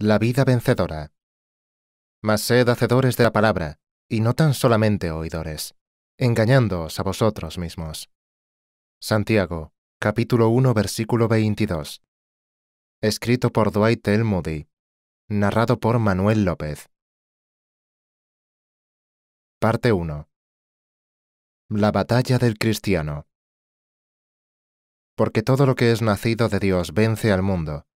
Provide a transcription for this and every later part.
la vida vencedora. Mas sed hacedores de la palabra, y no tan solamente oidores, engañándoos a vosotros mismos. Santiago, capítulo 1, versículo 22. Escrito por Dwight L. Moody. Narrado por Manuel López. Parte 1. La batalla del cristiano. Porque todo lo que es nacido de Dios vence al mundo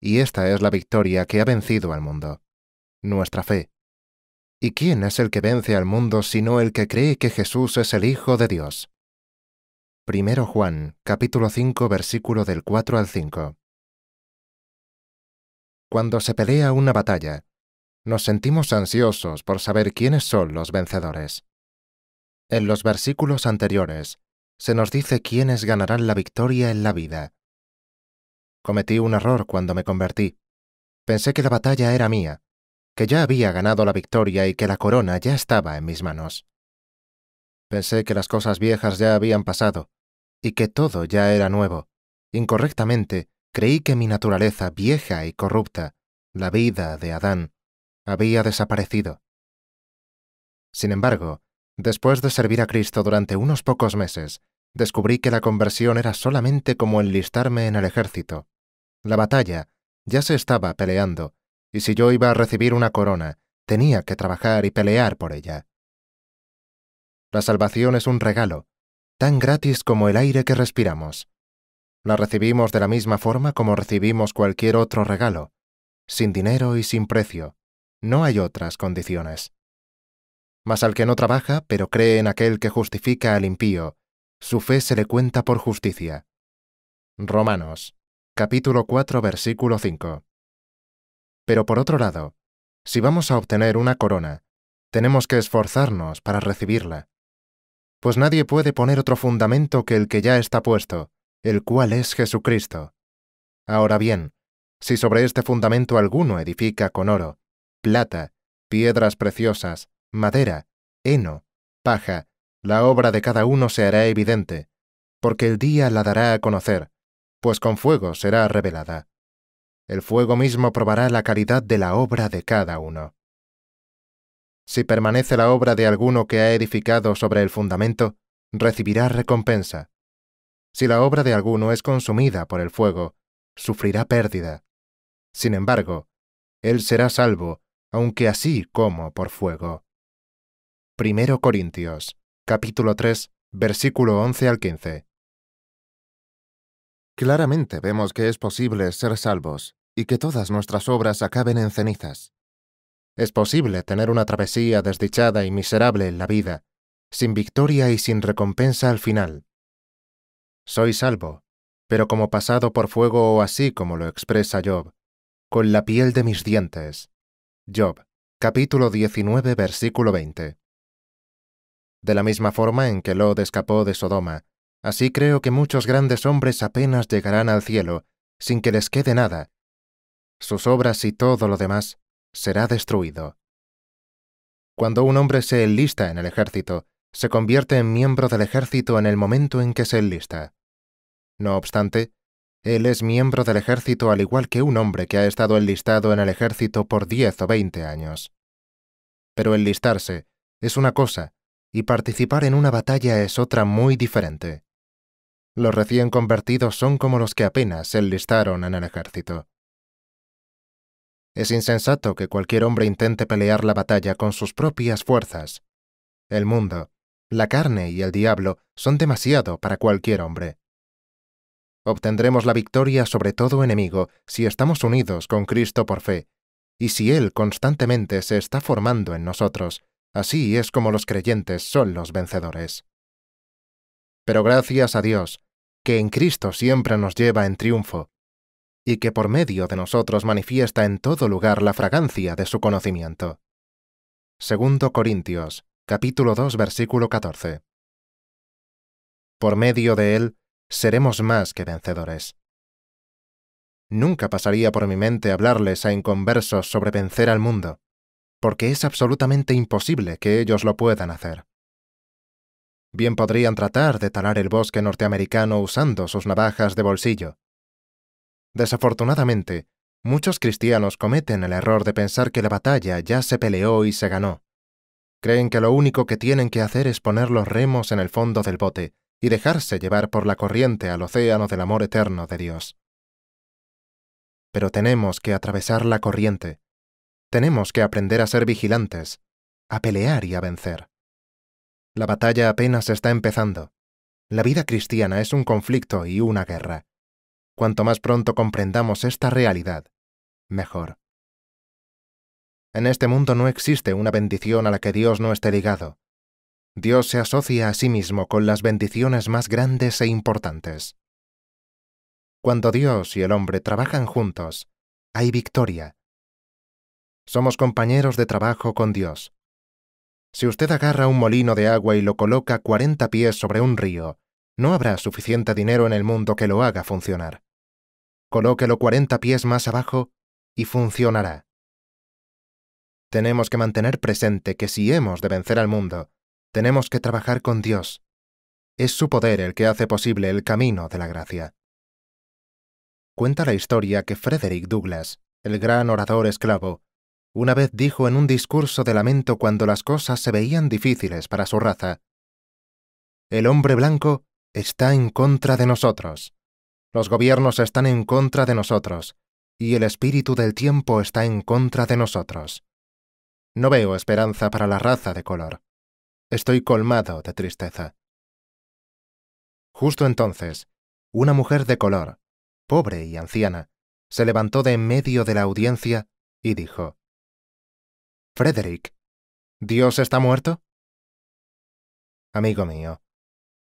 y esta es la victoria que ha vencido al mundo, nuestra fe. ¿Y quién es el que vence al mundo sino el que cree que Jesús es el Hijo de Dios? Primero Juan, capítulo 5, versículo del 4 al 5. Cuando se pelea una batalla, nos sentimos ansiosos por saber quiénes son los vencedores. En los versículos anteriores, se nos dice quiénes ganarán la victoria en la vida, Cometí un error cuando me convertí. Pensé que la batalla era mía, que ya había ganado la victoria y que la corona ya estaba en mis manos. Pensé que las cosas viejas ya habían pasado, y que todo ya era nuevo. Incorrectamente, creí que mi naturaleza vieja y corrupta, la vida de Adán, había desaparecido. Sin embargo, después de servir a Cristo durante unos pocos meses, descubrí que la conversión era solamente como enlistarme en el ejército. La batalla ya se estaba peleando, y si yo iba a recibir una corona, tenía que trabajar y pelear por ella. La salvación es un regalo, tan gratis como el aire que respiramos. La recibimos de la misma forma como recibimos cualquier otro regalo, sin dinero y sin precio. No hay otras condiciones. Mas al que no trabaja, pero cree en aquel que justifica al impío, su fe se le cuenta por justicia. Romanos, capítulo 4, versículo 5. Pero por otro lado, si vamos a obtener una corona, tenemos que esforzarnos para recibirla. Pues nadie puede poner otro fundamento que el que ya está puesto, el cual es Jesucristo. Ahora bien, si sobre este fundamento alguno edifica con oro, plata, piedras preciosas, madera, heno, paja, la obra de cada uno se hará evidente, porque el día la dará a conocer, pues con fuego será revelada. El fuego mismo probará la calidad de la obra de cada uno. Si permanece la obra de alguno que ha edificado sobre el fundamento, recibirá recompensa. Si la obra de alguno es consumida por el fuego, sufrirá pérdida. Sin embargo, él será salvo, aunque así como por fuego. Primero Corintios capítulo 3, versículo 11 al 15. Claramente vemos que es posible ser salvos y que todas nuestras obras acaben en cenizas. Es posible tener una travesía desdichada y miserable en la vida, sin victoria y sin recompensa al final. Soy salvo, pero como pasado por fuego o así como lo expresa Job, con la piel de mis dientes. Job, capítulo 19, versículo 20 de la misma forma en que Lod escapó de Sodoma. Así creo que muchos grandes hombres apenas llegarán al cielo, sin que les quede nada. Sus obras y todo lo demás será destruido. Cuando un hombre se enlista en el ejército, se convierte en miembro del ejército en el momento en que se enlista. No obstante, él es miembro del ejército al igual que un hombre que ha estado enlistado en el ejército por diez o veinte años. Pero enlistarse es una cosa y participar en una batalla es otra muy diferente. Los recién convertidos son como los que apenas se enlistaron en el ejército. Es insensato que cualquier hombre intente pelear la batalla con sus propias fuerzas. El mundo, la carne y el diablo son demasiado para cualquier hombre. Obtendremos la victoria sobre todo enemigo si estamos unidos con Cristo por fe, y si Él constantemente se está formando en nosotros, Así es como los creyentes son los vencedores. Pero gracias a Dios, que en Cristo siempre nos lleva en triunfo, y que por medio de nosotros manifiesta en todo lugar la fragancia de su conocimiento. Segundo Corintios, capítulo 2, versículo 14. Por medio de él, seremos más que vencedores. Nunca pasaría por mi mente hablarles a inconversos sobre vencer al mundo, porque es absolutamente imposible que ellos lo puedan hacer. Bien podrían tratar de talar el bosque norteamericano usando sus navajas de bolsillo. Desafortunadamente, muchos cristianos cometen el error de pensar que la batalla ya se peleó y se ganó. Creen que lo único que tienen que hacer es poner los remos en el fondo del bote y dejarse llevar por la corriente al océano del amor eterno de Dios. Pero tenemos que atravesar la corriente, tenemos que aprender a ser vigilantes, a pelear y a vencer. La batalla apenas está empezando. La vida cristiana es un conflicto y una guerra. Cuanto más pronto comprendamos esta realidad, mejor. En este mundo no existe una bendición a la que Dios no esté ligado. Dios se asocia a sí mismo con las bendiciones más grandes e importantes. Cuando Dios y el hombre trabajan juntos, hay victoria, somos compañeros de trabajo con Dios. Si usted agarra un molino de agua y lo coloca 40 pies sobre un río, no habrá suficiente dinero en el mundo que lo haga funcionar. Colóquelo 40 pies más abajo y funcionará. Tenemos que mantener presente que si hemos de vencer al mundo, tenemos que trabajar con Dios. Es su poder el que hace posible el camino de la gracia. Cuenta la historia que Frederick Douglass, el gran orador esclavo, una vez dijo en un discurso de lamento cuando las cosas se veían difíciles para su raza, El hombre blanco está en contra de nosotros, los gobiernos están en contra de nosotros, y el espíritu del tiempo está en contra de nosotros. No veo esperanza para la raza de color. Estoy colmado de tristeza. Justo entonces, una mujer de color, pobre y anciana, se levantó de en medio de la audiencia y dijo, Frederick, ¿Dios está muerto? Amigo mío,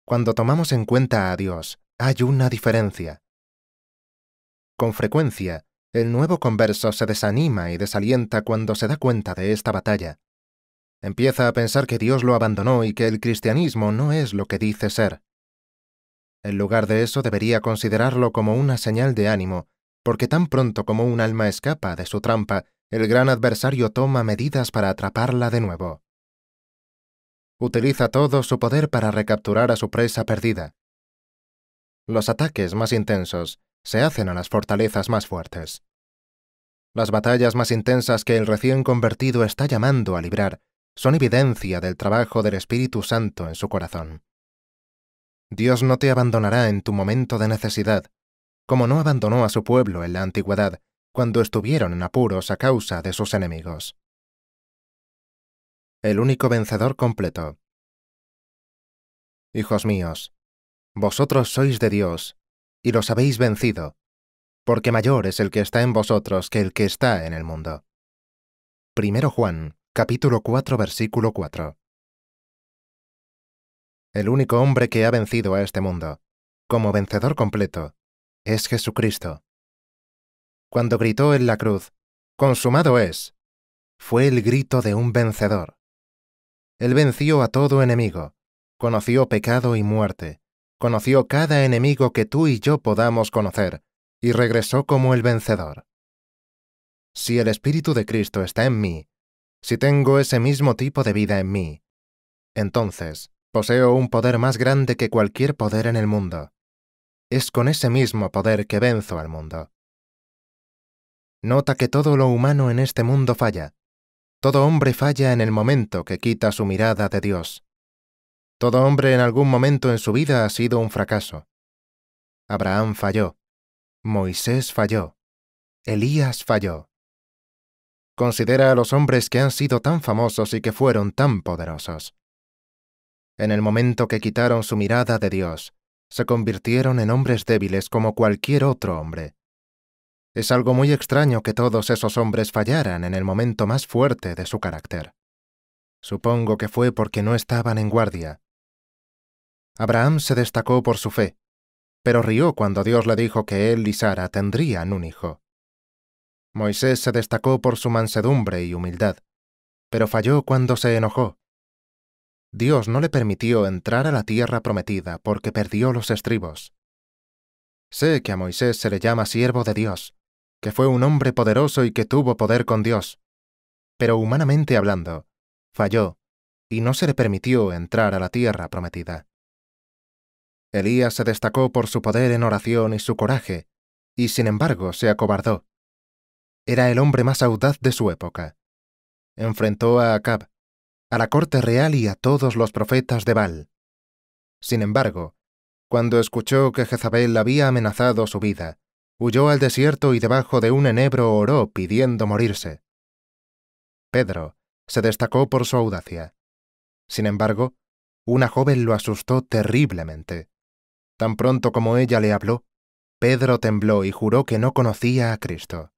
cuando tomamos en cuenta a Dios, hay una diferencia. Con frecuencia, el nuevo converso se desanima y desalienta cuando se da cuenta de esta batalla. Empieza a pensar que Dios lo abandonó y que el cristianismo no es lo que dice ser. En lugar de eso debería considerarlo como una señal de ánimo, porque tan pronto como un alma escapa de su trampa el gran adversario toma medidas para atraparla de nuevo. Utiliza todo su poder para recapturar a su presa perdida. Los ataques más intensos se hacen a las fortalezas más fuertes. Las batallas más intensas que el recién convertido está llamando a librar son evidencia del trabajo del Espíritu Santo en su corazón. Dios no te abandonará en tu momento de necesidad, como no abandonó a su pueblo en la antigüedad, cuando estuvieron en apuros a causa de sus enemigos. El único vencedor completo. Hijos míos, vosotros sois de Dios, y los habéis vencido, porque mayor es el que está en vosotros que el que está en el mundo. Primero Juan, capítulo 4, versículo 4. El único hombre que ha vencido a este mundo, como vencedor completo, es Jesucristo cuando gritó en la cruz, Consumado es. Fue el grito de un vencedor. Él venció a todo enemigo, conoció pecado y muerte, conoció cada enemigo que tú y yo podamos conocer, y regresó como el vencedor. Si el Espíritu de Cristo está en mí, si tengo ese mismo tipo de vida en mí, entonces poseo un poder más grande que cualquier poder en el mundo. Es con ese mismo poder que venzo al mundo. Nota que todo lo humano en este mundo falla. Todo hombre falla en el momento que quita su mirada de Dios. Todo hombre en algún momento en su vida ha sido un fracaso. Abraham falló. Moisés falló. Elías falló. Considera a los hombres que han sido tan famosos y que fueron tan poderosos. En el momento que quitaron su mirada de Dios, se convirtieron en hombres débiles como cualquier otro hombre. Es algo muy extraño que todos esos hombres fallaran en el momento más fuerte de su carácter. Supongo que fue porque no estaban en guardia. Abraham se destacó por su fe, pero rió cuando Dios le dijo que él y Sara tendrían un hijo. Moisés se destacó por su mansedumbre y humildad, pero falló cuando se enojó. Dios no le permitió entrar a la tierra prometida porque perdió los estribos. Sé que a Moisés se le llama siervo de Dios, que fue un hombre poderoso y que tuvo poder con Dios. Pero humanamente hablando, falló y no se le permitió entrar a la tierra prometida. Elías se destacó por su poder en oración y su coraje, y sin embargo se acobardó. Era el hombre más audaz de su época. Enfrentó a Acab, a la corte real y a todos los profetas de Baal. Sin embargo, cuando escuchó que Jezabel había amenazado su vida, Huyó al desierto y debajo de un enebro oró pidiendo morirse. Pedro se destacó por su audacia. Sin embargo, una joven lo asustó terriblemente. Tan pronto como ella le habló, Pedro tembló y juró que no conocía a Cristo.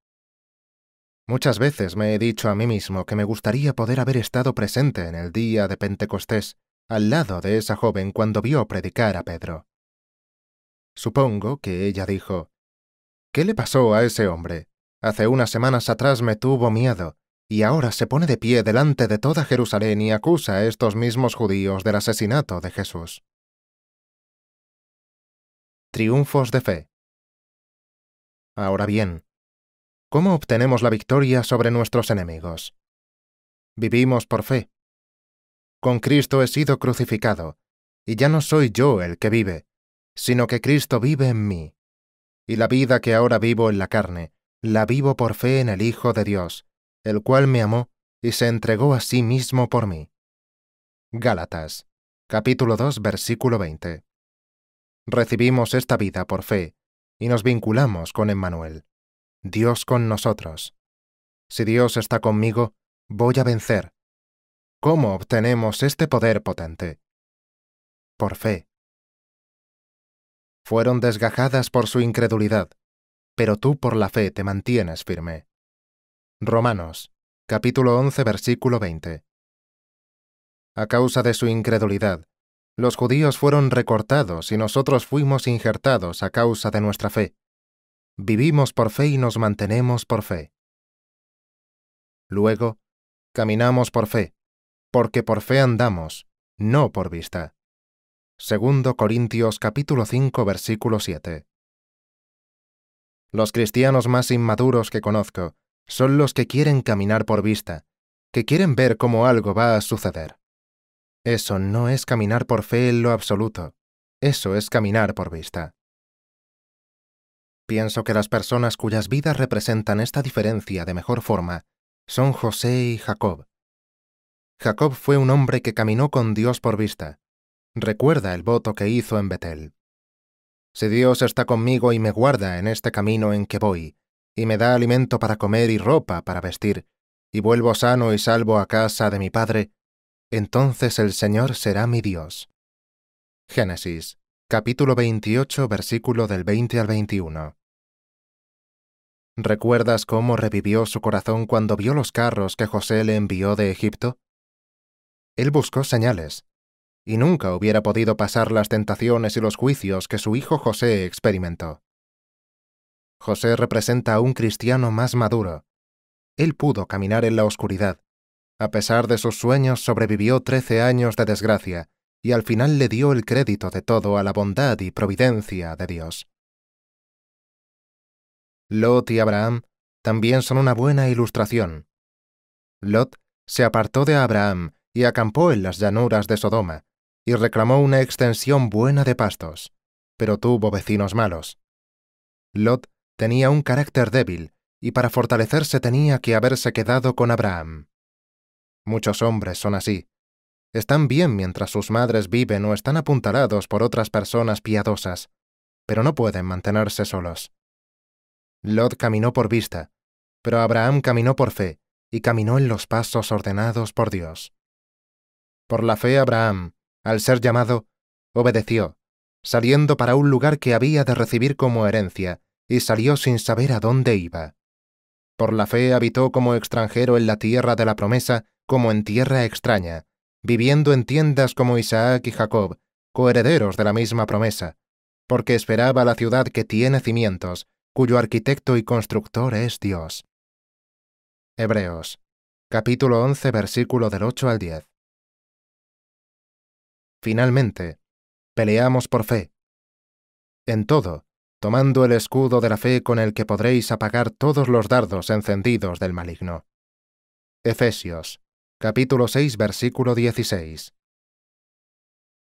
Muchas veces me he dicho a mí mismo que me gustaría poder haber estado presente en el día de Pentecostés al lado de esa joven cuando vio predicar a Pedro. Supongo que ella dijo, ¿Qué le pasó a ese hombre? Hace unas semanas atrás me tuvo miedo, y ahora se pone de pie delante de toda Jerusalén y acusa a estos mismos judíos del asesinato de Jesús. Triunfos de fe. Ahora bien, ¿cómo obtenemos la victoria sobre nuestros enemigos? Vivimos por fe. Con Cristo he sido crucificado, y ya no soy yo el que vive, sino que Cristo vive en mí y la vida que ahora vivo en la carne, la vivo por fe en el Hijo de Dios, el cual me amó y se entregó a sí mismo por mí. Gálatas, capítulo 2, versículo 20. Recibimos esta vida por fe y nos vinculamos con Emmanuel, Dios con nosotros. Si Dios está conmigo, voy a vencer. ¿Cómo obtenemos este poder potente? Por fe fueron desgajadas por su incredulidad, pero tú por la fe te mantienes firme. Romanos, capítulo 11, versículo 20. A causa de su incredulidad, los judíos fueron recortados y nosotros fuimos injertados a causa de nuestra fe. Vivimos por fe y nos mantenemos por fe. Luego, caminamos por fe, porque por fe andamos, no por vista. Segundo Corintios capítulo 5 versículo 7. Los cristianos más inmaduros que conozco son los que quieren caminar por vista, que quieren ver cómo algo va a suceder. Eso no es caminar por fe en lo absoluto, eso es caminar por vista. Pienso que las personas cuyas vidas representan esta diferencia de mejor forma son José y Jacob. Jacob fue un hombre que caminó con Dios por vista, recuerda el voto que hizo en Betel. Si Dios está conmigo y me guarda en este camino en que voy, y me da alimento para comer y ropa para vestir, y vuelvo sano y salvo a casa de mi Padre, entonces el Señor será mi Dios. Génesis, capítulo 28, versículo del 20 al 21. ¿Recuerdas cómo revivió su corazón cuando vio los carros que José le envió de Egipto? Él buscó señales, y nunca hubiera podido pasar las tentaciones y los juicios que su hijo José experimentó. José representa a un cristiano más maduro. Él pudo caminar en la oscuridad. A pesar de sus sueños, sobrevivió trece años de desgracia, y al final le dio el crédito de todo a la bondad y providencia de Dios. Lot y Abraham también son una buena ilustración. Lot se apartó de Abraham y acampó en las llanuras de Sodoma, y reclamó una extensión buena de pastos, pero tuvo vecinos malos. Lot tenía un carácter débil, y para fortalecerse tenía que haberse quedado con Abraham. Muchos hombres son así. Están bien mientras sus madres viven o están apuntalados por otras personas piadosas, pero no pueden mantenerse solos. Lot caminó por vista, pero Abraham caminó por fe, y caminó en los pasos ordenados por Dios. Por la fe Abraham, al ser llamado, obedeció, saliendo para un lugar que había de recibir como herencia, y salió sin saber a dónde iba. Por la fe habitó como extranjero en la tierra de la promesa, como en tierra extraña, viviendo en tiendas como Isaac y Jacob, coherederos de la misma promesa, porque esperaba la ciudad que tiene cimientos, cuyo arquitecto y constructor es Dios. Hebreos, capítulo 11, versículo del 8 al 10. Finalmente, peleamos por fe. En todo, tomando el escudo de la fe con el que podréis apagar todos los dardos encendidos del maligno. Efesios, capítulo 6, versículo 16.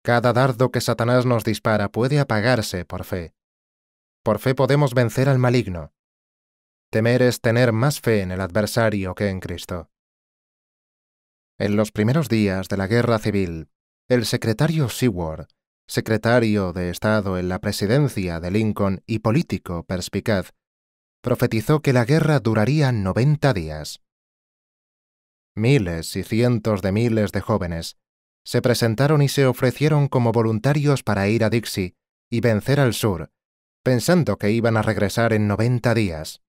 Cada dardo que Satanás nos dispara puede apagarse por fe. Por fe podemos vencer al maligno. Temer es tener más fe en el adversario que en Cristo. En los primeros días de la guerra civil, el secretario Seward, secretario de Estado en la presidencia de Lincoln y político perspicaz, profetizó que la guerra duraría 90 días. Miles y cientos de miles de jóvenes se presentaron y se ofrecieron como voluntarios para ir a Dixie y vencer al sur, pensando que iban a regresar en 90 días.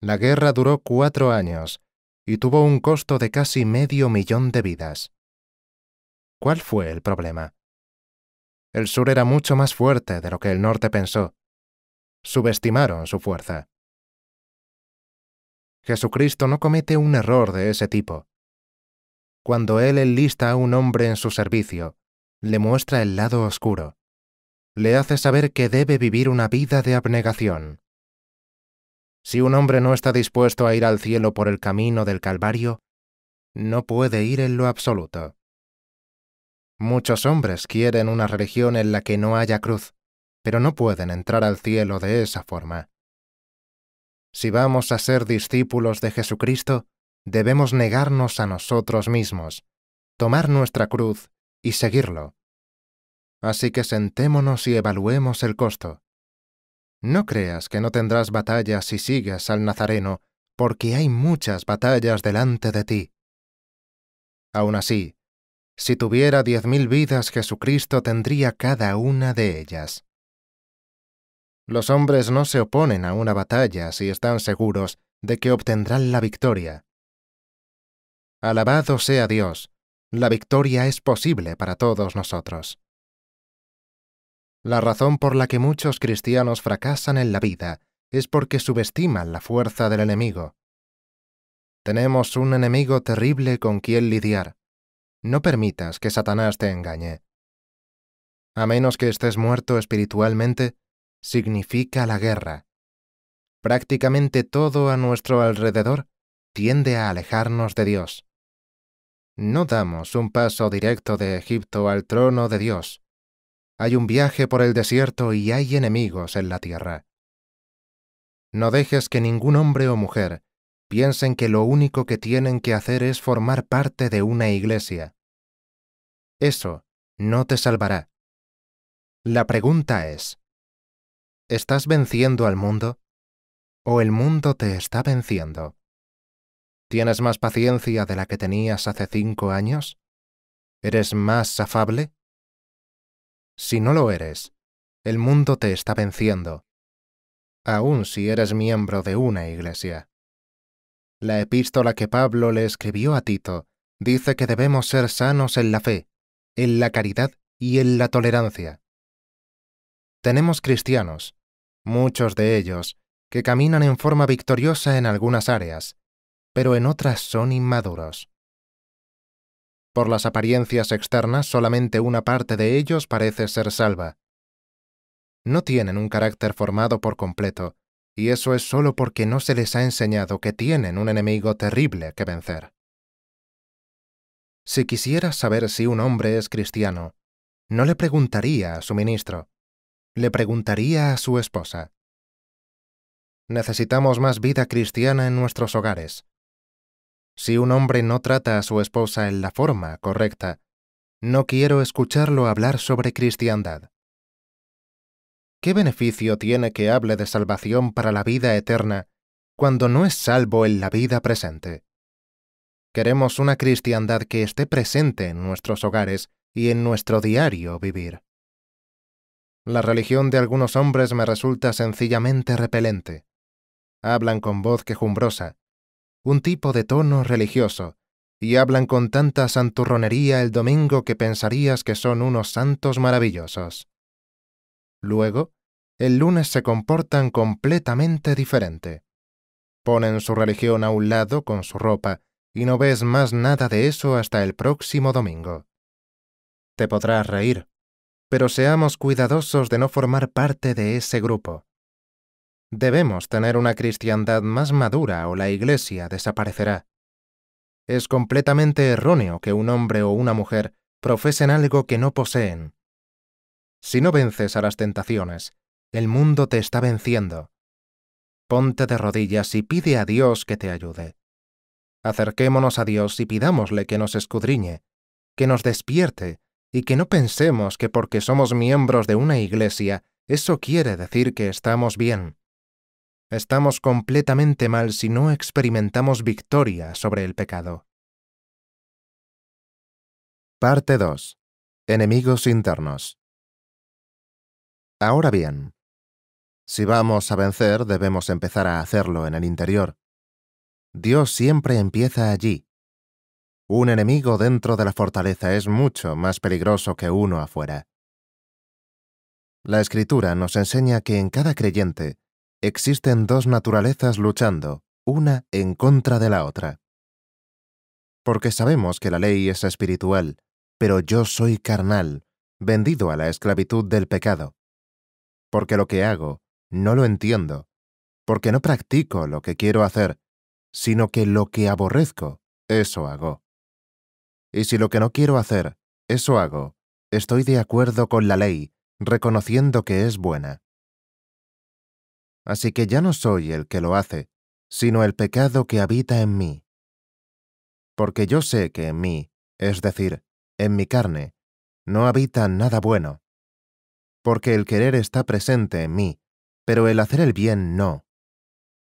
La guerra duró cuatro años y tuvo un costo de casi medio millón de vidas. ¿Cuál fue el problema? El sur era mucho más fuerte de lo que el norte pensó. Subestimaron su fuerza. Jesucristo no comete un error de ese tipo. Cuando Él enlista a un hombre en su servicio, le muestra el lado oscuro, le hace saber que debe vivir una vida de abnegación. Si un hombre no está dispuesto a ir al cielo por el camino del Calvario, no puede ir en lo absoluto. Muchos hombres quieren una religión en la que no haya cruz, pero no pueden entrar al cielo de esa forma. Si vamos a ser discípulos de Jesucristo, debemos negarnos a nosotros mismos, tomar nuestra cruz y seguirlo. Así que sentémonos y evaluemos el costo. No creas que no tendrás batallas si sigues al Nazareno, porque hay muchas batallas delante de ti. Aún así, si tuviera diez mil vidas, Jesucristo tendría cada una de ellas. Los hombres no se oponen a una batalla si están seguros de que obtendrán la victoria. Alabado sea Dios, la victoria es posible para todos nosotros. La razón por la que muchos cristianos fracasan en la vida es porque subestiman la fuerza del enemigo. Tenemos un enemigo terrible con quien lidiar no permitas que Satanás te engañe. A menos que estés muerto espiritualmente, significa la guerra. Prácticamente todo a nuestro alrededor tiende a alejarnos de Dios. No damos un paso directo de Egipto al trono de Dios. Hay un viaje por el desierto y hay enemigos en la tierra. No dejes que ningún hombre o mujer piensen que lo único que tienen que hacer es formar parte de una iglesia. Eso no te salvará. La pregunta es, ¿estás venciendo al mundo? ¿O el mundo te está venciendo? ¿Tienes más paciencia de la que tenías hace cinco años? ¿Eres más afable? Si no lo eres, el mundo te está venciendo, aun si eres miembro de una iglesia. La epístola que Pablo le escribió a Tito dice que debemos ser sanos en la fe, en la caridad y en la tolerancia. Tenemos cristianos, muchos de ellos, que caminan en forma victoriosa en algunas áreas, pero en otras son inmaduros. Por las apariencias externas solamente una parte de ellos parece ser salva. No tienen un carácter formado por completo, y eso es solo porque no se les ha enseñado que tienen un enemigo terrible que vencer. Si quisiera saber si un hombre es cristiano, no le preguntaría a su ministro, le preguntaría a su esposa. Necesitamos más vida cristiana en nuestros hogares. Si un hombre no trata a su esposa en la forma correcta, no quiero escucharlo hablar sobre cristiandad. ¿Qué beneficio tiene que hable de salvación para la vida eterna cuando no es salvo en la vida presente? Queremos una cristiandad que esté presente en nuestros hogares y en nuestro diario vivir. La religión de algunos hombres me resulta sencillamente repelente. Hablan con voz quejumbrosa, un tipo de tono religioso, y hablan con tanta santurronería el domingo que pensarías que son unos santos maravillosos. Luego, el lunes se comportan completamente diferente. Ponen su religión a un lado con su ropa y no ves más nada de eso hasta el próximo domingo. Te podrás reír, pero seamos cuidadosos de no formar parte de ese grupo. Debemos tener una cristiandad más madura o la iglesia desaparecerá. Es completamente erróneo que un hombre o una mujer profesen algo que no poseen. Si no vences a las tentaciones, el mundo te está venciendo. Ponte de rodillas y pide a Dios que te ayude. Acerquémonos a Dios y pidámosle que nos escudriñe, que nos despierte y que no pensemos que porque somos miembros de una iglesia, eso quiere decir que estamos bien. Estamos completamente mal si no experimentamos victoria sobre el pecado. Parte 2. Enemigos internos. Ahora bien, si vamos a vencer debemos empezar a hacerlo en el interior. Dios siempre empieza allí. Un enemigo dentro de la fortaleza es mucho más peligroso que uno afuera. La escritura nos enseña que en cada creyente existen dos naturalezas luchando, una en contra de la otra. Porque sabemos que la ley es espiritual, pero yo soy carnal, vendido a la esclavitud del pecado porque lo que hago no lo entiendo, porque no practico lo que quiero hacer, sino que lo que aborrezco, eso hago. Y si lo que no quiero hacer, eso hago, estoy de acuerdo con la ley, reconociendo que es buena. Así que ya no soy el que lo hace, sino el pecado que habita en mí. Porque yo sé que en mí, es decir, en mi carne, no habita nada bueno porque el querer está presente en mí, pero el hacer el bien no.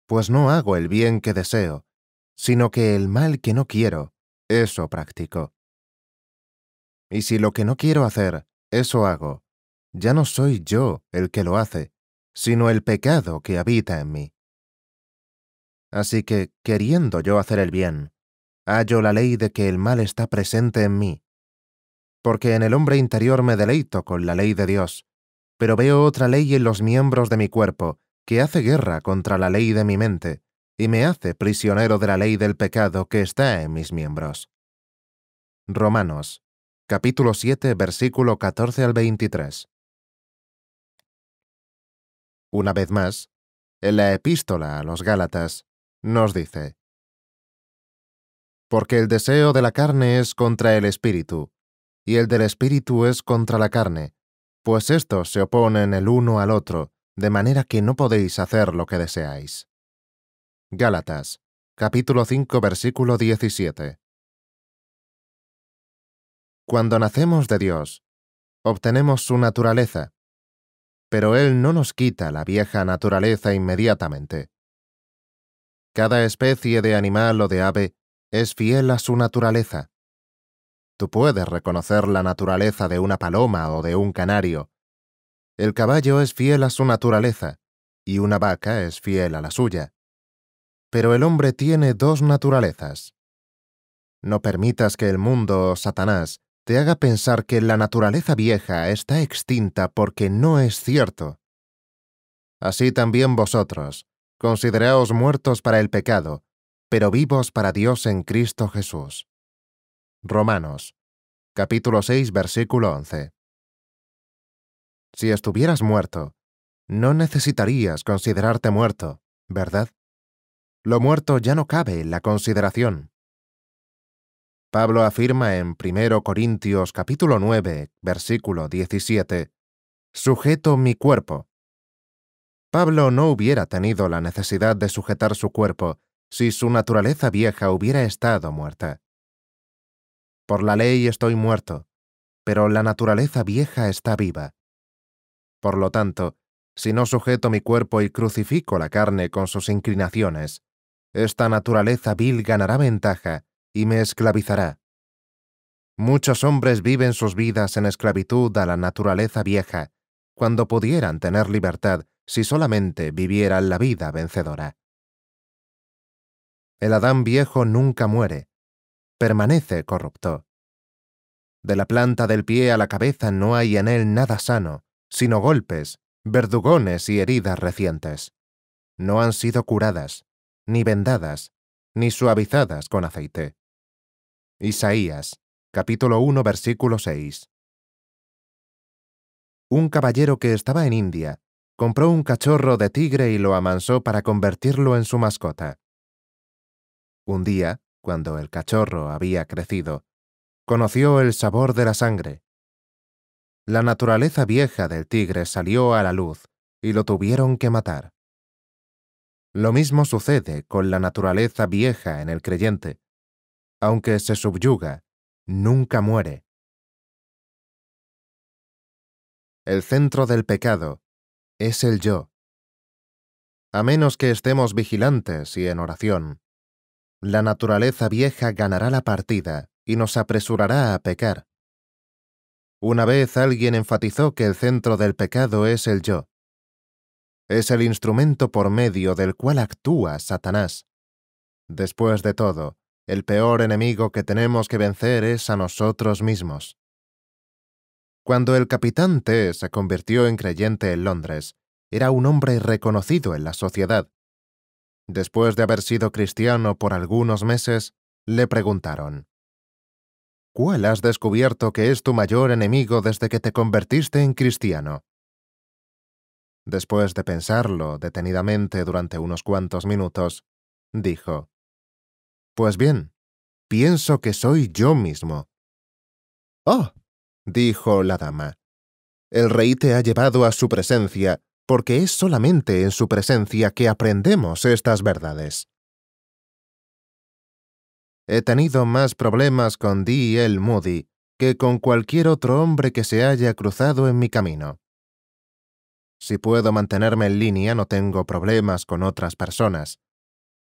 Pues no hago el bien que deseo, sino que el mal que no quiero, eso practico. Y si lo que no quiero hacer, eso hago, ya no soy yo el que lo hace, sino el pecado que habita en mí. Así que, queriendo yo hacer el bien, hallo la ley de que el mal está presente en mí, porque en el hombre interior me deleito con la ley de Dios, pero veo otra ley en los miembros de mi cuerpo, que hace guerra contra la ley de mi mente, y me hace prisionero de la ley del pecado que está en mis miembros. Romanos, capítulo 7, versículo 14 al 23. Una vez más, en la epístola a los Gálatas, nos dice, Porque el deseo de la carne es contra el espíritu, y el del espíritu es contra la carne, pues estos se oponen el uno al otro, de manera que no podéis hacer lo que deseáis. Gálatas, capítulo 5, versículo 17. Cuando nacemos de Dios, obtenemos su naturaleza, pero Él no nos quita la vieja naturaleza inmediatamente. Cada especie de animal o de ave es fiel a su naturaleza. Tú puedes reconocer la naturaleza de una paloma o de un canario. El caballo es fiel a su naturaleza, y una vaca es fiel a la suya. Pero el hombre tiene dos naturalezas. No permitas que el mundo Satanás te haga pensar que la naturaleza vieja está extinta porque no es cierto. Así también vosotros, consideraos muertos para el pecado, pero vivos para Dios en Cristo Jesús. Romanos, capítulo 6, versículo 11. Si estuvieras muerto, no necesitarías considerarte muerto, ¿verdad? Lo muerto ya no cabe en la consideración. Pablo afirma en 1 Corintios capítulo 9, versículo 17, Sujeto mi cuerpo. Pablo no hubiera tenido la necesidad de sujetar su cuerpo si su naturaleza vieja hubiera estado muerta. Por la ley estoy muerto, pero la naturaleza vieja está viva. Por lo tanto, si no sujeto mi cuerpo y crucifico la carne con sus inclinaciones, esta naturaleza vil ganará ventaja y me esclavizará. Muchos hombres viven sus vidas en esclavitud a la naturaleza vieja, cuando pudieran tener libertad si solamente vivieran la vida vencedora. El Adán viejo nunca muere, permanece corrupto. De la planta del pie a la cabeza no hay en él nada sano, sino golpes, verdugones y heridas recientes. No han sido curadas, ni vendadas, ni suavizadas con aceite. Isaías, capítulo 1, versículo 6. Un caballero que estaba en India compró un cachorro de tigre y lo amansó para convertirlo en su mascota. Un día, cuando el cachorro había crecido, conoció el sabor de la sangre. La naturaleza vieja del tigre salió a la luz y lo tuvieron que matar. Lo mismo sucede con la naturaleza vieja en el creyente. Aunque se subyuga, nunca muere. El centro del pecado es el yo. A menos que estemos vigilantes y en oración, la naturaleza vieja ganará la partida y nos apresurará a pecar. Una vez alguien enfatizó que el centro del pecado es el yo. Es el instrumento por medio del cual actúa Satanás. Después de todo, el peor enemigo que tenemos que vencer es a nosotros mismos. Cuando el capitán T se convirtió en creyente en Londres, era un hombre reconocido en la sociedad, Después de haber sido cristiano por algunos meses, le preguntaron, ¿Cuál has descubierto que es tu mayor enemigo desde que te convertiste en cristiano? Después de pensarlo detenidamente durante unos cuantos minutos, dijo, Pues bien, pienso que soy yo mismo. Oh, dijo la dama, el rey te ha llevado a su presencia porque es solamente en su presencia que aprendemos estas verdades. He tenido más problemas con D. L. Moody que con cualquier otro hombre que se haya cruzado en mi camino. Si puedo mantenerme en línea, no tengo problemas con otras personas.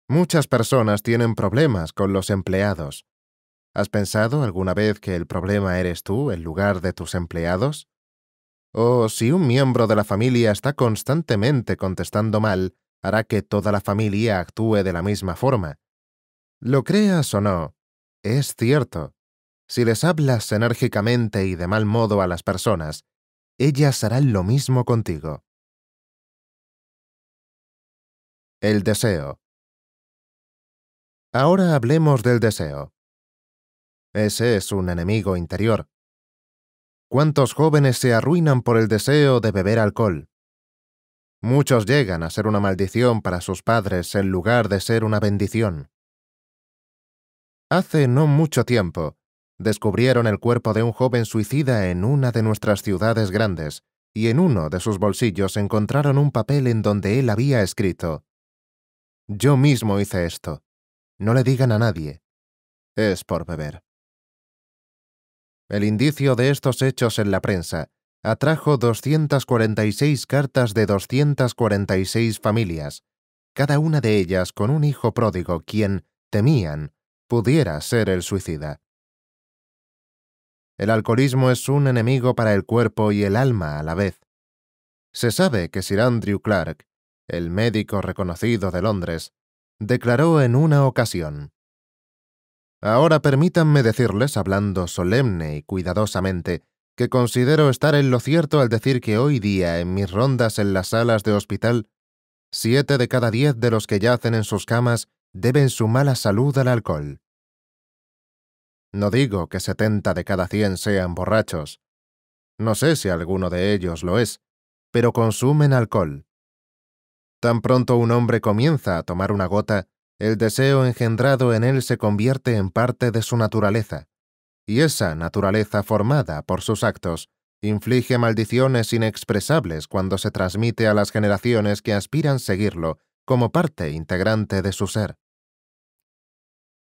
Muchas personas tienen problemas con los empleados. ¿Has pensado alguna vez que el problema eres tú en lugar de tus empleados? O oh, si un miembro de la familia está constantemente contestando mal, hará que toda la familia actúe de la misma forma. Lo creas o no, es cierto. Si les hablas enérgicamente y de mal modo a las personas, ellas harán lo mismo contigo. El deseo. Ahora hablemos del deseo. Ese es un enemigo interior. ¿Cuántos jóvenes se arruinan por el deseo de beber alcohol? Muchos llegan a ser una maldición para sus padres en lugar de ser una bendición. Hace no mucho tiempo, descubrieron el cuerpo de un joven suicida en una de nuestras ciudades grandes, y en uno de sus bolsillos encontraron un papel en donde él había escrito, Yo mismo hice esto. No le digan a nadie. Es por beber. El indicio de estos hechos en la prensa atrajo 246 cartas de 246 familias, cada una de ellas con un hijo pródigo quien, temían, pudiera ser el suicida. El alcoholismo es un enemigo para el cuerpo y el alma a la vez. Se sabe que Sir Andrew Clark, el médico reconocido de Londres, declaró en una ocasión, Ahora permítanme decirles, hablando solemne y cuidadosamente, que considero estar en lo cierto al decir que hoy día, en mis rondas en las salas de hospital, siete de cada diez de los que yacen en sus camas deben su mala salud al alcohol. No digo que setenta de cada cien sean borrachos. No sé si alguno de ellos lo es, pero consumen alcohol. Tan pronto un hombre comienza a tomar una gota, el deseo engendrado en él se convierte en parte de su naturaleza, y esa naturaleza formada por sus actos inflige maldiciones inexpresables cuando se transmite a las generaciones que aspiran seguirlo como parte integrante de su ser.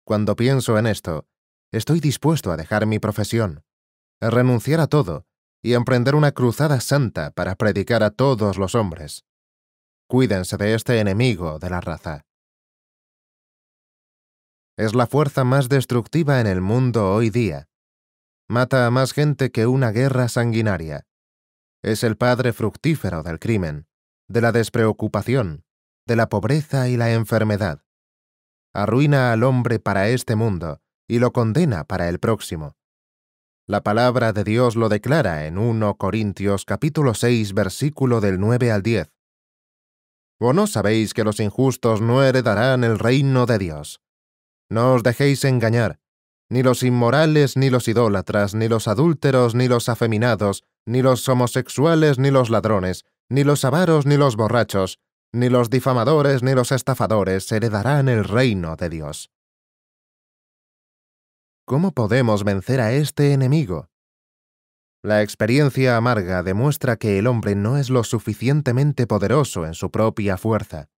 Cuando pienso en esto, estoy dispuesto a dejar mi profesión, a renunciar a todo y a emprender una cruzada santa para predicar a todos los hombres. Cuídense de este enemigo de la raza es la fuerza más destructiva en el mundo hoy día. Mata a más gente que una guerra sanguinaria. Es el padre fructífero del crimen, de la despreocupación, de la pobreza y la enfermedad. Arruina al hombre para este mundo y lo condena para el próximo. La palabra de Dios lo declara en 1 Corintios capítulo 6 versículo del 9 al 10. ¿O no sabéis que los injustos no heredarán el reino de Dios? No os dejéis engañar. Ni los inmorales, ni los idólatras, ni los adúlteros, ni los afeminados, ni los homosexuales, ni los ladrones, ni los avaros, ni los borrachos, ni los difamadores, ni los estafadores heredarán el reino de Dios. ¿Cómo podemos vencer a este enemigo? La experiencia amarga demuestra que el hombre no es lo suficientemente poderoso en su propia fuerza.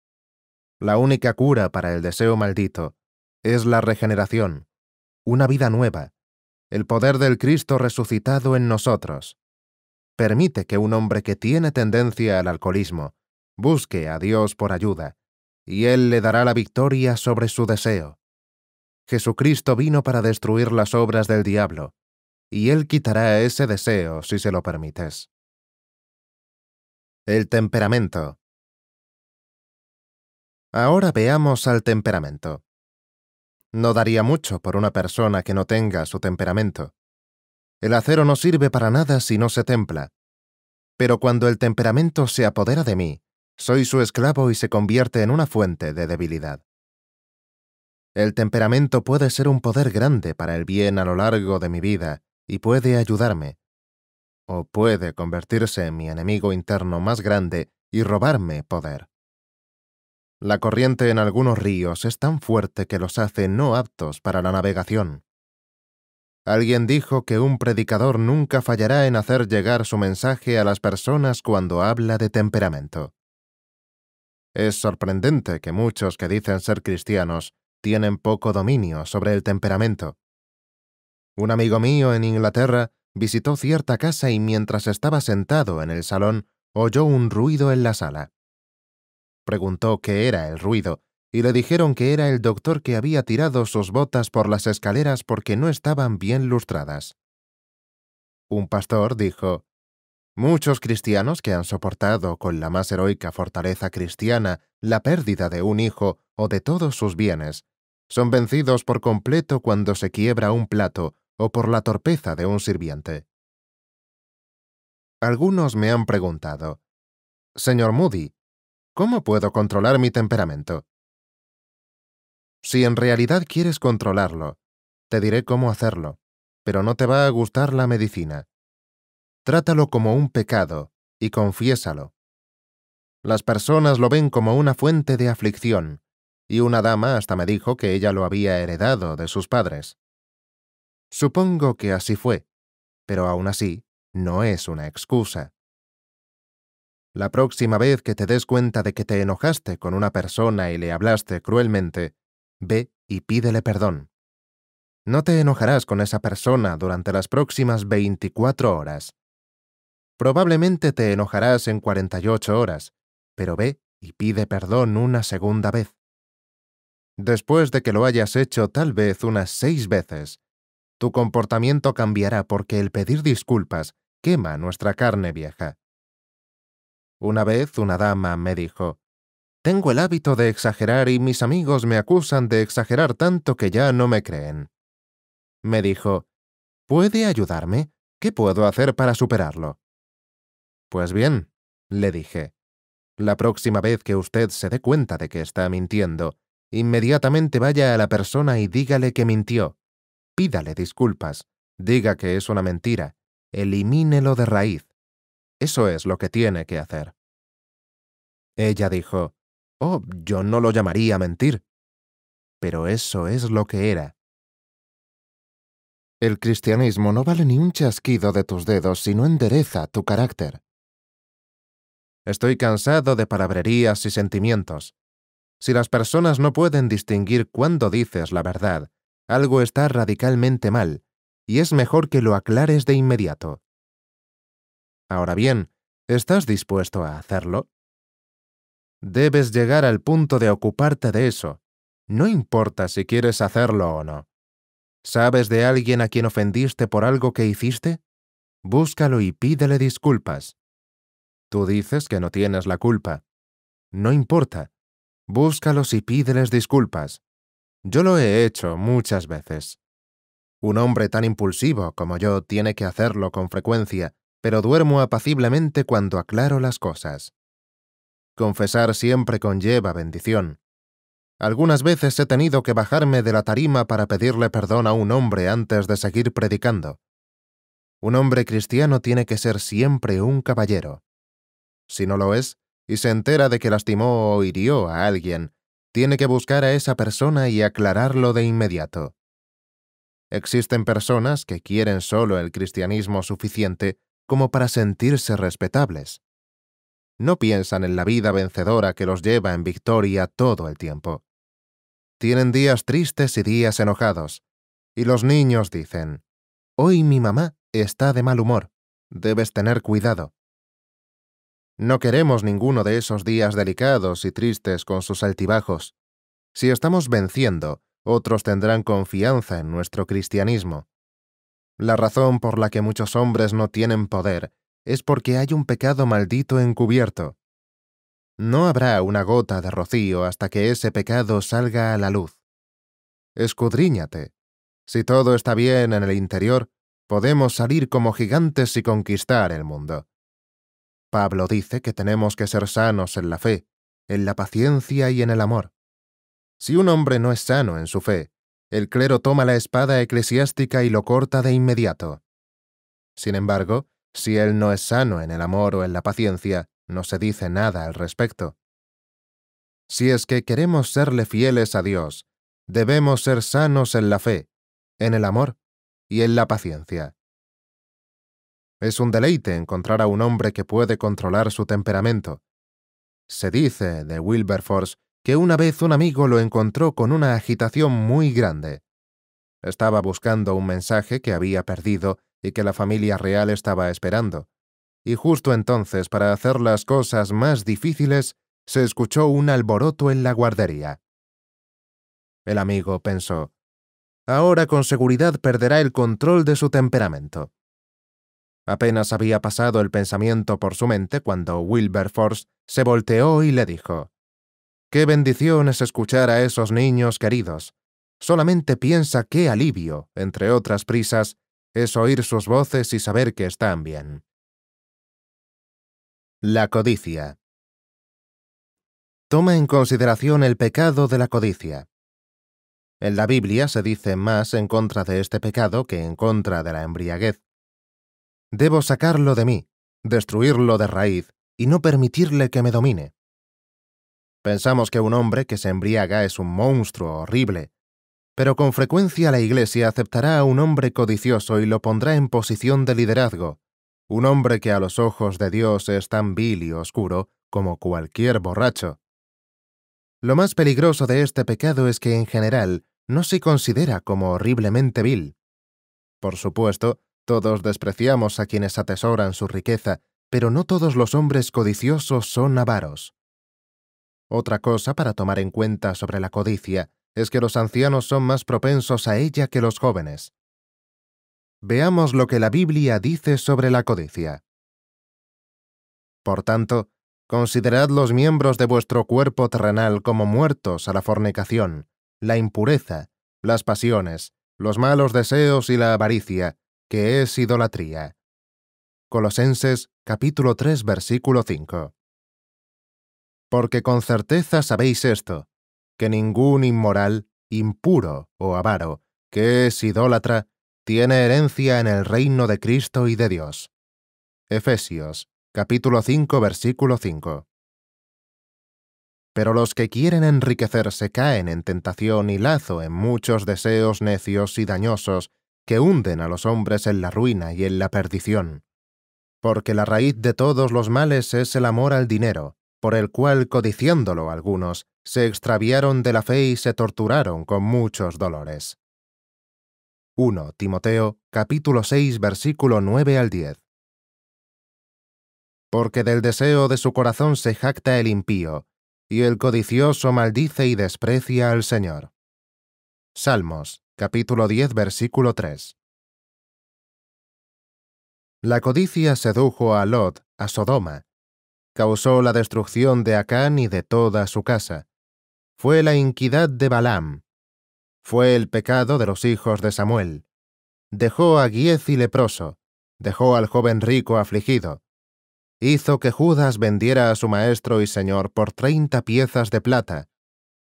La única cura para el deseo maldito es la regeneración, una vida nueva, el poder del Cristo resucitado en nosotros. Permite que un hombre que tiene tendencia al alcoholismo busque a Dios por ayuda, y Él le dará la victoria sobre su deseo. Jesucristo vino para destruir las obras del diablo, y Él quitará ese deseo si se lo permites. El temperamento. Ahora veamos al temperamento. No daría mucho por una persona que no tenga su temperamento. El acero no sirve para nada si no se templa. Pero cuando el temperamento se apodera de mí, soy su esclavo y se convierte en una fuente de debilidad. El temperamento puede ser un poder grande para el bien a lo largo de mi vida y puede ayudarme. O puede convertirse en mi enemigo interno más grande y robarme poder. La corriente en algunos ríos es tan fuerte que los hace no aptos para la navegación. Alguien dijo que un predicador nunca fallará en hacer llegar su mensaje a las personas cuando habla de temperamento. Es sorprendente que muchos que dicen ser cristianos tienen poco dominio sobre el temperamento. Un amigo mío en Inglaterra visitó cierta casa y mientras estaba sentado en el salón oyó un ruido en la sala. Preguntó qué era el ruido, y le dijeron que era el doctor que había tirado sus botas por las escaleras porque no estaban bien lustradas. Un pastor dijo, Muchos cristianos que han soportado con la más heroica fortaleza cristiana la pérdida de un hijo o de todos sus bienes, son vencidos por completo cuando se quiebra un plato o por la torpeza de un sirviente. Algunos me han preguntado, Señor Moody, ¿Cómo puedo controlar mi temperamento? Si en realidad quieres controlarlo, te diré cómo hacerlo, pero no te va a gustar la medicina. Trátalo como un pecado y confiésalo. Las personas lo ven como una fuente de aflicción, y una dama hasta me dijo que ella lo había heredado de sus padres. Supongo que así fue, pero aún así no es una excusa. La próxima vez que te des cuenta de que te enojaste con una persona y le hablaste cruelmente, ve y pídele perdón. No te enojarás con esa persona durante las próximas 24 horas. Probablemente te enojarás en 48 horas, pero ve y pide perdón una segunda vez. Después de que lo hayas hecho tal vez unas seis veces, tu comportamiento cambiará porque el pedir disculpas quema nuestra carne vieja. Una vez una dama me dijo, Tengo el hábito de exagerar y mis amigos me acusan de exagerar tanto que ya no me creen. Me dijo, ¿Puede ayudarme? ¿Qué puedo hacer para superarlo? Pues bien, le dije, la próxima vez que usted se dé cuenta de que está mintiendo, inmediatamente vaya a la persona y dígale que mintió. Pídale disculpas, diga que es una mentira, elimínelo de raíz. Eso es lo que tiene que hacer. Ella dijo, Oh, yo no lo llamaría mentir. Pero eso es lo que era. El cristianismo no vale ni un chasquido de tus dedos si no endereza tu carácter. Estoy cansado de palabrerías y sentimientos. Si las personas no pueden distinguir cuándo dices la verdad, algo está radicalmente mal, y es mejor que lo aclares de inmediato. Ahora bien, ¿estás dispuesto a hacerlo? Debes llegar al punto de ocuparte de eso. No importa si quieres hacerlo o no. ¿Sabes de alguien a quien ofendiste por algo que hiciste? Búscalo y pídele disculpas. Tú dices que no tienes la culpa. No importa. Búscalos y pídeles disculpas. Yo lo he hecho muchas veces. Un hombre tan impulsivo como yo tiene que hacerlo con frecuencia, pero duermo apaciblemente cuando aclaro las cosas. Confesar siempre conlleva bendición. Algunas veces he tenido que bajarme de la tarima para pedirle perdón a un hombre antes de seguir predicando. Un hombre cristiano tiene que ser siempre un caballero. Si no lo es, y se entera de que lastimó o hirió a alguien, tiene que buscar a esa persona y aclararlo de inmediato. Existen personas que quieren solo el cristianismo suficiente como para sentirse respetables. No piensan en la vida vencedora que los lleva en victoria todo el tiempo. Tienen días tristes y días enojados. Y los niños dicen, Hoy mi mamá está de mal humor, debes tener cuidado. No queremos ninguno de esos días delicados y tristes con sus altibajos. Si estamos venciendo, otros tendrán confianza en nuestro cristianismo. La razón por la que muchos hombres no tienen poder es porque hay un pecado maldito encubierto. No habrá una gota de rocío hasta que ese pecado salga a la luz. Escudriñate. Si todo está bien en el interior, podemos salir como gigantes y conquistar el mundo. Pablo dice que tenemos que ser sanos en la fe, en la paciencia y en el amor. Si un hombre no es sano en su fe, el clero toma la espada eclesiástica y lo corta de inmediato. Sin embargo, si él no es sano en el amor o en la paciencia, no se dice nada al respecto. Si es que queremos serle fieles a Dios, debemos ser sanos en la fe, en el amor y en la paciencia. Es un deleite encontrar a un hombre que puede controlar su temperamento. Se dice de Wilberforce que una vez un amigo lo encontró con una agitación muy grande. Estaba buscando un mensaje que había perdido y que la familia real estaba esperando. Y justo entonces, para hacer las cosas más difíciles, se escuchó un alboroto en la guardería. El amigo pensó, ahora con seguridad perderá el control de su temperamento. Apenas había pasado el pensamiento por su mente cuando Wilberforce se volteó y le dijo, Qué bendición es escuchar a esos niños queridos. Solamente piensa qué alivio, entre otras prisas, es oír sus voces y saber que están bien. La codicia. Toma en consideración el pecado de la codicia. En la Biblia se dice más en contra de este pecado que en contra de la embriaguez. Debo sacarlo de mí, destruirlo de raíz y no permitirle que me domine. Pensamos que un hombre que se embriaga es un monstruo horrible, pero con frecuencia la Iglesia aceptará a un hombre codicioso y lo pondrá en posición de liderazgo, un hombre que a los ojos de Dios es tan vil y oscuro como cualquier borracho. Lo más peligroso de este pecado es que en general no se considera como horriblemente vil. Por supuesto, todos despreciamos a quienes atesoran su riqueza, pero no todos los hombres codiciosos son avaros. Otra cosa para tomar en cuenta sobre la codicia es que los ancianos son más propensos a ella que los jóvenes. Veamos lo que la Biblia dice sobre la codicia. Por tanto, considerad los miembros de vuestro cuerpo terrenal como muertos a la fornicación, la impureza, las pasiones, los malos deseos y la avaricia, que es idolatría. Colosenses capítulo 3 versículo 5. Porque con certeza sabéis esto, que ningún inmoral, impuro o avaro, que es idólatra, tiene herencia en el reino de Cristo y de Dios. Efesios, capítulo 5, versículo 5. Pero los que quieren enriquecerse caen en tentación y lazo en muchos deseos necios y dañosos que hunden a los hombres en la ruina y en la perdición. Porque la raíz de todos los males es el amor al dinero, por el cual, codiciándolo algunos, se extraviaron de la fe y se torturaron con muchos dolores. 1 Timoteo capítulo 6 versículo 9 al 10 Porque del deseo de su corazón se jacta el impío, y el codicioso maldice y desprecia al Señor. Salmos capítulo 10 versículo 3 La codicia sedujo a Lot, a Sodoma, causó la destrucción de Acán y de toda su casa. Fue la inquidad de Balaam. Fue el pecado de los hijos de Samuel. Dejó a y leproso. Dejó al joven rico afligido. Hizo que Judas vendiera a su maestro y señor por treinta piezas de plata.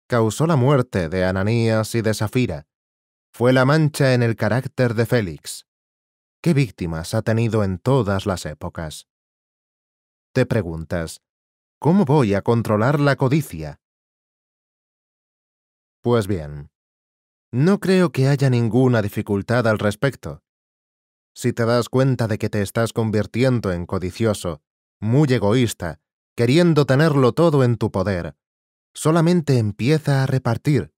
Causó la muerte de Ananías y de Safira. Fue la mancha en el carácter de Félix. ¿Qué víctimas ha tenido en todas las épocas? Te preguntas, ¿cómo voy a controlar la codicia? Pues bien, no creo que haya ninguna dificultad al respecto. Si te das cuenta de que te estás convirtiendo en codicioso, muy egoísta, queriendo tenerlo todo en tu poder, solamente empieza a repartir.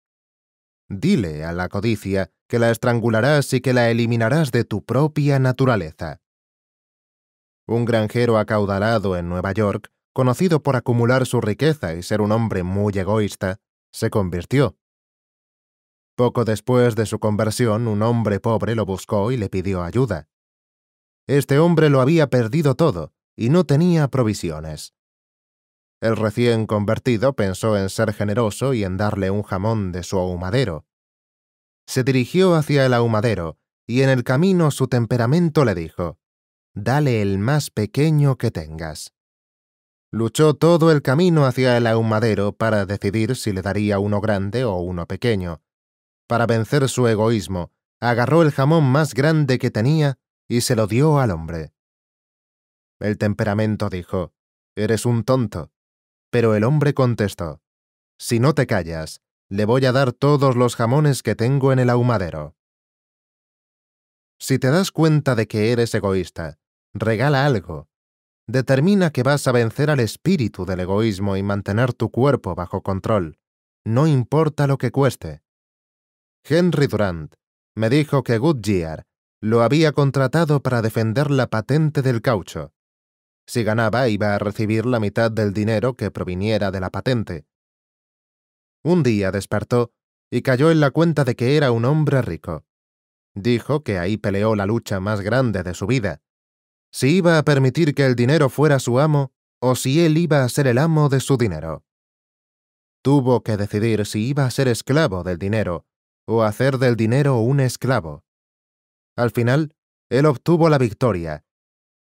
Dile a la codicia que la estrangularás y que la eliminarás de tu propia naturaleza un granjero acaudalado en Nueva York, conocido por acumular su riqueza y ser un hombre muy egoísta, se convirtió. Poco después de su conversión, un hombre pobre lo buscó y le pidió ayuda. Este hombre lo había perdido todo y no tenía provisiones. El recién convertido pensó en ser generoso y en darle un jamón de su ahumadero. Se dirigió hacia el ahumadero y en el camino su temperamento le dijo, dale el más pequeño que tengas. Luchó todo el camino hacia el ahumadero para decidir si le daría uno grande o uno pequeño. Para vencer su egoísmo, agarró el jamón más grande que tenía y se lo dio al hombre. El temperamento dijo, Eres un tonto. Pero el hombre contestó, Si no te callas, le voy a dar todos los jamones que tengo en el ahumadero. Si te das cuenta de que eres egoísta, regala algo. Determina que vas a vencer al espíritu del egoísmo y mantener tu cuerpo bajo control, no importa lo que cueste. Henry Durant me dijo que Goodyear lo había contratado para defender la patente del caucho. Si ganaba iba a recibir la mitad del dinero que proviniera de la patente. Un día despertó y cayó en la cuenta de que era un hombre rico. Dijo que ahí peleó la lucha más grande de su vida, si iba a permitir que el dinero fuera su amo o si él iba a ser el amo de su dinero. Tuvo que decidir si iba a ser esclavo del dinero o hacer del dinero un esclavo. Al final, él obtuvo la victoria,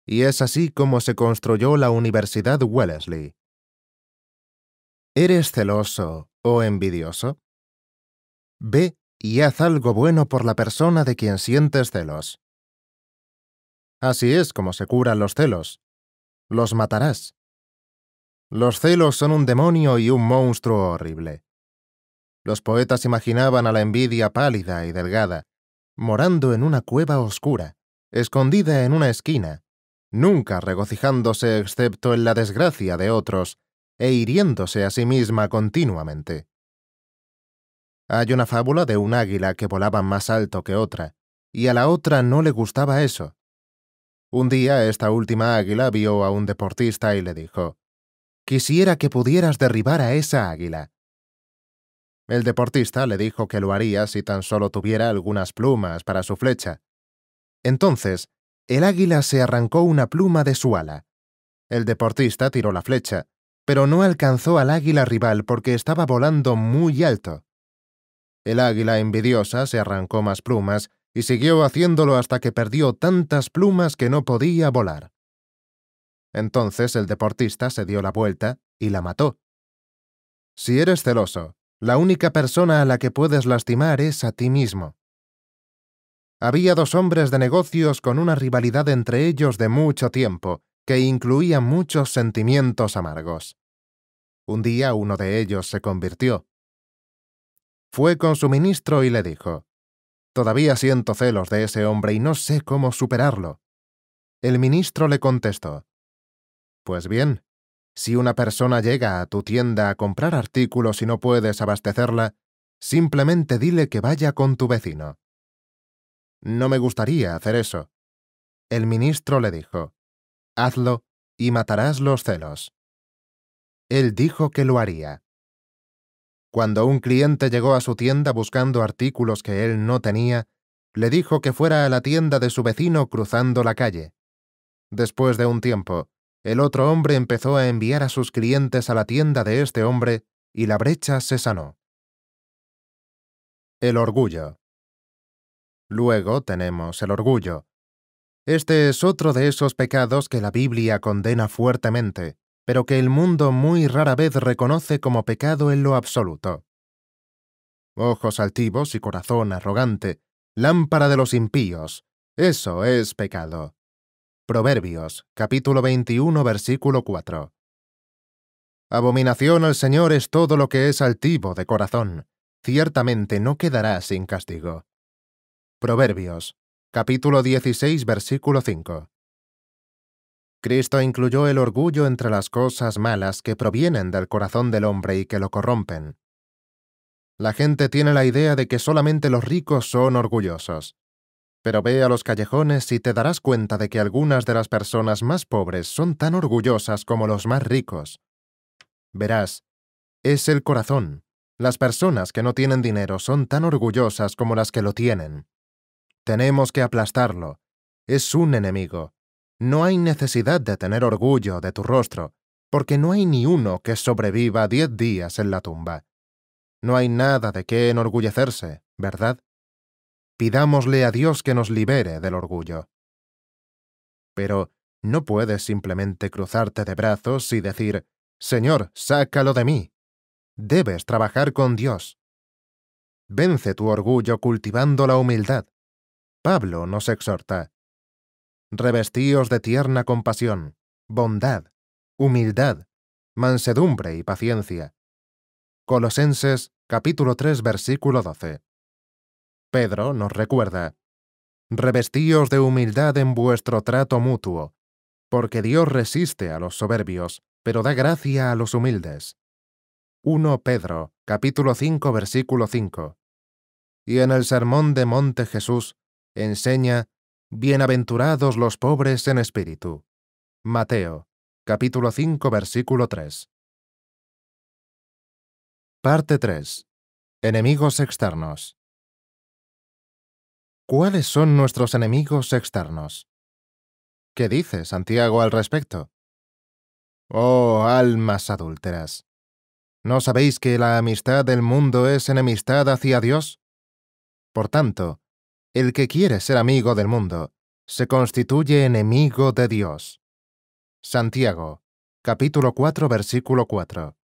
y es así como se construyó la Universidad Wellesley. ¿Eres celoso o envidioso? Ve y haz algo bueno por la persona de quien sientes celos. Así es como se curan los celos. Los matarás. Los celos son un demonio y un monstruo horrible. Los poetas imaginaban a la envidia pálida y delgada, morando en una cueva oscura, escondida en una esquina, nunca regocijándose excepto en la desgracia de otros e hiriéndose a sí misma continuamente. Hay una fábula de un águila que volaba más alto que otra, y a la otra no le gustaba eso, un día esta última águila vio a un deportista y le dijo, Quisiera que pudieras derribar a esa águila. El deportista le dijo que lo haría si tan solo tuviera algunas plumas para su flecha. Entonces, el águila se arrancó una pluma de su ala. El deportista tiró la flecha, pero no alcanzó al águila rival porque estaba volando muy alto. El águila envidiosa se arrancó más plumas y siguió haciéndolo hasta que perdió tantas plumas que no podía volar. Entonces el deportista se dio la vuelta y la mató. Si eres celoso, la única persona a la que puedes lastimar es a ti mismo. Había dos hombres de negocios con una rivalidad entre ellos de mucho tiempo, que incluía muchos sentimientos amargos. Un día uno de ellos se convirtió. Fue con su ministro y le dijo, Todavía siento celos de ese hombre y no sé cómo superarlo. El ministro le contestó. Pues bien, si una persona llega a tu tienda a comprar artículos y no puedes abastecerla, simplemente dile que vaya con tu vecino. No me gustaría hacer eso. El ministro le dijo, Hazlo y matarás los celos. Él dijo que lo haría. Cuando un cliente llegó a su tienda buscando artículos que él no tenía, le dijo que fuera a la tienda de su vecino cruzando la calle. Después de un tiempo, el otro hombre empezó a enviar a sus clientes a la tienda de este hombre y la brecha se sanó. El orgullo. Luego tenemos el orgullo. Este es otro de esos pecados que la Biblia condena fuertemente, pero que el mundo muy rara vez reconoce como pecado en lo absoluto. Ojos altivos y corazón arrogante, lámpara de los impíos, eso es pecado. Proverbios, capítulo 21, versículo 4. Abominación al Señor es todo lo que es altivo de corazón. Ciertamente no quedará sin castigo. Proverbios, capítulo 16, versículo 5. Cristo incluyó el orgullo entre las cosas malas que provienen del corazón del hombre y que lo corrompen. La gente tiene la idea de que solamente los ricos son orgullosos. Pero ve a los callejones y te darás cuenta de que algunas de las personas más pobres son tan orgullosas como los más ricos. Verás, es el corazón. Las personas que no tienen dinero son tan orgullosas como las que lo tienen. Tenemos que aplastarlo. Es un enemigo. No hay necesidad de tener orgullo de tu rostro, porque no hay ni uno que sobreviva diez días en la tumba. No hay nada de qué enorgullecerse, ¿verdad? Pidámosle a Dios que nos libere del orgullo. Pero no puedes simplemente cruzarte de brazos y decir, Señor, sácalo de mí. Debes trabajar con Dios. Vence tu orgullo cultivando la humildad. Pablo nos exhorta, revestíos de tierna compasión, bondad, humildad, mansedumbre y paciencia. Colosenses capítulo 3 versículo 12. Pedro nos recuerda, revestíos de humildad en vuestro trato mutuo, porque Dios resiste a los soberbios, pero da gracia a los humildes. 1 Pedro capítulo 5 versículo 5. Y en el Sermón de Monte Jesús enseña Bienaventurados los pobres en espíritu. Mateo, capítulo 5, versículo 3. Parte 3. Enemigos externos. ¿Cuáles son nuestros enemigos externos? ¿Qué dice Santiago al respecto? Oh, almas adúlteras. ¿No sabéis que la amistad del mundo es enemistad hacia Dios? Por tanto, el que quiere ser amigo del mundo se constituye enemigo de Dios. Santiago, capítulo 4, versículo 4.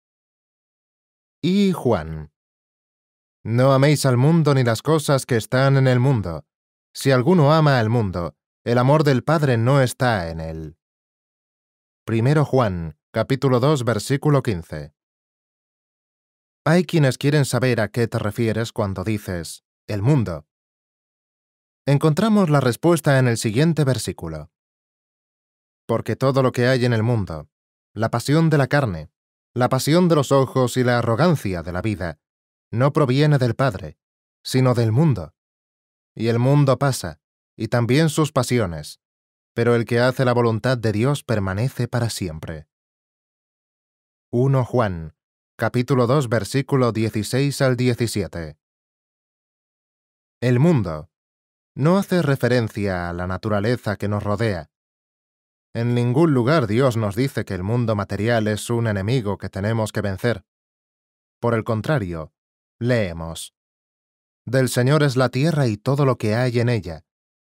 Y Juan. No améis al mundo ni las cosas que están en el mundo. Si alguno ama al mundo, el amor del Padre no está en él. Primero Juan, capítulo 2, versículo 15. Hay quienes quieren saber a qué te refieres cuando dices el mundo encontramos la respuesta en el siguiente versículo. Porque todo lo que hay en el mundo, la pasión de la carne, la pasión de los ojos y la arrogancia de la vida, no proviene del Padre, sino del mundo. Y el mundo pasa, y también sus pasiones, pero el que hace la voluntad de Dios permanece para siempre. 1 Juan, capítulo 2, versículo 16 al 17. El mundo, no hace referencia a la naturaleza que nos rodea. En ningún lugar Dios nos dice que el mundo material es un enemigo que tenemos que vencer. Por el contrario, leemos. Del Señor es la tierra y todo lo que hay en ella,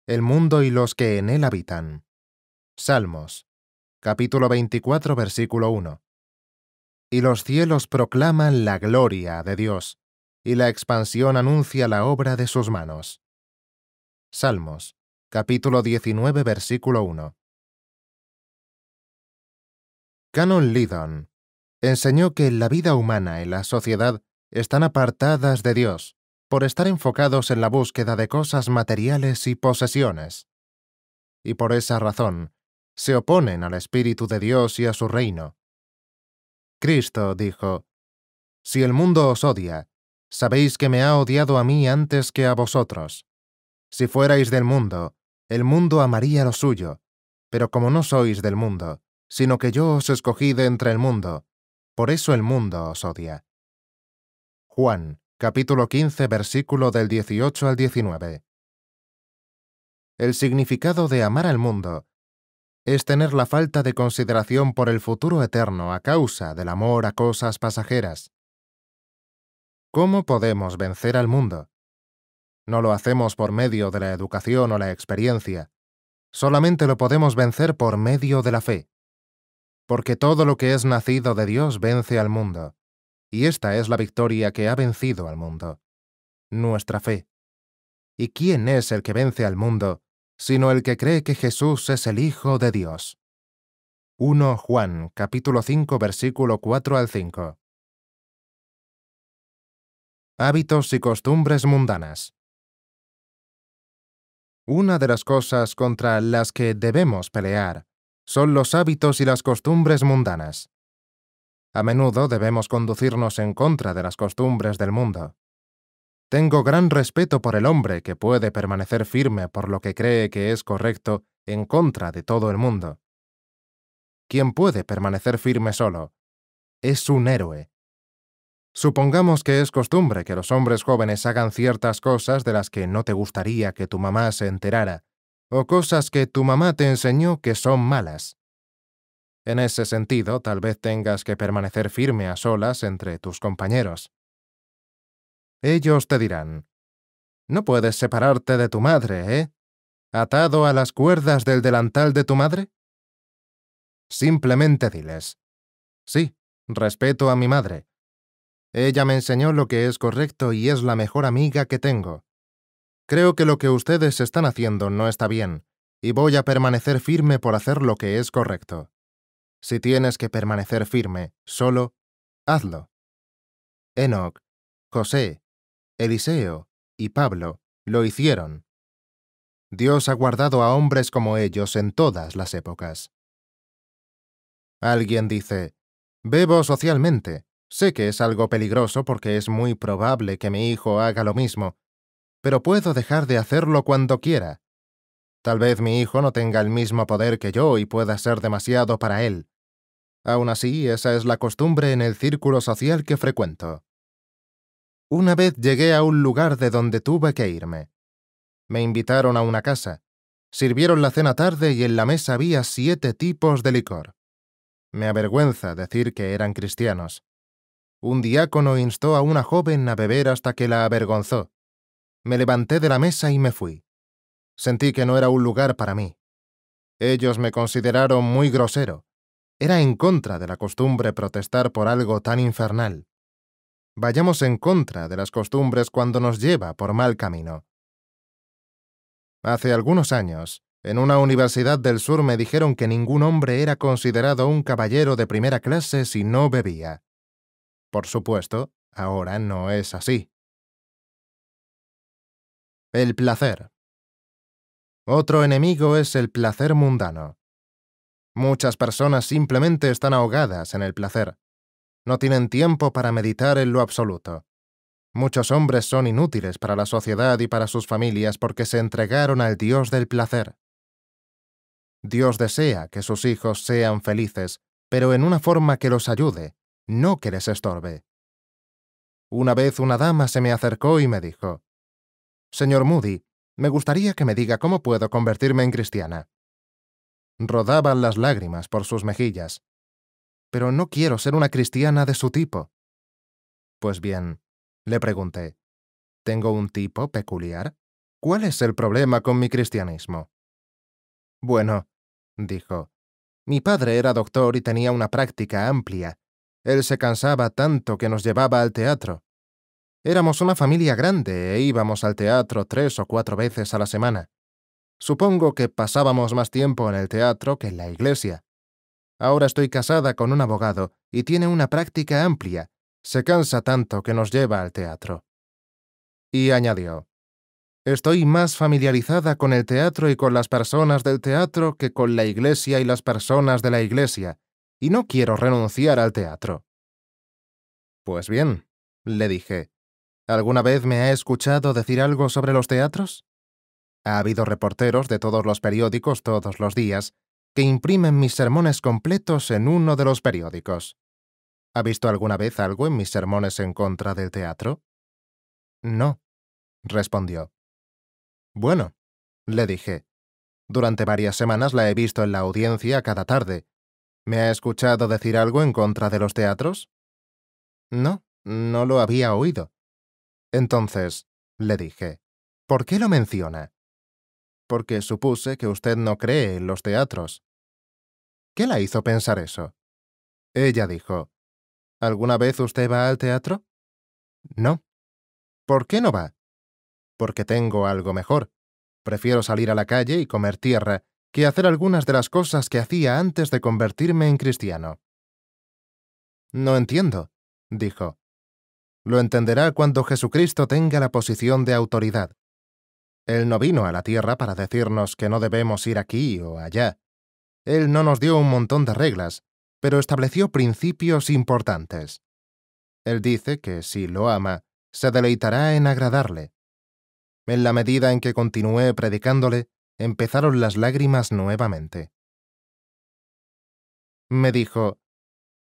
el mundo y los que en él habitan. Salmos, capítulo 24, versículo 1. Y los cielos proclaman la gloria de Dios, y la expansión anuncia la obra de sus manos. Salmos, capítulo 19, versículo 1. Canon Lydon enseñó que la vida humana y la sociedad están apartadas de Dios por estar enfocados en la búsqueda de cosas materiales y posesiones. Y por esa razón, se oponen al Espíritu de Dios y a su reino. Cristo dijo, Si el mundo os odia, sabéis que me ha odiado a mí antes que a vosotros. Si fuerais del mundo, el mundo amaría lo suyo, pero como no sois del mundo, sino que yo os escogí de entre el mundo, por eso el mundo os odia. Juan, capítulo 15, versículo del 18 al 19. El significado de amar al mundo es tener la falta de consideración por el futuro eterno a causa del amor a cosas pasajeras. ¿Cómo podemos vencer al mundo? No lo hacemos por medio de la educación o la experiencia. Solamente lo podemos vencer por medio de la fe. Porque todo lo que es nacido de Dios vence al mundo. Y esta es la victoria que ha vencido al mundo. Nuestra fe. ¿Y quién es el que vence al mundo, sino el que cree que Jesús es el Hijo de Dios? 1 Juan capítulo 5 versículo 4 al 5. Hábitos y costumbres mundanas. Una de las cosas contra las que debemos pelear son los hábitos y las costumbres mundanas. A menudo debemos conducirnos en contra de las costumbres del mundo. Tengo gran respeto por el hombre que puede permanecer firme por lo que cree que es correcto en contra de todo el mundo. Quien puede permanecer firme solo es un héroe. Supongamos que es costumbre que los hombres jóvenes hagan ciertas cosas de las que no te gustaría que tu mamá se enterara, o cosas que tu mamá te enseñó que son malas. En ese sentido, tal vez tengas que permanecer firme a solas entre tus compañeros. Ellos te dirán, No puedes separarte de tu madre, ¿eh? ¿Atado a las cuerdas del delantal de tu madre? Simplemente diles, Sí, respeto a mi madre, ella me enseñó lo que es correcto y es la mejor amiga que tengo. Creo que lo que ustedes están haciendo no está bien, y voy a permanecer firme por hacer lo que es correcto. Si tienes que permanecer firme, solo, hazlo. Enoch, José, Eliseo y Pablo lo hicieron. Dios ha guardado a hombres como ellos en todas las épocas. Alguien dice, bebo socialmente, Sé que es algo peligroso porque es muy probable que mi hijo haga lo mismo, pero puedo dejar de hacerlo cuando quiera. Tal vez mi hijo no tenga el mismo poder que yo y pueda ser demasiado para él. Aún así, esa es la costumbre en el círculo social que frecuento. Una vez llegué a un lugar de donde tuve que irme. Me invitaron a una casa. Sirvieron la cena tarde y en la mesa había siete tipos de licor. Me avergüenza decir que eran cristianos un diácono instó a una joven a beber hasta que la avergonzó. Me levanté de la mesa y me fui. Sentí que no era un lugar para mí. Ellos me consideraron muy grosero. Era en contra de la costumbre protestar por algo tan infernal. Vayamos en contra de las costumbres cuando nos lleva por mal camino. Hace algunos años, en una universidad del sur me dijeron que ningún hombre era considerado un caballero de primera clase si no bebía. Por supuesto, ahora no es así. El placer. Otro enemigo es el placer mundano. Muchas personas simplemente están ahogadas en el placer. No tienen tiempo para meditar en lo absoluto. Muchos hombres son inútiles para la sociedad y para sus familias porque se entregaron al Dios del placer. Dios desea que sus hijos sean felices, pero en una forma que los ayude, no que les estorbe. Una vez una dama se me acercó y me dijo, Señor Moody, me gustaría que me diga cómo puedo convertirme en cristiana. Rodaban las lágrimas por sus mejillas. Pero no quiero ser una cristiana de su tipo. Pues bien, le pregunté, ¿tengo un tipo peculiar? ¿Cuál es el problema con mi cristianismo? Bueno, dijo, mi padre era doctor y tenía una práctica amplia, él se cansaba tanto que nos llevaba al teatro. Éramos una familia grande e íbamos al teatro tres o cuatro veces a la semana. Supongo que pasábamos más tiempo en el teatro que en la iglesia. Ahora estoy casada con un abogado y tiene una práctica amplia. Se cansa tanto que nos lleva al teatro. Y añadió, Estoy más familiarizada con el teatro y con las personas del teatro que con la iglesia y las personas de la iglesia y no quiero renunciar al teatro. Pues bien, le dije, ¿alguna vez me ha escuchado decir algo sobre los teatros? Ha habido reporteros de todos los periódicos todos los días que imprimen mis sermones completos en uno de los periódicos. ¿Ha visto alguna vez algo en mis sermones en contra del teatro? No, respondió. Bueno, le dije. Durante varias semanas la he visto en la audiencia cada tarde, ¿Me ha escuchado decir algo en contra de los teatros? No, no lo había oído. Entonces, le dije, ¿por qué lo menciona? Porque supuse que usted no cree en los teatros. ¿Qué la hizo pensar eso? Ella dijo, ¿Alguna vez usted va al teatro? No. ¿Por qué no va? Porque tengo algo mejor. Prefiero salir a la calle y comer tierra, que hacer algunas de las cosas que hacía antes de convertirme en cristiano. No entiendo, dijo. Lo entenderá cuando Jesucristo tenga la posición de autoridad. Él no vino a la tierra para decirnos que no debemos ir aquí o allá. Él no nos dio un montón de reglas, pero estableció principios importantes. Él dice que si lo ama, se deleitará en agradarle. En la medida en que continué predicándole, empezaron las lágrimas nuevamente. Me dijo,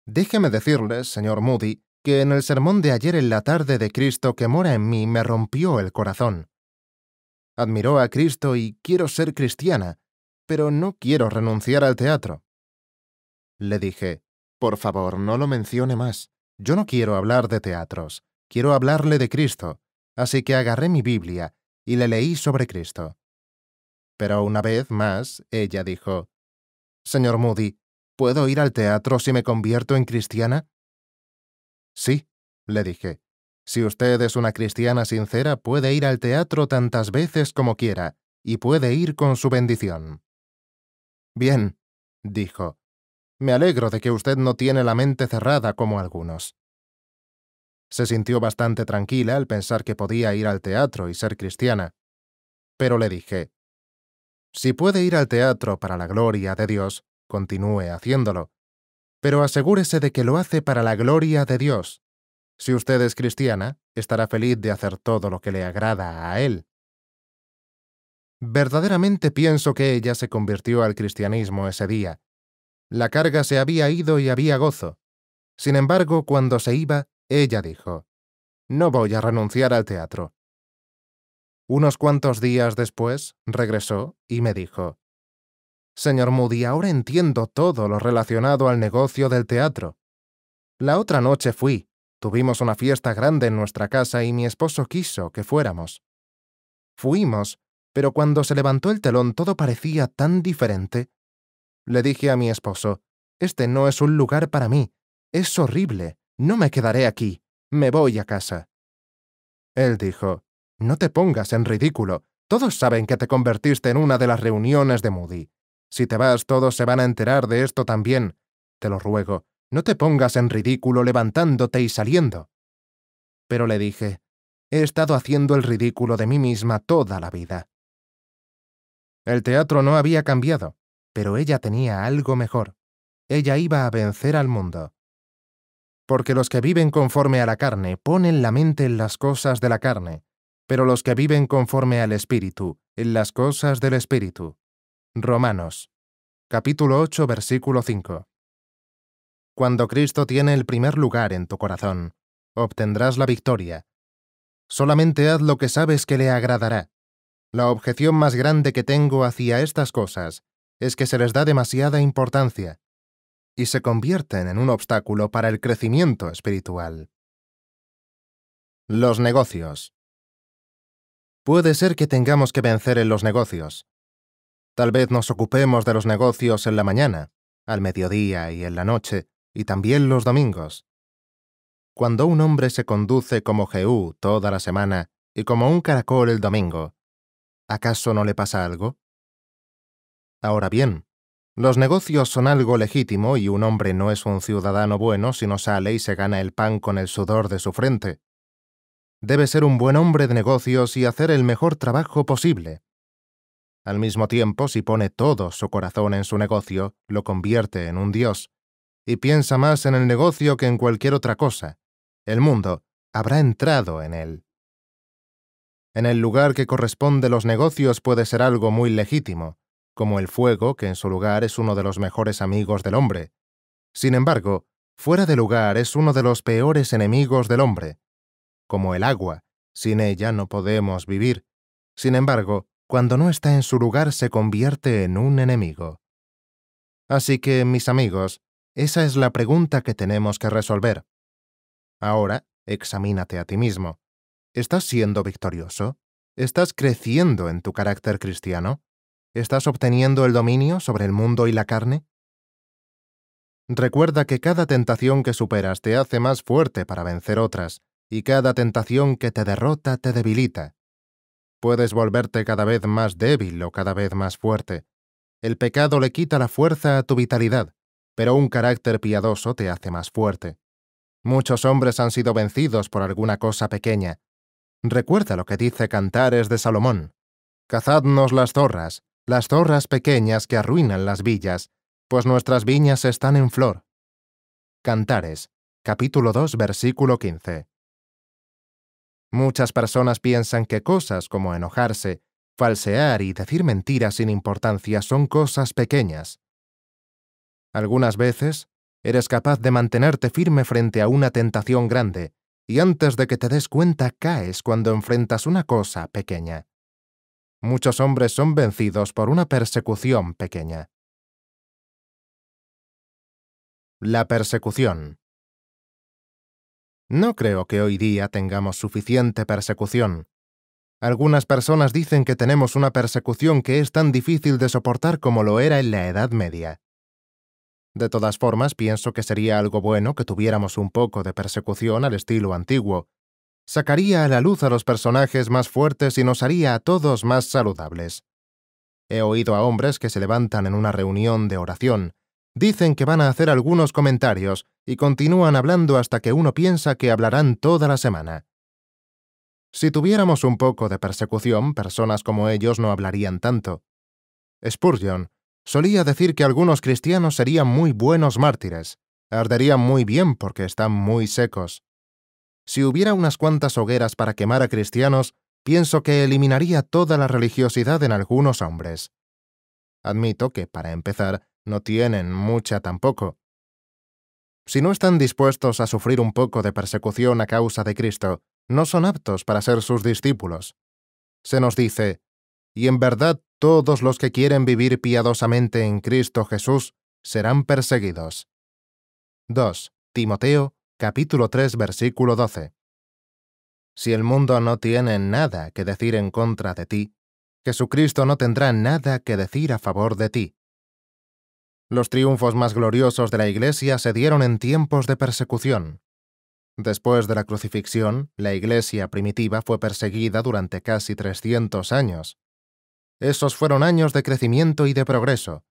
Déjeme decirles, señor Moody, que en el sermón de ayer en la tarde de Cristo que mora en mí me rompió el corazón. Admiró a Cristo y quiero ser cristiana, pero no quiero renunciar al teatro. Le dije, por favor, no lo mencione más. Yo no quiero hablar de teatros, quiero hablarle de Cristo, así que agarré mi Biblia y le leí sobre Cristo pero una vez más ella dijo, Señor Moody, ¿puedo ir al teatro si me convierto en cristiana? Sí, le dije. Si usted es una cristiana sincera, puede ir al teatro tantas veces como quiera, y puede ir con su bendición. Bien, dijo. Me alegro de que usted no tiene la mente cerrada como algunos. Se sintió bastante tranquila al pensar que podía ir al teatro y ser cristiana. Pero le dije, si puede ir al teatro para la gloria de Dios, continúe haciéndolo. Pero asegúrese de que lo hace para la gloria de Dios. Si usted es cristiana, estará feliz de hacer todo lo que le agrada a Él. Verdaderamente pienso que ella se convirtió al cristianismo ese día. La carga se había ido y había gozo. Sin embargo, cuando se iba, ella dijo, No voy a renunciar al teatro. Unos cuantos días después, regresó y me dijo, Señor Moody, ahora entiendo todo lo relacionado al negocio del teatro. La otra noche fui, tuvimos una fiesta grande en nuestra casa y mi esposo quiso que fuéramos. Fuimos, pero cuando se levantó el telón todo parecía tan diferente. Le dije a mi esposo, Este no es un lugar para mí, es horrible, no me quedaré aquí, me voy a casa. Él dijo, no te pongas en ridículo. Todos saben que te convertiste en una de las reuniones de Moody. Si te vas, todos se van a enterar de esto también. Te lo ruego, no te pongas en ridículo levantándote y saliendo. Pero le dije, he estado haciendo el ridículo de mí misma toda la vida. El teatro no había cambiado, pero ella tenía algo mejor. Ella iba a vencer al mundo. Porque los que viven conforme a la carne ponen la mente en las cosas de la carne, pero los que viven conforme al Espíritu, en las cosas del Espíritu. Romanos, capítulo 8, versículo 5. Cuando Cristo tiene el primer lugar en tu corazón, obtendrás la victoria. Solamente haz lo que sabes que le agradará. La objeción más grande que tengo hacia estas cosas es que se les da demasiada importancia y se convierten en un obstáculo para el crecimiento espiritual. Los negocios. Puede ser que tengamos que vencer en los negocios. Tal vez nos ocupemos de los negocios en la mañana, al mediodía y en la noche, y también los domingos. Cuando un hombre se conduce como jeú toda la semana y como un caracol el domingo, ¿acaso no le pasa algo? Ahora bien, los negocios son algo legítimo y un hombre no es un ciudadano bueno si no sale y se gana el pan con el sudor de su frente debe ser un buen hombre de negocios y hacer el mejor trabajo posible. Al mismo tiempo, si pone todo su corazón en su negocio, lo convierte en un dios, y piensa más en el negocio que en cualquier otra cosa. El mundo habrá entrado en él. En el lugar que corresponde los negocios puede ser algo muy legítimo, como el fuego, que en su lugar es uno de los mejores amigos del hombre. Sin embargo, fuera de lugar es uno de los peores enemigos del hombre como el agua. Sin ella no podemos vivir. Sin embargo, cuando no está en su lugar se convierte en un enemigo. Así que, mis amigos, esa es la pregunta que tenemos que resolver. Ahora, examínate a ti mismo. ¿Estás siendo victorioso? ¿Estás creciendo en tu carácter cristiano? ¿Estás obteniendo el dominio sobre el mundo y la carne? Recuerda que cada tentación que superas te hace más fuerte para vencer otras, y cada tentación que te derrota te debilita. Puedes volverte cada vez más débil o cada vez más fuerte. El pecado le quita la fuerza a tu vitalidad, pero un carácter piadoso te hace más fuerte. Muchos hombres han sido vencidos por alguna cosa pequeña. Recuerda lo que dice Cantares de Salomón. Cazadnos las zorras, las zorras pequeñas que arruinan las villas, pues nuestras viñas están en flor. Cantares, capítulo 2, versículo 15. Muchas personas piensan que cosas como enojarse, falsear y decir mentiras sin importancia son cosas pequeñas. Algunas veces, eres capaz de mantenerte firme frente a una tentación grande, y antes de que te des cuenta caes cuando enfrentas una cosa pequeña. Muchos hombres son vencidos por una persecución pequeña. La persecución. No creo que hoy día tengamos suficiente persecución. Algunas personas dicen que tenemos una persecución que es tan difícil de soportar como lo era en la Edad Media. De todas formas, pienso que sería algo bueno que tuviéramos un poco de persecución al estilo antiguo. Sacaría a la luz a los personajes más fuertes y nos haría a todos más saludables. He oído a hombres que se levantan en una reunión de oración, Dicen que van a hacer algunos comentarios y continúan hablando hasta que uno piensa que hablarán toda la semana. Si tuviéramos un poco de persecución, personas como ellos no hablarían tanto. Spurgeon solía decir que algunos cristianos serían muy buenos mártires, arderían muy bien porque están muy secos. Si hubiera unas cuantas hogueras para quemar a cristianos, pienso que eliminaría toda la religiosidad en algunos hombres. Admito que, para empezar, no tienen mucha tampoco. Si no están dispuestos a sufrir un poco de persecución a causa de Cristo, no son aptos para ser sus discípulos. Se nos dice, y en verdad todos los que quieren vivir piadosamente en Cristo Jesús serán perseguidos. 2. Timoteo, capítulo 3, versículo 12. Si el mundo no tiene nada que decir en contra de ti, Jesucristo no tendrá nada que decir a favor de ti. Los triunfos más gloriosos de la Iglesia se dieron en tiempos de persecución. Después de la crucifixión, la Iglesia primitiva fue perseguida durante casi 300 años. Esos fueron años de crecimiento y de progreso,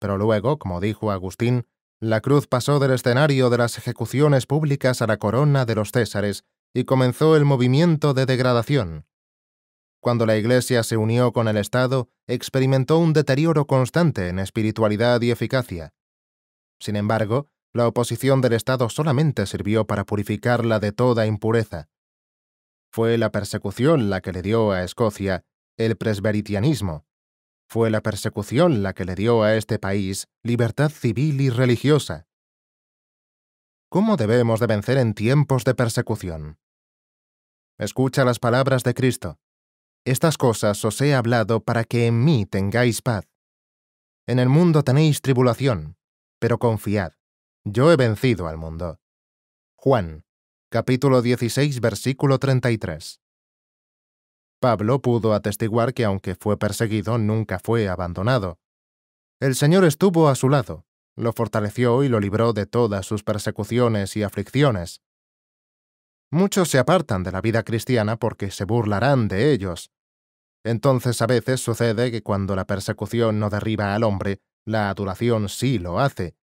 pero luego, como dijo Agustín, la cruz pasó del escenario de las ejecuciones públicas a la corona de los Césares y comenzó el movimiento de degradación. Cuando la Iglesia se unió con el Estado, experimentó un deterioro constante en espiritualidad y eficacia. Sin embargo, la oposición del Estado solamente sirvió para purificarla de toda impureza. Fue la persecución la que le dio a Escocia el presberitianismo. Fue la persecución la que le dio a este país libertad civil y religiosa. ¿Cómo debemos de vencer en tiempos de persecución? Escucha las palabras de Cristo. Estas cosas os he hablado para que en mí tengáis paz. En el mundo tenéis tribulación, pero confiad, yo he vencido al mundo. Juan, capítulo 16, versículo 33. Pablo pudo atestiguar que aunque fue perseguido, nunca fue abandonado. El Señor estuvo a su lado, lo fortaleció y lo libró de todas sus persecuciones y aflicciones. Muchos se apartan de la vida cristiana porque se burlarán de ellos, entonces a veces sucede que cuando la persecución no derriba al hombre, la adulación sí lo hace.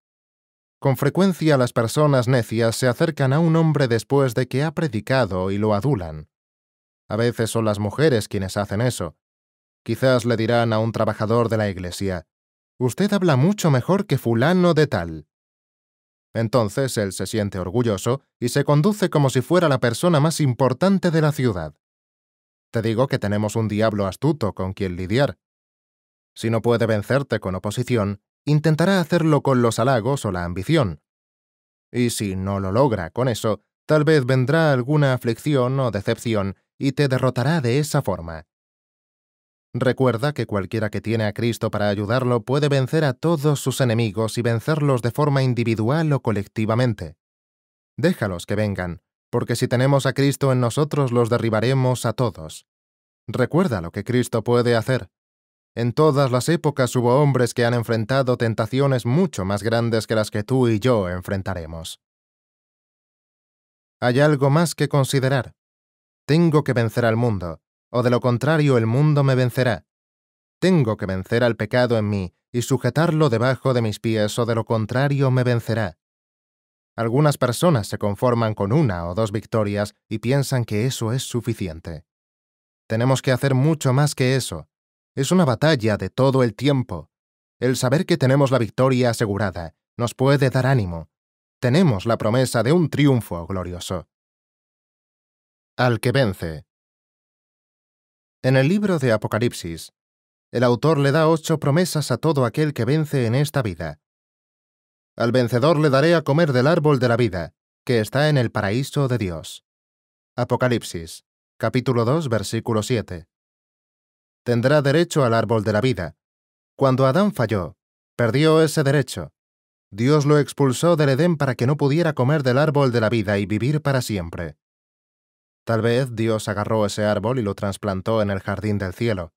Con frecuencia las personas necias se acercan a un hombre después de que ha predicado y lo adulan. A veces son las mujeres quienes hacen eso. Quizás le dirán a un trabajador de la iglesia, Usted habla mucho mejor que fulano de tal. Entonces él se siente orgulloso y se conduce como si fuera la persona más importante de la ciudad. Te digo que tenemos un diablo astuto con quien lidiar. Si no puede vencerte con oposición, intentará hacerlo con los halagos o la ambición. Y si no lo logra con eso, tal vez vendrá alguna aflicción o decepción y te derrotará de esa forma. Recuerda que cualquiera que tiene a Cristo para ayudarlo puede vencer a todos sus enemigos y vencerlos de forma individual o colectivamente. Déjalos que vengan, porque si tenemos a Cristo en nosotros los derribaremos a todos. Recuerda lo que Cristo puede hacer. En todas las épocas hubo hombres que han enfrentado tentaciones mucho más grandes que las que tú y yo enfrentaremos. Hay algo más que considerar. Tengo que vencer al mundo, o de lo contrario el mundo me vencerá. Tengo que vencer al pecado en mí y sujetarlo debajo de mis pies, o de lo contrario me vencerá. Algunas personas se conforman con una o dos victorias y piensan que eso es suficiente. Tenemos que hacer mucho más que eso. Es una batalla de todo el tiempo. El saber que tenemos la victoria asegurada nos puede dar ánimo. Tenemos la promesa de un triunfo glorioso. Al que vence. En el libro de Apocalipsis, el autor le da ocho promesas a todo aquel que vence en esta vida. Al vencedor le daré a comer del árbol de la vida, que está en el paraíso de Dios. Apocalipsis, capítulo 2, versículo 7. Tendrá derecho al árbol de la vida. Cuando Adán falló, perdió ese derecho. Dios lo expulsó del Edén para que no pudiera comer del árbol de la vida y vivir para siempre. Tal vez Dios agarró ese árbol y lo trasplantó en el jardín del cielo.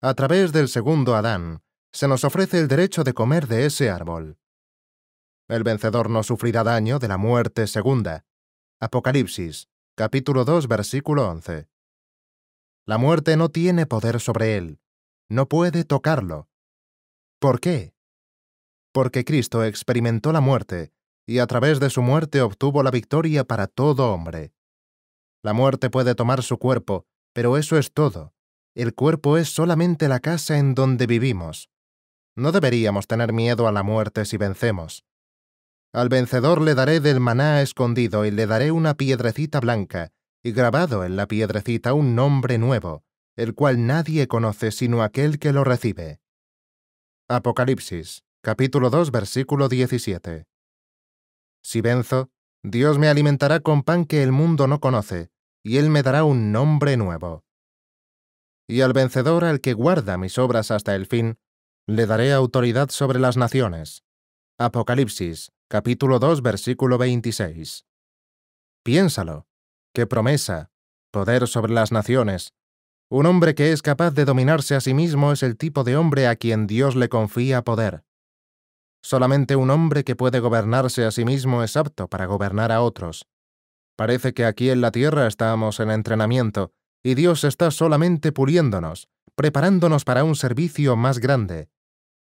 A través del segundo Adán, se nos ofrece el derecho de comer de ese árbol. El vencedor no sufrirá daño de la muerte segunda. Apocalipsis, capítulo 2, versículo 11. La muerte no tiene poder sobre él. No puede tocarlo. ¿Por qué? Porque Cristo experimentó la muerte, y a través de su muerte obtuvo la victoria para todo hombre. La muerte puede tomar su cuerpo, pero eso es todo. El cuerpo es solamente la casa en donde vivimos. No deberíamos tener miedo a la muerte si vencemos. Al vencedor le daré del maná escondido y le daré una piedrecita blanca, y grabado en la piedrecita un nombre nuevo, el cual nadie conoce sino aquel que lo recibe. Apocalipsis, capítulo 2, versículo 17. Si venzo, Dios me alimentará con pan que el mundo no conoce, y Él me dará un nombre nuevo. Y al vencedor al que guarda mis obras hasta el fin, le daré autoridad sobre las naciones. Apocalipsis, capítulo 2, versículo 26. Piénsalo. Qué promesa. Poder sobre las naciones. Un hombre que es capaz de dominarse a sí mismo es el tipo de hombre a quien Dios le confía poder. Solamente un hombre que puede gobernarse a sí mismo es apto para gobernar a otros. Parece que aquí en la tierra estamos en entrenamiento, y Dios está solamente puliéndonos, preparándonos para un servicio más grande.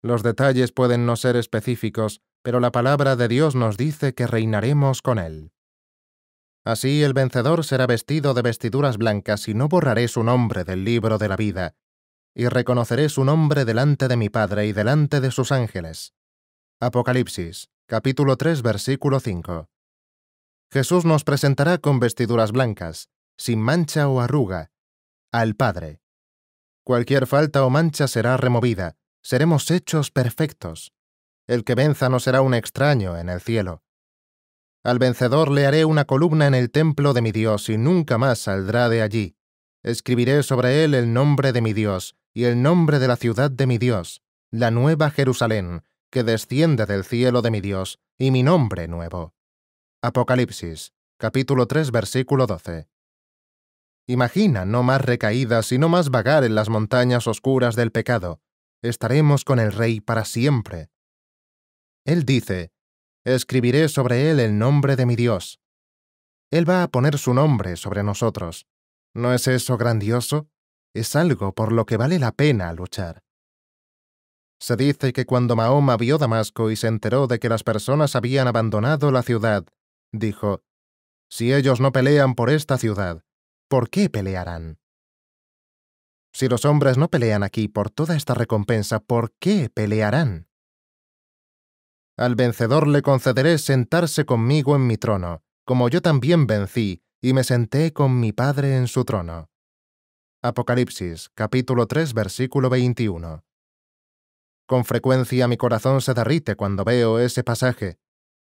Los detalles pueden no ser específicos, pero la palabra de Dios nos dice que reinaremos con Él. Así el vencedor será vestido de vestiduras blancas y no borraré su nombre del libro de la vida, y reconoceré su nombre delante de mi Padre y delante de sus ángeles. Apocalipsis, capítulo 3, versículo 5. Jesús nos presentará con vestiduras blancas, sin mancha o arruga, al Padre. Cualquier falta o mancha será removida, seremos hechos perfectos. El que venza no será un extraño en el cielo. Al vencedor le haré una columna en el templo de mi Dios y nunca más saldrá de allí. Escribiré sobre él el nombre de mi Dios y el nombre de la ciudad de mi Dios, la nueva Jerusalén, que desciende del cielo de mi Dios, y mi nombre nuevo. Apocalipsis, capítulo 3, versículo 12. Imagina no más recaídas y no más vagar en las montañas oscuras del pecado. Estaremos con el Rey para siempre. Él dice, escribiré sobre él el nombre de mi Dios. Él va a poner su nombre sobre nosotros. ¿No es eso grandioso? Es algo por lo que vale la pena luchar. Se dice que cuando Mahoma vio Damasco y se enteró de que las personas habían abandonado la ciudad, dijo, Si ellos no pelean por esta ciudad, ¿por qué pelearán? Si los hombres no pelean aquí por toda esta recompensa, ¿por qué pelearán? Al vencedor le concederé sentarse conmigo en mi trono, como yo también vencí y me senté con mi Padre en su trono. Apocalipsis, capítulo 3, versículo 21. Con frecuencia mi corazón se derrite cuando veo ese pasaje.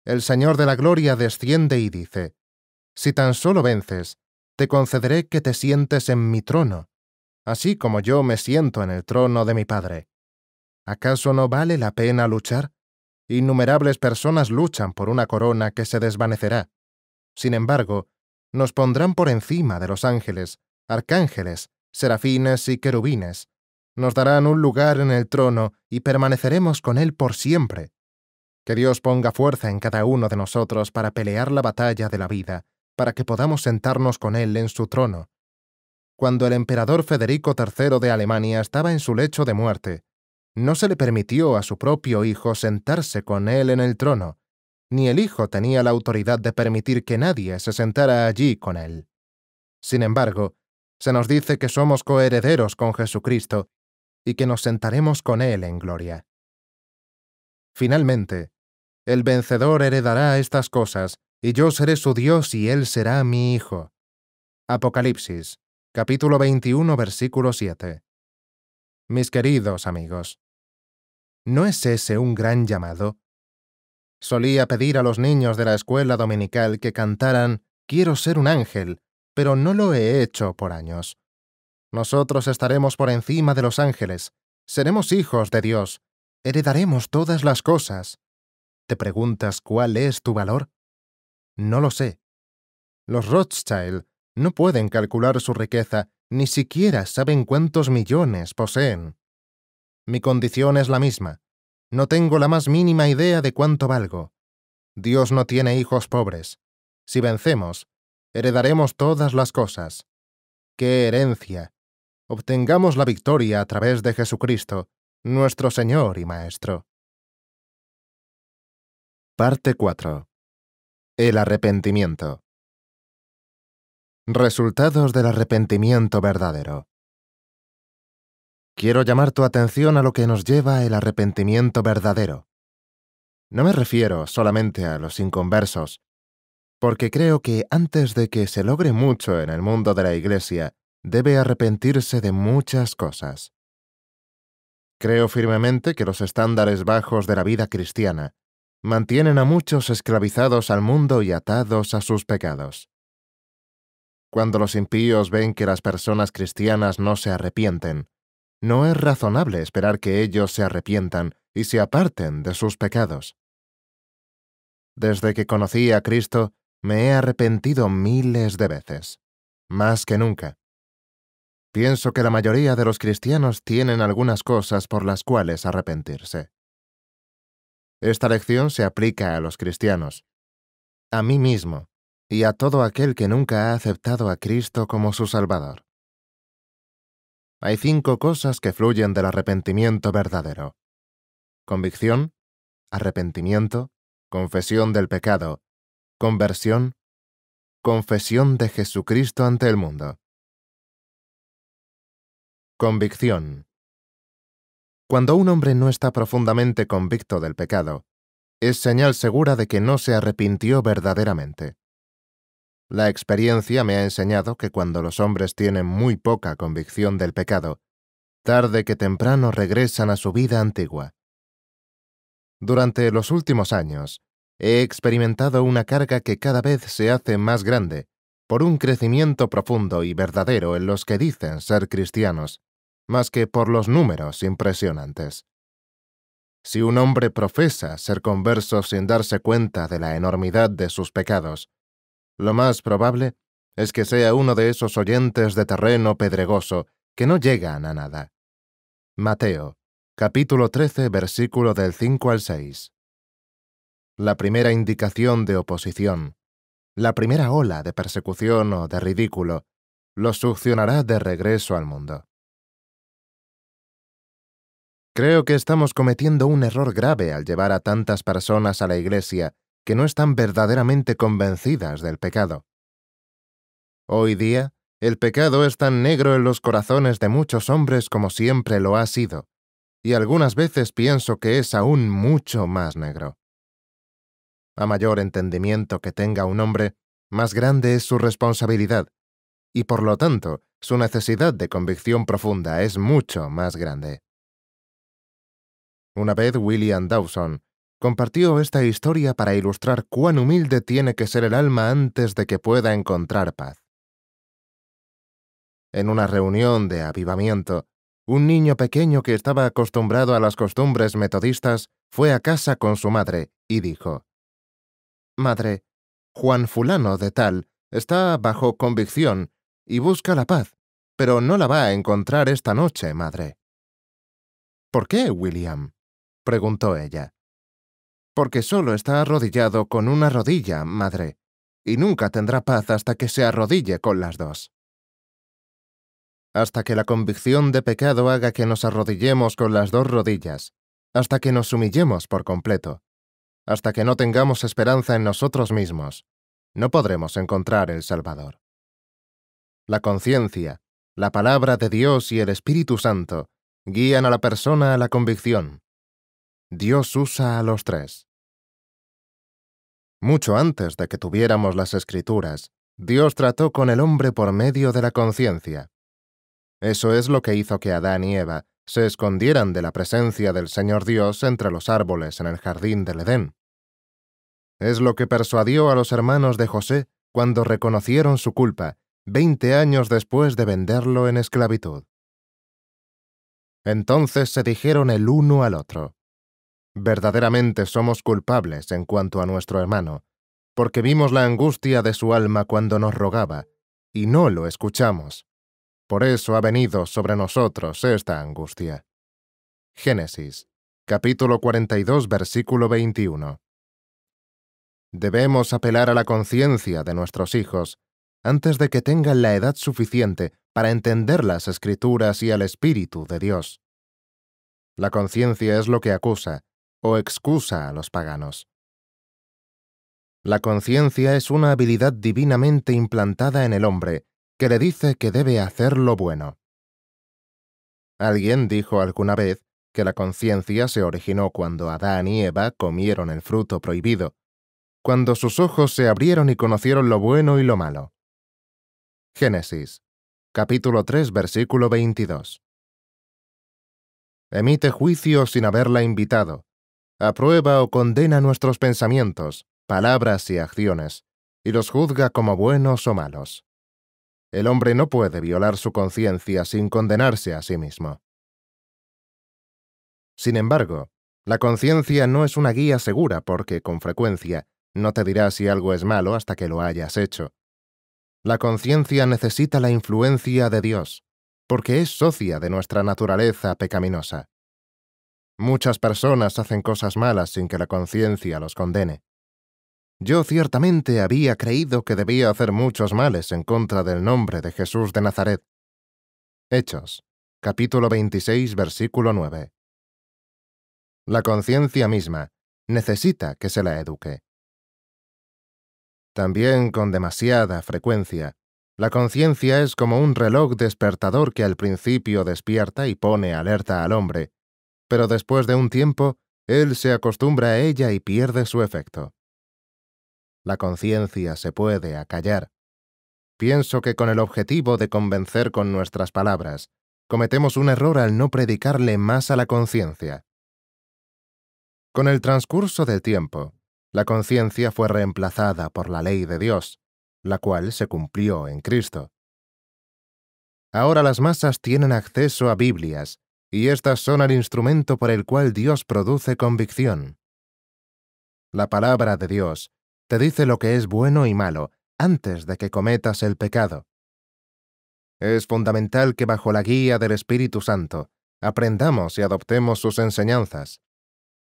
El Señor de la Gloria desciende y dice, Si tan solo vences, te concederé que te sientes en mi trono, así como yo me siento en el trono de mi Padre. ¿Acaso no vale la pena luchar? Innumerables personas luchan por una corona que se desvanecerá. Sin embargo, nos pondrán por encima de los ángeles, arcángeles, serafines y querubines. Nos darán un lugar en el trono y permaneceremos con él por siempre. Que Dios ponga fuerza en cada uno de nosotros para pelear la batalla de la vida, para que podamos sentarnos con él en su trono. Cuando el emperador Federico III de Alemania estaba en su lecho de muerte, no se le permitió a su propio hijo sentarse con él en el trono, ni el hijo tenía la autoridad de permitir que nadie se sentara allí con él. Sin embargo, se nos dice que somos coherederos con Jesucristo y que nos sentaremos con él en gloria. Finalmente, el vencedor heredará estas cosas, y yo seré su Dios y él será mi hijo. Apocalipsis, capítulo 21, versículo 7. Mis queridos amigos, ¿No es ese un gran llamado? Solía pedir a los niños de la escuela dominical que cantaran Quiero ser un ángel, pero no lo he hecho por años. Nosotros estaremos por encima de los ángeles, seremos hijos de Dios, heredaremos todas las cosas. ¿Te preguntas cuál es tu valor? No lo sé. Los Rothschild no pueden calcular su riqueza, ni siquiera saben cuántos millones poseen. Mi condición es la misma. No tengo la más mínima idea de cuánto valgo. Dios no tiene hijos pobres. Si vencemos, heredaremos todas las cosas. ¡Qué herencia! Obtengamos la victoria a través de Jesucristo, nuestro Señor y Maestro. Parte 4. El arrepentimiento. Resultados del arrepentimiento verdadero. Quiero llamar tu atención a lo que nos lleva el arrepentimiento verdadero. No me refiero solamente a los inconversos, porque creo que antes de que se logre mucho en el mundo de la Iglesia, debe arrepentirse de muchas cosas. Creo firmemente que los estándares bajos de la vida cristiana mantienen a muchos esclavizados al mundo y atados a sus pecados. Cuando los impíos ven que las personas cristianas no se arrepienten, no es razonable esperar que ellos se arrepientan y se aparten de sus pecados. Desde que conocí a Cristo, me he arrepentido miles de veces, más que nunca. Pienso que la mayoría de los cristianos tienen algunas cosas por las cuales arrepentirse. Esta lección se aplica a los cristianos, a mí mismo y a todo aquel que nunca ha aceptado a Cristo como su Salvador hay cinco cosas que fluyen del arrepentimiento verdadero. Convicción, arrepentimiento, confesión del pecado, conversión, confesión de Jesucristo ante el mundo. Convicción. Cuando un hombre no está profundamente convicto del pecado, es señal segura de que no se arrepintió verdaderamente. La experiencia me ha enseñado que cuando los hombres tienen muy poca convicción del pecado, tarde que temprano regresan a su vida antigua. Durante los últimos años, he experimentado una carga que cada vez se hace más grande, por un crecimiento profundo y verdadero en los que dicen ser cristianos, más que por los números impresionantes. Si un hombre profesa ser converso sin darse cuenta de la enormidad de sus pecados, lo más probable es que sea uno de esos oyentes de terreno pedregoso que no llegan a nada. Mateo, capítulo 13, versículo del 5 al 6. La primera indicación de oposición, la primera ola de persecución o de ridículo, los succionará de regreso al mundo. Creo que estamos cometiendo un error grave al llevar a tantas personas a la Iglesia que no están verdaderamente convencidas del pecado. Hoy día, el pecado es tan negro en los corazones de muchos hombres como siempre lo ha sido, y algunas veces pienso que es aún mucho más negro. A mayor entendimiento que tenga un hombre, más grande es su responsabilidad, y por lo tanto, su necesidad de convicción profunda es mucho más grande. Una vez William Dawson, compartió esta historia para ilustrar cuán humilde tiene que ser el alma antes de que pueda encontrar paz. En una reunión de avivamiento, un niño pequeño que estaba acostumbrado a las costumbres metodistas fue a casa con su madre y dijo, Madre, Juan fulano de tal está bajo convicción y busca la paz, pero no la va a encontrar esta noche, madre. ¿Por qué, William? preguntó ella porque solo está arrodillado con una rodilla, madre, y nunca tendrá paz hasta que se arrodille con las dos. Hasta que la convicción de pecado haga que nos arrodillemos con las dos rodillas, hasta que nos humillemos por completo, hasta que no tengamos esperanza en nosotros mismos, no podremos encontrar el Salvador. La conciencia, la palabra de Dios y el Espíritu Santo guían a la persona a la convicción. Dios usa a los tres. Mucho antes de que tuviéramos las escrituras, Dios trató con el hombre por medio de la conciencia. Eso es lo que hizo que Adán y Eva se escondieran de la presencia del Señor Dios entre los árboles en el jardín del Edén. Es lo que persuadió a los hermanos de José cuando reconocieron su culpa, veinte años después de venderlo en esclavitud. Entonces se dijeron el uno al otro, verdaderamente somos culpables en cuanto a nuestro hermano, porque vimos la angustia de su alma cuando nos rogaba, y no lo escuchamos. Por eso ha venido sobre nosotros esta angustia. Génesis, capítulo 42, versículo 21. Debemos apelar a la conciencia de nuestros hijos antes de que tengan la edad suficiente para entender las escrituras y al Espíritu de Dios. La conciencia es lo que acusa, o excusa a los paganos. La conciencia es una habilidad divinamente implantada en el hombre, que le dice que debe hacer lo bueno. Alguien dijo alguna vez que la conciencia se originó cuando Adán y Eva comieron el fruto prohibido, cuando sus ojos se abrieron y conocieron lo bueno y lo malo. Génesis, capítulo 3, versículo 22. Emite juicio sin haberla invitado, aprueba o condena nuestros pensamientos, palabras y acciones, y los juzga como buenos o malos. El hombre no puede violar su conciencia sin condenarse a sí mismo. Sin embargo, la conciencia no es una guía segura porque, con frecuencia, no te dirá si algo es malo hasta que lo hayas hecho. La conciencia necesita la influencia de Dios, porque es socia de nuestra naturaleza pecaminosa. Muchas personas hacen cosas malas sin que la conciencia los condene. Yo ciertamente había creído que debía hacer muchos males en contra del nombre de Jesús de Nazaret. Hechos, capítulo 26, versículo 9. La conciencia misma necesita que se la eduque. También con demasiada frecuencia, la conciencia es como un reloj despertador que al principio despierta y pone alerta al hombre, pero después de un tiempo, él se acostumbra a ella y pierde su efecto. La conciencia se puede acallar. Pienso que con el objetivo de convencer con nuestras palabras, cometemos un error al no predicarle más a la conciencia. Con el transcurso del tiempo, la conciencia fue reemplazada por la ley de Dios, la cual se cumplió en Cristo. Ahora las masas tienen acceso a Biblias, y estas son el instrumento por el cual Dios produce convicción. La palabra de Dios te dice lo que es bueno y malo antes de que cometas el pecado. Es fundamental que bajo la guía del Espíritu Santo aprendamos y adoptemos sus enseñanzas.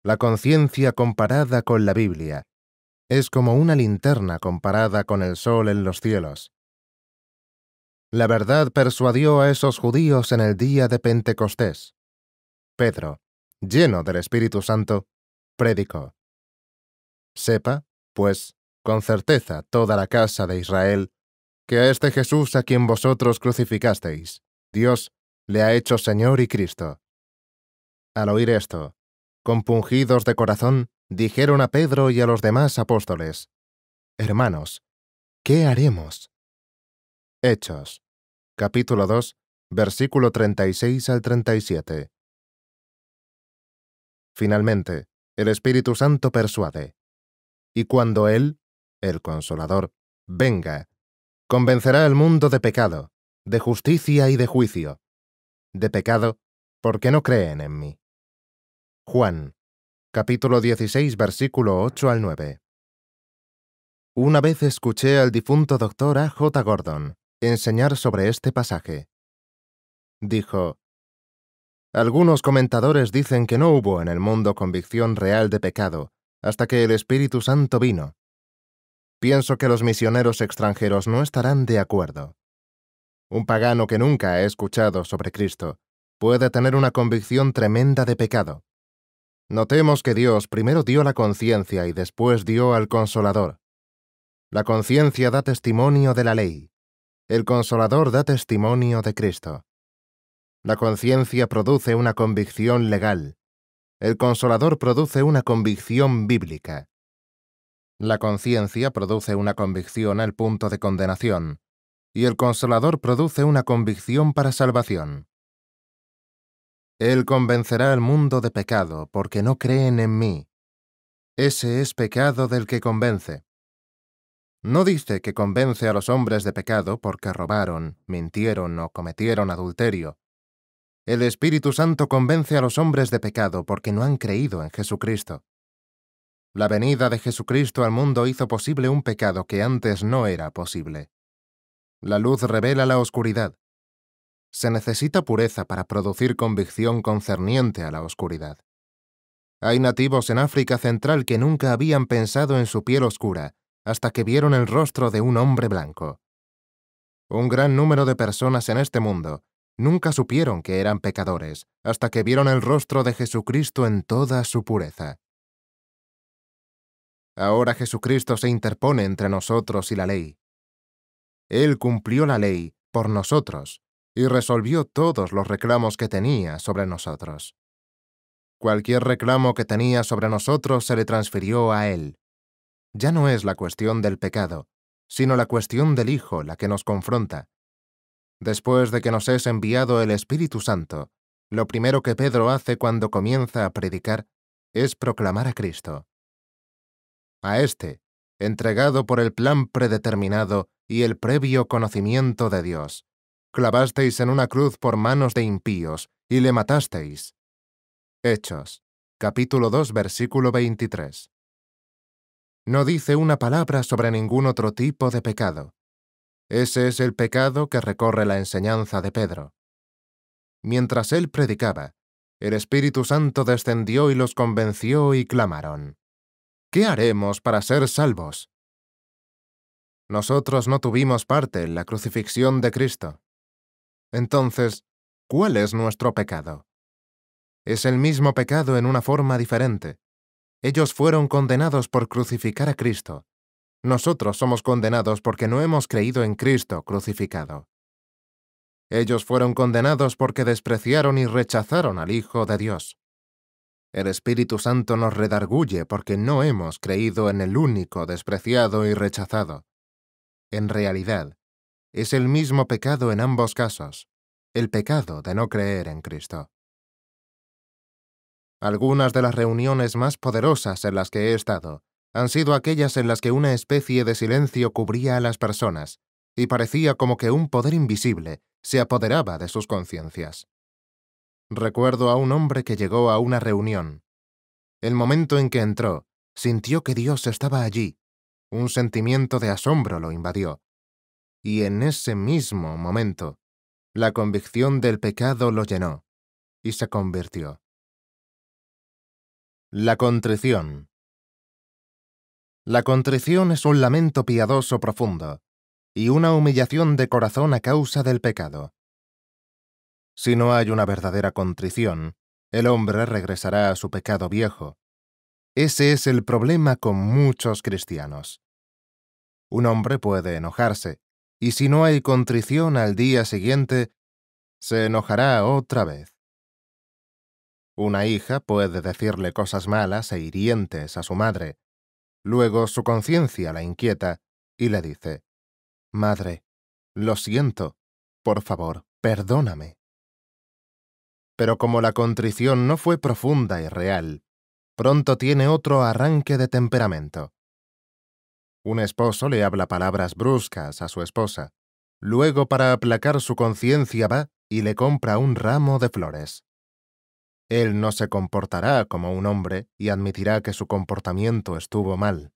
La conciencia comparada con la Biblia es como una linterna comparada con el sol en los cielos. La verdad persuadió a esos judíos en el día de Pentecostés. Pedro, lleno del Espíritu Santo, predicó. Sepa, pues, con certeza toda la casa de Israel, que a este Jesús a quien vosotros crucificasteis, Dios le ha hecho Señor y Cristo. Al oír esto, compungidos de corazón, dijeron a Pedro y a los demás apóstoles, Hermanos, ¿qué haremos? Hechos capítulo 2, versículo 36 al 37. Finalmente, el Espíritu Santo persuade. Y cuando Él, el Consolador, venga, convencerá al mundo de pecado, de justicia y de juicio. De pecado, porque no creen en mí. Juan, capítulo 16, versículo 8 al 9. Una vez escuché al difunto doctor A. J. Gordon, enseñar sobre este pasaje. Dijo, Algunos comentadores dicen que no hubo en el mundo convicción real de pecado hasta que el Espíritu Santo vino. Pienso que los misioneros extranjeros no estarán de acuerdo. Un pagano que nunca ha escuchado sobre Cristo puede tener una convicción tremenda de pecado. Notemos que Dios primero dio la conciencia y después dio al consolador. La conciencia da testimonio de la ley, el consolador da testimonio de Cristo. La conciencia produce una convicción legal. El consolador produce una convicción bíblica. La conciencia produce una convicción al punto de condenación, y el consolador produce una convicción para salvación. Él convencerá al mundo de pecado porque no creen en mí. Ese es pecado del que convence. No dice que convence a los hombres de pecado porque robaron, mintieron o cometieron adulterio. El Espíritu Santo convence a los hombres de pecado porque no han creído en Jesucristo. La venida de Jesucristo al mundo hizo posible un pecado que antes no era posible. La luz revela la oscuridad. Se necesita pureza para producir convicción concerniente a la oscuridad. Hay nativos en África Central que nunca habían pensado en su piel oscura, hasta que vieron el rostro de un hombre blanco. Un gran número de personas en este mundo nunca supieron que eran pecadores hasta que vieron el rostro de Jesucristo en toda su pureza. Ahora Jesucristo se interpone entre nosotros y la ley. Él cumplió la ley por nosotros y resolvió todos los reclamos que tenía sobre nosotros. Cualquier reclamo que tenía sobre nosotros se le transfirió a Él ya no es la cuestión del pecado, sino la cuestión del Hijo la que nos confronta. Después de que nos es enviado el Espíritu Santo, lo primero que Pedro hace cuando comienza a predicar es proclamar a Cristo. A este, entregado por el plan predeterminado y el previo conocimiento de Dios, clavasteis en una cruz por manos de impíos y le matasteis. Hechos, capítulo 2, versículo 23. No dice una palabra sobre ningún otro tipo de pecado. Ese es el pecado que recorre la enseñanza de Pedro. Mientras él predicaba, el Espíritu Santo descendió y los convenció y clamaron, ¿Qué haremos para ser salvos? Nosotros no tuvimos parte en la crucifixión de Cristo. Entonces, ¿cuál es nuestro pecado? Es el mismo pecado en una forma diferente, ellos fueron condenados por crucificar a Cristo. Nosotros somos condenados porque no hemos creído en Cristo crucificado. Ellos fueron condenados porque despreciaron y rechazaron al Hijo de Dios. El Espíritu Santo nos redarguye porque no hemos creído en el único despreciado y rechazado. En realidad, es el mismo pecado en ambos casos, el pecado de no creer en Cristo. Algunas de las reuniones más poderosas en las que he estado han sido aquellas en las que una especie de silencio cubría a las personas, y parecía como que un poder invisible se apoderaba de sus conciencias. Recuerdo a un hombre que llegó a una reunión. El momento en que entró, sintió que Dios estaba allí. Un sentimiento de asombro lo invadió. Y en ese mismo momento, la convicción del pecado lo llenó y se convirtió. La contrición. La contrición es un lamento piadoso profundo y una humillación de corazón a causa del pecado. Si no hay una verdadera contrición, el hombre regresará a su pecado viejo. Ese es el problema con muchos cristianos. Un hombre puede enojarse, y si no hay contrición al día siguiente, se enojará otra vez. Una hija puede decirle cosas malas e hirientes a su madre. Luego su conciencia la inquieta y le dice, Madre, lo siento, por favor, perdóname. Pero como la contrición no fue profunda y real, pronto tiene otro arranque de temperamento. Un esposo le habla palabras bruscas a su esposa. Luego, para aplacar su conciencia, va y le compra un ramo de flores. Él no se comportará como un hombre y admitirá que su comportamiento estuvo mal.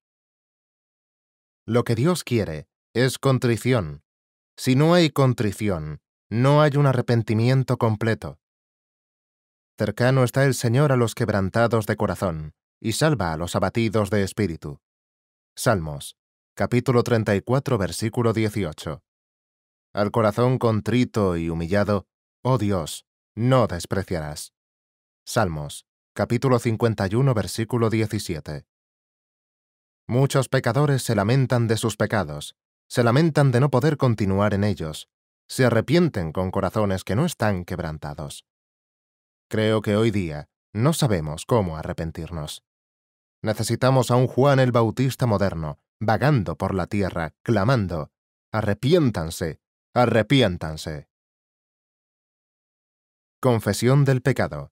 Lo que Dios quiere es contrición. Si no hay contrición, no hay un arrepentimiento completo. Cercano está el Señor a los quebrantados de corazón, y salva a los abatidos de espíritu. Salmos, capítulo 34, versículo 18. Al corazón contrito y humillado, oh Dios, no despreciarás. Salmos, capítulo 51, versículo 17. Muchos pecadores se lamentan de sus pecados, se lamentan de no poder continuar en ellos, se arrepienten con corazones que no están quebrantados. Creo que hoy día no sabemos cómo arrepentirnos. Necesitamos a un Juan el Bautista moderno, vagando por la tierra, clamando, arrepiéntanse, arrepiéntanse. Confesión del pecado.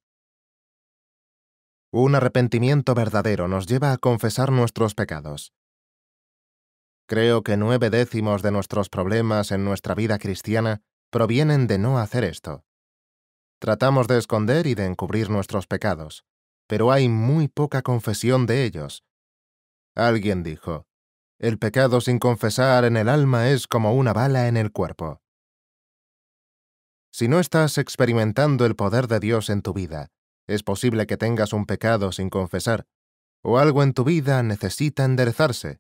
Un arrepentimiento verdadero nos lleva a confesar nuestros pecados. Creo que nueve décimos de nuestros problemas en nuestra vida cristiana provienen de no hacer esto. Tratamos de esconder y de encubrir nuestros pecados, pero hay muy poca confesión de ellos. Alguien dijo, el pecado sin confesar en el alma es como una bala en el cuerpo. Si no estás experimentando el poder de Dios en tu vida, es posible que tengas un pecado sin confesar, o algo en tu vida necesita enderezarse.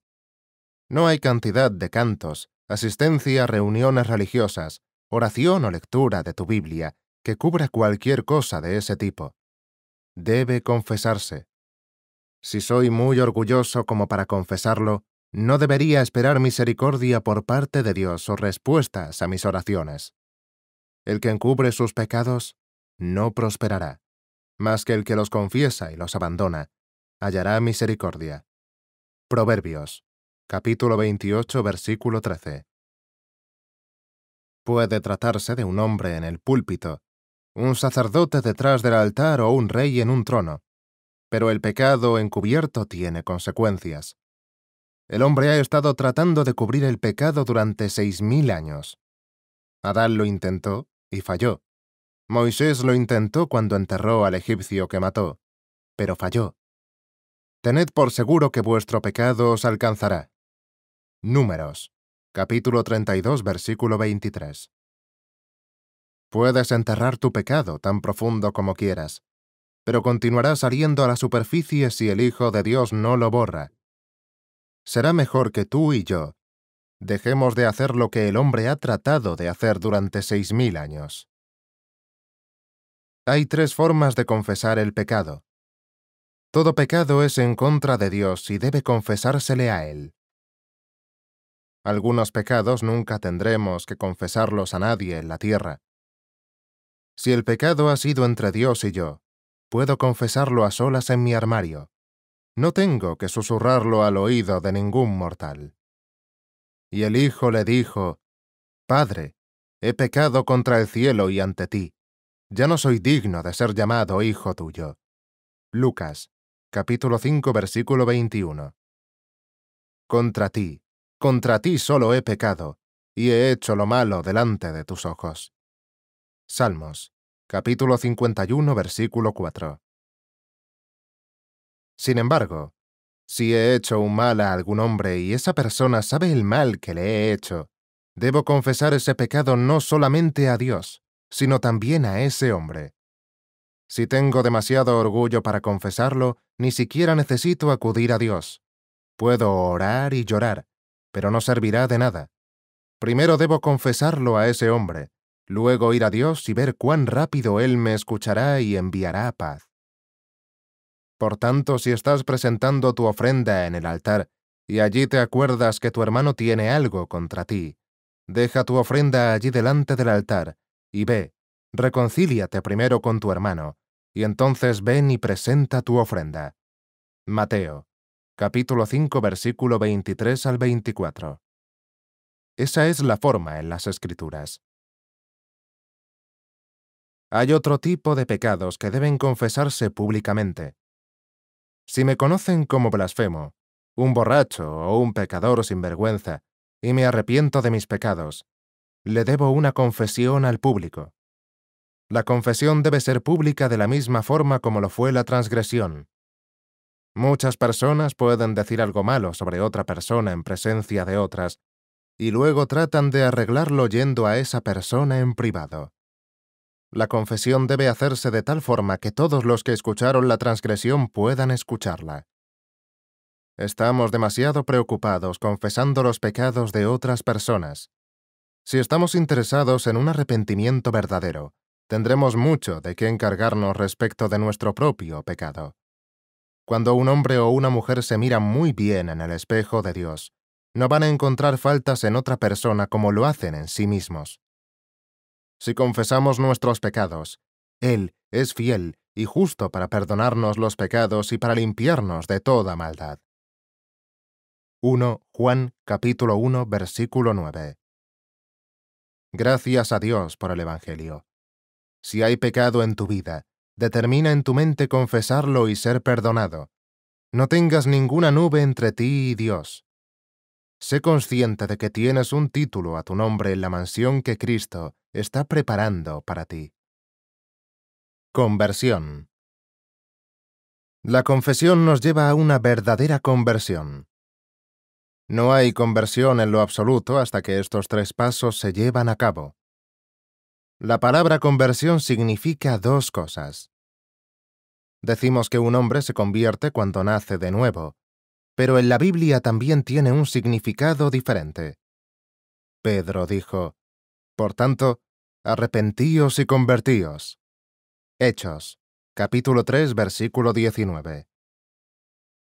No hay cantidad de cantos, asistencia a reuniones religiosas, oración o lectura de tu Biblia que cubra cualquier cosa de ese tipo. Debe confesarse. Si soy muy orgulloso como para confesarlo, no debería esperar misericordia por parte de Dios o respuestas a mis oraciones. El que encubre sus pecados no prosperará más que el que los confiesa y los abandona, hallará misericordia. Proverbios, capítulo 28, versículo 13. Puede tratarse de un hombre en el púlpito, un sacerdote detrás del altar o un rey en un trono, pero el pecado encubierto tiene consecuencias. El hombre ha estado tratando de cubrir el pecado durante seis mil años. Adán lo intentó y falló. Moisés lo intentó cuando enterró al egipcio que mató, pero falló. Tened por seguro que vuestro pecado os alcanzará. Números, capítulo 32, versículo 23. Puedes enterrar tu pecado tan profundo como quieras, pero continuará saliendo a la superficie si el Hijo de Dios no lo borra. Será mejor que tú y yo dejemos de hacer lo que el hombre ha tratado de hacer durante seis mil años. Hay tres formas de confesar el pecado. Todo pecado es en contra de Dios y debe confesársele a Él. Algunos pecados nunca tendremos que confesarlos a nadie en la tierra. Si el pecado ha sido entre Dios y yo, puedo confesarlo a solas en mi armario. No tengo que susurrarlo al oído de ningún mortal. Y el Hijo le dijo, Padre, he pecado contra el cielo y ante ti ya no soy digno de ser llamado hijo tuyo. Lucas, capítulo 5, versículo 21. Contra ti, contra ti solo he pecado, y he hecho lo malo delante de tus ojos. Salmos, capítulo 51, versículo 4. Sin embargo, si he hecho un mal a algún hombre y esa persona sabe el mal que le he hecho, debo confesar ese pecado no solamente a Dios, sino también a ese hombre. Si tengo demasiado orgullo para confesarlo, ni siquiera necesito acudir a Dios. Puedo orar y llorar, pero no servirá de nada. Primero debo confesarlo a ese hombre, luego ir a Dios y ver cuán rápido Él me escuchará y enviará paz. Por tanto, si estás presentando tu ofrenda en el altar, y allí te acuerdas que tu hermano tiene algo contra ti, deja tu ofrenda allí delante del altar, y ve, reconcíliate primero con tu hermano, y entonces ven y presenta tu ofrenda. Mateo, capítulo 5, versículo 23 al 24. Esa es la forma en las escrituras. Hay otro tipo de pecados que deben confesarse públicamente. Si me conocen como blasfemo, un borracho o un pecador sin vergüenza, y me arrepiento de mis pecados, le debo una confesión al público. La confesión debe ser pública de la misma forma como lo fue la transgresión. Muchas personas pueden decir algo malo sobre otra persona en presencia de otras, y luego tratan de arreglarlo yendo a esa persona en privado. La confesión debe hacerse de tal forma que todos los que escucharon la transgresión puedan escucharla. Estamos demasiado preocupados confesando los pecados de otras personas. Si estamos interesados en un arrepentimiento verdadero, tendremos mucho de qué encargarnos respecto de nuestro propio pecado. Cuando un hombre o una mujer se mira muy bien en el espejo de Dios, no van a encontrar faltas en otra persona como lo hacen en sí mismos. Si confesamos nuestros pecados, Él es fiel y justo para perdonarnos los pecados y para limpiarnos de toda maldad. 1 Juan capítulo 1 versículo 9 Gracias a Dios por el Evangelio. Si hay pecado en tu vida, determina en tu mente confesarlo y ser perdonado. No tengas ninguna nube entre ti y Dios. Sé consciente de que tienes un título a tu nombre en la mansión que Cristo está preparando para ti. Conversión. La confesión nos lleva a una verdadera conversión. No hay conversión en lo absoluto hasta que estos tres pasos se llevan a cabo. La palabra conversión significa dos cosas. Decimos que un hombre se convierte cuando nace de nuevo, pero en la Biblia también tiene un significado diferente. Pedro dijo, Por tanto, arrepentíos y convertíos. Hechos, capítulo 3, versículo 19.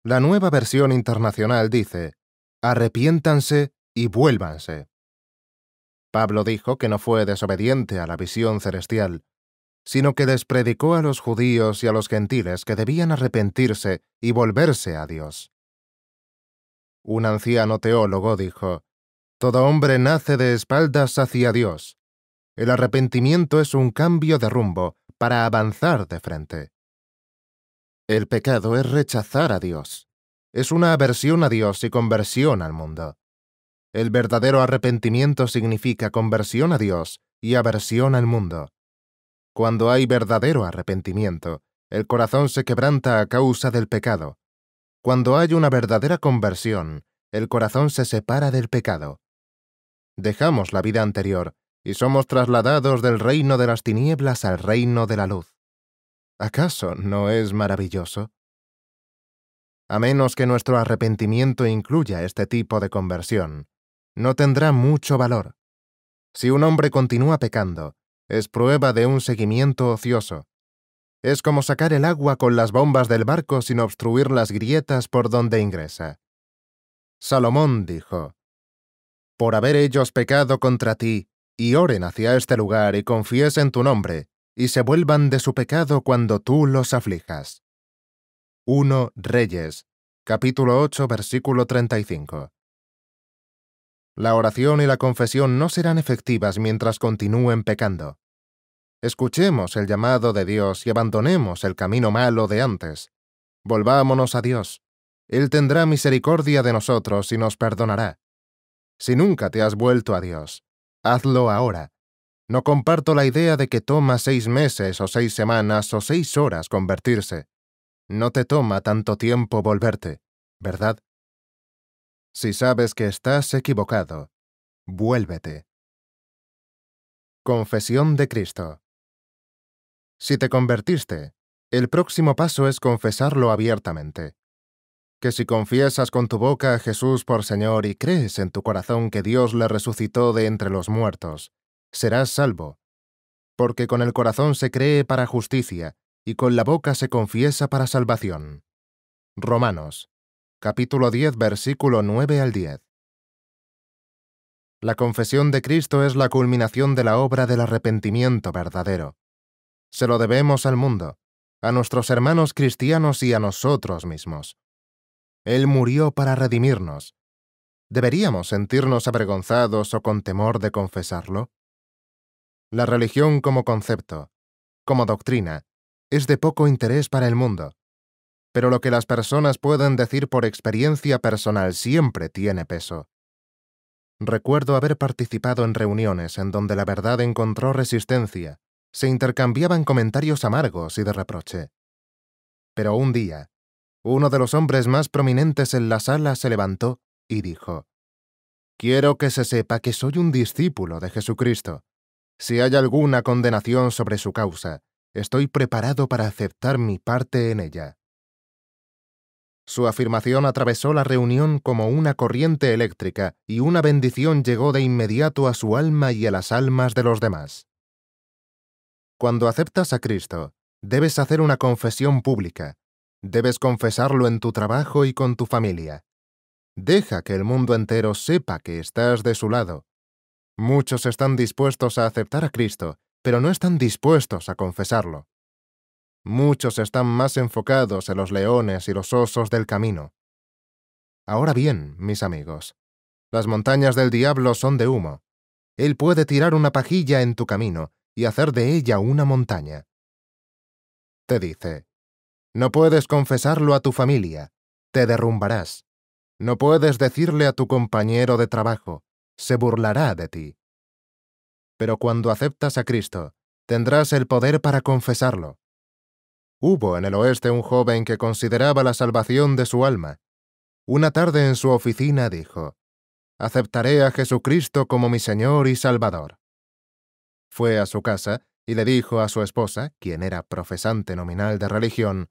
La nueva versión internacional dice, arrepiéntanse y vuélvanse. Pablo dijo que no fue desobediente a la visión celestial, sino que les predicó a los judíos y a los gentiles que debían arrepentirse y volverse a Dios. Un anciano teólogo dijo, Todo hombre nace de espaldas hacia Dios. El arrepentimiento es un cambio de rumbo para avanzar de frente. El pecado es rechazar a Dios, es una aversión a Dios y conversión al mundo. El verdadero arrepentimiento significa conversión a Dios y aversión al mundo. Cuando hay verdadero arrepentimiento, el corazón se quebranta a causa del pecado. Cuando hay una verdadera conversión, el corazón se separa del pecado. Dejamos la vida anterior y somos trasladados del reino de las tinieblas al reino de la luz. ¿Acaso no es maravilloso? a menos que nuestro arrepentimiento incluya este tipo de conversión, no tendrá mucho valor. Si un hombre continúa pecando, es prueba de un seguimiento ocioso. Es como sacar el agua con las bombas del barco sin obstruir las grietas por donde ingresa. Salomón dijo, Por haber ellos pecado contra ti, y oren hacia este lugar y confiesen tu nombre, y se vuelvan de su pecado cuando tú los aflijas. 1 Reyes, capítulo 8, versículo 35. La oración y la confesión no serán efectivas mientras continúen pecando. Escuchemos el llamado de Dios y abandonemos el camino malo de antes. Volvámonos a Dios. Él tendrá misericordia de nosotros y nos perdonará. Si nunca te has vuelto a Dios, hazlo ahora. No comparto la idea de que toma seis meses o seis semanas o seis horas convertirse. No te toma tanto tiempo volverte, ¿verdad? Si sabes que estás equivocado, vuélvete. Confesión de Cristo. Si te convertiste, el próximo paso es confesarlo abiertamente. Que si confiesas con tu boca a Jesús por Señor y crees en tu corazón que Dios le resucitó de entre los muertos, serás salvo. Porque con el corazón se cree para justicia, y con la boca se confiesa para salvación. Romanos, capítulo 10, versículo 9 al 10. La confesión de Cristo es la culminación de la obra del arrepentimiento verdadero. Se lo debemos al mundo, a nuestros hermanos cristianos y a nosotros mismos. Él murió para redimirnos. ¿Deberíamos sentirnos avergonzados o con temor de confesarlo? La religión como concepto, como doctrina, es de poco interés para el mundo. Pero lo que las personas pueden decir por experiencia personal siempre tiene peso. Recuerdo haber participado en reuniones en donde la verdad encontró resistencia, se intercambiaban comentarios amargos y de reproche. Pero un día, uno de los hombres más prominentes en la sala se levantó y dijo, Quiero que se sepa que soy un discípulo de Jesucristo. Si hay alguna condenación sobre su causa, Estoy preparado para aceptar mi parte en ella. Su afirmación atravesó la reunión como una corriente eléctrica y una bendición llegó de inmediato a su alma y a las almas de los demás. Cuando aceptas a Cristo, debes hacer una confesión pública. Debes confesarlo en tu trabajo y con tu familia. Deja que el mundo entero sepa que estás de su lado. Muchos están dispuestos a aceptar a Cristo, pero no están dispuestos a confesarlo. Muchos están más enfocados en los leones y los osos del camino. Ahora bien, mis amigos, las montañas del diablo son de humo. Él puede tirar una pajilla en tu camino y hacer de ella una montaña. Te dice, no puedes confesarlo a tu familia, te derrumbarás. No puedes decirle a tu compañero de trabajo, se burlará de ti pero cuando aceptas a Cristo, tendrás el poder para confesarlo. Hubo en el oeste un joven que consideraba la salvación de su alma. Una tarde en su oficina dijo, Aceptaré a Jesucristo como mi Señor y Salvador. Fue a su casa y le dijo a su esposa, quien era profesante nominal de religión,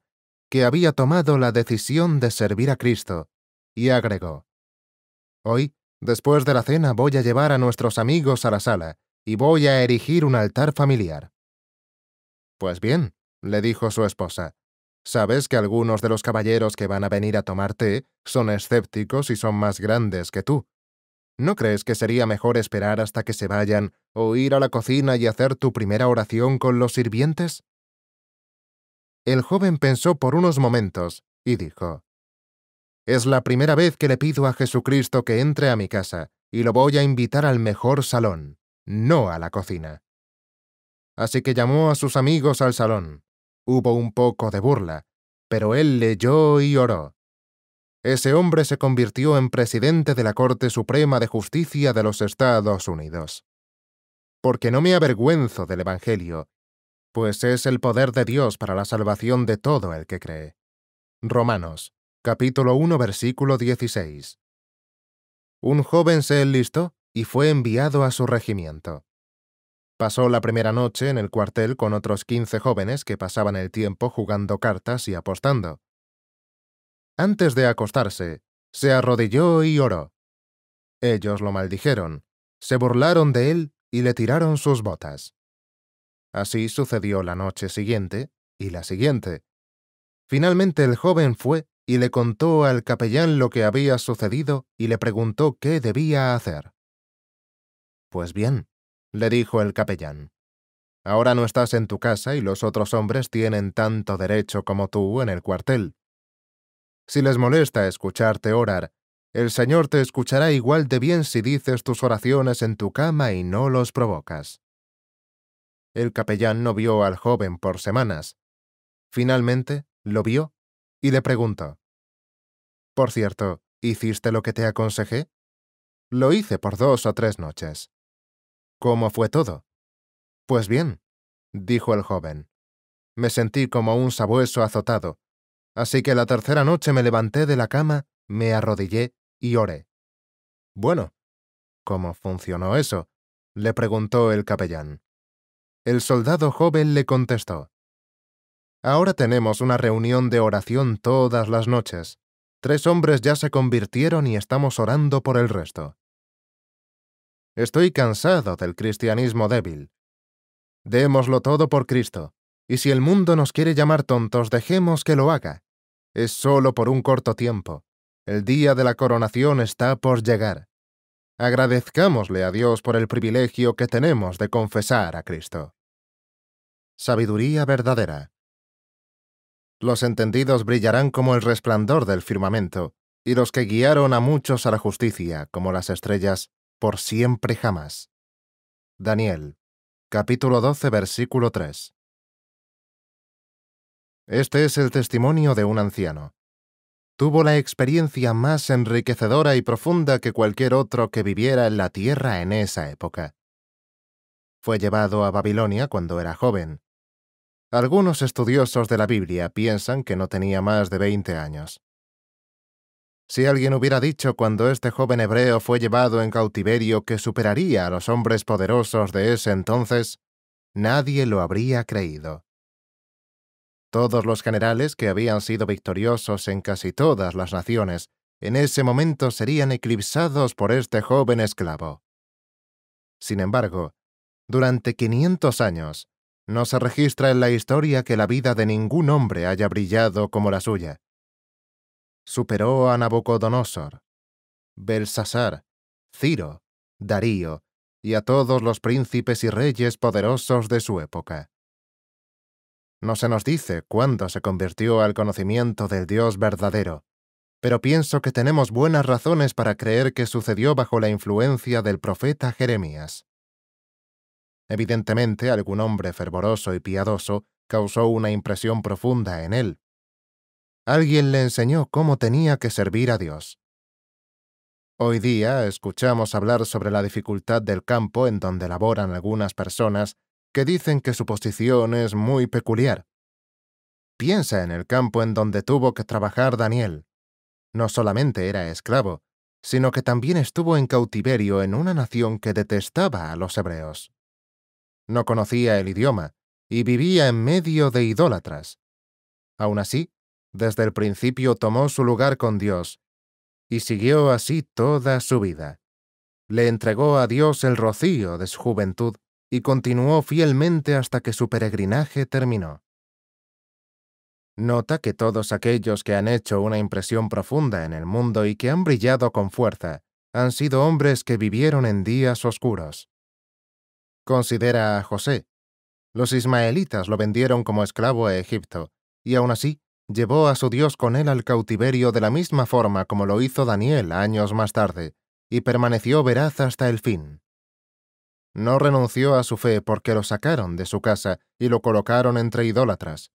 que había tomado la decisión de servir a Cristo, y agregó, Hoy, después de la cena, voy a llevar a nuestros amigos a la sala, y voy a erigir un altar familiar. Pues bien, le dijo su esposa, sabes que algunos de los caballeros que van a venir a tomar té son escépticos y son más grandes que tú. ¿No crees que sería mejor esperar hasta que se vayan o ir a la cocina y hacer tu primera oración con los sirvientes? El joven pensó por unos momentos y dijo, Es la primera vez que le pido a Jesucristo que entre a mi casa, y lo voy a invitar al mejor salón no a la cocina. Así que llamó a sus amigos al salón. Hubo un poco de burla, pero él leyó y oró. Ese hombre se convirtió en presidente de la Corte Suprema de Justicia de los Estados Unidos. Porque no me avergüenzo del Evangelio, pues es el poder de Dios para la salvación de todo el que cree. Romanos, capítulo 1, versículo 16. Un joven se enlistó y fue enviado a su regimiento. Pasó la primera noche en el cuartel con otros quince jóvenes que pasaban el tiempo jugando cartas y apostando. Antes de acostarse, se arrodilló y oró. Ellos lo maldijeron, se burlaron de él y le tiraron sus botas. Así sucedió la noche siguiente y la siguiente. Finalmente el joven fue y le contó al capellán lo que había sucedido y le preguntó qué debía hacer. Pues bien, le dijo el capellán. Ahora no estás en tu casa y los otros hombres tienen tanto derecho como tú en el cuartel. Si les molesta escucharte orar, el Señor te escuchará igual de bien si dices tus oraciones en tu cama y no los provocas. El capellán no vio al joven por semanas. Finalmente, lo vio y le preguntó. Por cierto, ¿hiciste lo que te aconsejé? Lo hice por dos o tres noches. ¿Cómo fue todo? Pues bien, dijo el joven. Me sentí como un sabueso azotado, así que la tercera noche me levanté de la cama, me arrodillé y oré. Bueno, ¿cómo funcionó eso? le preguntó el capellán. El soldado joven le contestó. Ahora tenemos una reunión de oración todas las noches. Tres hombres ya se convirtieron y estamos orando por el resto. Estoy cansado del cristianismo débil. Démoslo todo por Cristo, y si el mundo nos quiere llamar tontos, dejemos que lo haga. Es solo por un corto tiempo. El día de la coronación está por llegar. Agradezcámosle a Dios por el privilegio que tenemos de confesar a Cristo. Sabiduría verdadera. Los entendidos brillarán como el resplandor del firmamento, y los que guiaron a muchos a la justicia, como las estrellas, por siempre jamás. Daniel, capítulo 12, versículo 3. Este es el testimonio de un anciano. Tuvo la experiencia más enriquecedora y profunda que cualquier otro que viviera en la tierra en esa época. Fue llevado a Babilonia cuando era joven. Algunos estudiosos de la Biblia piensan que no tenía más de 20 años. Si alguien hubiera dicho cuando este joven hebreo fue llevado en cautiverio que superaría a los hombres poderosos de ese entonces, nadie lo habría creído. Todos los generales que habían sido victoriosos en casi todas las naciones en ese momento serían eclipsados por este joven esclavo. Sin embargo, durante 500 años, no se registra en la historia que la vida de ningún hombre haya brillado como la suya superó a Nabucodonosor, Belsasar, Ciro, Darío y a todos los príncipes y reyes poderosos de su época. No se nos dice cuándo se convirtió al conocimiento del Dios verdadero, pero pienso que tenemos buenas razones para creer que sucedió bajo la influencia del profeta Jeremías. Evidentemente, algún hombre fervoroso y piadoso causó una impresión profunda en él, alguien le enseñó cómo tenía que servir a Dios. Hoy día escuchamos hablar sobre la dificultad del campo en donde laboran algunas personas que dicen que su posición es muy peculiar. Piensa en el campo en donde tuvo que trabajar Daniel. No solamente era esclavo, sino que también estuvo en cautiverio en una nación que detestaba a los hebreos. No conocía el idioma y vivía en medio de idólatras. Aún así, desde el principio tomó su lugar con Dios, y siguió así toda su vida. Le entregó a Dios el rocío de su juventud y continuó fielmente hasta que su peregrinaje terminó. Nota que todos aquellos que han hecho una impresión profunda en el mundo y que han brillado con fuerza, han sido hombres que vivieron en días oscuros. Considera a José. Los ismaelitas lo vendieron como esclavo a Egipto, y aún así llevó a su Dios con él al cautiverio de la misma forma como lo hizo Daniel años más tarde, y permaneció veraz hasta el fin. No renunció a su fe porque lo sacaron de su casa y lo colocaron entre idólatras.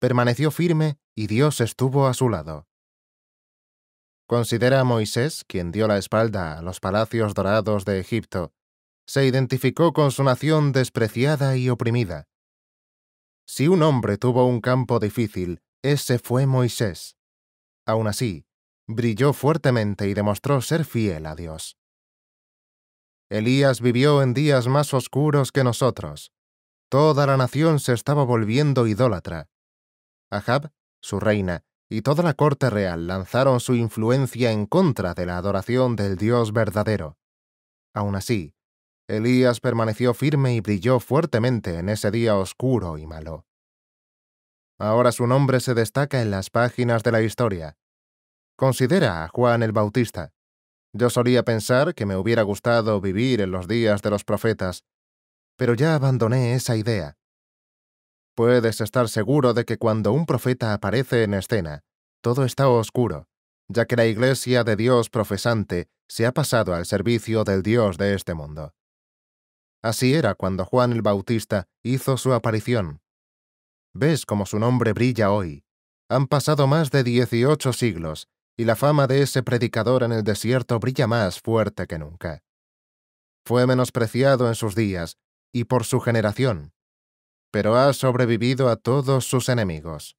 Permaneció firme y Dios estuvo a su lado. Considera a Moisés, quien dio la espalda a los palacios dorados de Egipto, se identificó con su nación despreciada y oprimida. Si un hombre tuvo un campo difícil, ese fue Moisés. Aún así, brilló fuertemente y demostró ser fiel a Dios. Elías vivió en días más oscuros que nosotros. Toda la nación se estaba volviendo idólatra. Ahab, su reina, y toda la corte real lanzaron su influencia en contra de la adoración del Dios verdadero. Aún así, Elías permaneció firme y brilló fuertemente en ese día oscuro y malo. Ahora su nombre se destaca en las páginas de la historia. Considera a Juan el Bautista. Yo solía pensar que me hubiera gustado vivir en los días de los profetas, pero ya abandoné esa idea. Puedes estar seguro de que cuando un profeta aparece en escena, todo está oscuro, ya que la iglesia de Dios profesante se ha pasado al servicio del Dios de este mundo. Así era cuando Juan el Bautista hizo su aparición. Ves cómo su nombre brilla hoy. Han pasado más de 18 siglos y la fama de ese predicador en el desierto brilla más fuerte que nunca. Fue menospreciado en sus días y por su generación, pero ha sobrevivido a todos sus enemigos.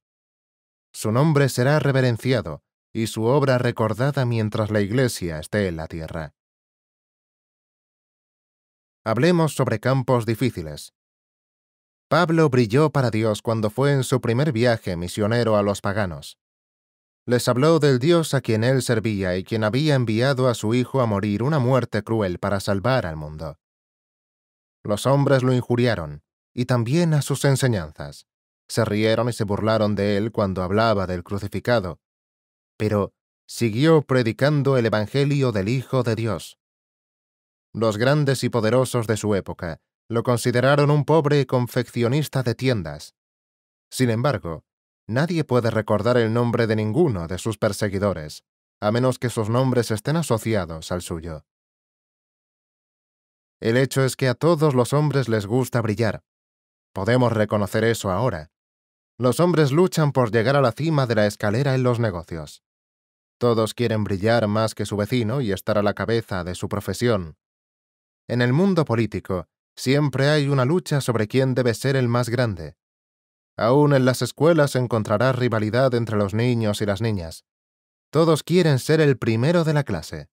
Su nombre será reverenciado y su obra recordada mientras la Iglesia esté en la tierra. Hablemos sobre campos difíciles, Pablo brilló para Dios cuando fue en su primer viaje misionero a los paganos. Les habló del Dios a quien él servía y quien había enviado a su hijo a morir una muerte cruel para salvar al mundo. Los hombres lo injuriaron, y también a sus enseñanzas. Se rieron y se burlaron de él cuando hablaba del crucificado. Pero siguió predicando el Evangelio del Hijo de Dios. Los grandes y poderosos de su época, lo consideraron un pobre confeccionista de tiendas. Sin embargo, nadie puede recordar el nombre de ninguno de sus perseguidores, a menos que sus nombres estén asociados al suyo. El hecho es que a todos los hombres les gusta brillar. Podemos reconocer eso ahora. Los hombres luchan por llegar a la cima de la escalera en los negocios. Todos quieren brillar más que su vecino y estar a la cabeza de su profesión. En el mundo político, Siempre hay una lucha sobre quién debe ser el más grande. Aún en las escuelas encontrará rivalidad entre los niños y las niñas. Todos quieren ser el primero de la clase.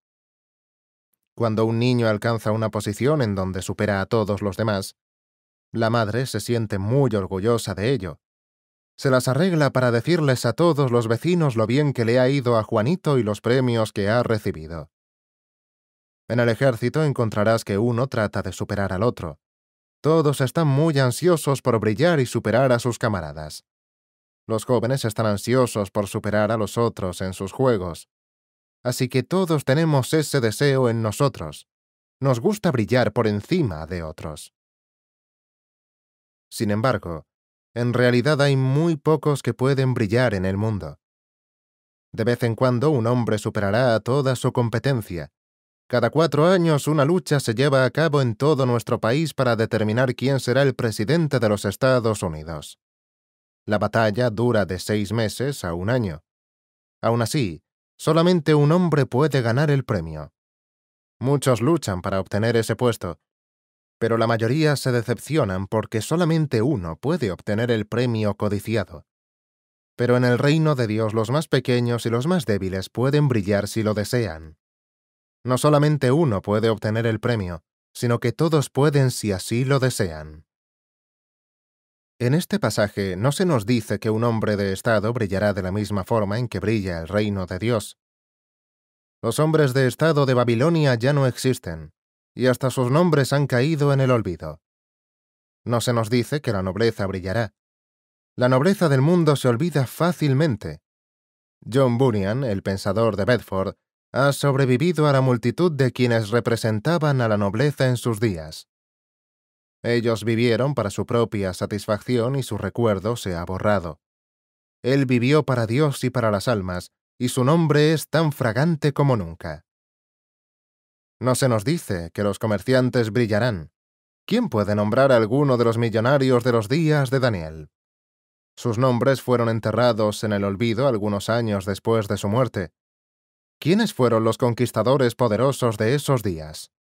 Cuando un niño alcanza una posición en donde supera a todos los demás, la madre se siente muy orgullosa de ello. Se las arregla para decirles a todos los vecinos lo bien que le ha ido a Juanito y los premios que ha recibido. En el ejército encontrarás que uno trata de superar al otro. Todos están muy ansiosos por brillar y superar a sus camaradas. Los jóvenes están ansiosos por superar a los otros en sus juegos. Así que todos tenemos ese deseo en nosotros. Nos gusta brillar por encima de otros. Sin embargo, en realidad hay muy pocos que pueden brillar en el mundo. De vez en cuando un hombre superará a toda su competencia, cada cuatro años una lucha se lleva a cabo en todo nuestro país para determinar quién será el presidente de los Estados Unidos. La batalla dura de seis meses a un año. Aún así, solamente un hombre puede ganar el premio. Muchos luchan para obtener ese puesto, pero la mayoría se decepcionan porque solamente uno puede obtener el premio codiciado. Pero en el reino de Dios los más pequeños y los más débiles pueden brillar si lo desean. No solamente uno puede obtener el premio, sino que todos pueden si así lo desean. En este pasaje no se nos dice que un hombre de Estado brillará de la misma forma en que brilla el reino de Dios. Los hombres de Estado de Babilonia ya no existen, y hasta sus nombres han caído en el olvido. No se nos dice que la nobleza brillará. La nobleza del mundo se olvida fácilmente. John Bunyan, el pensador de Bedford, ha sobrevivido a la multitud de quienes representaban a la nobleza en sus días. Ellos vivieron para su propia satisfacción y su recuerdo se ha borrado. Él vivió para Dios y para las almas, y su nombre es tan fragante como nunca. No se nos dice que los comerciantes brillarán. ¿Quién puede nombrar a alguno de los millonarios de los días de Daniel? Sus nombres fueron enterrados en el olvido algunos años después de su muerte, ¿Quiénes fueron los conquistadores poderosos de esos días?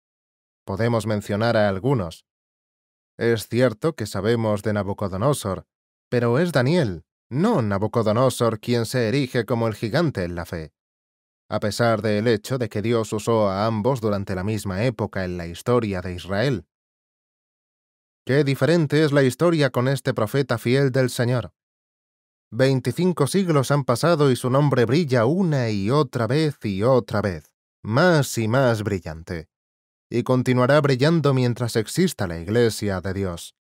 Podemos mencionar a algunos. Es cierto que sabemos de Nabucodonosor, pero es Daniel, no Nabucodonosor quien se erige como el gigante en la fe. A pesar del hecho de que Dios usó a ambos durante la misma época en la historia de Israel. Qué diferente es la historia con este profeta fiel del Señor. Veinticinco siglos han pasado y su nombre brilla una y otra vez y otra vez, más y más brillante. Y continuará brillando mientras exista la Iglesia de Dios.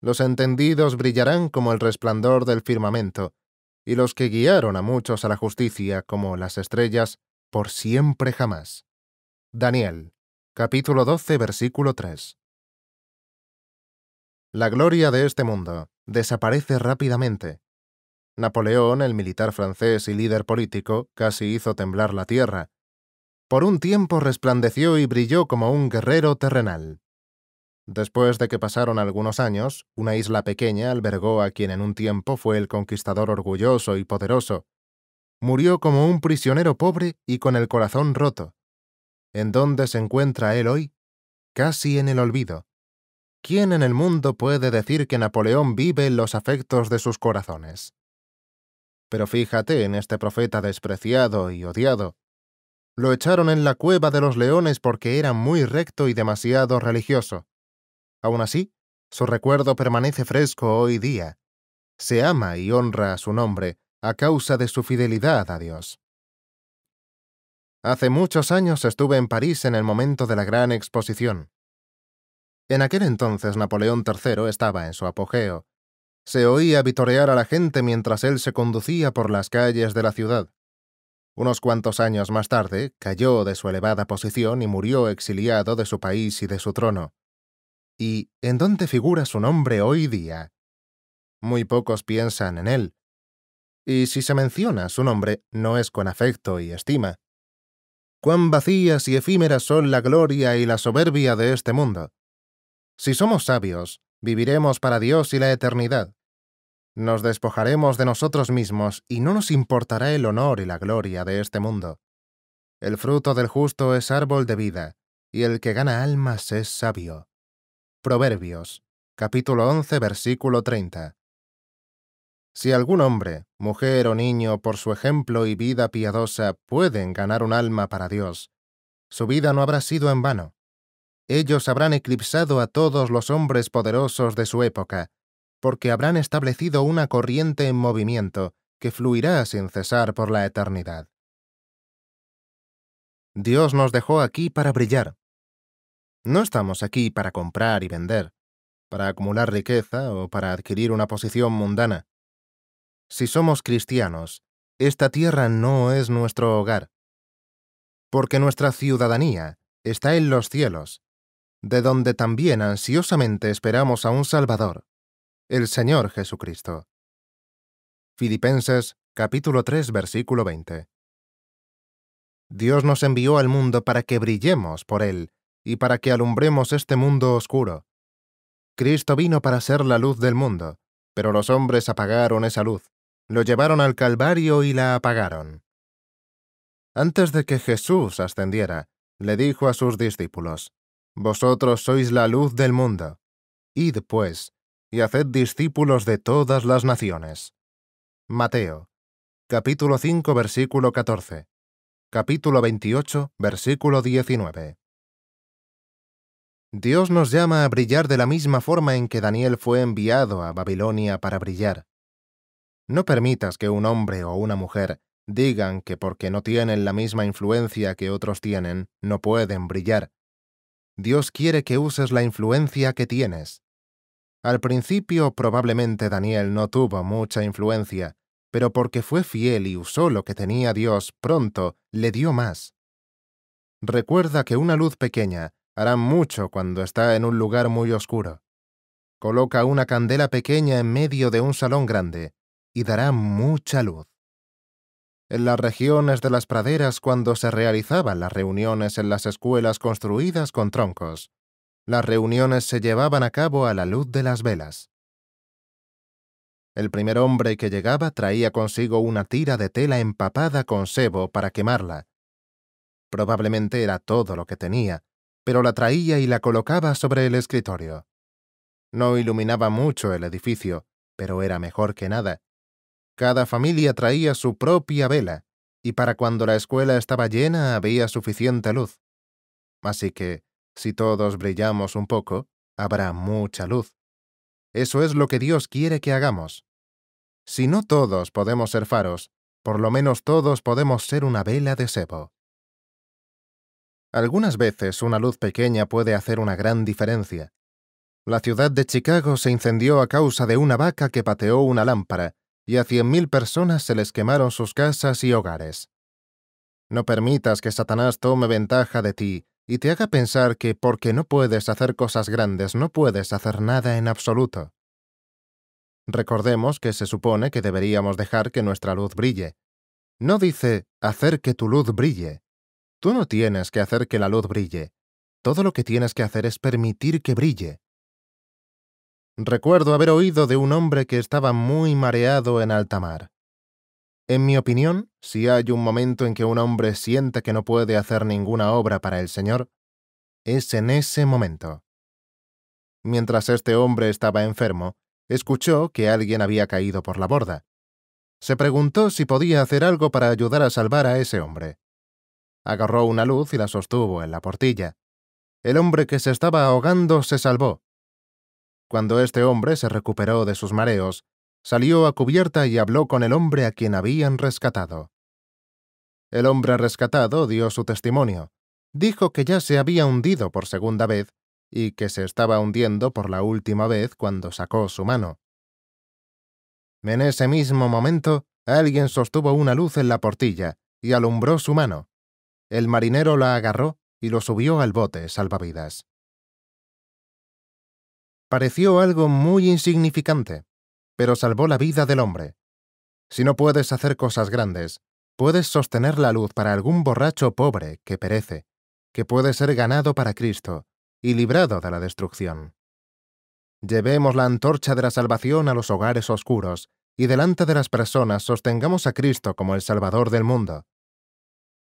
Los entendidos brillarán como el resplandor del firmamento, y los que guiaron a muchos a la justicia como las estrellas, por siempre jamás. Daniel, capítulo 12, versículo 3. La gloria de este mundo desaparece rápidamente Napoleón, el militar francés y líder político, casi hizo temblar la tierra. Por un tiempo resplandeció y brilló como un guerrero terrenal. Después de que pasaron algunos años, una isla pequeña albergó a quien en un tiempo fue el conquistador orgulloso y poderoso. Murió como un prisionero pobre y con el corazón roto. ¿En dónde se encuentra él hoy? Casi en el olvido. ¿Quién en el mundo puede decir que Napoleón vive en los afectos de sus corazones? Pero fíjate en este profeta despreciado y odiado. Lo echaron en la cueva de los leones porque era muy recto y demasiado religioso. Aún así, su recuerdo permanece fresco hoy día. Se ama y honra a su nombre a causa de su fidelidad a Dios. Hace muchos años estuve en París en el momento de la gran exposición. En aquel entonces Napoleón III estaba en su apogeo, se oía vitorear a la gente mientras él se conducía por las calles de la ciudad. Unos cuantos años más tarde, cayó de su elevada posición y murió exiliado de su país y de su trono. ¿Y en dónde figura su nombre hoy día? Muy pocos piensan en él. Y si se menciona su nombre, no es con afecto y estima. Cuán vacías y efímeras son la gloria y la soberbia de este mundo. Si somos sabios, viviremos para Dios y la eternidad. Nos despojaremos de nosotros mismos y no nos importará el honor y la gloria de este mundo. El fruto del justo es árbol de vida, y el que gana almas es sabio. Proverbios, capítulo 11, versículo 30. Si algún hombre, mujer o niño, por su ejemplo y vida piadosa, pueden ganar un alma para Dios, su vida no habrá sido en vano. Ellos habrán eclipsado a todos los hombres poderosos de su época, porque habrán establecido una corriente en movimiento que fluirá sin cesar por la eternidad. Dios nos dejó aquí para brillar. No estamos aquí para comprar y vender, para acumular riqueza o para adquirir una posición mundana. Si somos cristianos, esta tierra no es nuestro hogar, porque nuestra ciudadanía está en los cielos, de donde también ansiosamente esperamos a un Salvador, el Señor Jesucristo. Filipenses capítulo 3 versículo 20. Dios nos envió al mundo para que brillemos por Él y para que alumbremos este mundo oscuro. Cristo vino para ser la luz del mundo, pero los hombres apagaron esa luz, lo llevaron al Calvario y la apagaron. Antes de que Jesús ascendiera, le dijo a sus discípulos, Vosotros sois la luz del mundo. Id, pues, y haced discípulos de todas las naciones. Mateo, capítulo 5, versículo 14, capítulo 28, versículo 19. Dios nos llama a brillar de la misma forma en que Daniel fue enviado a Babilonia para brillar. No permitas que un hombre o una mujer digan que porque no tienen la misma influencia que otros tienen, no pueden brillar. Dios quiere que uses la influencia que tienes. Al principio probablemente Daniel no tuvo mucha influencia, pero porque fue fiel y usó lo que tenía Dios pronto, le dio más. Recuerda que una luz pequeña hará mucho cuando está en un lugar muy oscuro. Coloca una candela pequeña en medio de un salón grande y dará mucha luz. En las regiones de las praderas cuando se realizaban las reuniones en las escuelas construidas con troncos, las reuniones se llevaban a cabo a la luz de las velas. El primer hombre que llegaba traía consigo una tira de tela empapada con sebo para quemarla. Probablemente era todo lo que tenía, pero la traía y la colocaba sobre el escritorio. No iluminaba mucho el edificio, pero era mejor que nada. Cada familia traía su propia vela, y para cuando la escuela estaba llena había suficiente luz. Así que si todos brillamos un poco, habrá mucha luz. Eso es lo que Dios quiere que hagamos. Si no todos podemos ser faros, por lo menos todos podemos ser una vela de sebo. Algunas veces una luz pequeña puede hacer una gran diferencia. La ciudad de Chicago se incendió a causa de una vaca que pateó una lámpara, y a cien mil personas se les quemaron sus casas y hogares. No permitas que Satanás tome ventaja de ti, y te haga pensar que porque no puedes hacer cosas grandes no puedes hacer nada en absoluto. Recordemos que se supone que deberíamos dejar que nuestra luz brille. No dice hacer que tu luz brille. Tú no tienes que hacer que la luz brille. Todo lo que tienes que hacer es permitir que brille. Recuerdo haber oído de un hombre que estaba muy mareado en alta mar. En mi opinión, si hay un momento en que un hombre siente que no puede hacer ninguna obra para el Señor, es en ese momento. Mientras este hombre estaba enfermo, escuchó que alguien había caído por la borda. Se preguntó si podía hacer algo para ayudar a salvar a ese hombre. Agarró una luz y la sostuvo en la portilla. El hombre que se estaba ahogando se salvó. Cuando este hombre se recuperó de sus mareos, Salió a cubierta y habló con el hombre a quien habían rescatado. El hombre rescatado dio su testimonio. Dijo que ya se había hundido por segunda vez y que se estaba hundiendo por la última vez cuando sacó su mano. En ese mismo momento, alguien sostuvo una luz en la portilla y alumbró su mano. El marinero la agarró y lo subió al bote salvavidas. Pareció algo muy insignificante, pero salvó la vida del hombre. Si no puedes hacer cosas grandes, puedes sostener la luz para algún borracho pobre que perece, que puede ser ganado para Cristo y librado de la destrucción. Llevemos la antorcha de la salvación a los hogares oscuros y delante de las personas sostengamos a Cristo como el Salvador del mundo.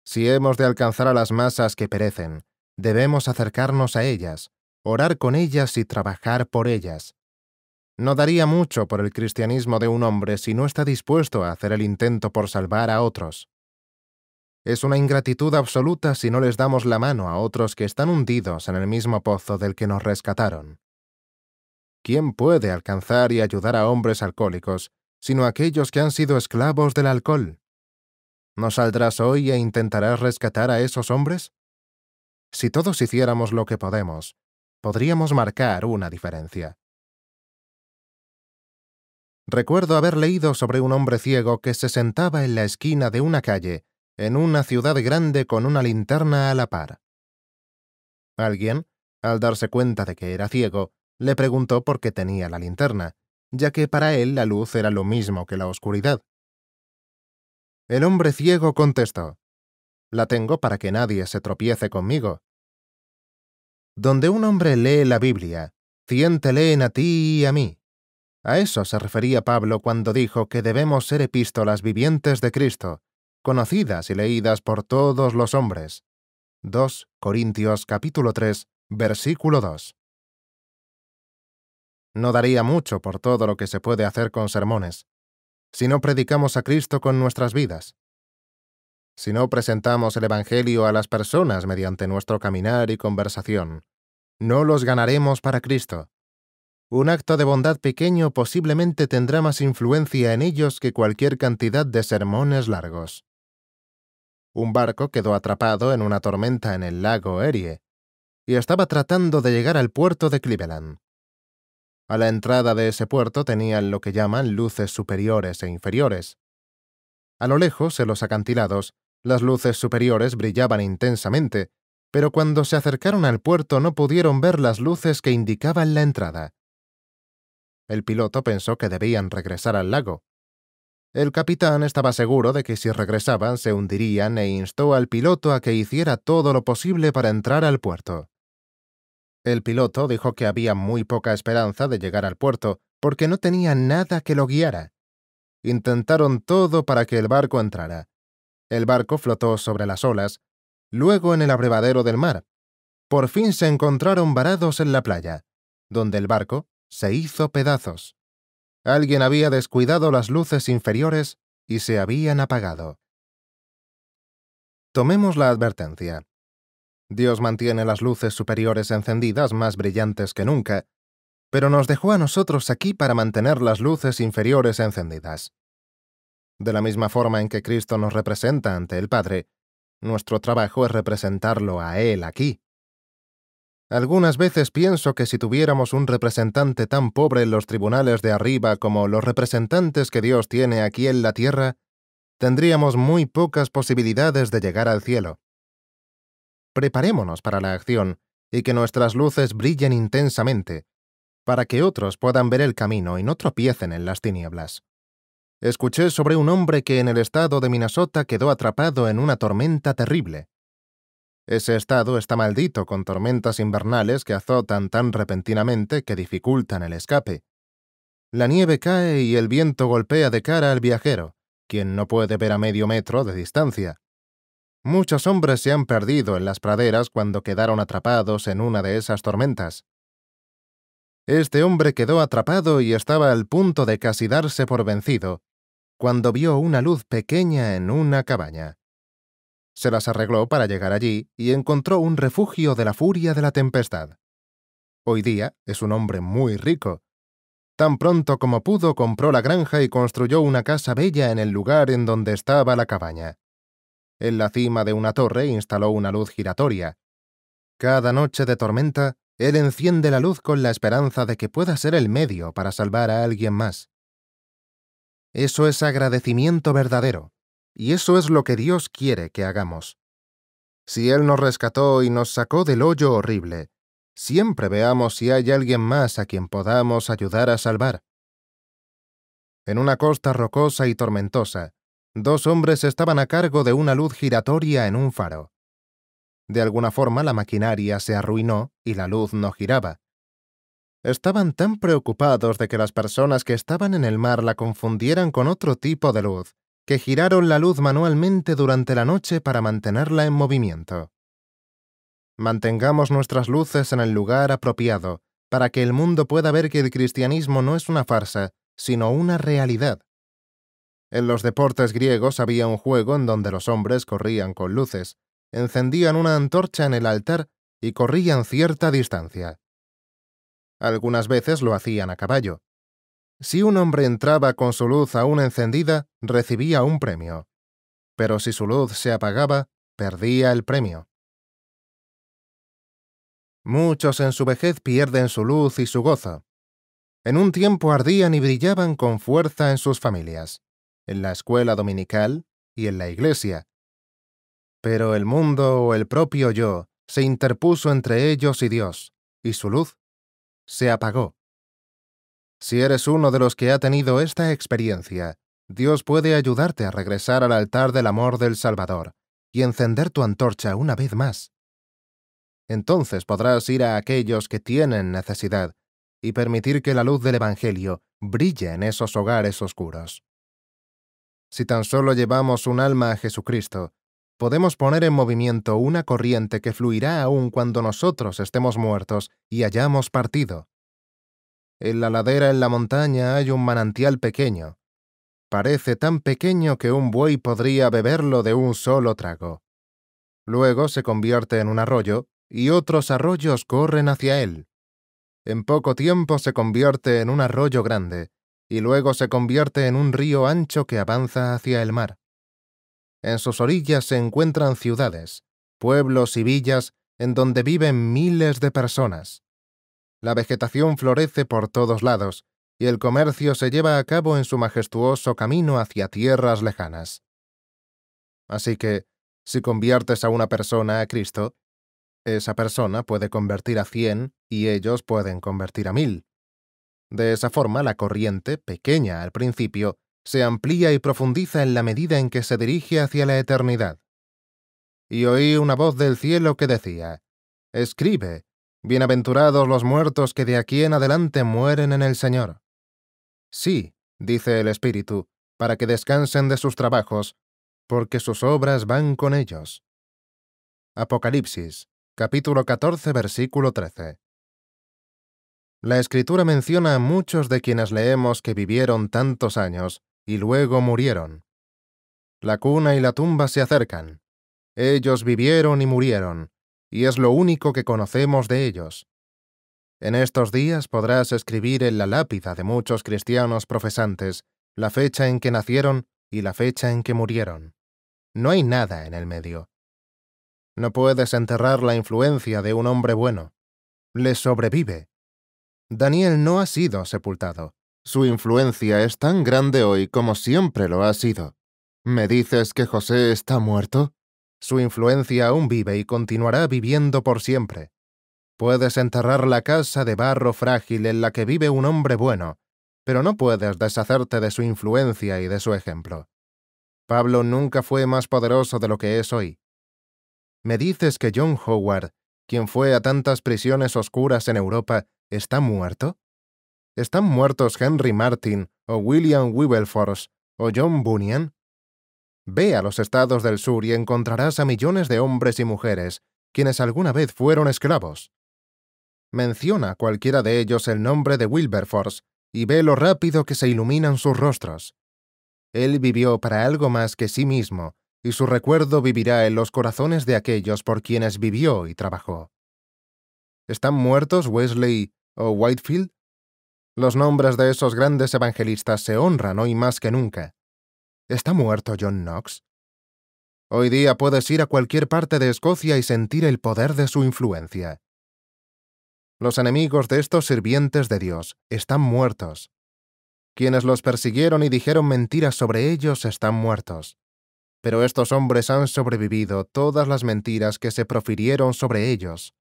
Si hemos de alcanzar a las masas que perecen, debemos acercarnos a ellas, orar con ellas y trabajar por ellas, no daría mucho por el cristianismo de un hombre si no está dispuesto a hacer el intento por salvar a otros. Es una ingratitud absoluta si no les damos la mano a otros que están hundidos en el mismo pozo del que nos rescataron. ¿Quién puede alcanzar y ayudar a hombres alcohólicos, sino aquellos que han sido esclavos del alcohol? ¿No saldrás hoy e intentarás rescatar a esos hombres? Si todos hiciéramos lo que podemos, podríamos marcar una diferencia. Recuerdo haber leído sobre un hombre ciego que se sentaba en la esquina de una calle, en una ciudad grande con una linterna a la par. Alguien, al darse cuenta de que era ciego, le preguntó por qué tenía la linterna, ya que para él la luz era lo mismo que la oscuridad. El hombre ciego contestó, La tengo para que nadie se tropiece conmigo. Donde un hombre lee la Biblia, cien a ti y a mí. A eso se refería Pablo cuando dijo que debemos ser epístolas vivientes de Cristo, conocidas y leídas por todos los hombres. 2 Corintios capítulo 3, versículo 2. No daría mucho por todo lo que se puede hacer con sermones, si no predicamos a Cristo con nuestras vidas, si no presentamos el Evangelio a las personas mediante nuestro caminar y conversación. No los ganaremos para Cristo, un acto de bondad pequeño posiblemente tendrá más influencia en ellos que cualquier cantidad de sermones largos. Un barco quedó atrapado en una tormenta en el lago Erie, y estaba tratando de llegar al puerto de Cleveland. A la entrada de ese puerto tenían lo que llaman luces superiores e inferiores. A lo lejos, en los acantilados, las luces superiores brillaban intensamente, pero cuando se acercaron al puerto no pudieron ver las luces que indicaban la entrada. El piloto pensó que debían regresar al lago. El capitán estaba seguro de que si regresaban se hundirían e instó al piloto a que hiciera todo lo posible para entrar al puerto. El piloto dijo que había muy poca esperanza de llegar al puerto, porque no tenía nada que lo guiara. Intentaron todo para que el barco entrara. El barco flotó sobre las olas, luego en el abrevadero del mar. Por fin se encontraron varados en la playa, donde el barco se hizo pedazos. Alguien había descuidado las luces inferiores y se habían apagado. Tomemos la advertencia. Dios mantiene las luces superiores encendidas más brillantes que nunca, pero nos dejó a nosotros aquí para mantener las luces inferiores encendidas. De la misma forma en que Cristo nos representa ante el Padre, nuestro trabajo es representarlo a Él aquí. Algunas veces pienso que si tuviéramos un representante tan pobre en los tribunales de arriba como los representantes que Dios tiene aquí en la tierra, tendríamos muy pocas posibilidades de llegar al cielo. Preparémonos para la acción y que nuestras luces brillen intensamente, para que otros puedan ver el camino y no tropiecen en las tinieblas. Escuché sobre un hombre que en el estado de Minnesota quedó atrapado en una tormenta terrible ese estado está maldito con tormentas invernales que azotan tan repentinamente que dificultan el escape. La nieve cae y el viento golpea de cara al viajero, quien no puede ver a medio metro de distancia. Muchos hombres se han perdido en las praderas cuando quedaron atrapados en una de esas tormentas. Este hombre quedó atrapado y estaba al punto de casi darse por vencido, cuando vio una luz pequeña en una cabaña. Se las arregló para llegar allí y encontró un refugio de la furia de la tempestad. Hoy día es un hombre muy rico. Tan pronto como pudo compró la granja y construyó una casa bella en el lugar en donde estaba la cabaña. En la cima de una torre instaló una luz giratoria. Cada noche de tormenta, él enciende la luz con la esperanza de que pueda ser el medio para salvar a alguien más. Eso es agradecimiento verdadero y eso es lo que Dios quiere que hagamos. Si Él nos rescató y nos sacó del hoyo horrible, siempre veamos si hay alguien más a quien podamos ayudar a salvar. En una costa rocosa y tormentosa, dos hombres estaban a cargo de una luz giratoria en un faro. De alguna forma la maquinaria se arruinó y la luz no giraba. Estaban tan preocupados de que las personas que estaban en el mar la confundieran con otro tipo de luz, que giraron la luz manualmente durante la noche para mantenerla en movimiento. Mantengamos nuestras luces en el lugar apropiado, para que el mundo pueda ver que el cristianismo no es una farsa, sino una realidad. En los deportes griegos había un juego en donde los hombres corrían con luces, encendían una antorcha en el altar y corrían cierta distancia. Algunas veces lo hacían a caballo, si un hombre entraba con su luz aún encendida, recibía un premio. Pero si su luz se apagaba, perdía el premio. Muchos en su vejez pierden su luz y su gozo. En un tiempo ardían y brillaban con fuerza en sus familias, en la escuela dominical y en la iglesia. Pero el mundo o el propio yo se interpuso entre ellos y Dios, y su luz se apagó. Si eres uno de los que ha tenido esta experiencia, Dios puede ayudarte a regresar al altar del amor del Salvador y encender tu antorcha una vez más. Entonces podrás ir a aquellos que tienen necesidad y permitir que la luz del Evangelio brille en esos hogares oscuros. Si tan solo llevamos un alma a Jesucristo, podemos poner en movimiento una corriente que fluirá aún cuando nosotros estemos muertos y hayamos partido. En la ladera en la montaña hay un manantial pequeño. Parece tan pequeño que un buey podría beberlo de un solo trago. Luego se convierte en un arroyo, y otros arroyos corren hacia él. En poco tiempo se convierte en un arroyo grande, y luego se convierte en un río ancho que avanza hacia el mar. En sus orillas se encuentran ciudades, pueblos y villas en donde viven miles de personas la vegetación florece por todos lados, y el comercio se lleva a cabo en su majestuoso camino hacia tierras lejanas. Así que, si conviertes a una persona a Cristo, esa persona puede convertir a cien y ellos pueden convertir a mil. De esa forma, la corriente, pequeña al principio, se amplía y profundiza en la medida en que se dirige hacia la eternidad. Y oí una voz del cielo que decía, Escribe, Bienaventurados los muertos que de aquí en adelante mueren en el Señor. Sí, dice el Espíritu, para que descansen de sus trabajos, porque sus obras van con ellos. Apocalipsis, capítulo 14, versículo 13. La Escritura menciona a muchos de quienes leemos que vivieron tantos años y luego murieron. La cuna y la tumba se acercan. Ellos vivieron y murieron, y es lo único que conocemos de ellos. En estos días podrás escribir en la lápida de muchos cristianos profesantes la fecha en que nacieron y la fecha en que murieron. No hay nada en el medio. No puedes enterrar la influencia de un hombre bueno. Le sobrevive. Daniel no ha sido sepultado. Su influencia es tan grande hoy como siempre lo ha sido. ¿Me dices que José está muerto? Su influencia aún vive y continuará viviendo por siempre. Puedes enterrar la casa de barro frágil en la que vive un hombre bueno, pero no puedes deshacerte de su influencia y de su ejemplo. Pablo nunca fue más poderoso de lo que es hoy. Me dices que John Howard, quien fue a tantas prisiones oscuras en Europa, está muerto? ¿Están muertos Henry Martin, o William wibbleforce o John Bunyan? Ve a los estados del sur y encontrarás a millones de hombres y mujeres, quienes alguna vez fueron esclavos. Menciona a cualquiera de ellos el nombre de Wilberforce y ve lo rápido que se iluminan sus rostros. Él vivió para algo más que sí mismo, y su recuerdo vivirá en los corazones de aquellos por quienes vivió y trabajó. ¿Están muertos Wesley o Whitefield? Los nombres de esos grandes evangelistas se honran hoy más que nunca. ¿Está muerto John Knox? Hoy día puedes ir a cualquier parte de Escocia y sentir el poder de su influencia. Los enemigos de estos sirvientes de Dios están muertos. Quienes los persiguieron y dijeron mentiras sobre ellos están muertos. Pero estos hombres han sobrevivido todas las mentiras que se profirieron sobre ellos.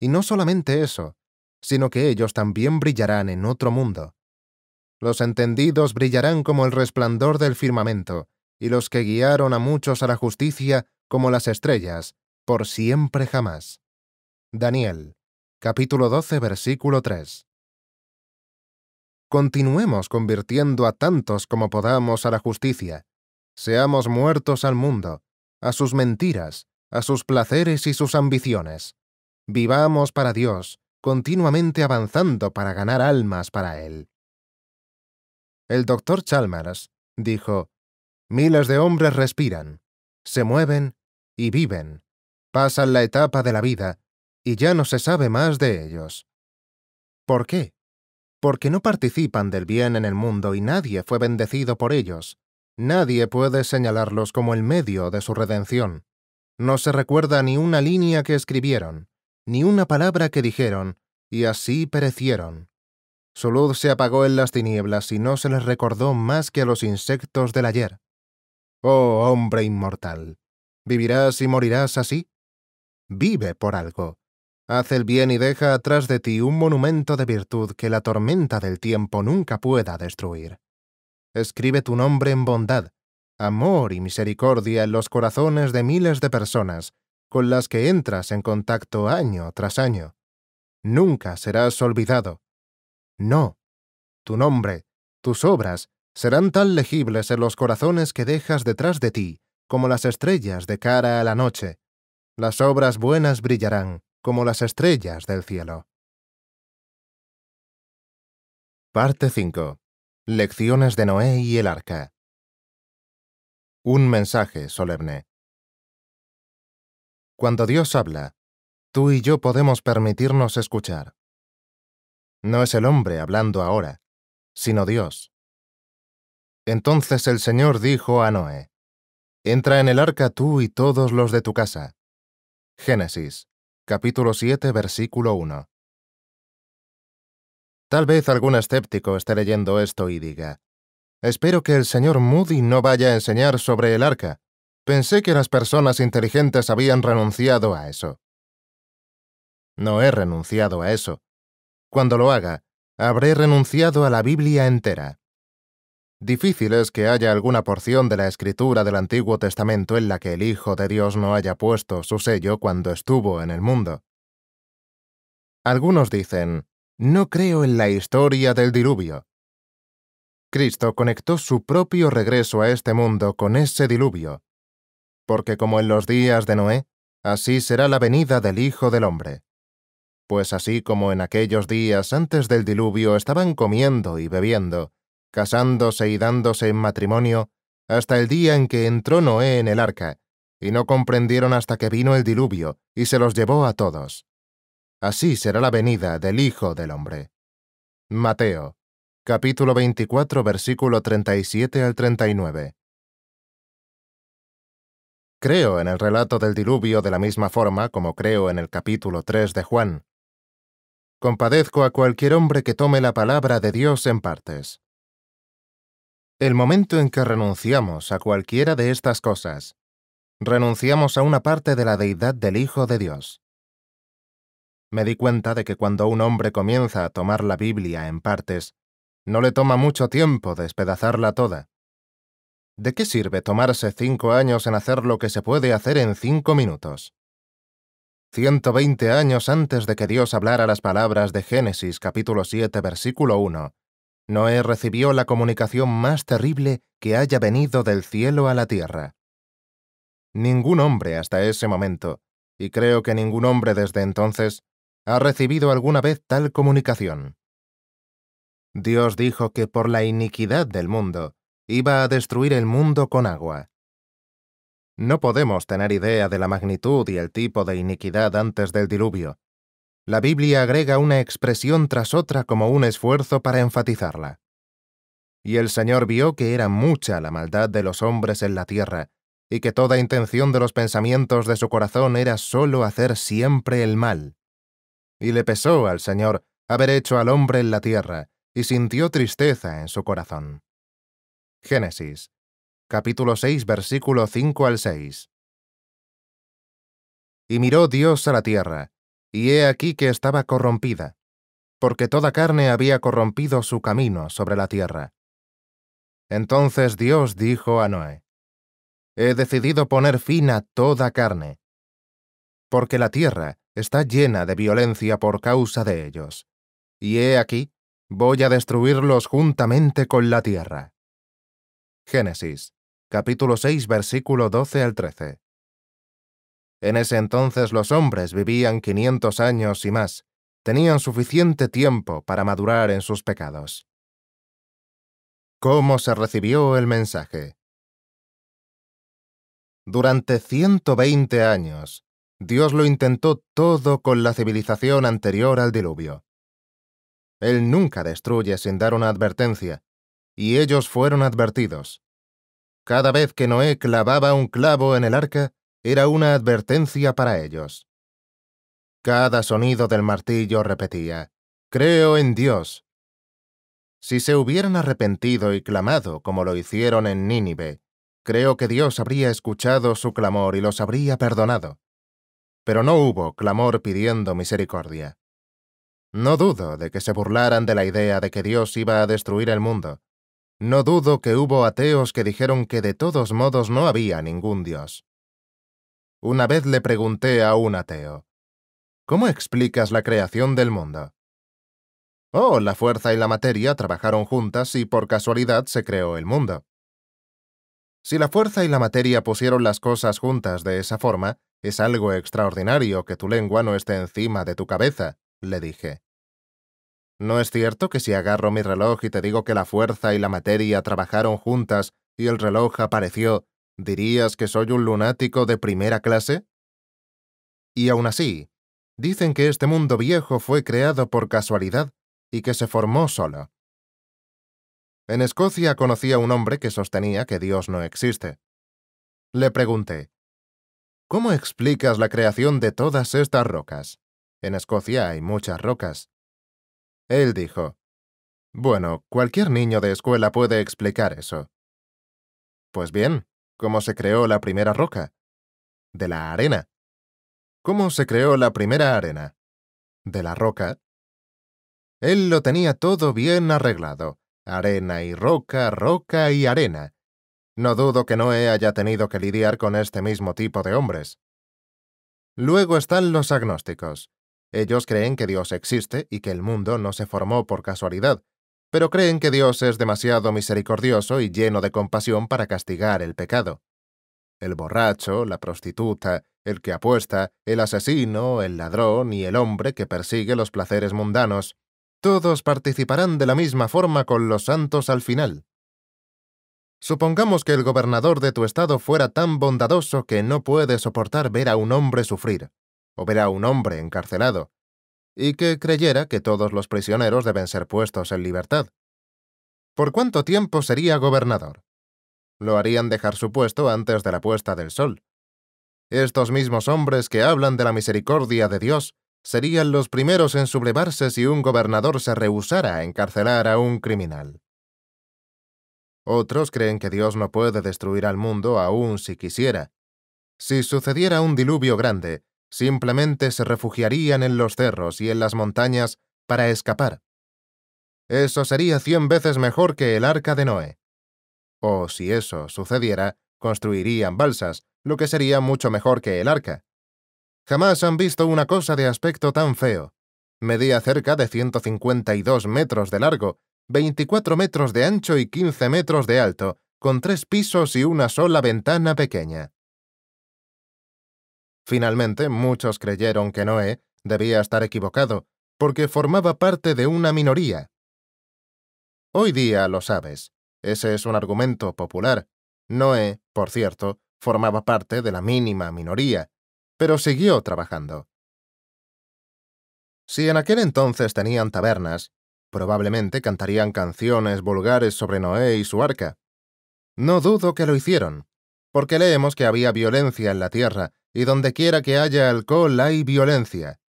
Y no solamente eso, sino que ellos también brillarán en otro mundo. Los entendidos brillarán como el resplandor del firmamento, y los que guiaron a muchos a la justicia como las estrellas, por siempre jamás. Daniel, capítulo 12, versículo 3. Continuemos convirtiendo a tantos como podamos a la justicia. Seamos muertos al mundo, a sus mentiras, a sus placeres y sus ambiciones. Vivamos para Dios, continuamente avanzando para ganar almas para Él. El doctor Chalmers dijo, Miles de hombres respiran, se mueven y viven, pasan la etapa de la vida y ya no se sabe más de ellos. ¿Por qué? Porque no participan del bien en el mundo y nadie fue bendecido por ellos. Nadie puede señalarlos como el medio de su redención. No se recuerda ni una línea que escribieron, ni una palabra que dijeron, y así perecieron. Su luz se apagó en las tinieblas y no se les recordó más que a los insectos del ayer. Oh hombre inmortal, ¿vivirás y morirás así? Vive por algo. Haz el bien y deja atrás de ti un monumento de virtud que la tormenta del tiempo nunca pueda destruir. Escribe tu nombre en bondad, amor y misericordia en los corazones de miles de personas con las que entras en contacto año tras año. Nunca serás olvidado no. Tu nombre, tus obras, serán tan legibles en los corazones que dejas detrás de ti, como las estrellas de cara a la noche. Las obras buenas brillarán, como las estrellas del cielo. Parte 5. Lecciones de Noé y el Arca. Un mensaje solemne. Cuando Dios habla, tú y yo podemos permitirnos escuchar. No es el hombre hablando ahora, sino Dios. Entonces el Señor dijo a Noé, Entra en el arca tú y todos los de tu casa. Génesis, capítulo 7, versículo 1. Tal vez algún escéptico esté leyendo esto y diga, Espero que el señor Moody no vaya a enseñar sobre el arca. Pensé que las personas inteligentes habían renunciado a eso. No he renunciado a eso, cuando lo haga, habré renunciado a la Biblia entera. Difícil es que haya alguna porción de la escritura del Antiguo Testamento en la que el Hijo de Dios no haya puesto su sello cuando estuvo en el mundo. Algunos dicen, no creo en la historia del diluvio. Cristo conectó su propio regreso a este mundo con ese diluvio, porque como en los días de Noé, así será la venida del Hijo del Hombre pues así como en aquellos días antes del diluvio estaban comiendo y bebiendo, casándose y dándose en matrimonio, hasta el día en que entró Noé en el arca, y no comprendieron hasta que vino el diluvio, y se los llevó a todos. Así será la venida del Hijo del Hombre. Mateo, capítulo 24, versículo 37 al 39. Creo en el relato del diluvio de la misma forma como creo en el capítulo 3 de Juan, Compadezco a cualquier hombre que tome la palabra de Dios en partes. El momento en que renunciamos a cualquiera de estas cosas, renunciamos a una parte de la deidad del Hijo de Dios. Me di cuenta de que cuando un hombre comienza a tomar la Biblia en partes, no le toma mucho tiempo despedazarla toda. ¿De qué sirve tomarse cinco años en hacer lo que se puede hacer en cinco minutos? 120 años antes de que Dios hablara las palabras de Génesis capítulo 7 versículo 1, Noé recibió la comunicación más terrible que haya venido del cielo a la tierra. Ningún hombre hasta ese momento, y creo que ningún hombre desde entonces, ha recibido alguna vez tal comunicación. Dios dijo que por la iniquidad del mundo iba a destruir el mundo con agua. No podemos tener idea de la magnitud y el tipo de iniquidad antes del diluvio. La Biblia agrega una expresión tras otra como un esfuerzo para enfatizarla. Y el Señor vio que era mucha la maldad de los hombres en la tierra, y que toda intención de los pensamientos de su corazón era sólo hacer siempre el mal. Y le pesó al Señor haber hecho al hombre en la tierra, y sintió tristeza en su corazón. Génesis capítulo 6, versículo 5 al 6. Y miró Dios a la tierra, y he aquí que estaba corrompida, porque toda carne había corrompido su camino sobre la tierra. Entonces Dios dijo a Noé, He decidido poner fin a toda carne, porque la tierra está llena de violencia por causa de ellos, y he aquí, voy a destruirlos juntamente con la tierra. Génesis capítulo 6, versículo 12 al 13. En ese entonces los hombres vivían 500 años y más, tenían suficiente tiempo para madurar en sus pecados. ¿Cómo se recibió el mensaje? Durante 120 años, Dios lo intentó todo con la civilización anterior al diluvio. Él nunca destruye sin dar una advertencia, y ellos fueron advertidos. Cada vez que Noé clavaba un clavo en el arca, era una advertencia para ellos. Cada sonido del martillo repetía, Creo en Dios. Si se hubieran arrepentido y clamado como lo hicieron en Nínive, creo que Dios habría escuchado su clamor y los habría perdonado. Pero no hubo clamor pidiendo misericordia. No dudo de que se burlaran de la idea de que Dios iba a destruir el mundo, no dudo que hubo ateos que dijeron que de todos modos no había ningún Dios. Una vez le pregunté a un ateo, ¿Cómo explicas la creación del mundo? Oh, la fuerza y la materia trabajaron juntas y por casualidad se creó el mundo. Si la fuerza y la materia pusieron las cosas juntas de esa forma, es algo extraordinario que tu lengua no esté encima de tu cabeza, le dije. ¿No es cierto que si agarro mi reloj y te digo que la fuerza y la materia trabajaron juntas y el reloj apareció, dirías que soy un lunático de primera clase? Y aún así, dicen que este mundo viejo fue creado por casualidad y que se formó solo. En Escocia conocí a un hombre que sostenía que Dios no existe. Le pregunté, ¿Cómo explicas la creación de todas estas rocas? En Escocia hay muchas rocas. Él dijo, Bueno, cualquier niño de escuela puede explicar eso. Pues bien, ¿cómo se creó la primera roca? De la arena. ¿Cómo se creó la primera arena? De la roca. Él lo tenía todo bien arreglado. Arena y roca, roca y arena. No dudo que he haya tenido que lidiar con este mismo tipo de hombres. Luego están los agnósticos. Ellos creen que Dios existe y que el mundo no se formó por casualidad, pero creen que Dios es demasiado misericordioso y lleno de compasión para castigar el pecado. El borracho, la prostituta, el que apuesta, el asesino, el ladrón y el hombre que persigue los placeres mundanos, todos participarán de la misma forma con los santos al final. Supongamos que el gobernador de tu estado fuera tan bondadoso que no puede soportar ver a un hombre sufrir o verá a un hombre encarcelado, y que creyera que todos los prisioneros deben ser puestos en libertad. ¿Por cuánto tiempo sería gobernador? Lo harían dejar su puesto antes de la puesta del sol. Estos mismos hombres que hablan de la misericordia de Dios serían los primeros en sublevarse si un gobernador se rehusara a encarcelar a un criminal. Otros creen que Dios no puede destruir al mundo aún si quisiera. Si sucediera un diluvio grande, Simplemente se refugiarían en los cerros y en las montañas para escapar. Eso sería cien veces mejor que el arca de Noé. O si eso sucediera, construirían balsas, lo que sería mucho mejor que el arca. Jamás han visto una cosa de aspecto tan feo. Medía cerca de 152 metros de largo, 24 metros de ancho y 15 metros de alto, con tres pisos y una sola ventana pequeña. Finalmente, muchos creyeron que Noé debía estar equivocado, porque formaba parte de una minoría. Hoy día lo sabes. Ese es un argumento popular. Noé, por cierto, formaba parte de la mínima minoría, pero siguió trabajando. Si en aquel entonces tenían tabernas, probablemente cantarían canciones vulgares sobre Noé y su arca. No dudo que lo hicieron, porque leemos que había violencia en la tierra y donde quiera que haya alcohol hay violencia.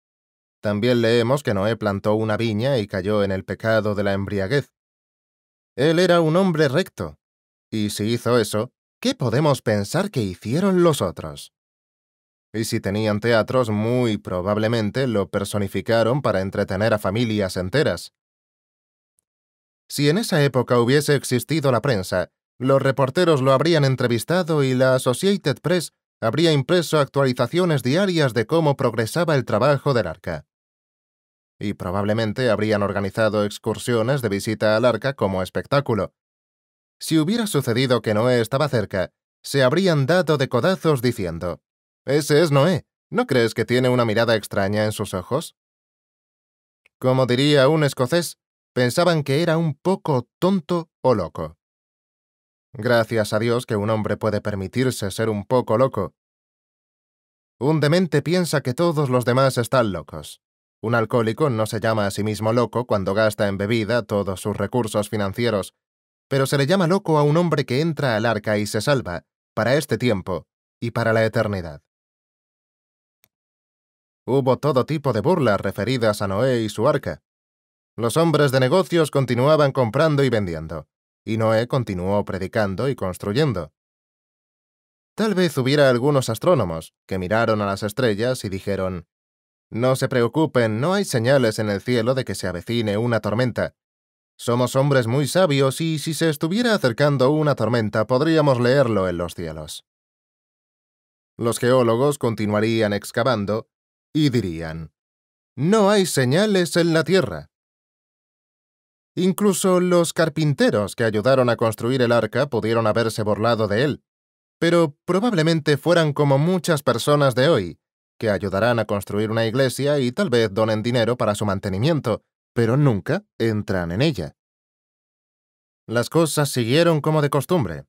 También leemos que Noé plantó una viña y cayó en el pecado de la embriaguez. Él era un hombre recto, y si hizo eso, ¿qué podemos pensar que hicieron los otros? Y si tenían teatros, muy probablemente lo personificaron para entretener a familias enteras. Si en esa época hubiese existido la prensa, los reporteros lo habrían entrevistado y la Associated Press habría impreso actualizaciones diarias de cómo progresaba el trabajo del arca. Y probablemente habrían organizado excursiones de visita al arca como espectáculo. Si hubiera sucedido que Noé estaba cerca, se habrían dado de codazos diciendo, Ese es Noé, ¿no crees que tiene una mirada extraña en sus ojos? Como diría un escocés, pensaban que era un poco tonto o loco. Gracias a Dios que un hombre puede permitirse ser un poco loco. Un demente piensa que todos los demás están locos. Un alcohólico no se llama a sí mismo loco cuando gasta en bebida todos sus recursos financieros, pero se le llama loco a un hombre que entra al arca y se salva, para este tiempo y para la eternidad. Hubo todo tipo de burlas referidas a Noé y su arca. Los hombres de negocios continuaban comprando y vendiendo y Noé continuó predicando y construyendo. Tal vez hubiera algunos astrónomos que miraron a las estrellas y dijeron, No se preocupen, no hay señales en el cielo de que se avecine una tormenta. Somos hombres muy sabios y si se estuviera acercando una tormenta podríamos leerlo en los cielos. Los geólogos continuarían excavando y dirían, No hay señales en la Tierra. Incluso los carpinteros que ayudaron a construir el arca pudieron haberse burlado de él, pero probablemente fueran como muchas personas de hoy, que ayudarán a construir una iglesia y tal vez donen dinero para su mantenimiento, pero nunca entran en ella. Las cosas siguieron como de costumbre.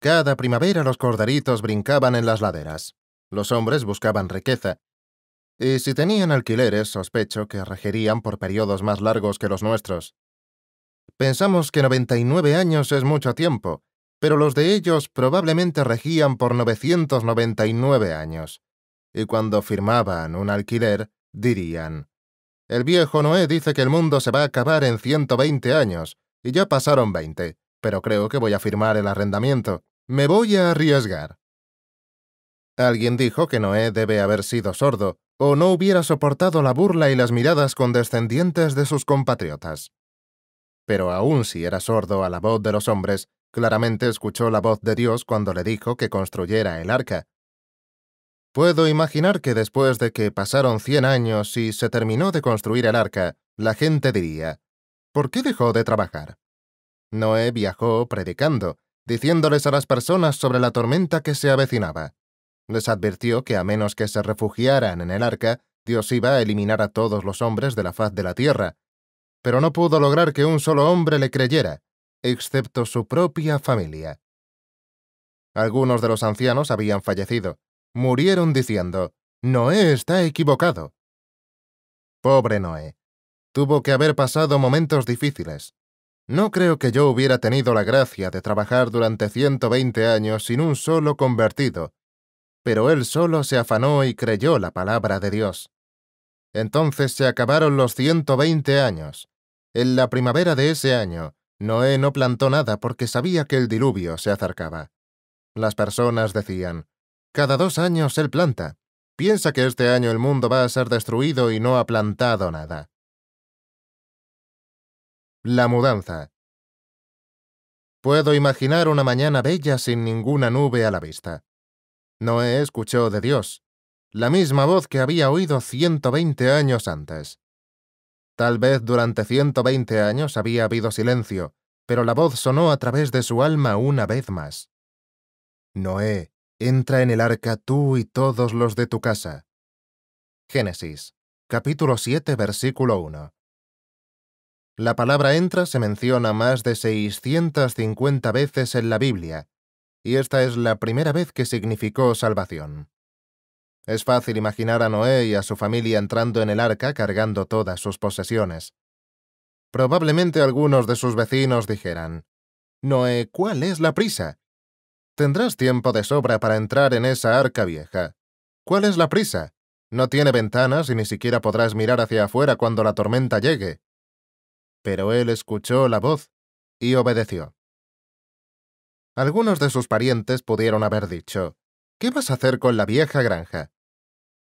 Cada primavera los corderitos brincaban en las laderas. Los hombres buscaban riqueza, y si tenían alquileres, sospecho que regerían por periodos más largos que los nuestros. Pensamos que 99 años es mucho tiempo, pero los de ellos probablemente regían por 999 años. Y cuando firmaban un alquiler, dirían, El viejo Noé dice que el mundo se va a acabar en 120 años, y ya pasaron 20, pero creo que voy a firmar el arrendamiento. Me voy a arriesgar. Alguien dijo que Noé debe haber sido sordo, o no hubiera soportado la burla y las miradas condescendientes de sus compatriotas. Pero aun si era sordo a la voz de los hombres, claramente escuchó la voz de Dios cuando le dijo que construyera el arca. Puedo imaginar que después de que pasaron cien años y se terminó de construir el arca, la gente diría, ¿por qué dejó de trabajar? Noé viajó predicando, diciéndoles a las personas sobre la tormenta que se avecinaba les advirtió que a menos que se refugiaran en el arca, Dios iba a eliminar a todos los hombres de la faz de la tierra. Pero no pudo lograr que un solo hombre le creyera, excepto su propia familia. Algunos de los ancianos habían fallecido. Murieron diciendo, Noé está equivocado. Pobre Noé. Tuvo que haber pasado momentos difíciles. No creo que yo hubiera tenido la gracia de trabajar durante 120 años sin un solo convertido, pero él solo se afanó y creyó la palabra de Dios. Entonces se acabaron los 120 años. En la primavera de ese año, Noé no plantó nada porque sabía que el diluvio se acercaba. Las personas decían, cada dos años él planta. Piensa que este año el mundo va a ser destruido y no ha plantado nada. La mudanza. Puedo imaginar una mañana bella sin ninguna nube a la vista. Noé escuchó de Dios, la misma voz que había oído 120 años antes. Tal vez durante 120 años había habido silencio, pero la voz sonó a través de su alma una vez más. Noé, entra en el arca tú y todos los de tu casa. Génesis, capítulo 7, versículo 1. La palabra entra se menciona más de 650 veces en la Biblia, y esta es la primera vez que significó salvación. Es fácil imaginar a Noé y a su familia entrando en el arca cargando todas sus posesiones. Probablemente algunos de sus vecinos dijeran, Noé, ¿cuál es la prisa? Tendrás tiempo de sobra para entrar en esa arca vieja. ¿Cuál es la prisa? No tiene ventanas y ni siquiera podrás mirar hacia afuera cuando la tormenta llegue. Pero él escuchó la voz y obedeció. Algunos de sus parientes pudieron haber dicho, ¿Qué vas a hacer con la vieja granja?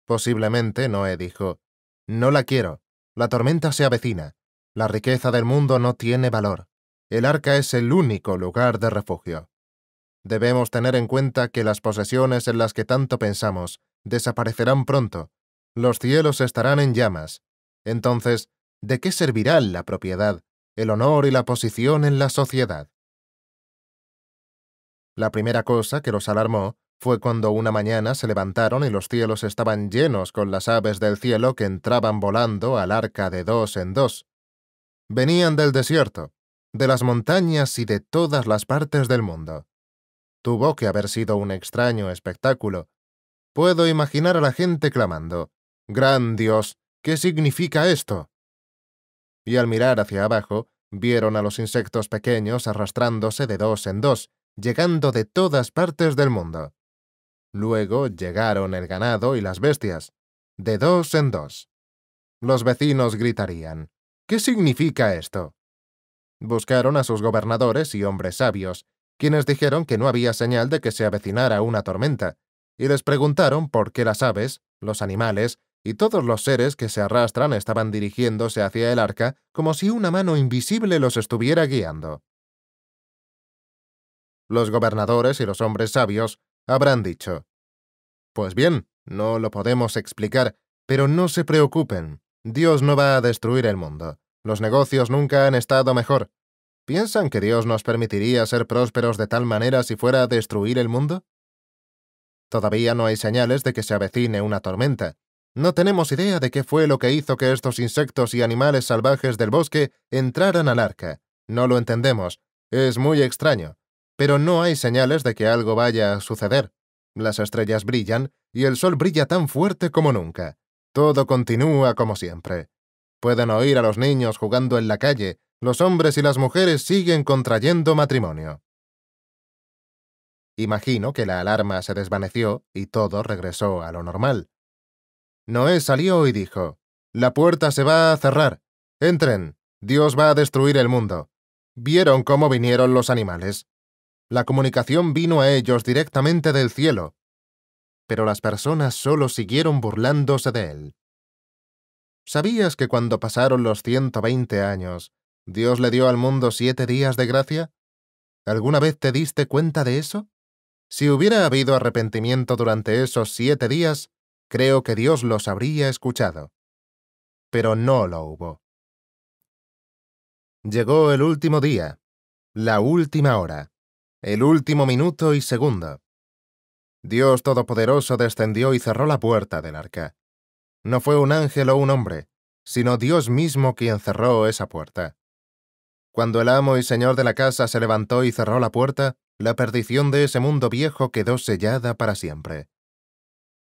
Posiblemente Noé dijo, No la quiero, la tormenta se avecina, la riqueza del mundo no tiene valor, el arca es el único lugar de refugio. Debemos tener en cuenta que las posesiones en las que tanto pensamos desaparecerán pronto, los cielos estarán en llamas. Entonces, ¿de qué servirá la propiedad, el honor y la posición en la sociedad? La primera cosa que los alarmó fue cuando una mañana se levantaron y los cielos estaban llenos con las aves del cielo que entraban volando al arca de dos en dos. Venían del desierto, de las montañas y de todas las partes del mundo. Tuvo que haber sido un extraño espectáculo. Puedo imaginar a la gente clamando, Gran Dios, ¿qué significa esto? Y al mirar hacia abajo, vieron a los insectos pequeños arrastrándose de dos en dos, llegando de todas partes del mundo. Luego llegaron el ganado y las bestias, de dos en dos. Los vecinos gritarían, ¿Qué significa esto? Buscaron a sus gobernadores y hombres sabios, quienes dijeron que no había señal de que se avecinara una tormenta, y les preguntaron por qué las aves, los animales y todos los seres que se arrastran estaban dirigiéndose hacia el arca como si una mano invisible los estuviera guiando los gobernadores y los hombres sabios habrán dicho. Pues bien, no lo podemos explicar, pero no se preocupen, Dios no va a destruir el mundo. Los negocios nunca han estado mejor. ¿Piensan que Dios nos permitiría ser prósperos de tal manera si fuera a destruir el mundo? Todavía no hay señales de que se avecine una tormenta. No tenemos idea de qué fue lo que hizo que estos insectos y animales salvajes del bosque entraran al arca. No lo entendemos. Es muy extraño pero no hay señales de que algo vaya a suceder. Las estrellas brillan y el sol brilla tan fuerte como nunca. Todo continúa como siempre. Pueden oír a los niños jugando en la calle, los hombres y las mujeres siguen contrayendo matrimonio. Imagino que la alarma se desvaneció y todo regresó a lo normal. Noé salió y dijo, La puerta se va a cerrar. Entren. Dios va a destruir el mundo. Vieron cómo vinieron los animales. La comunicación vino a ellos directamente del cielo, pero las personas solo siguieron burlándose de él. ¿Sabías que cuando pasaron los 120 años, Dios le dio al mundo siete días de gracia? ¿Alguna vez te diste cuenta de eso? Si hubiera habido arrepentimiento durante esos siete días, creo que Dios los habría escuchado. Pero no lo hubo. Llegó el último día, la última hora el último minuto y segundo. Dios Todopoderoso descendió y cerró la puerta del arca. No fue un ángel o un hombre, sino Dios mismo quien cerró esa puerta. Cuando el amo y señor de la casa se levantó y cerró la puerta, la perdición de ese mundo viejo quedó sellada para siempre.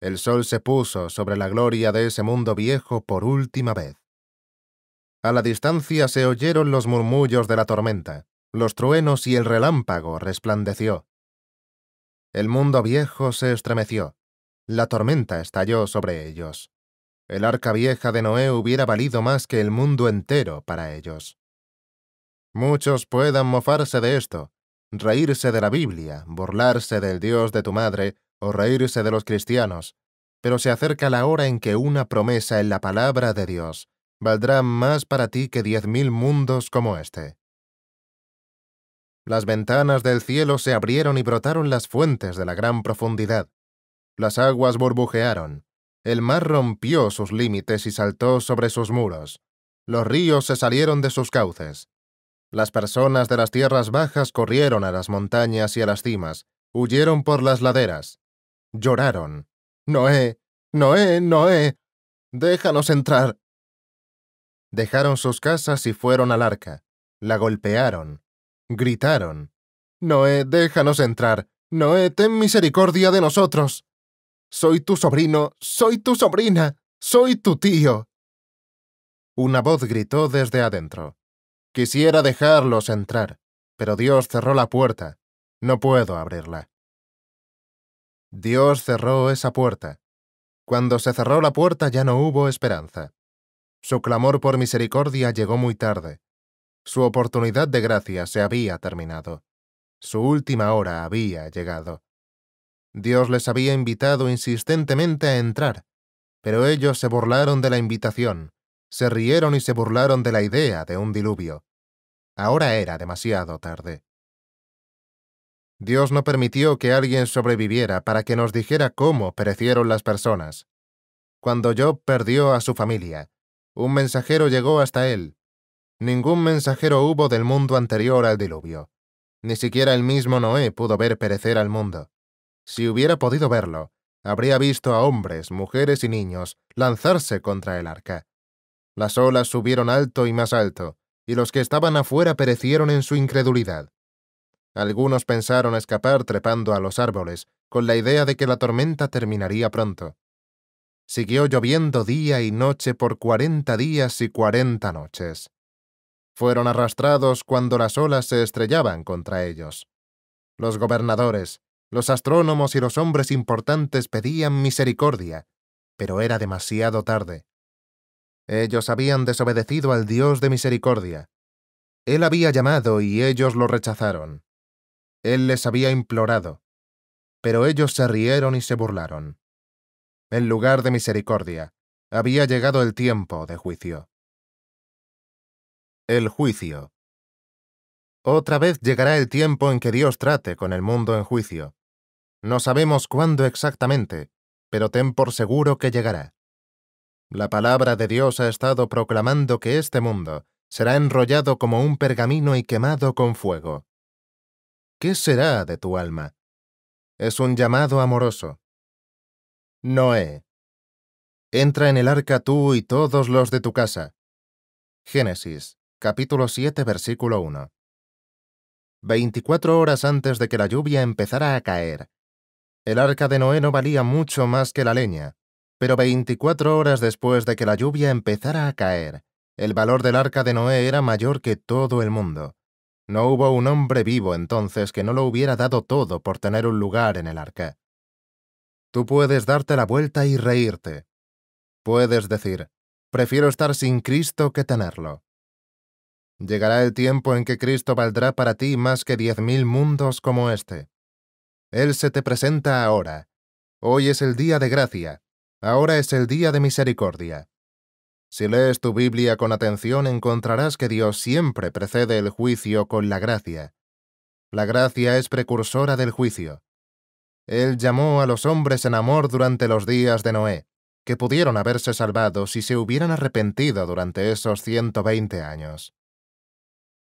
El sol se puso sobre la gloria de ese mundo viejo por última vez. A la distancia se oyeron los murmullos de la tormenta los truenos y el relámpago resplandeció. El mundo viejo se estremeció, la tormenta estalló sobre ellos. El arca vieja de Noé hubiera valido más que el mundo entero para ellos. Muchos puedan mofarse de esto, reírse de la Biblia, burlarse del Dios de tu madre o reírse de los cristianos, pero se acerca la hora en que una promesa en la palabra de Dios valdrá más para ti que diez mil mundos como este. Las ventanas del cielo se abrieron y brotaron las fuentes de la gran profundidad. Las aguas burbujearon. El mar rompió sus límites y saltó sobre sus muros. Los ríos se salieron de sus cauces. Las personas de las tierras bajas corrieron a las montañas y a las cimas, huyeron por las laderas. Lloraron. Noé, Noé, Noé, déjanos entrar. Dejaron sus casas y fueron al arca. La golpearon, gritaron. Noé, déjanos entrar. Noé, ten misericordia de nosotros. Soy tu sobrino, soy tu sobrina, soy tu tío. Una voz gritó desde adentro. Quisiera dejarlos entrar, pero Dios cerró la puerta. No puedo abrirla. Dios cerró esa puerta. Cuando se cerró la puerta ya no hubo esperanza. Su clamor por misericordia llegó muy tarde. Su oportunidad de gracia se había terminado. Su última hora había llegado. Dios les había invitado insistentemente a entrar, pero ellos se burlaron de la invitación, se rieron y se burlaron de la idea de un diluvio. Ahora era demasiado tarde. Dios no permitió que alguien sobreviviera para que nos dijera cómo perecieron las personas. Cuando Job perdió a su familia, un mensajero llegó hasta él, Ningún mensajero hubo del mundo anterior al diluvio. Ni siquiera el mismo Noé pudo ver perecer al mundo. Si hubiera podido verlo, habría visto a hombres, mujeres y niños lanzarse contra el arca. Las olas subieron alto y más alto, y los que estaban afuera perecieron en su incredulidad. Algunos pensaron escapar trepando a los árboles, con la idea de que la tormenta terminaría pronto. Siguió lloviendo día y noche por cuarenta días y cuarenta noches. Fueron arrastrados cuando las olas se estrellaban contra ellos. Los gobernadores, los astrónomos y los hombres importantes pedían misericordia, pero era demasiado tarde. Ellos habían desobedecido al Dios de misericordia. Él había llamado y ellos lo rechazaron. Él les había implorado, pero ellos se rieron y se burlaron. En lugar de misericordia, había llegado el tiempo de juicio. El juicio. Otra vez llegará el tiempo en que Dios trate con el mundo en juicio. No sabemos cuándo exactamente, pero ten por seguro que llegará. La palabra de Dios ha estado proclamando que este mundo será enrollado como un pergamino y quemado con fuego. ¿Qué será de tu alma? Es un llamado amoroso. Noé. Entra en el arca tú y todos los de tu casa. Génesis capítulo 7, versículo 1. Veinticuatro horas antes de que la lluvia empezara a caer. El arca de Noé no valía mucho más que la leña, pero veinticuatro horas después de que la lluvia empezara a caer, el valor del arca de Noé era mayor que todo el mundo. No hubo un hombre vivo entonces que no lo hubiera dado todo por tener un lugar en el arca. Tú puedes darte la vuelta y reírte. Puedes decir, prefiero estar sin Cristo que tenerlo. Llegará el tiempo en que Cristo valdrá para ti más que diez mil mundos como este. Él se te presenta ahora. Hoy es el día de gracia. Ahora es el día de misericordia. Si lees tu Biblia con atención encontrarás que Dios siempre precede el juicio con la gracia. La gracia es precursora del juicio. Él llamó a los hombres en amor durante los días de Noé, que pudieron haberse salvado si se hubieran arrepentido durante esos 120 años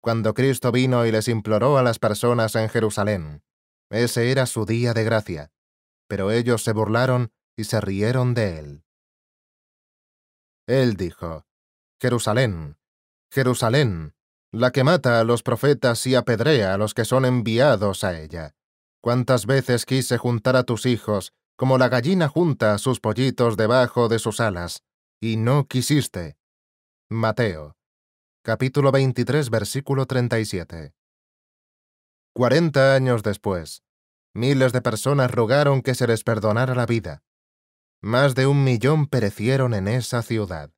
cuando Cristo vino y les imploró a las personas en Jerusalén. Ese era su día de gracia, pero ellos se burlaron y se rieron de él. Él dijo, Jerusalén, Jerusalén, la que mata a los profetas y apedrea a los que son enviados a ella. Cuántas veces quise juntar a tus hijos, como la gallina junta a sus pollitos debajo de sus alas, y no quisiste. Mateo capítulo 23, versículo 37. Cuarenta años después, miles de personas rogaron que se les perdonara la vida. Más de un millón perecieron en esa ciudad.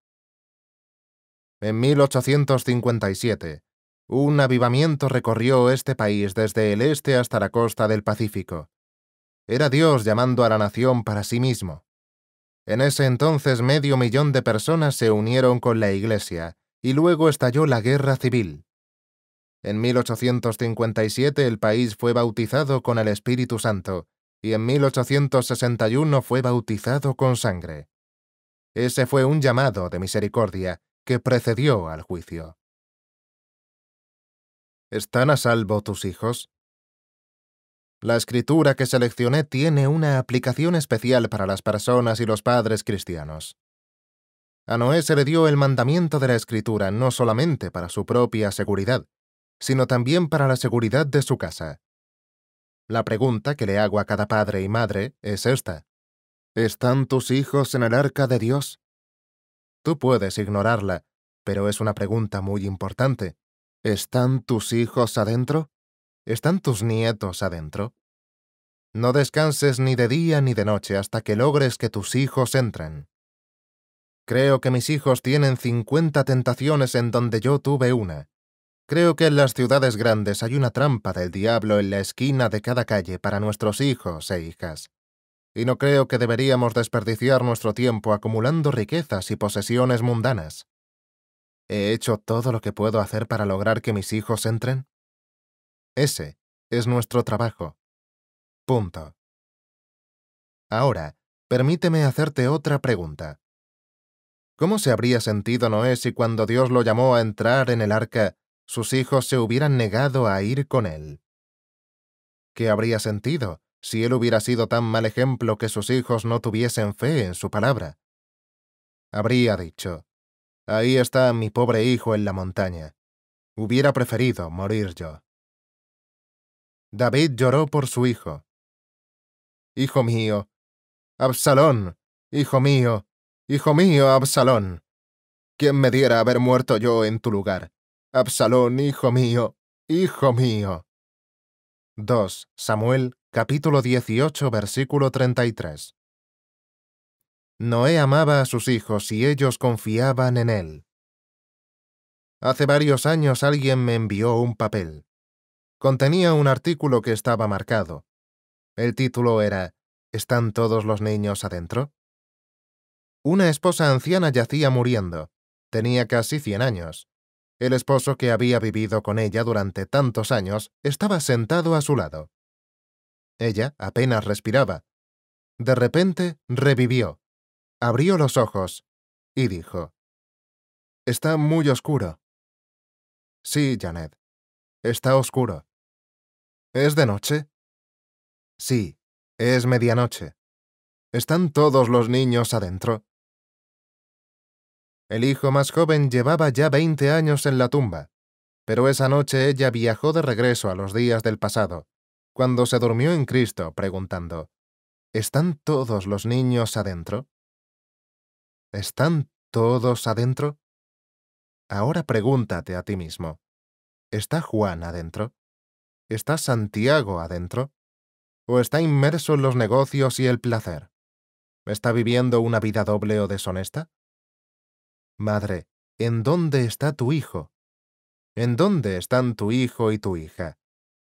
En 1857, un avivamiento recorrió este país desde el este hasta la costa del Pacífico. Era Dios llamando a la nación para sí mismo. En ese entonces medio millón de personas se unieron con la Iglesia y luego estalló la Guerra Civil. En 1857 el país fue bautizado con el Espíritu Santo y en 1861 fue bautizado con sangre. Ese fue un llamado de misericordia que precedió al juicio. ¿Están a salvo tus hijos? La escritura que seleccioné tiene una aplicación especial para las personas y los padres cristianos. A Noé se le dio el mandamiento de la Escritura no solamente para su propia seguridad, sino también para la seguridad de su casa. La pregunta que le hago a cada padre y madre es esta. ¿Están tus hijos en el arca de Dios? Tú puedes ignorarla, pero es una pregunta muy importante. ¿Están tus hijos adentro? ¿Están tus nietos adentro? No descanses ni de día ni de noche hasta que logres que tus hijos entren. Creo que mis hijos tienen 50 tentaciones en donde yo tuve una. Creo que en las ciudades grandes hay una trampa del diablo en la esquina de cada calle para nuestros hijos e hijas. Y no creo que deberíamos desperdiciar nuestro tiempo acumulando riquezas y posesiones mundanas. ¿He hecho todo lo que puedo hacer para lograr que mis hijos entren? Ese es nuestro trabajo. Punto. Ahora, permíteme hacerte otra pregunta. ¿Cómo se habría sentido Noé si cuando Dios lo llamó a entrar en el arca, sus hijos se hubieran negado a ir con él? ¿Qué habría sentido si él hubiera sido tan mal ejemplo que sus hijos no tuviesen fe en su palabra? Habría dicho, Ahí está mi pobre hijo en la montaña. Hubiera preferido morir yo. David lloró por su hijo. Hijo mío, Absalón, hijo mío, Hijo mío, Absalón. ¿Quién me diera haber muerto yo en tu lugar? Absalón, hijo mío, hijo mío. 2 Samuel, capítulo 18, versículo 33. Noé amaba a sus hijos y ellos confiaban en él. Hace varios años alguien me envió un papel. Contenía un artículo que estaba marcado. El título era ¿Están todos los niños adentro? Una esposa anciana yacía muriendo. Tenía casi 100 años. El esposo que había vivido con ella durante tantos años estaba sentado a su lado. Ella apenas respiraba. De repente revivió, abrió los ojos y dijo, Está muy oscuro. Sí, Janet, está oscuro. ¿Es de noche? Sí, es medianoche. ¿Están todos los niños adentro? El hijo más joven llevaba ya veinte años en la tumba, pero esa noche ella viajó de regreso a los días del pasado, cuando se durmió en Cristo, preguntando, ¿Están todos los niños adentro? ¿Están todos adentro? Ahora pregúntate a ti mismo, ¿está Juan adentro? ¿Está Santiago adentro? ¿O está inmerso en los negocios y el placer? ¿Está viviendo una vida doble o deshonesta? Madre, ¿en dónde está tu hijo? ¿En dónde están tu hijo y tu hija?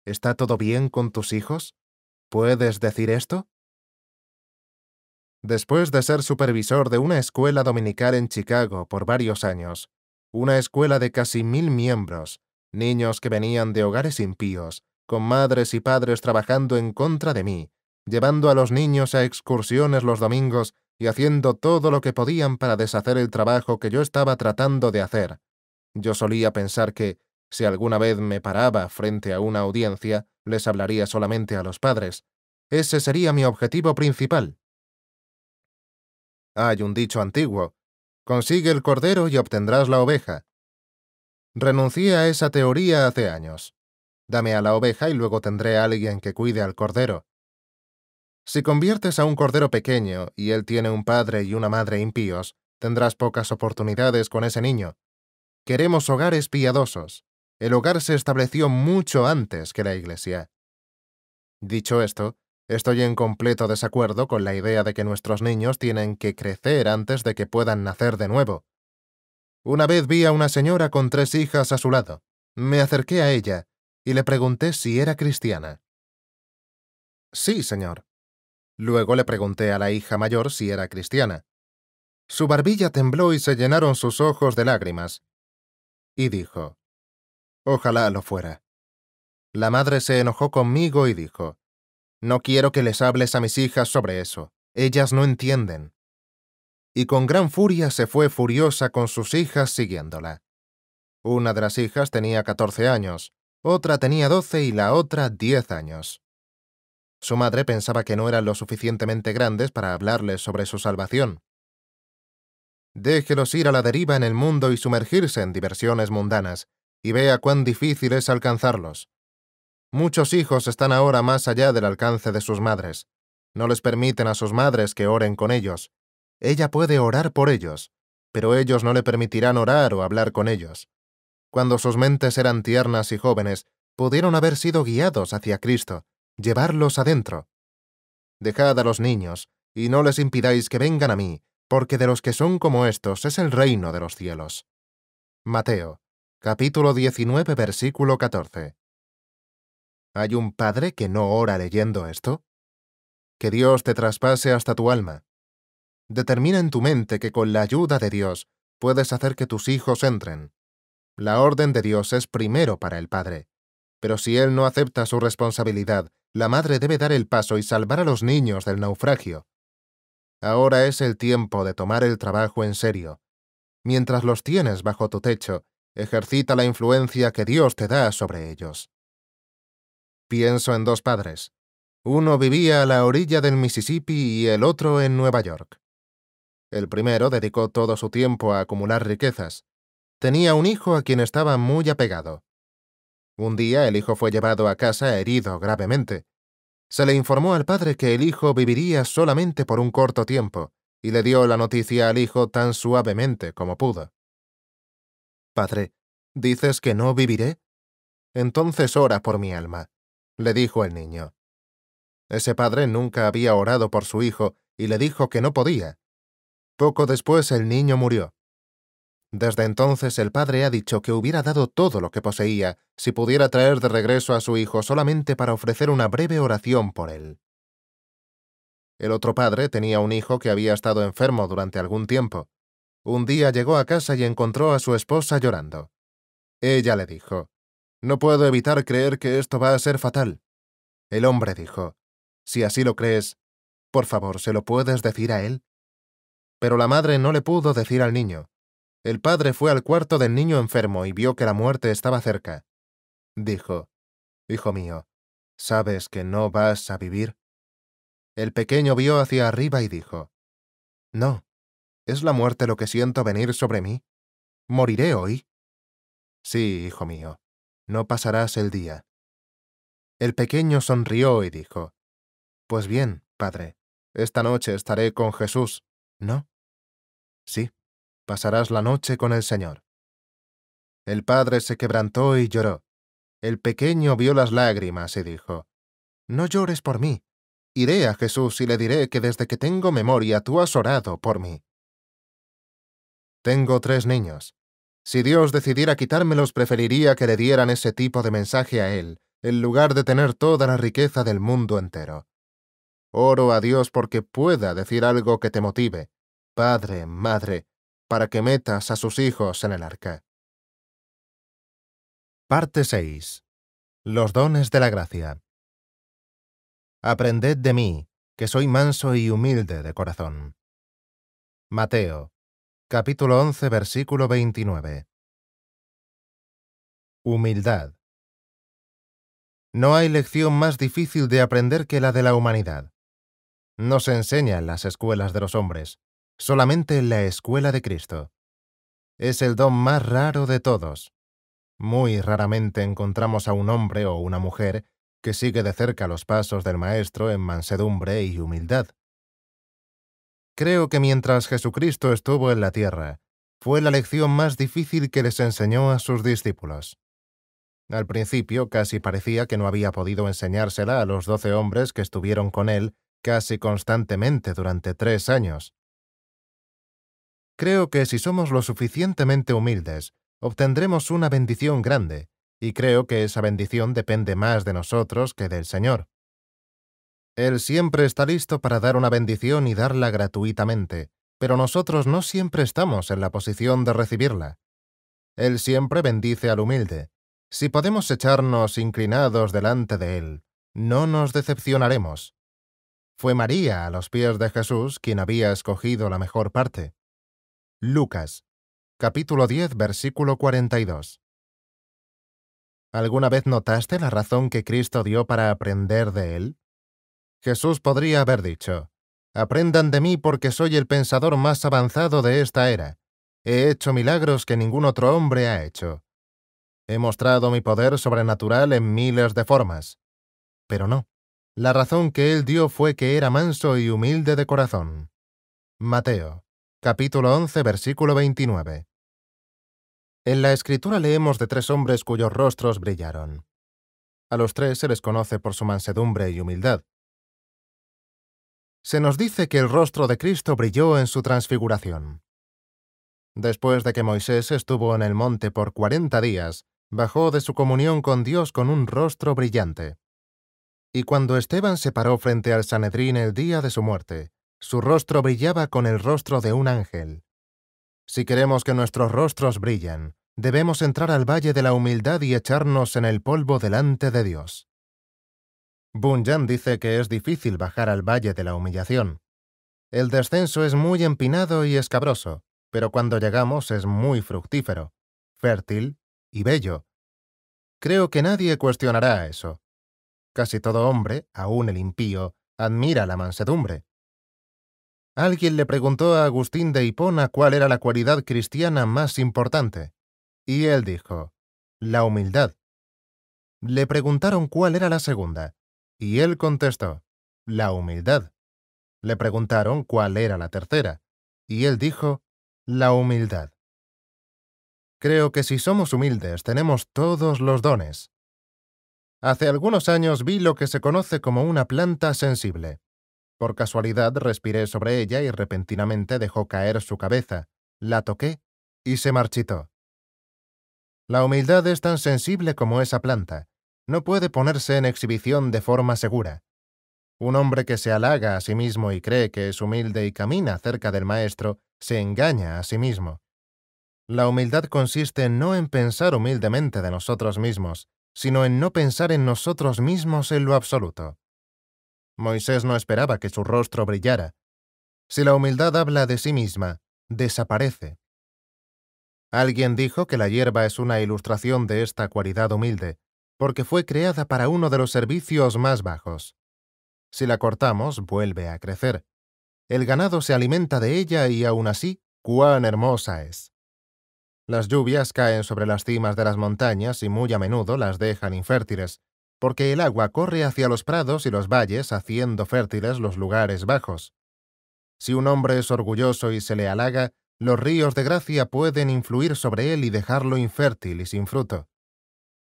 ¿Está todo bien con tus hijos? ¿Puedes decir esto? Después de ser supervisor de una escuela dominical en Chicago por varios años, una escuela de casi mil miembros, niños que venían de hogares impíos, con madres y padres trabajando en contra de mí, llevando a los niños a excursiones los domingos y haciendo todo lo que podían para deshacer el trabajo que yo estaba tratando de hacer. Yo solía pensar que, si alguna vez me paraba frente a una audiencia, les hablaría solamente a los padres. Ese sería mi objetivo principal. Hay un dicho antiguo, consigue el cordero y obtendrás la oveja. Renuncié a esa teoría hace años. Dame a la oveja y luego tendré a alguien que cuide al cordero. Si conviertes a un cordero pequeño y él tiene un padre y una madre impíos, tendrás pocas oportunidades con ese niño. Queremos hogares piadosos. El hogar se estableció mucho antes que la Iglesia. Dicho esto, estoy en completo desacuerdo con la idea de que nuestros niños tienen que crecer antes de que puedan nacer de nuevo. Una vez vi a una señora con tres hijas a su lado. Me acerqué a ella y le pregunté si era cristiana. Sí, señor, Luego le pregunté a la hija mayor si era cristiana. Su barbilla tembló y se llenaron sus ojos de lágrimas. Y dijo, Ojalá lo fuera. La madre se enojó conmigo y dijo, No quiero que les hables a mis hijas sobre eso. Ellas no entienden. Y con gran furia se fue furiosa con sus hijas siguiéndola. Una de las hijas tenía catorce años, otra tenía doce y la otra diez años. Su madre pensaba que no eran lo suficientemente grandes para hablarles sobre su salvación. Déjelos ir a la deriva en el mundo y sumergirse en diversiones mundanas, y vea cuán difícil es alcanzarlos. Muchos hijos están ahora más allá del alcance de sus madres. No les permiten a sus madres que oren con ellos. Ella puede orar por ellos, pero ellos no le permitirán orar o hablar con ellos. Cuando sus mentes eran tiernas y jóvenes, pudieron haber sido guiados hacia Cristo, llevarlos adentro. Dejad a los niños, y no les impidáis que vengan a mí, porque de los que son como estos es el reino de los cielos. Mateo, capítulo 19, versículo 14. ¿Hay un padre que no ora leyendo esto? Que Dios te traspase hasta tu alma. Determina en tu mente que con la ayuda de Dios puedes hacer que tus hijos entren. La orden de Dios es primero para el padre, pero si él no acepta su responsabilidad la madre debe dar el paso y salvar a los niños del naufragio. Ahora es el tiempo de tomar el trabajo en serio. Mientras los tienes bajo tu techo, ejercita la influencia que Dios te da sobre ellos. Pienso en dos padres. Uno vivía a la orilla del Mississippi y el otro en Nueva York. El primero dedicó todo su tiempo a acumular riquezas. Tenía un hijo a quien estaba muy apegado. Un día el hijo fue llevado a casa herido gravemente. Se le informó al padre que el hijo viviría solamente por un corto tiempo, y le dio la noticia al hijo tan suavemente como pudo. Padre, ¿dices que no viviré? Entonces ora por mi alma, le dijo el niño. Ese padre nunca había orado por su hijo y le dijo que no podía. Poco después el niño murió. Desde entonces el padre ha dicho que hubiera dado todo lo que poseía si pudiera traer de regreso a su hijo solamente para ofrecer una breve oración por él. El otro padre tenía un hijo que había estado enfermo durante algún tiempo. Un día llegó a casa y encontró a su esposa llorando. Ella le dijo, No puedo evitar creer que esto va a ser fatal. El hombre dijo, Si así lo crees, por favor, ¿se lo puedes decir a él? Pero la madre no le pudo decir al niño, el padre fue al cuarto del niño enfermo y vio que la muerte estaba cerca. Dijo, Hijo mío, ¿sabes que no vas a vivir? El pequeño vio hacia arriba y dijo, No, ¿es la muerte lo que siento venir sobre mí? ¿Moriré hoy? Sí, hijo mío, no pasarás el día. El pequeño sonrió y dijo, Pues bien, padre, esta noche estaré con Jesús, ¿no? Sí, pasarás la noche con el Señor. El padre se quebrantó y lloró. El pequeño vio las lágrimas y dijo, No llores por mí. Iré a Jesús y le diré que desde que tengo memoria tú has orado por mí. Tengo tres niños. Si Dios decidiera quitármelos, preferiría que le dieran ese tipo de mensaje a Él, en lugar de tener toda la riqueza del mundo entero. Oro a Dios porque pueda decir algo que te motive. Padre, madre, para que metas a sus hijos en el arca. Parte 6. Los dones de la gracia. Aprended de mí, que soy manso y humilde de corazón. Mateo, capítulo 11, versículo 29. Humildad. No hay lección más difícil de aprender que la de la humanidad. No se enseña en las escuelas de los hombres, solamente en la escuela de Cristo. Es el don más raro de todos. Muy raramente encontramos a un hombre o una mujer que sigue de cerca los pasos del Maestro en mansedumbre y humildad. Creo que mientras Jesucristo estuvo en la tierra, fue la lección más difícil que les enseñó a sus discípulos. Al principio casi parecía que no había podido enseñársela a los doce hombres que estuvieron con él casi constantemente durante tres años. Creo que si somos lo suficientemente humildes, obtendremos una bendición grande, y creo que esa bendición depende más de nosotros que del Señor. Él siempre está listo para dar una bendición y darla gratuitamente, pero nosotros no siempre estamos en la posición de recibirla. Él siempre bendice al humilde. Si podemos echarnos inclinados delante de Él, no nos decepcionaremos. Fue María a los pies de Jesús quien había escogido la mejor parte. Lucas, capítulo 10, versículo 42. ¿Alguna vez notaste la razón que Cristo dio para aprender de él? Jesús podría haber dicho, Aprendan de mí porque soy el pensador más avanzado de esta era. He hecho milagros que ningún otro hombre ha hecho. He mostrado mi poder sobrenatural en miles de formas. Pero no. La razón que él dio fue que era manso y humilde de corazón. Mateo capítulo 11, versículo 29. En la escritura leemos de tres hombres cuyos rostros brillaron. A los tres se les conoce por su mansedumbre y humildad. Se nos dice que el rostro de Cristo brilló en su transfiguración. Después de que Moisés estuvo en el monte por cuarenta días, bajó de su comunión con Dios con un rostro brillante. Y cuando Esteban se paró frente al Sanedrín el día de su muerte, su rostro brillaba con el rostro de un ángel. Si queremos que nuestros rostros brillen, debemos entrar al valle de la humildad y echarnos en el polvo delante de Dios. Bunyan dice que es difícil bajar al valle de la humillación. El descenso es muy empinado y escabroso, pero cuando llegamos es muy fructífero, fértil y bello. Creo que nadie cuestionará eso. Casi todo hombre, aún el impío, admira la mansedumbre. Alguien le preguntó a Agustín de Hipona cuál era la cualidad cristiana más importante, y él dijo, la humildad. Le preguntaron cuál era la segunda, y él contestó, la humildad. Le preguntaron cuál era la tercera, y él dijo, la humildad. Creo que si somos humildes tenemos todos los dones. Hace algunos años vi lo que se conoce como una planta sensible. Por casualidad respiré sobre ella y repentinamente dejó caer su cabeza, la toqué y se marchitó. La humildad es tan sensible como esa planta. No puede ponerse en exhibición de forma segura. Un hombre que se halaga a sí mismo y cree que es humilde y camina cerca del maestro, se engaña a sí mismo. La humildad consiste no en pensar humildemente de nosotros mismos, sino en no pensar en nosotros mismos en lo absoluto. Moisés no esperaba que su rostro brillara. Si la humildad habla de sí misma, desaparece. Alguien dijo que la hierba es una ilustración de esta cualidad humilde, porque fue creada para uno de los servicios más bajos. Si la cortamos, vuelve a crecer. El ganado se alimenta de ella y aún así, cuán hermosa es. Las lluvias caen sobre las cimas de las montañas y muy a menudo las dejan infértiles, porque el agua corre hacia los prados y los valles haciendo fértiles los lugares bajos. Si un hombre es orgulloso y se le halaga, los ríos de gracia pueden influir sobre él y dejarlo infértil y sin fruto.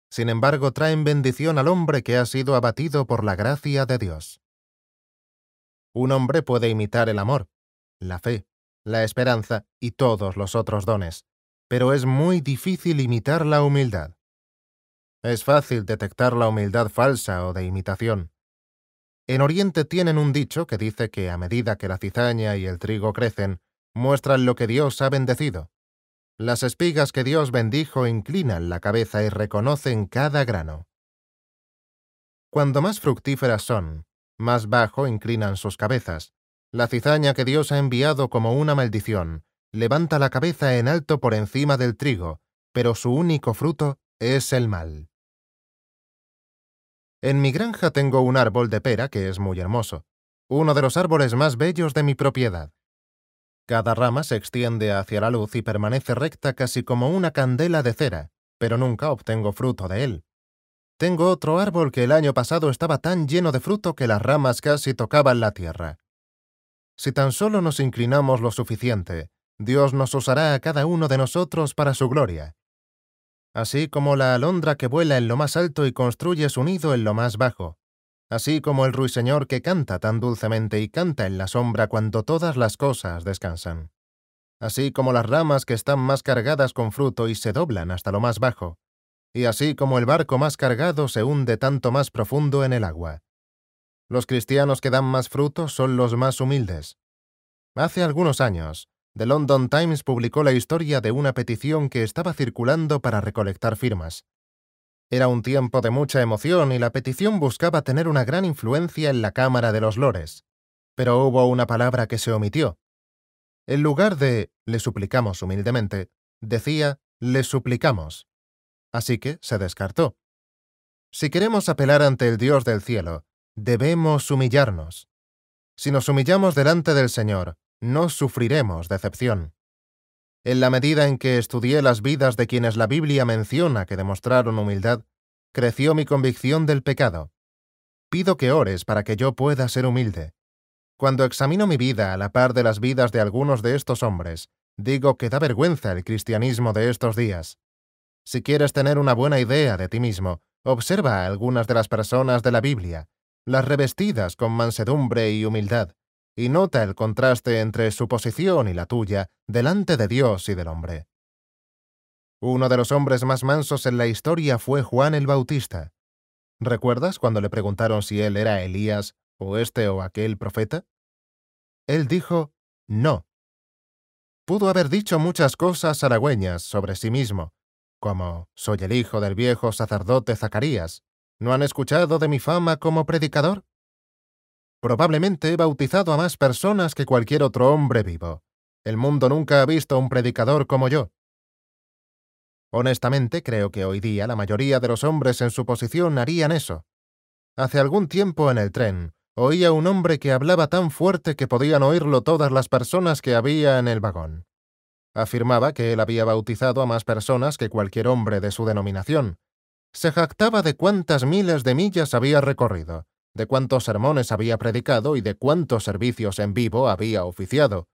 Sin embargo, traen bendición al hombre que ha sido abatido por la gracia de Dios. Un hombre puede imitar el amor, la fe, la esperanza y todos los otros dones, pero es muy difícil imitar la humildad. Es fácil detectar la humildad falsa o de imitación. En Oriente tienen un dicho que dice que a medida que la cizaña y el trigo crecen, muestran lo que Dios ha bendecido. Las espigas que Dios bendijo inclinan la cabeza y reconocen cada grano. Cuando más fructíferas son, más bajo inclinan sus cabezas. La cizaña que Dios ha enviado como una maldición levanta la cabeza en alto por encima del trigo, pero su único fruto es el mal. En mi granja tengo un árbol de pera que es muy hermoso, uno de los árboles más bellos de mi propiedad. Cada rama se extiende hacia la luz y permanece recta casi como una candela de cera, pero nunca obtengo fruto de él. Tengo otro árbol que el año pasado estaba tan lleno de fruto que las ramas casi tocaban la tierra. Si tan solo nos inclinamos lo suficiente, Dios nos usará a cada uno de nosotros para su gloria así como la alondra que vuela en lo más alto y construye su nido en lo más bajo, así como el ruiseñor que canta tan dulcemente y canta en la sombra cuando todas las cosas descansan, así como las ramas que están más cargadas con fruto y se doblan hasta lo más bajo, y así como el barco más cargado se hunde tanto más profundo en el agua. Los cristianos que dan más fruto son los más humildes. Hace algunos años, The London Times publicó la historia de una petición que estaba circulando para recolectar firmas. Era un tiempo de mucha emoción y la petición buscaba tener una gran influencia en la Cámara de los Lores. Pero hubo una palabra que se omitió. En lugar de le suplicamos humildemente, decía le suplicamos. Así que se descartó. Si queremos apelar ante el Dios del cielo, debemos humillarnos. Si nos humillamos delante del Señor, no sufriremos decepción. En la medida en que estudié las vidas de quienes la Biblia menciona que demostraron humildad, creció mi convicción del pecado. Pido que ores para que yo pueda ser humilde. Cuando examino mi vida a la par de las vidas de algunos de estos hombres, digo que da vergüenza el cristianismo de estos días. Si quieres tener una buena idea de ti mismo, observa a algunas de las personas de la Biblia, las revestidas con mansedumbre y humildad, y nota el contraste entre su posición y la tuya delante de Dios y del hombre. Uno de los hombres más mansos en la historia fue Juan el Bautista. ¿Recuerdas cuando le preguntaron si él era Elías o este o aquel profeta? Él dijo, no. Pudo haber dicho muchas cosas aragüeñas sobre sí mismo, como soy el hijo del viejo sacerdote Zacarías, ¿no han escuchado de mi fama como predicador? Probablemente he bautizado a más personas que cualquier otro hombre vivo. El mundo nunca ha visto un predicador como yo. Honestamente, creo que hoy día la mayoría de los hombres en su posición harían eso. Hace algún tiempo en el tren, oía un hombre que hablaba tan fuerte que podían oírlo todas las personas que había en el vagón. Afirmaba que él había bautizado a más personas que cualquier hombre de su denominación. Se jactaba de cuántas miles de millas había recorrido, de cuántos sermones había predicado y de cuántos servicios en vivo había oficiado.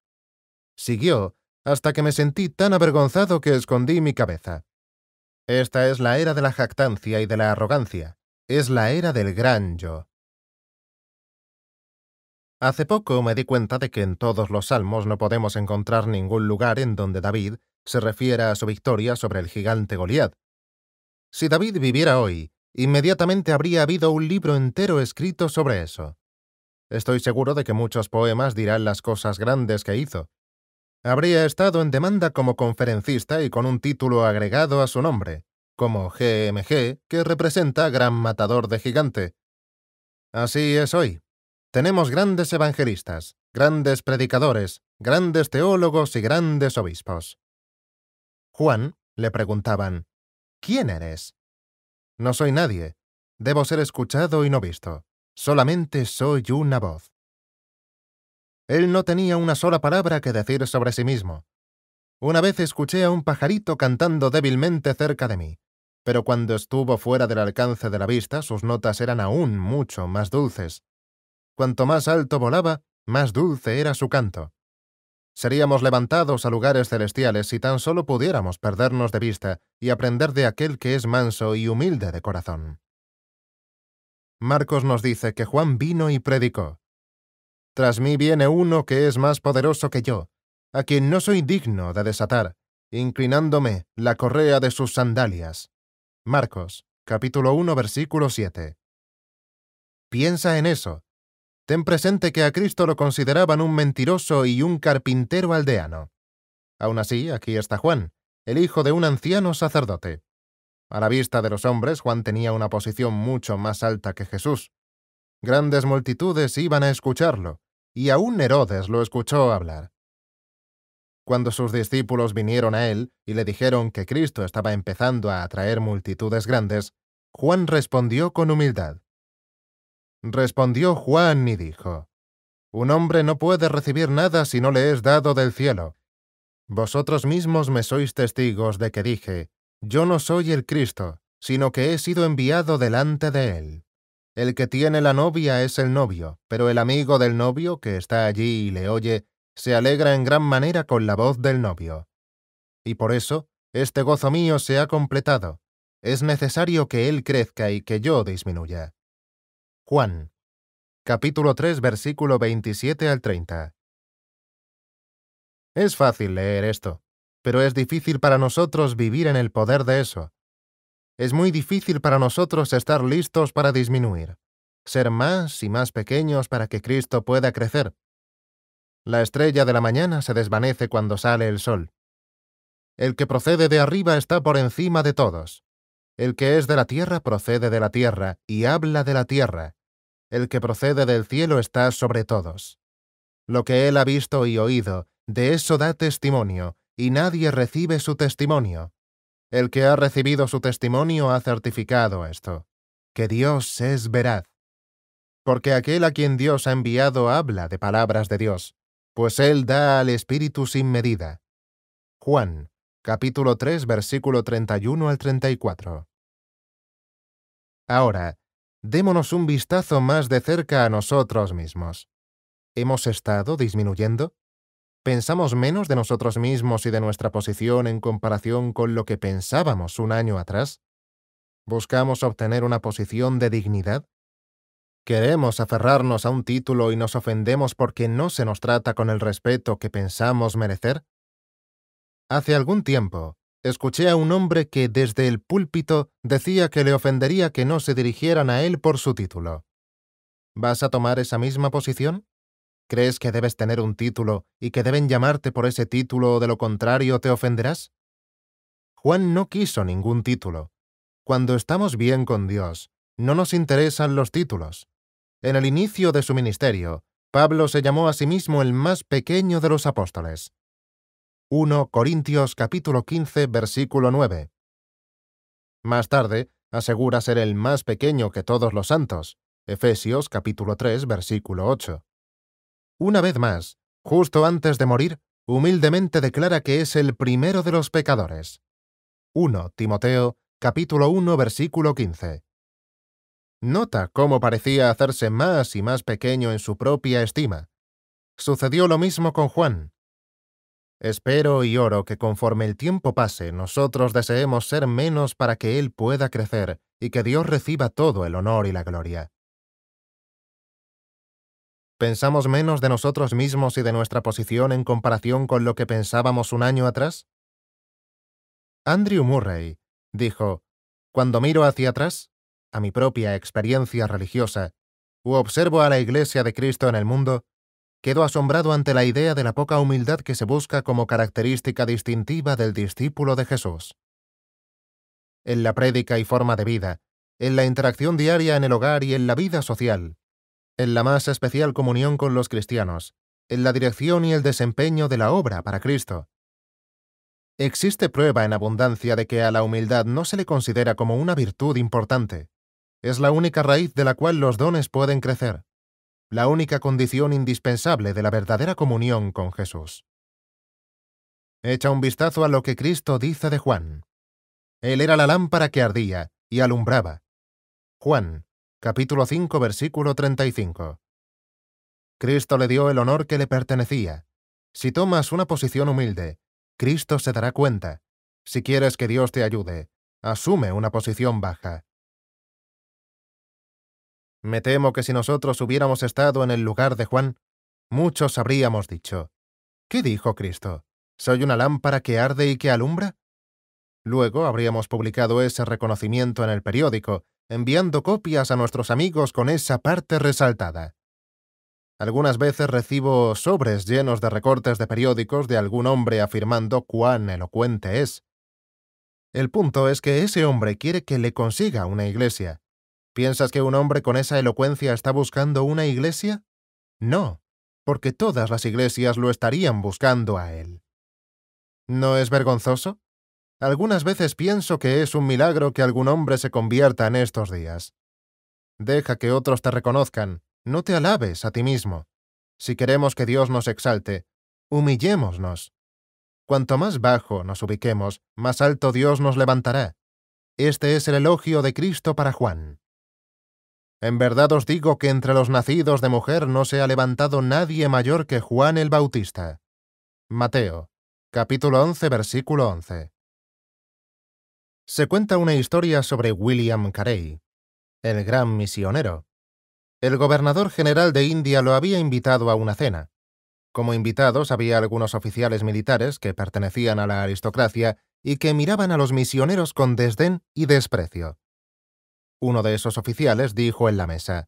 Siguió hasta que me sentí tan avergonzado que escondí mi cabeza. Esta es la era de la jactancia y de la arrogancia. Es la era del gran yo. Hace poco me di cuenta de que en todos los salmos no podemos encontrar ningún lugar en donde David se refiera a su victoria sobre el gigante Goliat. Si David viviera hoy, inmediatamente habría habido un libro entero escrito sobre eso. Estoy seguro de que muchos poemas dirán las cosas grandes que hizo. Habría estado en demanda como conferencista y con un título agregado a su nombre, como GMG, que representa Gran Matador de Gigante. Así es hoy. Tenemos grandes evangelistas, grandes predicadores, grandes teólogos y grandes obispos. Juan le preguntaban, ¿Quién eres? No soy nadie. Debo ser escuchado y no visto. Solamente soy una voz. Él no tenía una sola palabra que decir sobre sí mismo. Una vez escuché a un pajarito cantando débilmente cerca de mí, pero cuando estuvo fuera del alcance de la vista sus notas eran aún mucho más dulces. Cuanto más alto volaba, más dulce era su canto. Seríamos levantados a lugares celestiales si tan solo pudiéramos perdernos de vista y aprender de aquel que es manso y humilde de corazón. Marcos nos dice que Juan vino y predicó. Tras mí viene uno que es más poderoso que yo, a quien no soy digno de desatar, inclinándome la correa de sus sandalias. Marcos, capítulo 1, versículo 7. Piensa en eso, Ten presente que a Cristo lo consideraban un mentiroso y un carpintero aldeano. Aún así, aquí está Juan, el hijo de un anciano sacerdote. A la vista de los hombres, Juan tenía una posición mucho más alta que Jesús. Grandes multitudes iban a escucharlo, y aún Herodes lo escuchó hablar. Cuando sus discípulos vinieron a él y le dijeron que Cristo estaba empezando a atraer multitudes grandes, Juan respondió con humildad. Respondió Juan y dijo, Un hombre no puede recibir nada si no le es dado del cielo. Vosotros mismos me sois testigos de que dije, Yo no soy el Cristo, sino que he sido enviado delante de él. El que tiene la novia es el novio, pero el amigo del novio, que está allí y le oye, se alegra en gran manera con la voz del novio. Y por eso, este gozo mío se ha completado. Es necesario que él crezca y que yo disminuya. Juan, capítulo 3, versículo 27 al 30. Es fácil leer esto, pero es difícil para nosotros vivir en el poder de eso. Es muy difícil para nosotros estar listos para disminuir, ser más y más pequeños para que Cristo pueda crecer. La estrella de la mañana se desvanece cuando sale el sol. El que procede de arriba está por encima de todos. El que es de la tierra procede de la tierra y habla de la tierra, el que procede del cielo está sobre todos. Lo que él ha visto y oído, de eso da testimonio, y nadie recibe su testimonio. El que ha recibido su testimonio ha certificado esto, que Dios es veraz. Porque aquel a quien Dios ha enviado habla de palabras de Dios, pues él da al Espíritu sin medida. Juan, capítulo 3, versículo 31 al 34. Ahora, démonos un vistazo más de cerca a nosotros mismos. ¿Hemos estado disminuyendo? ¿Pensamos menos de nosotros mismos y de nuestra posición en comparación con lo que pensábamos un año atrás? ¿Buscamos obtener una posición de dignidad? ¿Queremos aferrarnos a un título y nos ofendemos porque no se nos trata con el respeto que pensamos merecer? Hace algún tiempo, escuché a un hombre que desde el púlpito decía que le ofendería que no se dirigieran a él por su título. ¿Vas a tomar esa misma posición? ¿Crees que debes tener un título y que deben llamarte por ese título o de lo contrario te ofenderás? Juan no quiso ningún título. Cuando estamos bien con Dios, no nos interesan los títulos. En el inicio de su ministerio, Pablo se llamó a sí mismo el más pequeño de los apóstoles. 1 Corintios capítulo 15 versículo 9. Más tarde, asegura ser el más pequeño que todos los santos. Efesios capítulo 3 versículo 8. Una vez más, justo antes de morir, humildemente declara que es el primero de los pecadores. 1 Timoteo capítulo 1 versículo 15. Nota cómo parecía hacerse más y más pequeño en su propia estima. Sucedió lo mismo con Juan, Espero y oro que conforme el tiempo pase nosotros deseemos ser menos para que Él pueda crecer y que Dios reciba todo el honor y la gloria. ¿Pensamos menos de nosotros mismos y de nuestra posición en comparación con lo que pensábamos un año atrás? Andrew Murray dijo, Cuando miro hacia atrás, a mi propia experiencia religiosa, u observo a la Iglesia de Cristo en el mundo, Quedo asombrado ante la idea de la poca humildad que se busca como característica distintiva del discípulo de Jesús. En la prédica y forma de vida, en la interacción diaria en el hogar y en la vida social, en la más especial comunión con los cristianos, en la dirección y el desempeño de la obra para Cristo. Existe prueba en abundancia de que a la humildad no se le considera como una virtud importante. Es la única raíz de la cual los dones pueden crecer la única condición indispensable de la verdadera comunión con Jesús. Echa un vistazo a lo que Cristo dice de Juan. Él era la lámpara que ardía y alumbraba. Juan, capítulo 5, versículo 35. Cristo le dio el honor que le pertenecía. Si tomas una posición humilde, Cristo se dará cuenta. Si quieres que Dios te ayude, asume una posición baja. Me temo que si nosotros hubiéramos estado en el lugar de Juan, muchos habríamos dicho, ¿qué dijo Cristo? ¿Soy una lámpara que arde y que alumbra? Luego habríamos publicado ese reconocimiento en el periódico, enviando copias a nuestros amigos con esa parte resaltada. Algunas veces recibo sobres llenos de recortes de periódicos de algún hombre afirmando cuán elocuente es. El punto es que ese hombre quiere que le consiga una iglesia, ¿Piensas que un hombre con esa elocuencia está buscando una iglesia? No, porque todas las iglesias lo estarían buscando a él. ¿No es vergonzoso? Algunas veces pienso que es un milagro que algún hombre se convierta en estos días. Deja que otros te reconozcan, no te alabes a ti mismo. Si queremos que Dios nos exalte, humillémonos. Cuanto más bajo nos ubiquemos, más alto Dios nos levantará. Este es el elogio de Cristo para Juan. En verdad os digo que entre los nacidos de mujer no se ha levantado nadie mayor que Juan el Bautista. Mateo, capítulo 11, versículo 11. Se cuenta una historia sobre William Carey, el gran misionero. El gobernador general de India lo había invitado a una cena. Como invitados había algunos oficiales militares que pertenecían a la aristocracia y que miraban a los misioneros con desdén y desprecio. Uno de esos oficiales dijo en la mesa,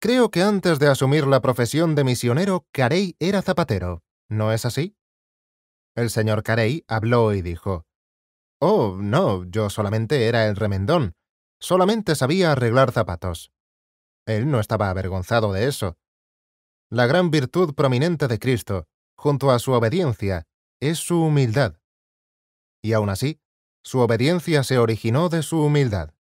Creo que antes de asumir la profesión de misionero, Carey era zapatero, ¿no es así? El señor Carey habló y dijo, Oh, no, yo solamente era el remendón. Solamente sabía arreglar zapatos. Él no estaba avergonzado de eso. La gran virtud prominente de Cristo, junto a su obediencia, es su humildad. Y aún así, su obediencia se originó de su humildad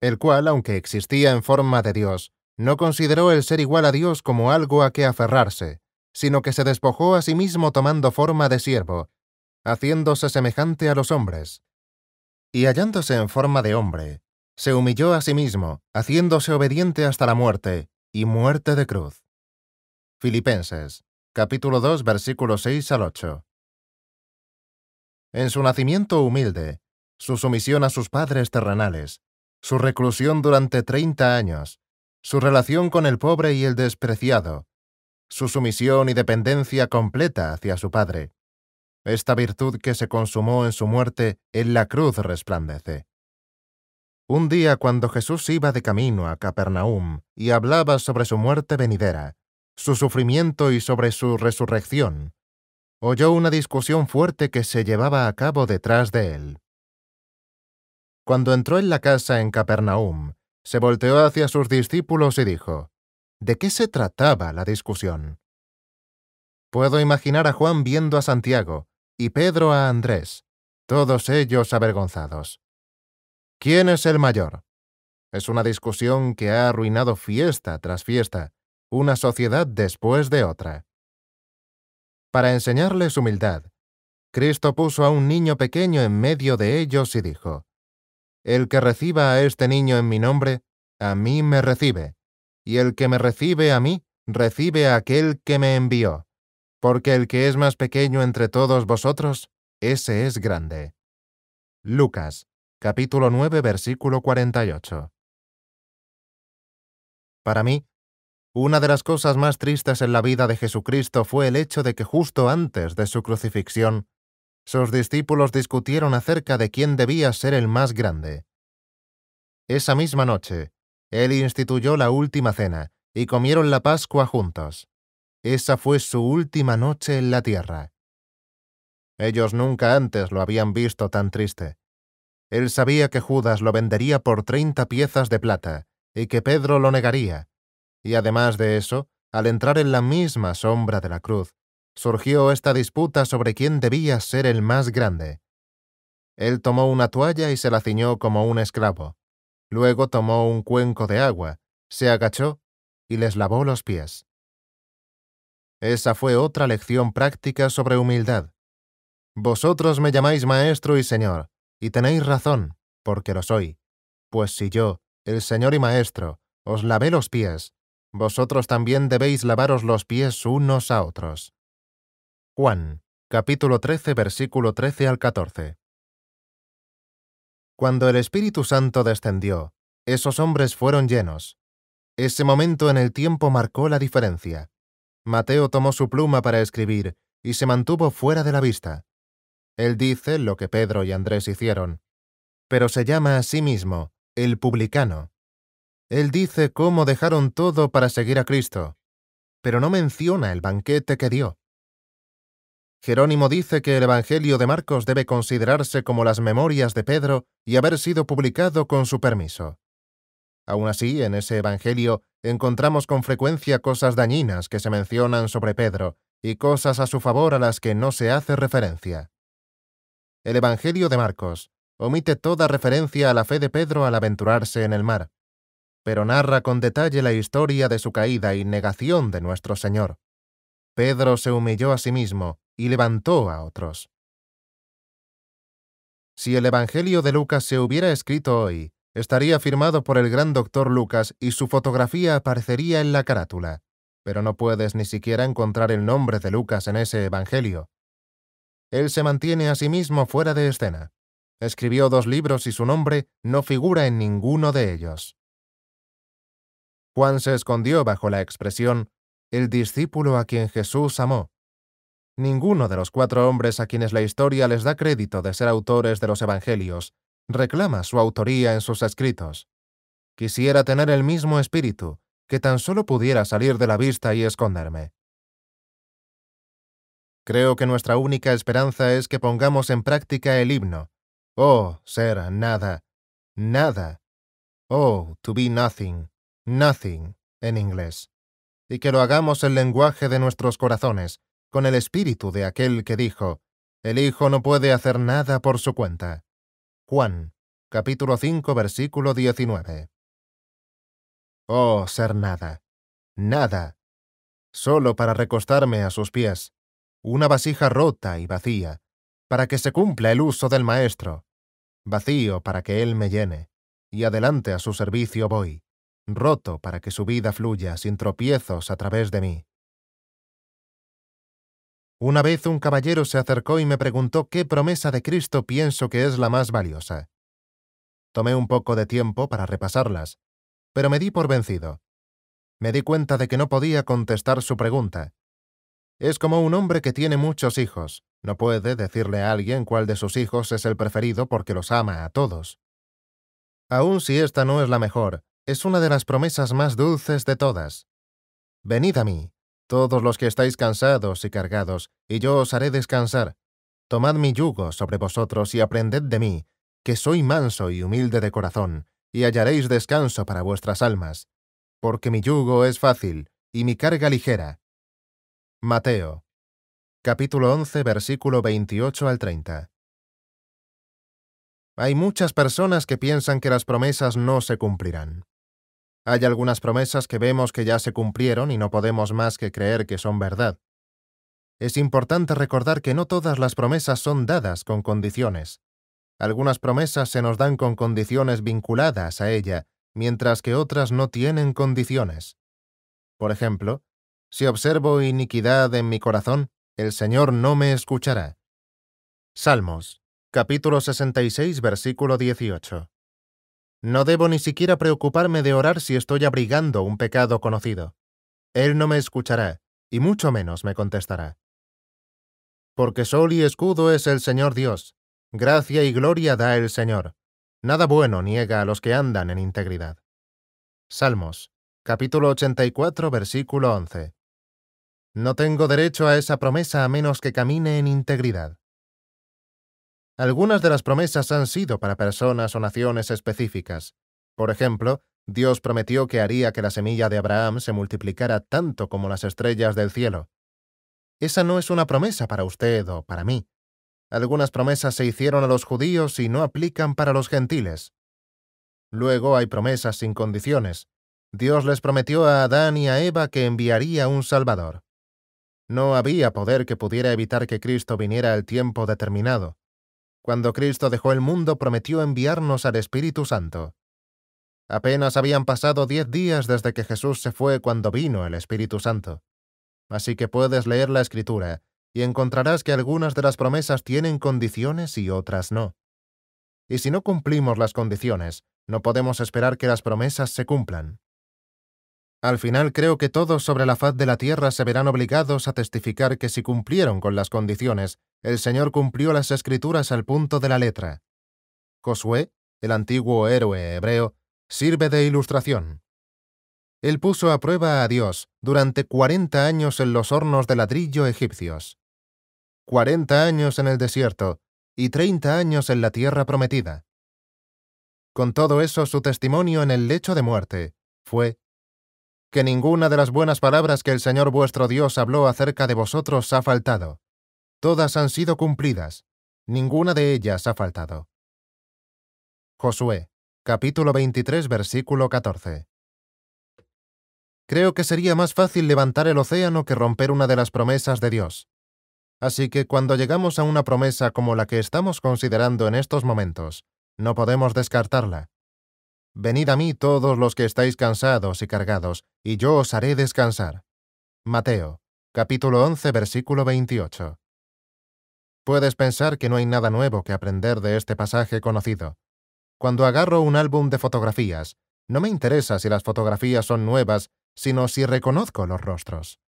el cual, aunque existía en forma de Dios, no consideró el ser igual a Dios como algo a que aferrarse, sino que se despojó a sí mismo tomando forma de siervo, haciéndose semejante a los hombres. Y hallándose en forma de hombre, se humilló a sí mismo, haciéndose obediente hasta la muerte, y muerte de cruz. Filipenses, capítulo 2, versículos 6 al 8. En su nacimiento humilde, su sumisión a sus padres terrenales, su reclusión durante 30 años, su relación con el pobre y el despreciado, su sumisión y dependencia completa hacia su Padre. Esta virtud que se consumó en su muerte en la cruz resplandece. Un día cuando Jesús iba de camino a Capernaum y hablaba sobre su muerte venidera, su sufrimiento y sobre su resurrección, oyó una discusión fuerte que se llevaba a cabo detrás de él. Cuando entró en la casa en Capernaum, se volteó hacia sus discípulos y dijo, ¿De qué se trataba la discusión? Puedo imaginar a Juan viendo a Santiago y Pedro a Andrés, todos ellos avergonzados. ¿Quién es el mayor? Es una discusión que ha arruinado fiesta tras fiesta, una sociedad después de otra. Para enseñarles humildad, Cristo puso a un niño pequeño en medio de ellos y dijo, el que reciba a este niño en mi nombre, a mí me recibe, y el que me recibe a mí, recibe a aquel que me envió, porque el que es más pequeño entre todos vosotros, ese es grande. Lucas, capítulo 9, versículo 48. Para mí, una de las cosas más tristes en la vida de Jesucristo fue el hecho de que justo antes de su crucifixión, sus discípulos discutieron acerca de quién debía ser el más grande. Esa misma noche, él instituyó la última cena y comieron la Pascua juntos. Esa fue su última noche en la tierra. Ellos nunca antes lo habían visto tan triste. Él sabía que Judas lo vendería por treinta piezas de plata y que Pedro lo negaría. Y además de eso, al entrar en la misma sombra de la cruz, surgió esta disputa sobre quién debía ser el más grande. Él tomó una toalla y se la ciñó como un esclavo. Luego tomó un cuenco de agua, se agachó y les lavó los pies. Esa fue otra lección práctica sobre humildad. Vosotros me llamáis maestro y señor, y tenéis razón, porque lo soy. Pues si yo, el señor y maestro, os lavé los pies, vosotros también debéis lavaros los pies unos a otros. Juan, capítulo 13, versículo 13 al 14. Cuando el Espíritu Santo descendió, esos hombres fueron llenos. Ese momento en el tiempo marcó la diferencia. Mateo tomó su pluma para escribir y se mantuvo fuera de la vista. Él dice lo que Pedro y Andrés hicieron, pero se llama a sí mismo el publicano. Él dice cómo dejaron todo para seguir a Cristo, pero no menciona el banquete que dio. Jerónimo dice que el Evangelio de Marcos debe considerarse como las memorias de Pedro y haber sido publicado con su permiso. Aún así, en ese Evangelio encontramos con frecuencia cosas dañinas que se mencionan sobre Pedro y cosas a su favor a las que no se hace referencia. El Evangelio de Marcos omite toda referencia a la fe de Pedro al aventurarse en el mar, pero narra con detalle la historia de su caída y negación de nuestro Señor. Pedro se humilló a sí mismo y levantó a otros. Si el Evangelio de Lucas se hubiera escrito hoy, estaría firmado por el gran doctor Lucas y su fotografía aparecería en la carátula, pero no puedes ni siquiera encontrar el nombre de Lucas en ese Evangelio. Él se mantiene a sí mismo fuera de escena. Escribió dos libros y su nombre no figura en ninguno de ellos. Juan se escondió bajo la expresión el discípulo a quien Jesús amó, Ninguno de los cuatro hombres a quienes la historia les da crédito de ser autores de los Evangelios reclama su autoría en sus escritos. Quisiera tener el mismo espíritu, que tan solo pudiera salir de la vista y esconderme. Creo que nuestra única esperanza es que pongamos en práctica el himno. Oh, ser nada, nada. Oh, to be nothing, nothing, en inglés. Y que lo hagamos el lenguaje de nuestros corazones, con el espíritu de aquel que dijo, El Hijo no puede hacer nada por su cuenta. Juan, capítulo 5, versículo 19. Oh, ser nada, nada, solo para recostarme a sus pies, una vasija rota y vacía, para que se cumpla el uso del Maestro, vacío para que Él me llene, y adelante a su servicio voy, roto para que su vida fluya sin tropiezos a través de mí. Una vez un caballero se acercó y me preguntó qué promesa de Cristo pienso que es la más valiosa. Tomé un poco de tiempo para repasarlas, pero me di por vencido. Me di cuenta de que no podía contestar su pregunta. Es como un hombre que tiene muchos hijos. No puede decirle a alguien cuál de sus hijos es el preferido porque los ama a todos. Aun si esta no es la mejor, es una de las promesas más dulces de todas. Venid a mí, todos los que estáis cansados y cargados, y yo os haré descansar. Tomad mi yugo sobre vosotros y aprended de mí, que soy manso y humilde de corazón, y hallaréis descanso para vuestras almas, porque mi yugo es fácil y mi carga ligera. Mateo, capítulo 11, versículo 28 al 30. Hay muchas personas que piensan que las promesas no se cumplirán. Hay algunas promesas que vemos que ya se cumplieron y no podemos más que creer que son verdad. Es importante recordar que no todas las promesas son dadas con condiciones. Algunas promesas se nos dan con condiciones vinculadas a ella, mientras que otras no tienen condiciones. Por ejemplo, si observo iniquidad en mi corazón, el Señor no me escuchará. Salmos, capítulo 66, versículo 18. No debo ni siquiera preocuparme de orar si estoy abrigando un pecado conocido. Él no me escuchará, y mucho menos me contestará. Porque sol y escudo es el Señor Dios. Gracia y gloria da el Señor. Nada bueno niega a los que andan en integridad. Salmos, capítulo 84, versículo 11. No tengo derecho a esa promesa a menos que camine en integridad. Algunas de las promesas han sido para personas o naciones específicas. Por ejemplo, Dios prometió que haría que la semilla de Abraham se multiplicara tanto como las estrellas del cielo. Esa no es una promesa para usted o para mí. Algunas promesas se hicieron a los judíos y no aplican para los gentiles. Luego hay promesas sin condiciones. Dios les prometió a Adán y a Eva que enviaría un Salvador. No había poder que pudiera evitar que Cristo viniera al tiempo determinado. Cuando Cristo dejó el mundo prometió enviarnos al Espíritu Santo. Apenas habían pasado diez días desde que Jesús se fue cuando vino el Espíritu Santo. Así que puedes leer la Escritura y encontrarás que algunas de las promesas tienen condiciones y otras no. Y si no cumplimos las condiciones, no podemos esperar que las promesas se cumplan. Al final creo que todos sobre la faz de la tierra se verán obligados a testificar que si cumplieron con las condiciones, el Señor cumplió las escrituras al punto de la letra. Josué, el antiguo héroe hebreo, sirve de ilustración. Él puso a prueba a Dios durante cuarenta años en los hornos de ladrillo egipcios, cuarenta años en el desierto y treinta años en la tierra prometida. Con todo eso, su testimonio en el lecho de muerte fue que ninguna de las buenas palabras que el Señor vuestro Dios habló acerca de vosotros ha faltado. Todas han sido cumplidas, ninguna de ellas ha faltado. Josué, capítulo 23, versículo 14. Creo que sería más fácil levantar el océano que romper una de las promesas de Dios. Así que cuando llegamos a una promesa como la que estamos considerando en estos momentos, no podemos descartarla. Venid a mí todos los que estáis cansados y cargados, y yo os haré descansar. Mateo, capítulo 11, versículo 28. Puedes pensar que no hay nada nuevo que aprender de este pasaje conocido. Cuando agarro un álbum de fotografías, no me interesa si las fotografías son nuevas, sino si reconozco los rostros.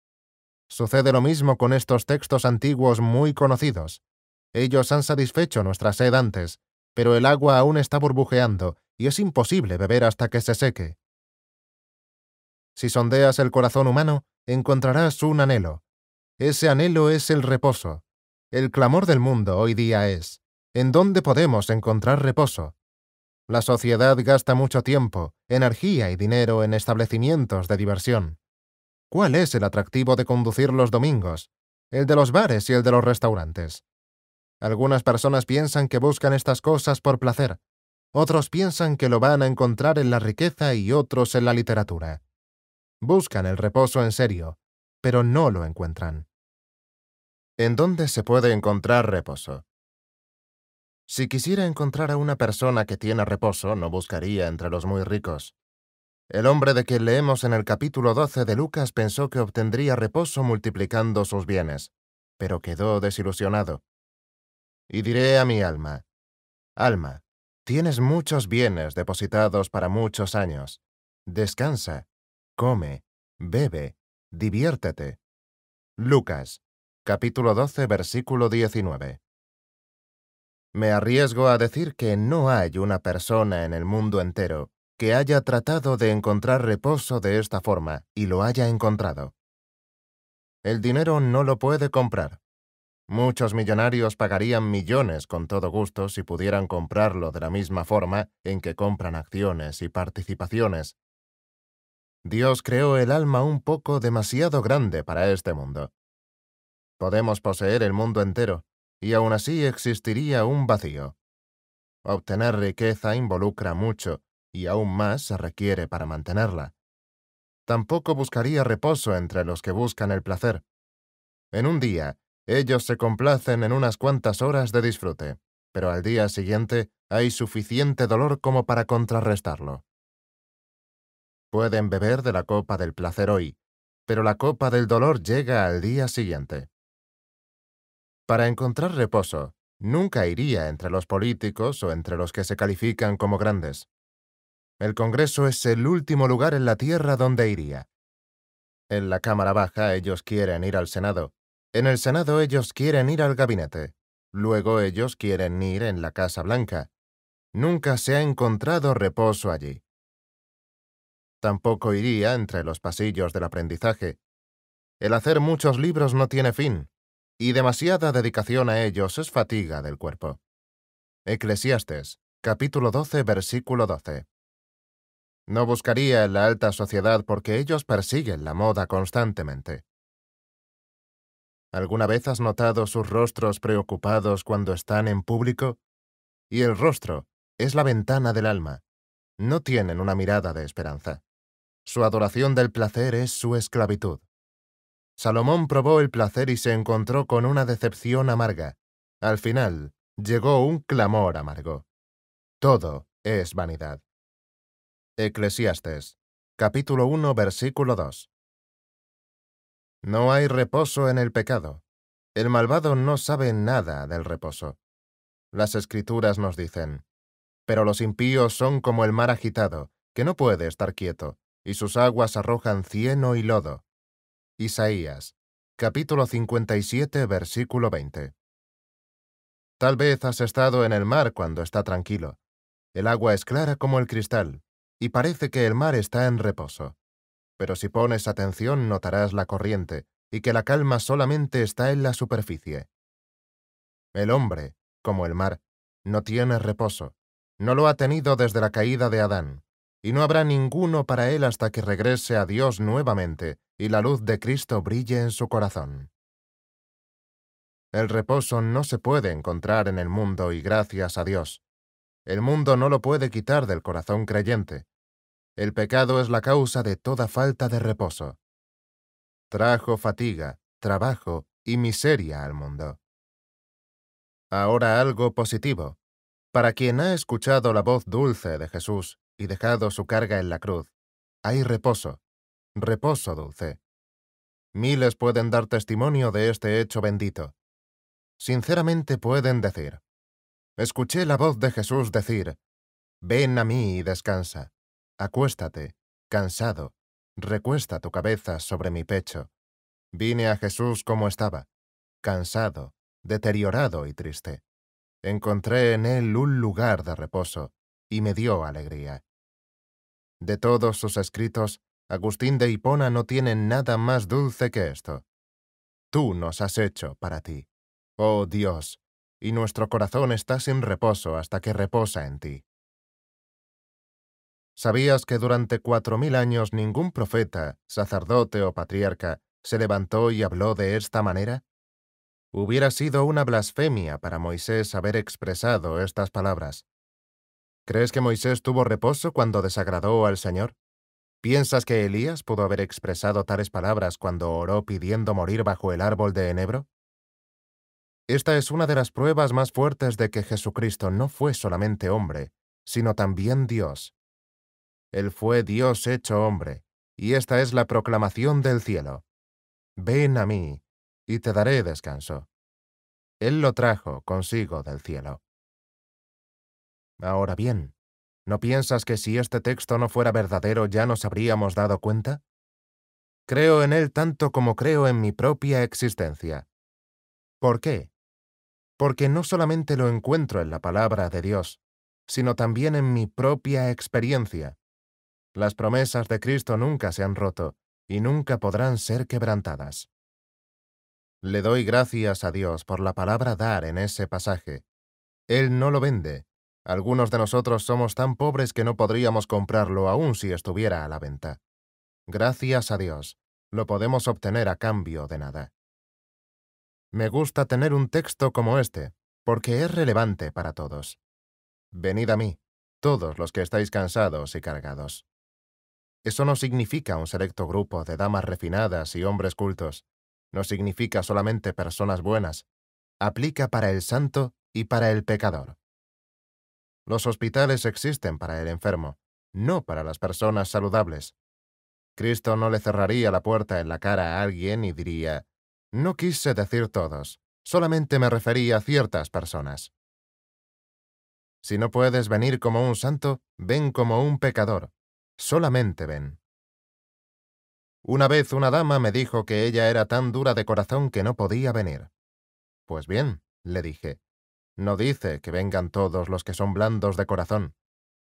Sucede lo mismo con estos textos antiguos muy conocidos. Ellos han satisfecho nuestra sed antes, pero el agua aún está burbujeando y es imposible beber hasta que se seque. Si sondeas el corazón humano, encontrarás un anhelo. Ese anhelo es el reposo, el clamor del mundo hoy día es, ¿en dónde podemos encontrar reposo? La sociedad gasta mucho tiempo, energía y dinero en establecimientos de diversión. ¿Cuál es el atractivo de conducir los domingos? El de los bares y el de los restaurantes. Algunas personas piensan que buscan estas cosas por placer, otros piensan que lo van a encontrar en la riqueza y otros en la literatura. Buscan el reposo en serio, pero no lo encuentran en dónde se puede encontrar reposo. Si quisiera encontrar a una persona que tiene reposo, no buscaría entre los muy ricos. El hombre de quien leemos en el capítulo 12 de Lucas pensó que obtendría reposo multiplicando sus bienes, pero quedó desilusionado. Y diré a mi alma, Alma, tienes muchos bienes depositados para muchos años. Descansa, come, bebe, diviértete. Lucas capítulo 12, versículo 19. Me arriesgo a decir que no hay una persona en el mundo entero que haya tratado de encontrar reposo de esta forma y lo haya encontrado. El dinero no lo puede comprar. Muchos millonarios pagarían millones con todo gusto si pudieran comprarlo de la misma forma en que compran acciones y participaciones. Dios creó el alma un poco demasiado grande para este mundo. Podemos poseer el mundo entero, y aún así existiría un vacío. Obtener riqueza involucra mucho, y aún más se requiere para mantenerla. Tampoco buscaría reposo entre los que buscan el placer. En un día, ellos se complacen en unas cuantas horas de disfrute, pero al día siguiente hay suficiente dolor como para contrarrestarlo. Pueden beber de la copa del placer hoy, pero la copa del dolor llega al día siguiente. Para encontrar reposo, nunca iría entre los políticos o entre los que se califican como grandes. El Congreso es el último lugar en la Tierra donde iría. En la Cámara Baja ellos quieren ir al Senado. En el Senado ellos quieren ir al gabinete. Luego ellos quieren ir en la Casa Blanca. Nunca se ha encontrado reposo allí. Tampoco iría entre los pasillos del aprendizaje. El hacer muchos libros no tiene fin, y demasiada dedicación a ellos es fatiga del cuerpo. Eclesiastes, capítulo 12, versículo 12. No buscaría en la alta sociedad porque ellos persiguen la moda constantemente. ¿Alguna vez has notado sus rostros preocupados cuando están en público? Y el rostro es la ventana del alma. No tienen una mirada de esperanza. Su adoración del placer es su esclavitud. Salomón probó el placer y se encontró con una decepción amarga. Al final, llegó un clamor amargo. Todo es vanidad. Eclesiastes, capítulo 1, versículo 2. No hay reposo en el pecado. El malvado no sabe nada del reposo. Las escrituras nos dicen, pero los impíos son como el mar agitado, que no puede estar quieto, y sus aguas arrojan cieno y lodo. Isaías, capítulo 57, versículo 20. Tal vez has estado en el mar cuando está tranquilo. El agua es clara como el cristal, y parece que el mar está en reposo. Pero si pones atención notarás la corriente, y que la calma solamente está en la superficie. El hombre, como el mar, no tiene reposo. No lo ha tenido desde la caída de Adán, y no habrá ninguno para él hasta que regrese a Dios nuevamente y la luz de Cristo brille en su corazón. El reposo no se puede encontrar en el mundo y gracias a Dios. El mundo no lo puede quitar del corazón creyente. El pecado es la causa de toda falta de reposo. Trajo fatiga, trabajo y miseria al mundo. Ahora algo positivo. Para quien ha escuchado la voz dulce de Jesús, y dejado su carga en la cruz, hay reposo, reposo dulce. Miles pueden dar testimonio de este hecho bendito. Sinceramente pueden decir, escuché la voz de Jesús decir, ven a mí y descansa, acuéstate, cansado, recuesta tu cabeza sobre mi pecho. Vine a Jesús como estaba, cansado, deteriorado y triste. Encontré en él un lugar de reposo y me dio alegría. De todos sus escritos, Agustín de Hipona no tiene nada más dulce que esto. Tú nos has hecho para ti, oh Dios, y nuestro corazón está sin reposo hasta que reposa en ti. ¿Sabías que durante cuatro mil años ningún profeta, sacerdote o patriarca se levantó y habló de esta manera? Hubiera sido una blasfemia para Moisés haber expresado estas palabras. ¿Crees que Moisés tuvo reposo cuando desagradó al Señor? ¿Piensas que Elías pudo haber expresado tales palabras cuando oró pidiendo morir bajo el árbol de Enebro? Esta es una de las pruebas más fuertes de que Jesucristo no fue solamente hombre, sino también Dios. Él fue Dios hecho hombre, y esta es la proclamación del cielo. Ven a mí, y te daré descanso. Él lo trajo consigo del cielo. Ahora bien, ¿no piensas que si este texto no fuera verdadero ya nos habríamos dado cuenta? Creo en él tanto como creo en mi propia existencia. ¿Por qué? Porque no solamente lo encuentro en la palabra de Dios, sino también en mi propia experiencia. Las promesas de Cristo nunca se han roto y nunca podrán ser quebrantadas. Le doy gracias a Dios por la palabra dar en ese pasaje. Él no lo vende, algunos de nosotros somos tan pobres que no podríamos comprarlo aún si estuviera a la venta. Gracias a Dios, lo podemos obtener a cambio de nada. Me gusta tener un texto como este, porque es relevante para todos. Venid a mí, todos los que estáis cansados y cargados. Eso no significa un selecto grupo de damas refinadas y hombres cultos. No significa solamente personas buenas. Aplica para el santo y para el pecador. Los hospitales existen para el enfermo, no para las personas saludables. Cristo no le cerraría la puerta en la cara a alguien y diría, no quise decir todos, solamente me refería a ciertas personas. Si no puedes venir como un santo, ven como un pecador. Solamente ven. Una vez una dama me dijo que ella era tan dura de corazón que no podía venir. Pues bien, le dije, no dice que vengan todos los que son blandos de corazón.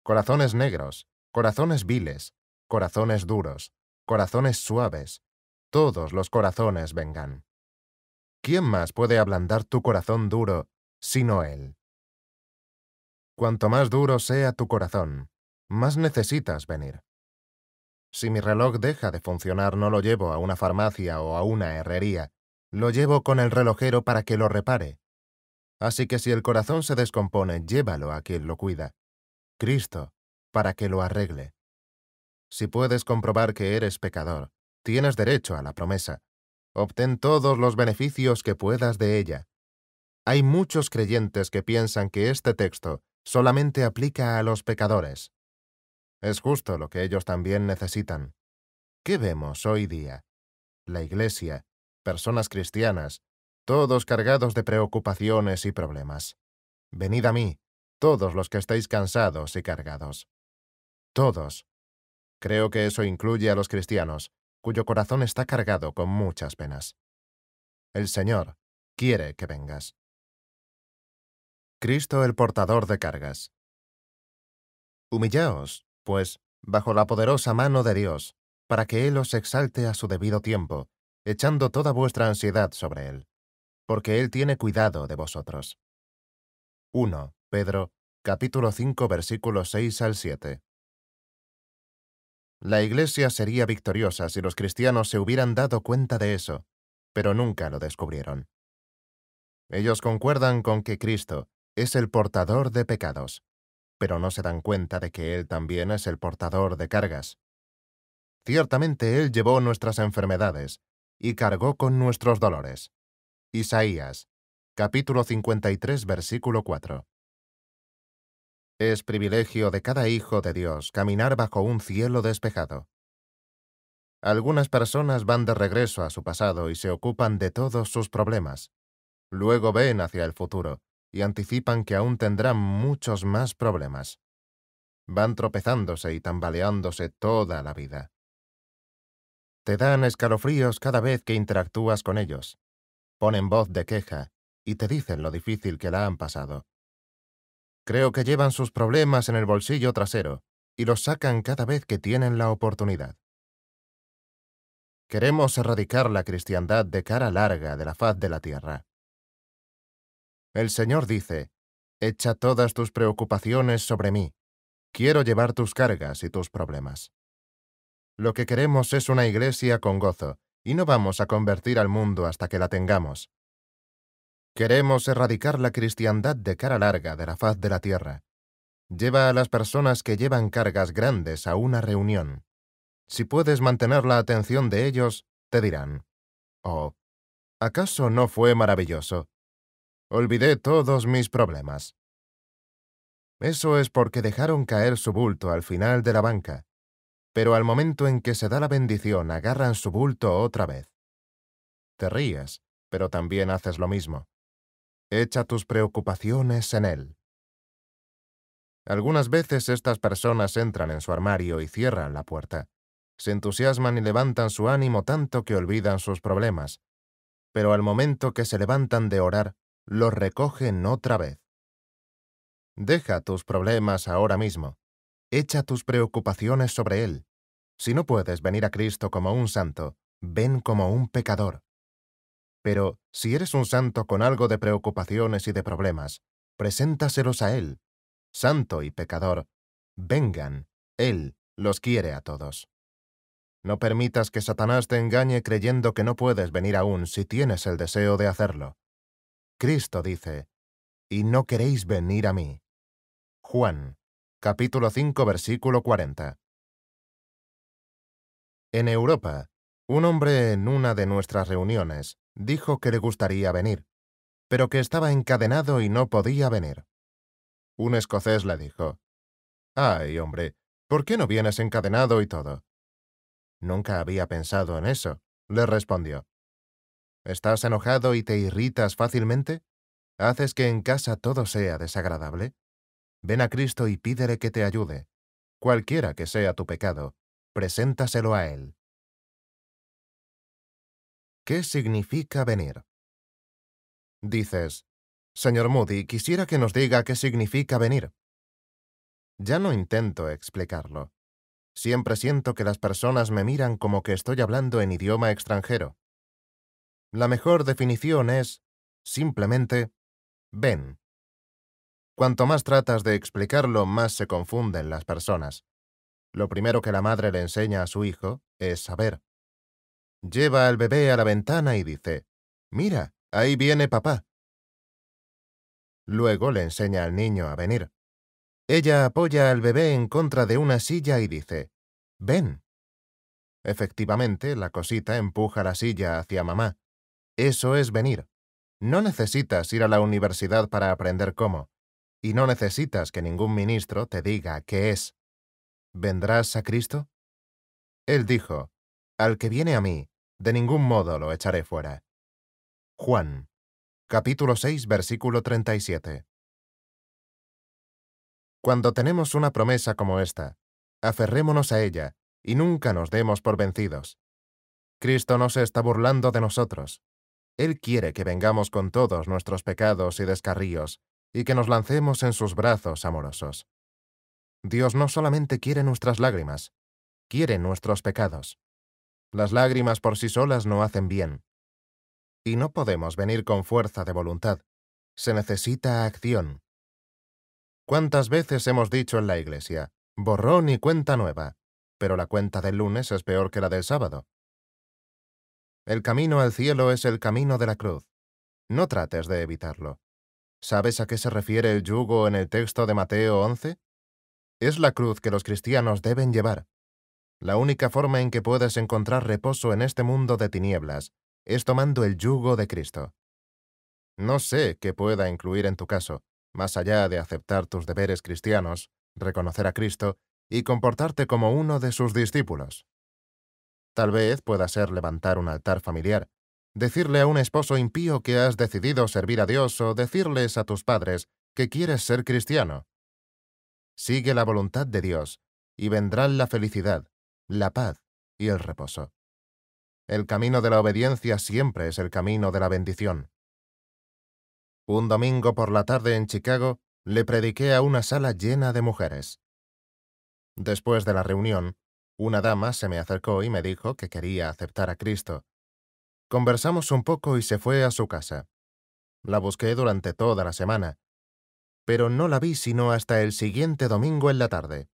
Corazones negros, corazones viles, corazones duros, corazones suaves, todos los corazones vengan. ¿Quién más puede ablandar tu corazón duro sino Él? Cuanto más duro sea tu corazón, más necesitas venir. Si mi reloj deja de funcionar, no lo llevo a una farmacia o a una herrería, lo llevo con el relojero para que lo repare, Así que si el corazón se descompone, llévalo a quien lo cuida, Cristo, para que lo arregle. Si puedes comprobar que eres pecador, tienes derecho a la promesa. Obtén todos los beneficios que puedas de ella. Hay muchos creyentes que piensan que este texto solamente aplica a los pecadores. Es justo lo que ellos también necesitan. ¿Qué vemos hoy día? La Iglesia, personas cristianas, todos cargados de preocupaciones y problemas. Venid a mí, todos los que estáis cansados y cargados. Todos. Creo que eso incluye a los cristianos, cuyo corazón está cargado con muchas penas. El Señor quiere que vengas. Cristo el portador de cargas. Humillaos, pues, bajo la poderosa mano de Dios, para que Él os exalte a su debido tiempo, echando toda vuestra ansiedad sobre Él, porque Él tiene cuidado de vosotros. 1. Pedro, capítulo 5, versículos 6 al 7. La Iglesia sería victoriosa si los cristianos se hubieran dado cuenta de eso, pero nunca lo descubrieron. Ellos concuerdan con que Cristo es el portador de pecados, pero no se dan cuenta de que Él también es el portador de cargas. Ciertamente Él llevó nuestras enfermedades y cargó con nuestros dolores. Isaías, capítulo 53, versículo 4. Es privilegio de cada hijo de Dios caminar bajo un cielo despejado. Algunas personas van de regreso a su pasado y se ocupan de todos sus problemas. Luego ven hacia el futuro y anticipan que aún tendrán muchos más problemas. Van tropezándose y tambaleándose toda la vida. Te dan escalofríos cada vez que interactúas con ellos ponen voz de queja y te dicen lo difícil que la han pasado. Creo que llevan sus problemas en el bolsillo trasero y los sacan cada vez que tienen la oportunidad. Queremos erradicar la cristiandad de cara larga de la faz de la tierra. El Señor dice, Echa todas tus preocupaciones sobre mí. Quiero llevar tus cargas y tus problemas. Lo que queremos es una iglesia con gozo, y no vamos a convertir al mundo hasta que la tengamos. Queremos erradicar la cristiandad de cara larga de la faz de la tierra. Lleva a las personas que llevan cargas grandes a una reunión. Si puedes mantener la atención de ellos, te dirán, oh, ¿acaso no fue maravilloso? Olvidé todos mis problemas. Eso es porque dejaron caer su bulto al final de la banca, pero al momento en que se da la bendición agarran su bulto otra vez. Te ríes, pero también haces lo mismo. Echa tus preocupaciones en él. Algunas veces estas personas entran en su armario y cierran la puerta. Se entusiasman y levantan su ánimo tanto que olvidan sus problemas. Pero al momento que se levantan de orar, los recogen otra vez. Deja tus problemas ahora mismo echa tus preocupaciones sobre Él. Si no puedes venir a Cristo como un santo, ven como un pecador. Pero si eres un santo con algo de preocupaciones y de problemas, preséntaselos a Él. Santo y pecador, vengan, Él los quiere a todos. No permitas que Satanás te engañe creyendo que no puedes venir aún si tienes el deseo de hacerlo. Cristo dice, y no queréis venir a mí. Juan capítulo 5, versículo 40. En Europa, un hombre en una de nuestras reuniones dijo que le gustaría venir, pero que estaba encadenado y no podía venir. Un escocés le dijo, Ay, hombre, ¿por qué no vienes encadenado y todo? Nunca había pensado en eso, le respondió. ¿Estás enojado y te irritas fácilmente? ¿Haces que en casa todo sea desagradable? Ven a Cristo y pídele que te ayude. Cualquiera que sea tu pecado, preséntaselo a Él. ¿Qué significa venir? Dices, Señor Moody, quisiera que nos diga qué significa venir. Ya no intento explicarlo. Siempre siento que las personas me miran como que estoy hablando en idioma extranjero. La mejor definición es, simplemente, ven. Cuanto más tratas de explicarlo, más se confunden las personas. Lo primero que la madre le enseña a su hijo es saber. Lleva al bebé a la ventana y dice, Mira, ahí viene papá. Luego le enseña al niño a venir. Ella apoya al bebé en contra de una silla y dice, Ven. Efectivamente, la cosita empuja la silla hacia mamá. Eso es venir. No necesitas ir a la universidad para aprender cómo y no necesitas que ningún ministro te diga qué es. ¿Vendrás a Cristo? Él dijo, Al que viene a mí, de ningún modo lo echaré fuera. Juan, capítulo 6, versículo 37. Cuando tenemos una promesa como esta, aferrémonos a ella y nunca nos demos por vencidos. Cristo no se está burlando de nosotros. Él quiere que vengamos con todos nuestros pecados y descarríos y que nos lancemos en sus brazos amorosos. Dios no solamente quiere nuestras lágrimas, quiere nuestros pecados. Las lágrimas por sí solas no hacen bien. Y no podemos venir con fuerza de voluntad. Se necesita acción. ¿Cuántas veces hemos dicho en la iglesia, borrón y cuenta nueva? Pero la cuenta del lunes es peor que la del sábado. El camino al cielo es el camino de la cruz. No trates de evitarlo. ¿Sabes a qué se refiere el yugo en el texto de Mateo 11? Es la cruz que los cristianos deben llevar. La única forma en que puedes encontrar reposo en este mundo de tinieblas es tomando el yugo de Cristo. No sé qué pueda incluir en tu caso, más allá de aceptar tus deberes cristianos, reconocer a Cristo y comportarte como uno de sus discípulos. Tal vez pueda ser levantar un altar familiar, decirle a un esposo impío que has decidido servir a Dios o decirles a tus padres que quieres ser cristiano. Sigue la voluntad de Dios, y vendrán la felicidad, la paz y el reposo. El camino de la obediencia siempre es el camino de la bendición. Un domingo por la tarde en Chicago le prediqué a una sala llena de mujeres. Después de la reunión, una dama se me acercó y me dijo que quería aceptar a Cristo Conversamos un poco y se fue a su casa. La busqué durante toda la semana, pero no la vi sino hasta el siguiente domingo en la tarde.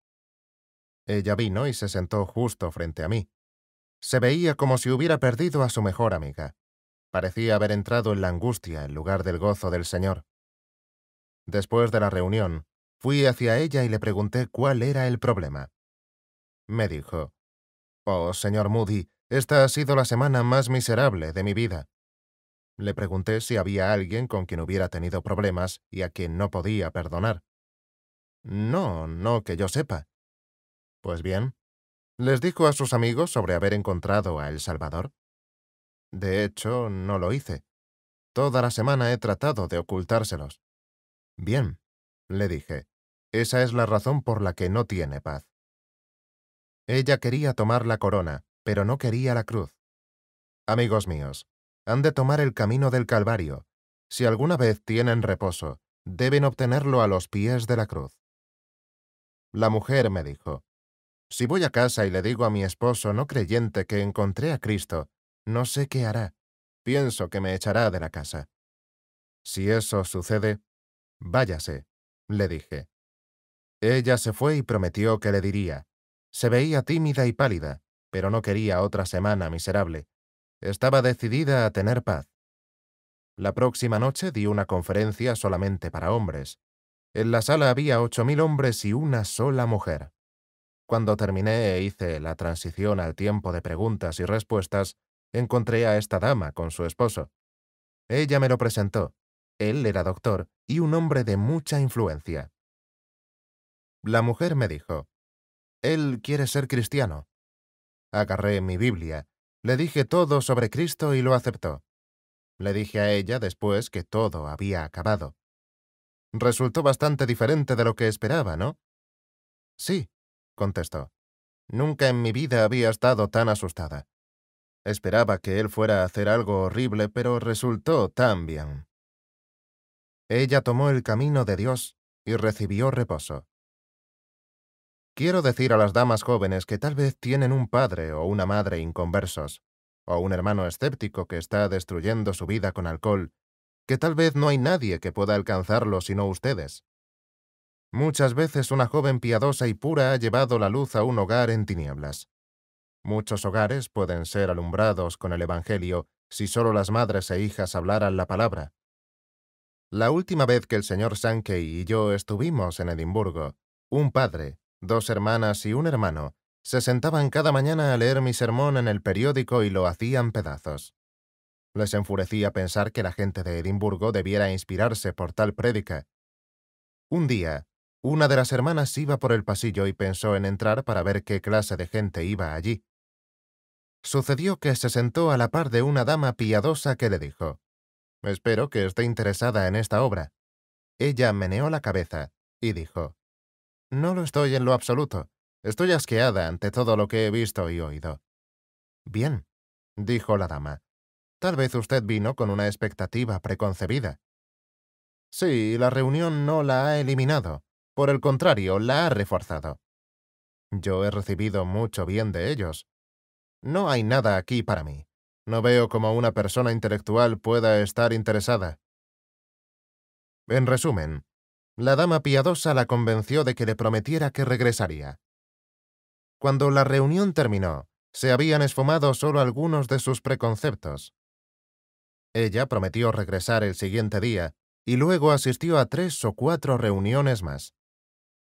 Ella vino y se sentó justo frente a mí. Se veía como si hubiera perdido a su mejor amiga. Parecía haber entrado en la angustia en lugar del gozo del Señor. Después de la reunión, fui hacia ella y le pregunté cuál era el problema. Me dijo, Oh, señor Moody, esta ha sido la semana más miserable de mi vida. Le pregunté si había alguien con quien hubiera tenido problemas y a quien no podía perdonar. No, no que yo sepa. Pues bien, ¿les dijo a sus amigos sobre haber encontrado a El Salvador? De hecho, no lo hice. Toda la semana he tratado de ocultárselos. Bien, le dije, esa es la razón por la que no tiene paz. Ella quería tomar la corona, pero no quería la cruz. Amigos míos, han de tomar el camino del Calvario. Si alguna vez tienen reposo, deben obtenerlo a los pies de la cruz. La mujer me dijo, Si voy a casa y le digo a mi esposo no creyente que encontré a Cristo, no sé qué hará. Pienso que me echará de la casa. Si eso sucede, váyase, le dije. Ella se fue y prometió que le diría. Se veía tímida y pálida, pero no quería otra semana miserable. Estaba decidida a tener paz. La próxima noche di una conferencia solamente para hombres. En la sala había ocho mil hombres y una sola mujer. Cuando terminé e hice la transición al tiempo de preguntas y respuestas, encontré a esta dama con su esposo. Ella me lo presentó. Él era doctor y un hombre de mucha influencia. La mujer me dijo, Él quiere ser cristiano. Agarré mi Biblia, le dije todo sobre Cristo y lo aceptó. Le dije a ella después que todo había acabado. Resultó bastante diferente de lo que esperaba, ¿no? Sí, contestó. Nunca en mi vida había estado tan asustada. Esperaba que él fuera a hacer algo horrible, pero resultó tan bien. Ella tomó el camino de Dios y recibió reposo. Quiero decir a las damas jóvenes que tal vez tienen un padre o una madre inconversos, o un hermano escéptico que está destruyendo su vida con alcohol, que tal vez no hay nadie que pueda alcanzarlo sino ustedes. Muchas veces una joven piadosa y pura ha llevado la luz a un hogar en tinieblas. Muchos hogares pueden ser alumbrados con el Evangelio si solo las madres e hijas hablaran la palabra. La última vez que el señor Sankey y yo estuvimos en Edimburgo, un padre, dos hermanas y un hermano, se sentaban cada mañana a leer mi sermón en el periódico y lo hacían pedazos. Les enfurecía pensar que la gente de Edimburgo debiera inspirarse por tal prédica. Un día, una de las hermanas iba por el pasillo y pensó en entrar para ver qué clase de gente iba allí. Sucedió que se sentó a la par de una dama piadosa que le dijo, Espero que esté interesada en esta obra. Ella meneó la cabeza y dijo, no lo estoy en lo absoluto. Estoy asqueada ante todo lo que he visto y oído. Bien, dijo la dama. Tal vez usted vino con una expectativa preconcebida. Sí, la reunión no la ha eliminado. Por el contrario, la ha reforzado. Yo he recibido mucho bien de ellos. No hay nada aquí para mí. No veo cómo una persona intelectual pueda estar interesada. En resumen, la dama piadosa la convenció de que le prometiera que regresaría. Cuando la reunión terminó, se habían esfumado solo algunos de sus preconceptos. Ella prometió regresar el siguiente día y luego asistió a tres o cuatro reuniones más.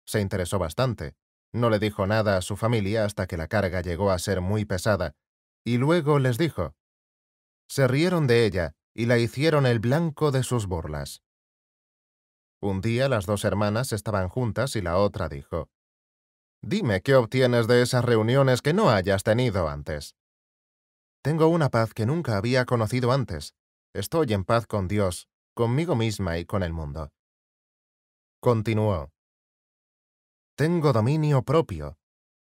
Se interesó bastante, no le dijo nada a su familia hasta que la carga llegó a ser muy pesada, y luego les dijo. Se rieron de ella y la hicieron el blanco de sus burlas. Un día las dos hermanas estaban juntas y la otra dijo, Dime qué obtienes de esas reuniones que no hayas tenido antes. Tengo una paz que nunca había conocido antes. Estoy en paz con Dios, conmigo misma y con el mundo. Continuó. Tengo dominio propio.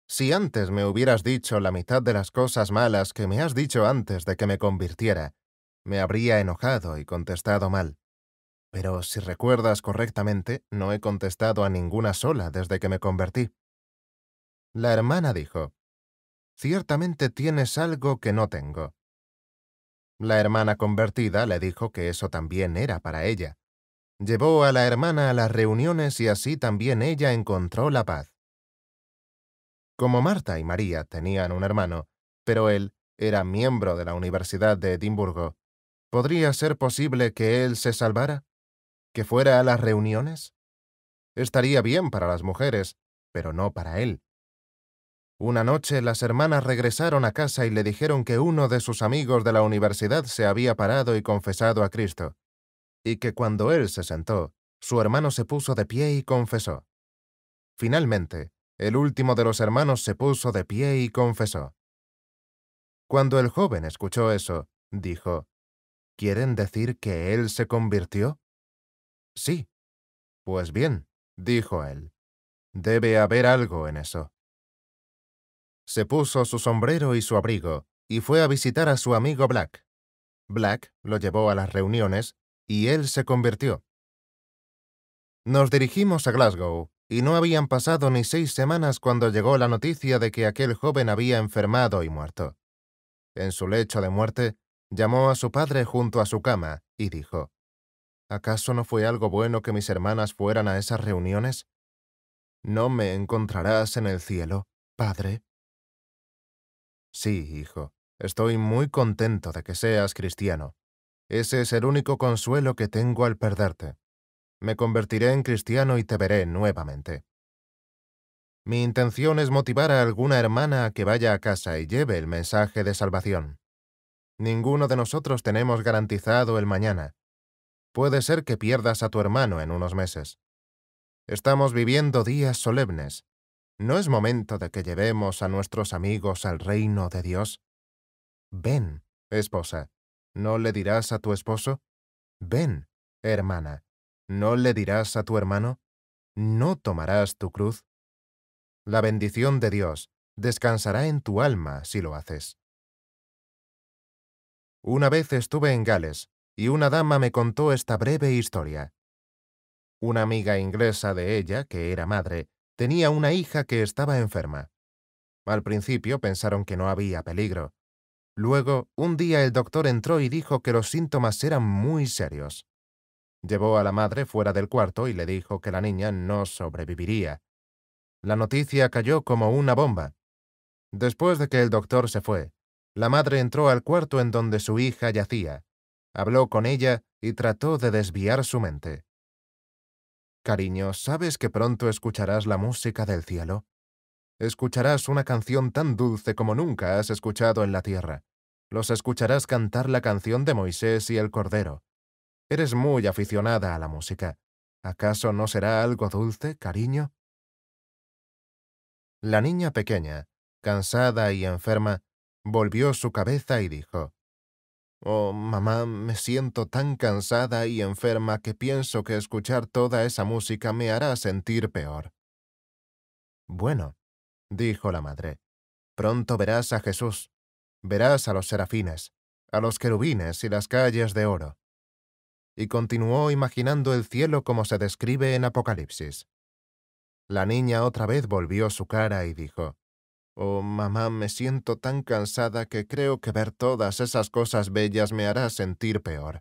Si antes me hubieras dicho la mitad de las cosas malas que me has dicho antes de que me convirtiera, me habría enojado y contestado mal pero si recuerdas correctamente, no he contestado a ninguna sola desde que me convertí. La hermana dijo, Ciertamente tienes algo que no tengo. La hermana convertida le dijo que eso también era para ella. Llevó a la hermana a las reuniones y así también ella encontró la paz. Como Marta y María tenían un hermano, pero él era miembro de la Universidad de Edimburgo, ¿podría ser posible que él se salvara? que fuera a las reuniones? Estaría bien para las mujeres, pero no para él. Una noche las hermanas regresaron a casa y le dijeron que uno de sus amigos de la universidad se había parado y confesado a Cristo, y que cuando él se sentó, su hermano se puso de pie y confesó. Finalmente, el último de los hermanos se puso de pie y confesó. Cuando el joven escuchó eso, dijo, ¿Quieren decir que él se convirtió? Sí. Pues bien, dijo él. Debe haber algo en eso. Se puso su sombrero y su abrigo, y fue a visitar a su amigo Black. Black lo llevó a las reuniones, y él se convirtió. Nos dirigimos a Glasgow, y no habían pasado ni seis semanas cuando llegó la noticia de que aquel joven había enfermado y muerto. En su lecho de muerte, llamó a su padre junto a su cama y dijo, ¿Acaso no fue algo bueno que mis hermanas fueran a esas reuniones? No me encontrarás en el cielo, Padre. Sí, hijo, estoy muy contento de que seas cristiano. Ese es el único consuelo que tengo al perderte. Me convertiré en cristiano y te veré nuevamente. Mi intención es motivar a alguna hermana a que vaya a casa y lleve el mensaje de salvación. Ninguno de nosotros tenemos garantizado el mañana, puede ser que pierdas a tu hermano en unos meses. Estamos viviendo días solemnes. ¿No es momento de que llevemos a nuestros amigos al reino de Dios? Ven, esposa, ¿no le dirás a tu esposo? Ven, hermana, ¿no le dirás a tu hermano? ¿No tomarás tu cruz? La bendición de Dios descansará en tu alma si lo haces. Una vez estuve en Gales, y una dama me contó esta breve historia. Una amiga inglesa de ella, que era madre, tenía una hija que estaba enferma. Al principio pensaron que no había peligro. Luego, un día el doctor entró y dijo que los síntomas eran muy serios. Llevó a la madre fuera del cuarto y le dijo que la niña no sobreviviría. La noticia cayó como una bomba. Después de que el doctor se fue, la madre entró al cuarto en donde su hija yacía habló con ella y trató de desviar su mente. Cariño, ¿sabes que pronto escucharás la música del cielo? Escucharás una canción tan dulce como nunca has escuchado en la tierra. Los escucharás cantar la canción de Moisés y el Cordero. Eres muy aficionada a la música. ¿Acaso no será algo dulce, cariño? La niña pequeña, cansada y enferma, volvió su cabeza y dijo, Oh, mamá, me siento tan cansada y enferma que pienso que escuchar toda esa música me hará sentir peor. Bueno, dijo la madre, pronto verás a Jesús, verás a los serafines, a los querubines y las calles de oro. Y continuó imaginando el cielo como se describe en Apocalipsis. La niña otra vez volvió su cara y dijo, Oh, mamá, me siento tan cansada que creo que ver todas esas cosas bellas me hará sentir peor.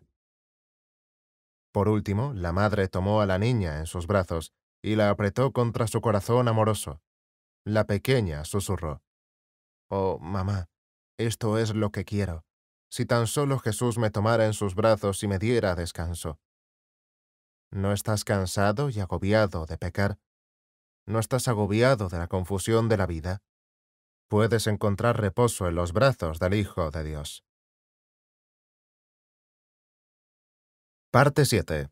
Por último, la madre tomó a la niña en sus brazos y la apretó contra su corazón amoroso. La pequeña susurró. Oh, mamá, esto es lo que quiero. Si tan solo Jesús me tomara en sus brazos y me diera descanso. ¿No estás cansado y agobiado de pecar? ¿No estás agobiado de la confusión de la vida? puedes encontrar reposo en los brazos del Hijo de Dios. Parte 7.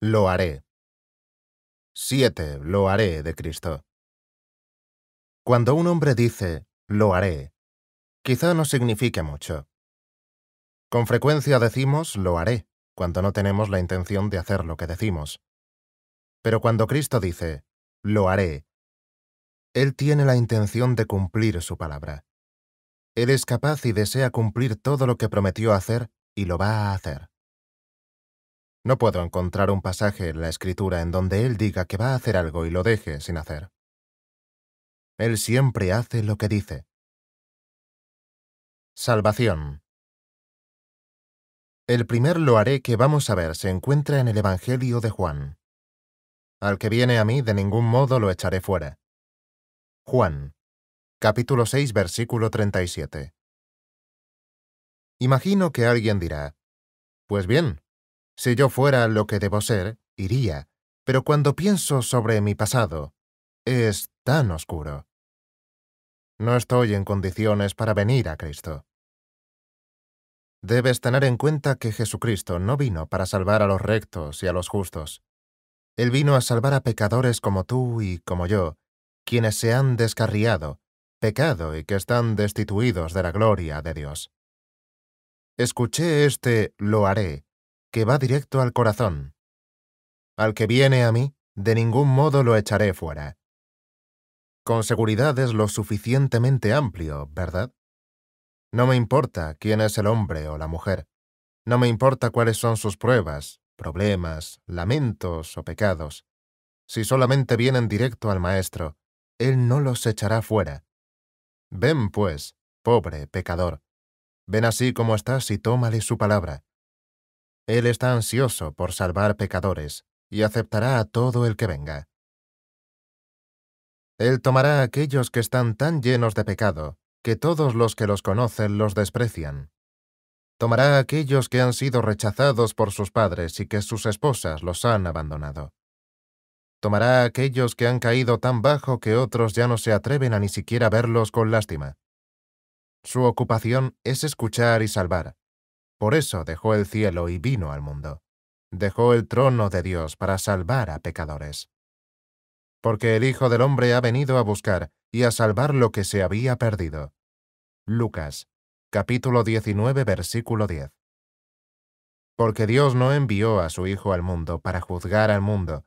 Lo haré. 7. Lo haré de Cristo. Cuando un hombre dice, lo haré, quizá no signifique mucho. Con frecuencia decimos, lo haré, cuando no tenemos la intención de hacer lo que decimos. Pero cuando Cristo dice, lo haré, él tiene la intención de cumplir su palabra. Él es capaz y desea cumplir todo lo que prometió hacer y lo va a hacer. No puedo encontrar un pasaje en la escritura en donde Él diga que va a hacer algo y lo deje sin hacer. Él siempre hace lo que dice. Salvación. El primer lo haré que vamos a ver se encuentra en el Evangelio de Juan. Al que viene a mí de ningún modo lo echaré fuera. Juan, capítulo 6, versículo 37. Imagino que alguien dirá, Pues bien, si yo fuera lo que debo ser, iría, pero cuando pienso sobre mi pasado, es tan oscuro. No estoy en condiciones para venir a Cristo. Debes tener en cuenta que Jesucristo no vino para salvar a los rectos y a los justos. Él vino a salvar a pecadores como tú y como yo, quienes se han descarriado, pecado y que están destituidos de la gloria de Dios. Escuché este lo haré, que va directo al corazón. Al que viene a mí, de ningún modo lo echaré fuera. Con seguridad es lo suficientemente amplio, ¿verdad? No me importa quién es el hombre o la mujer. No me importa cuáles son sus pruebas, problemas, lamentos o pecados. Si solamente vienen directo al Maestro, él no los echará fuera. Ven, pues, pobre pecador, ven así como estás y tómale su palabra. Él está ansioso por salvar pecadores y aceptará a todo el que venga. Él tomará a aquellos que están tan llenos de pecado que todos los que los conocen los desprecian. Tomará a aquellos que han sido rechazados por sus padres y que sus esposas los han abandonado tomará a aquellos que han caído tan bajo que otros ya no se atreven a ni siquiera verlos con lástima. Su ocupación es escuchar y salvar. Por eso dejó el cielo y vino al mundo. Dejó el trono de Dios para salvar a pecadores. Porque el Hijo del Hombre ha venido a buscar y a salvar lo que se había perdido. Lucas, capítulo 19, versículo 10. Porque Dios no envió a su Hijo al mundo para juzgar al mundo,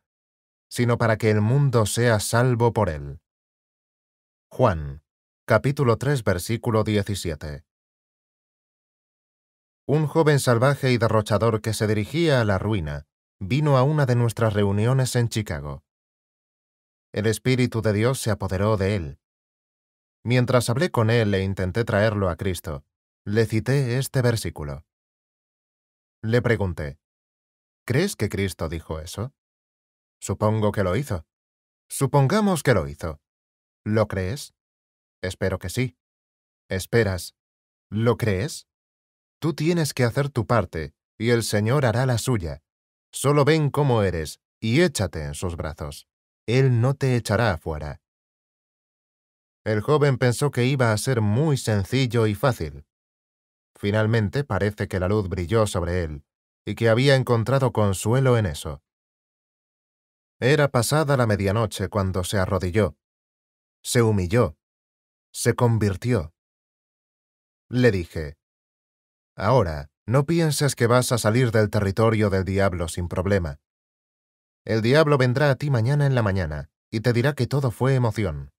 sino para que el mundo sea salvo por él. Juan, capítulo 3, versículo 17. Un joven salvaje y derrochador que se dirigía a la ruina vino a una de nuestras reuniones en Chicago. El Espíritu de Dios se apoderó de él. Mientras hablé con él e intenté traerlo a Cristo, le cité este versículo. Le pregunté, ¿crees que Cristo dijo eso? Supongo que lo hizo. Supongamos que lo hizo. ¿Lo crees? Espero que sí. Esperas. ¿Lo crees? Tú tienes que hacer tu parte, y el Señor hará la suya. Solo ven cómo eres, y échate en sus brazos. Él no te echará afuera. El joven pensó que iba a ser muy sencillo y fácil. Finalmente parece que la luz brilló sobre él, y que había encontrado consuelo en eso. Era pasada la medianoche cuando se arrodilló, se humilló, se convirtió. Le dije, Ahora, no pienses que vas a salir del territorio del diablo sin problema. El diablo vendrá a ti mañana en la mañana y te dirá que todo fue emoción,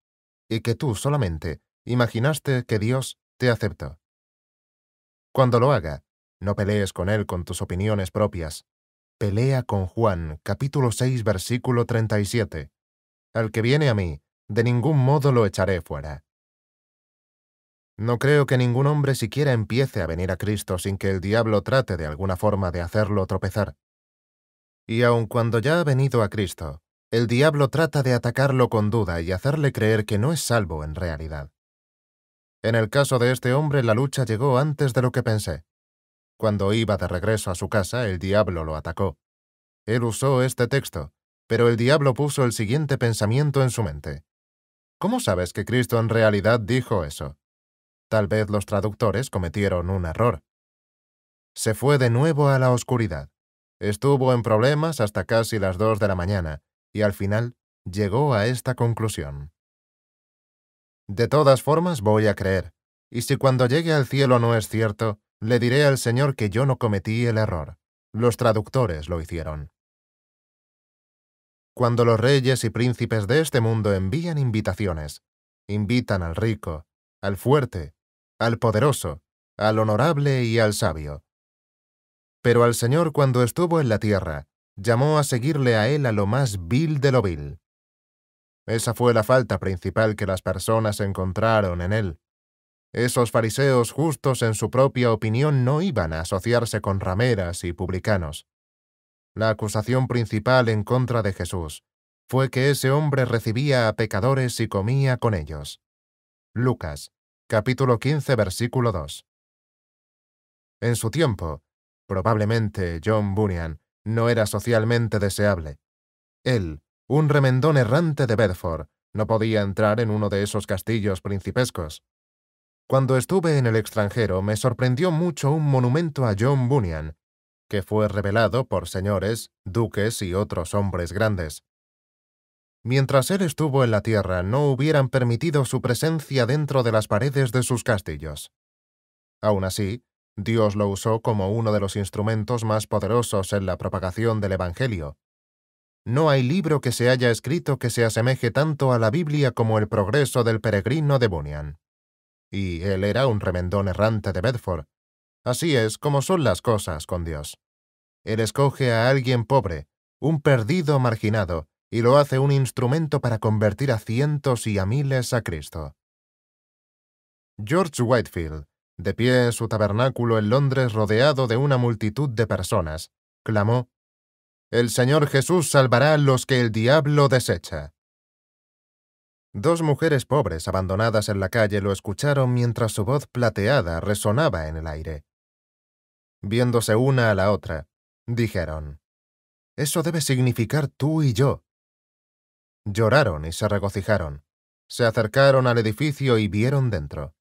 y que tú solamente imaginaste que Dios te aceptó. Cuando lo haga, no pelees con él con tus opiniones propias, pelea con Juan, capítulo 6, versículo 37. Al que viene a mí, de ningún modo lo echaré fuera. No creo que ningún hombre siquiera empiece a venir a Cristo sin que el diablo trate de alguna forma de hacerlo tropezar. Y aun cuando ya ha venido a Cristo, el diablo trata de atacarlo con duda y hacerle creer que no es salvo en realidad. En el caso de este hombre la lucha llegó antes de lo que pensé. Cuando iba de regreso a su casa, el diablo lo atacó. Él usó este texto, pero el diablo puso el siguiente pensamiento en su mente. ¿Cómo sabes que Cristo en realidad dijo eso? Tal vez los traductores cometieron un error. Se fue de nuevo a la oscuridad. Estuvo en problemas hasta casi las dos de la mañana, y al final llegó a esta conclusión. De todas formas voy a creer, y si cuando llegue al cielo no es cierto, le diré al Señor que yo no cometí el error. Los traductores lo hicieron. Cuando los reyes y príncipes de este mundo envían invitaciones, invitan al rico, al fuerte, al poderoso, al honorable y al sabio. Pero al Señor cuando estuvo en la tierra, llamó a seguirle a él a lo más vil de lo vil. Esa fue la falta principal que las personas encontraron en él, esos fariseos justos en su propia opinión no iban a asociarse con rameras y publicanos. La acusación principal en contra de Jesús fue que ese hombre recibía a pecadores y comía con ellos. Lucas, capítulo 15, versículo 2. En su tiempo, probablemente John Bunyan no era socialmente deseable. Él, un remendón errante de Bedford, no podía entrar en uno de esos castillos principescos, cuando estuve en el extranjero me sorprendió mucho un monumento a John Bunyan, que fue revelado por señores, duques y otros hombres grandes. Mientras él estuvo en la tierra no hubieran permitido su presencia dentro de las paredes de sus castillos. Aún así, Dios lo usó como uno de los instrumentos más poderosos en la propagación del Evangelio. No hay libro que se haya escrito que se asemeje tanto a la Biblia como el progreso del peregrino de Bunyan y él era un remendón errante de Bedford. Así es como son las cosas con Dios. Él escoge a alguien pobre, un perdido marginado, y lo hace un instrumento para convertir a cientos y a miles a Cristo. George Whitefield, de pie en su tabernáculo en Londres rodeado de una multitud de personas, clamó, El Señor Jesús salvará a los que el diablo desecha. Dos mujeres pobres abandonadas en la calle lo escucharon mientras su voz plateada resonaba en el aire. Viéndose una a la otra, dijeron, Eso debe significar tú y yo. Lloraron y se regocijaron. Se acercaron al edificio y vieron dentro.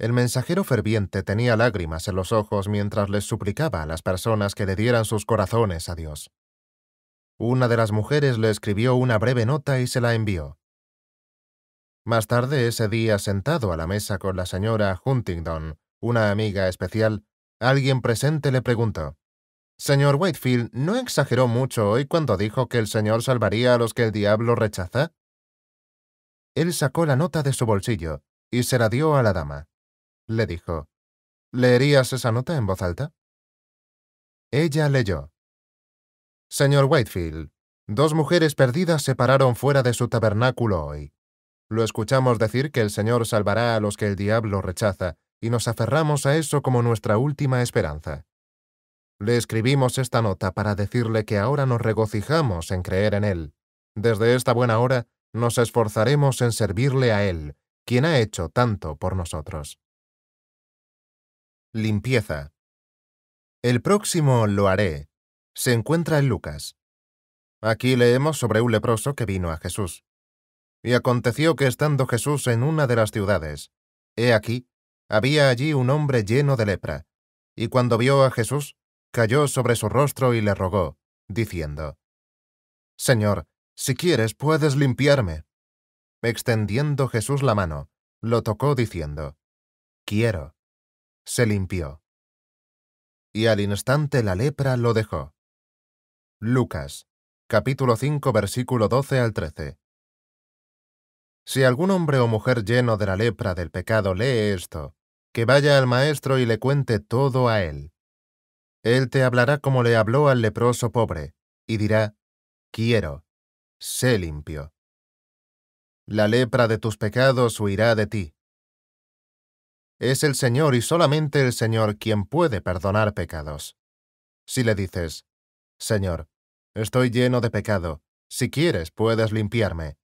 El mensajero ferviente tenía lágrimas en los ojos mientras les suplicaba a las personas que le dieran sus corazones a Dios. Una de las mujeres le escribió una breve nota y se la envió. Más tarde ese día, sentado a la mesa con la señora Huntingdon, una amiga especial, alguien presente le preguntó, Señor Whitefield ¿no exageró mucho hoy cuando dijo que el Señor salvaría a los que el diablo rechaza? Él sacó la nota de su bolsillo y se la dio a la dama. Le dijo, ¿Leerías esa nota en voz alta? Ella leyó. Señor Whitefield, dos mujeres perdidas se pararon fuera de su tabernáculo hoy. Lo escuchamos decir que el Señor salvará a los que el diablo rechaza, y nos aferramos a eso como nuestra última esperanza. Le escribimos esta nota para decirle que ahora nos regocijamos en creer en Él. Desde esta buena hora nos esforzaremos en servirle a Él, quien ha hecho tanto por nosotros. Limpieza. El próximo lo haré. Se encuentra en Lucas. Aquí leemos sobre un leproso que vino a Jesús. Y aconteció que estando Jesús en una de las ciudades, he aquí, había allí un hombre lleno de lepra, y cuando vio a Jesús, cayó sobre su rostro y le rogó, diciendo, Señor, si quieres, puedes limpiarme. Extendiendo Jesús la mano, lo tocó diciendo, Quiero. Se limpió. Y al instante la lepra lo dejó. Lucas, capítulo 5, versículo 12 al 13. Si algún hombre o mujer lleno de la lepra del pecado lee esto, que vaya al maestro y le cuente todo a él. Él te hablará como le habló al leproso pobre, y dirá, quiero, sé limpio. La lepra de tus pecados huirá de ti. Es el Señor y solamente el Señor quien puede perdonar pecados. Si le dices, Señor, estoy lleno de pecado, si quieres puedes limpiarme.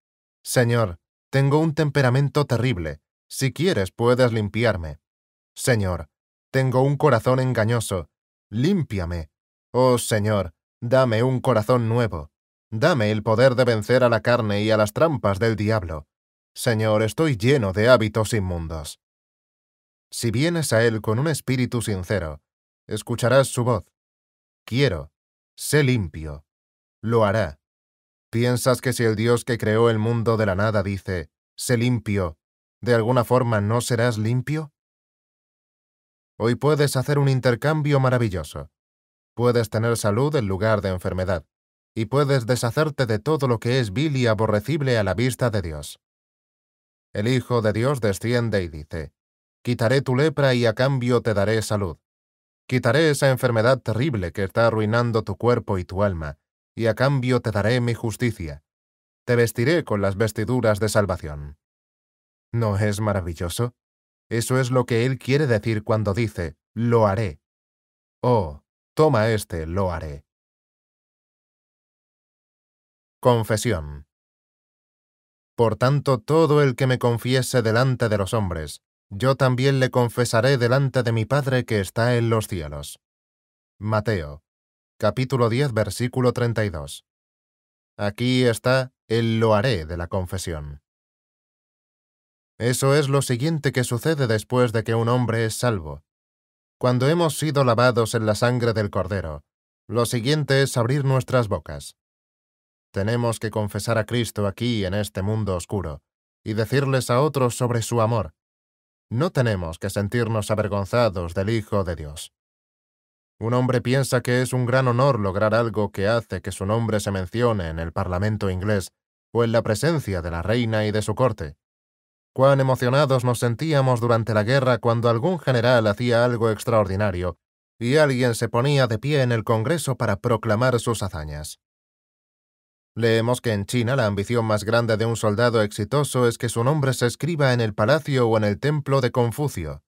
Señor, tengo un temperamento terrible. Si quieres, puedes limpiarme. Señor, tengo un corazón engañoso. Límpiame. Oh Señor, dame un corazón nuevo. Dame el poder de vencer a la carne y a las trampas del diablo. Señor, estoy lleno de hábitos inmundos. Si vienes a Él con un espíritu sincero, escucharás su voz. Quiero, sé limpio. Lo hará. ¿Piensas que si el Dios que creó el mundo de la nada dice, sé limpio, de alguna forma no serás limpio? Hoy puedes hacer un intercambio maravilloso. Puedes tener salud en lugar de enfermedad, y puedes deshacerte de todo lo que es vil y aborrecible a la vista de Dios. El Hijo de Dios desciende y dice, Quitaré tu lepra y a cambio te daré salud. Quitaré esa enfermedad terrible que está arruinando tu cuerpo y tu alma, y a cambio te daré mi justicia. Te vestiré con las vestiduras de salvación. ¿No es maravilloso? Eso es lo que él quiere decir cuando dice, lo haré. Oh, toma este, lo haré. Confesión. Por tanto, todo el que me confiese delante de los hombres, yo también le confesaré delante de mi Padre que está en los cielos. Mateo capítulo 10, versículo 32. Aquí está el lo haré de la confesión. Eso es lo siguiente que sucede después de que un hombre es salvo. Cuando hemos sido lavados en la sangre del Cordero, lo siguiente es abrir nuestras bocas. Tenemos que confesar a Cristo aquí en este mundo oscuro y decirles a otros sobre su amor. No tenemos que sentirnos avergonzados del Hijo de Dios. Un hombre piensa que es un gran honor lograr algo que hace que su nombre se mencione en el Parlamento inglés o en la presencia de la reina y de su corte. Cuán emocionados nos sentíamos durante la guerra cuando algún general hacía algo extraordinario y alguien se ponía de pie en el Congreso para proclamar sus hazañas. Leemos que en China la ambición más grande de un soldado exitoso es que su nombre se escriba en el palacio o en el templo de Confucio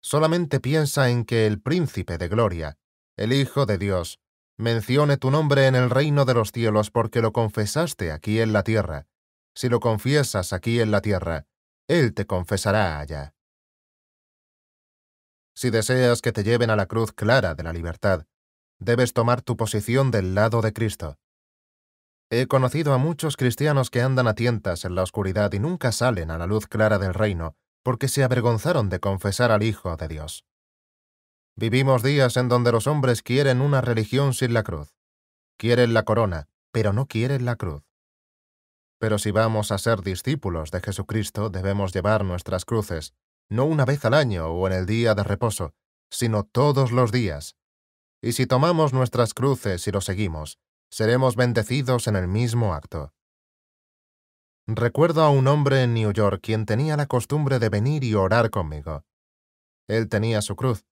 solamente piensa en que el príncipe de gloria, el Hijo de Dios, mencione tu nombre en el reino de los cielos porque lo confesaste aquí en la tierra. Si lo confiesas aquí en la tierra, Él te confesará allá. Si deseas que te lleven a la cruz clara de la libertad, debes tomar tu posición del lado de Cristo. He conocido a muchos cristianos que andan a tientas en la oscuridad y nunca salen a la luz clara del reino, porque se avergonzaron de confesar al Hijo de Dios. Vivimos días en donde los hombres quieren una religión sin la cruz. Quieren la corona, pero no quieren la cruz. Pero si vamos a ser discípulos de Jesucristo, debemos llevar nuestras cruces, no una vez al año o en el día de reposo, sino todos los días. Y si tomamos nuestras cruces y lo seguimos, seremos bendecidos en el mismo acto. Recuerdo a un hombre en New York quien tenía la costumbre de venir y orar conmigo. Él tenía su cruz.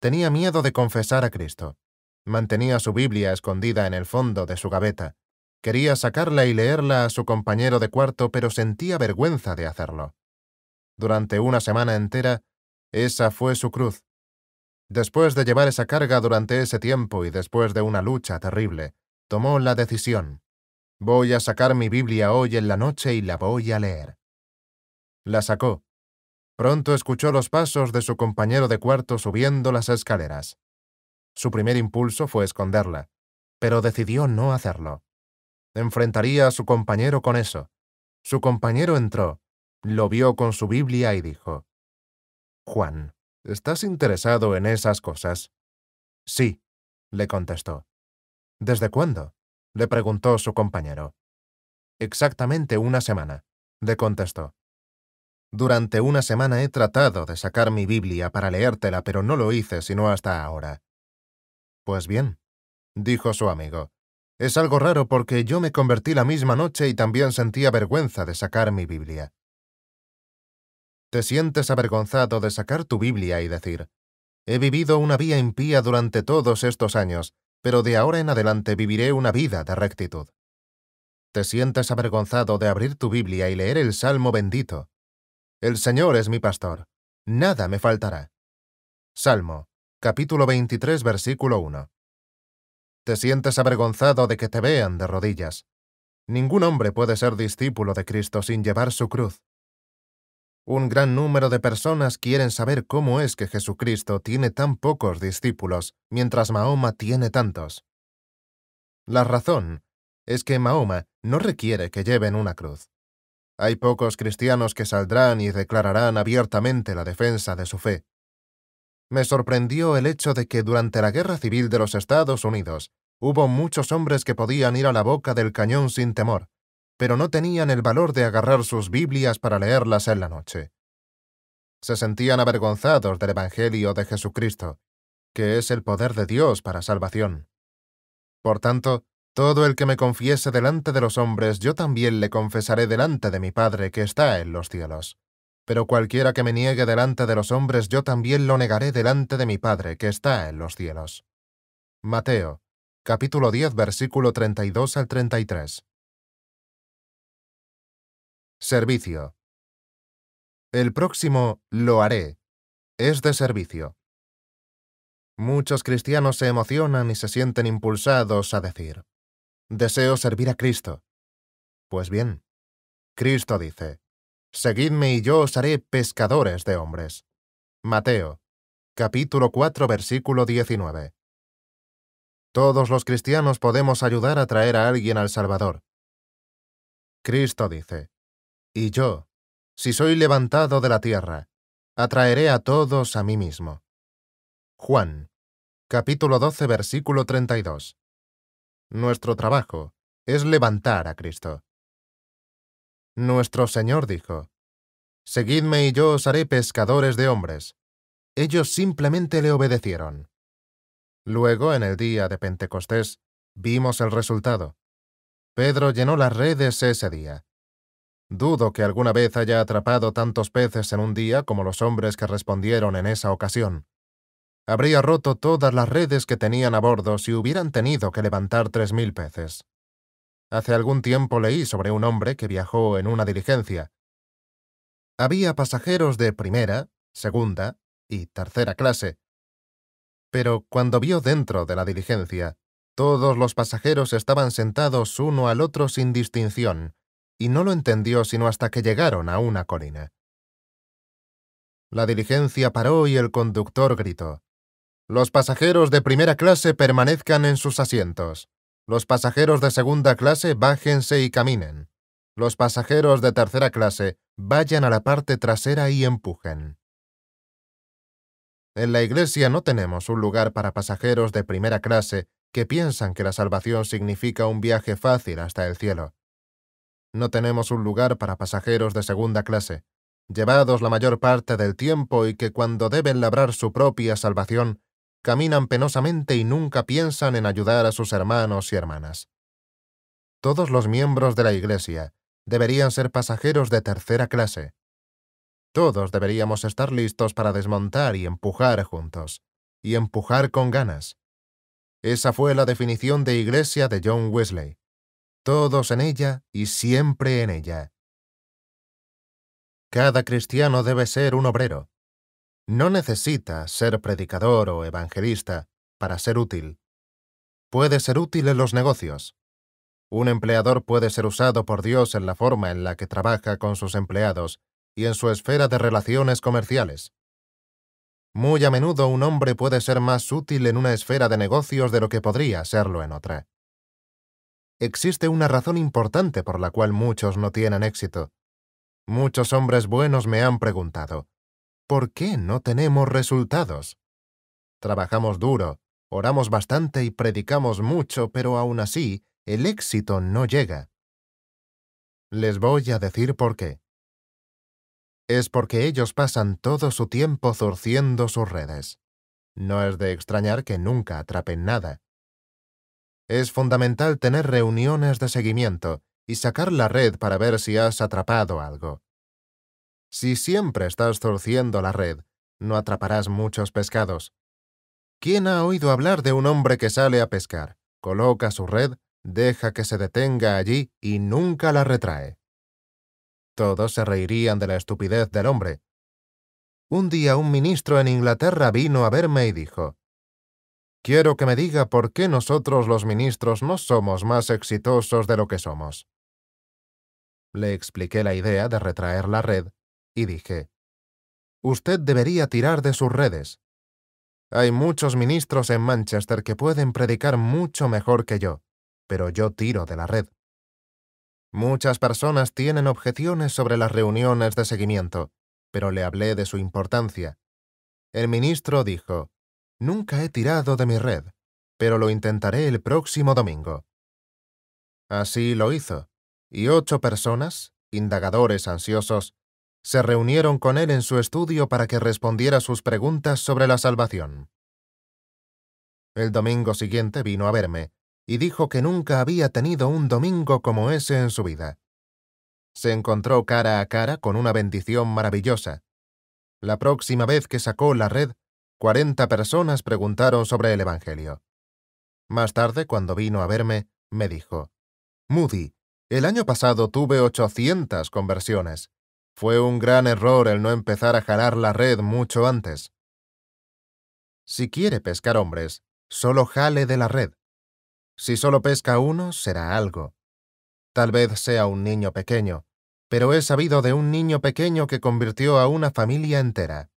Tenía miedo de confesar a Cristo. Mantenía su Biblia escondida en el fondo de su gaveta. Quería sacarla y leerla a su compañero de cuarto, pero sentía vergüenza de hacerlo. Durante una semana entera, esa fue su cruz. Después de llevar esa carga durante ese tiempo y después de una lucha terrible, tomó la decisión. Voy a sacar mi Biblia hoy en la noche y la voy a leer. La sacó. Pronto escuchó los pasos de su compañero de cuarto subiendo las escaleras. Su primer impulso fue esconderla, pero decidió no hacerlo. Enfrentaría a su compañero con eso. Su compañero entró, lo vio con su Biblia y dijo, Juan, ¿estás interesado en esas cosas? Sí, le contestó. ¿Desde cuándo? le preguntó su compañero. Exactamente una semana, le contestó. Durante una semana he tratado de sacar mi Biblia para leértela, pero no lo hice sino hasta ahora. Pues bien, dijo su amigo. Es algo raro porque yo me convertí la misma noche y también sentía vergüenza de sacar mi Biblia. Te sientes avergonzado de sacar tu Biblia y decir, he vivido una vía impía durante todos estos años pero de ahora en adelante viviré una vida de rectitud. Te sientes avergonzado de abrir tu Biblia y leer el Salmo bendito. El Señor es mi pastor, nada me faltará. Salmo, capítulo 23, versículo 1. Te sientes avergonzado de que te vean de rodillas. Ningún hombre puede ser discípulo de Cristo sin llevar su cruz. Un gran número de personas quieren saber cómo es que Jesucristo tiene tan pocos discípulos, mientras Mahoma tiene tantos. La razón es que Mahoma no requiere que lleven una cruz. Hay pocos cristianos que saldrán y declararán abiertamente la defensa de su fe. Me sorprendió el hecho de que durante la Guerra Civil de los Estados Unidos hubo muchos hombres que podían ir a la boca del cañón sin temor, pero no tenían el valor de agarrar sus Biblias para leerlas en la noche. Se sentían avergonzados del Evangelio de Jesucristo, que es el poder de Dios para salvación. Por tanto, todo el que me confiese delante de los hombres, yo también le confesaré delante de mi Padre que está en los cielos. Pero cualquiera que me niegue delante de los hombres, yo también lo negaré delante de mi Padre que está en los cielos. Mateo, capítulo 10, versículo 32 al 33. Servicio. El próximo lo haré es de servicio. Muchos cristianos se emocionan y se sienten impulsados a decir, deseo servir a Cristo. Pues bien, Cristo dice, Seguidme y yo os haré pescadores de hombres. Mateo, capítulo 4, versículo 19. Todos los cristianos podemos ayudar a traer a alguien al Salvador. Cristo dice, y yo, si soy levantado de la tierra, atraeré a todos a mí mismo. Juan, capítulo 12, versículo 32. Nuestro trabajo es levantar a Cristo. Nuestro Señor dijo, Seguidme y yo os haré pescadores de hombres. Ellos simplemente le obedecieron. Luego, en el día de Pentecostés, vimos el resultado. Pedro llenó las redes ese día Dudo que alguna vez haya atrapado tantos peces en un día como los hombres que respondieron en esa ocasión. Habría roto todas las redes que tenían a bordo si hubieran tenido que levantar tres mil peces. Hace algún tiempo leí sobre un hombre que viajó en una diligencia. Había pasajeros de primera, segunda y tercera clase. Pero cuando vio dentro de la diligencia, todos los pasajeros estaban sentados uno al otro sin distinción, y no lo entendió sino hasta que llegaron a una colina. La diligencia paró y el conductor gritó. Los pasajeros de primera clase permanezcan en sus asientos. Los pasajeros de segunda clase bájense y caminen. Los pasajeros de tercera clase vayan a la parte trasera y empujen. En la iglesia no tenemos un lugar para pasajeros de primera clase que piensan que la salvación significa un viaje fácil hasta el cielo. No tenemos un lugar para pasajeros de segunda clase. Llevados la mayor parte del tiempo y que cuando deben labrar su propia salvación, caminan penosamente y nunca piensan en ayudar a sus hermanos y hermanas. Todos los miembros de la Iglesia deberían ser pasajeros de tercera clase. Todos deberíamos estar listos para desmontar y empujar juntos, y empujar con ganas. Esa fue la definición de Iglesia de John Wesley todos en ella y siempre en ella. Cada cristiano debe ser un obrero. No necesita ser predicador o evangelista para ser útil. Puede ser útil en los negocios. Un empleador puede ser usado por Dios en la forma en la que trabaja con sus empleados y en su esfera de relaciones comerciales. Muy a menudo un hombre puede ser más útil en una esfera de negocios de lo que podría serlo en otra existe una razón importante por la cual muchos no tienen éxito. Muchos hombres buenos me han preguntado, ¿por qué no tenemos resultados? Trabajamos duro, oramos bastante y predicamos mucho, pero aún así el éxito no llega. Les voy a decir por qué. Es porque ellos pasan todo su tiempo zurciendo sus redes. No es de extrañar que nunca atrapen nada. Es fundamental tener reuniones de seguimiento y sacar la red para ver si has atrapado algo. Si siempre estás torciendo la red, no atraparás muchos pescados. ¿Quién ha oído hablar de un hombre que sale a pescar, coloca su red, deja que se detenga allí y nunca la retrae? Todos se reirían de la estupidez del hombre. Un día un ministro en Inglaterra vino a verme y dijo, Quiero que me diga por qué nosotros los ministros no somos más exitosos de lo que somos. Le expliqué la idea de retraer la red y dije, Usted debería tirar de sus redes. Hay muchos ministros en Manchester que pueden predicar mucho mejor que yo, pero yo tiro de la red. Muchas personas tienen objeciones sobre las reuniones de seguimiento, pero le hablé de su importancia. El ministro dijo, Nunca he tirado de mi red, pero lo intentaré el próximo domingo. Así lo hizo, y ocho personas, indagadores ansiosos, se reunieron con él en su estudio para que respondiera sus preguntas sobre la salvación. El domingo siguiente vino a verme y dijo que nunca había tenido un domingo como ese en su vida. Se encontró cara a cara con una bendición maravillosa. La próxima vez que sacó la red, 40 personas preguntaron sobre el Evangelio. Más tarde, cuando vino a verme, me dijo, Moody, el año pasado tuve 800 conversiones. Fue un gran error el no empezar a jalar la red mucho antes. Si quiere pescar hombres, solo jale de la red. Si solo pesca uno, será algo. Tal vez sea un niño pequeño, pero he sabido de un niño pequeño que convirtió a una familia entera.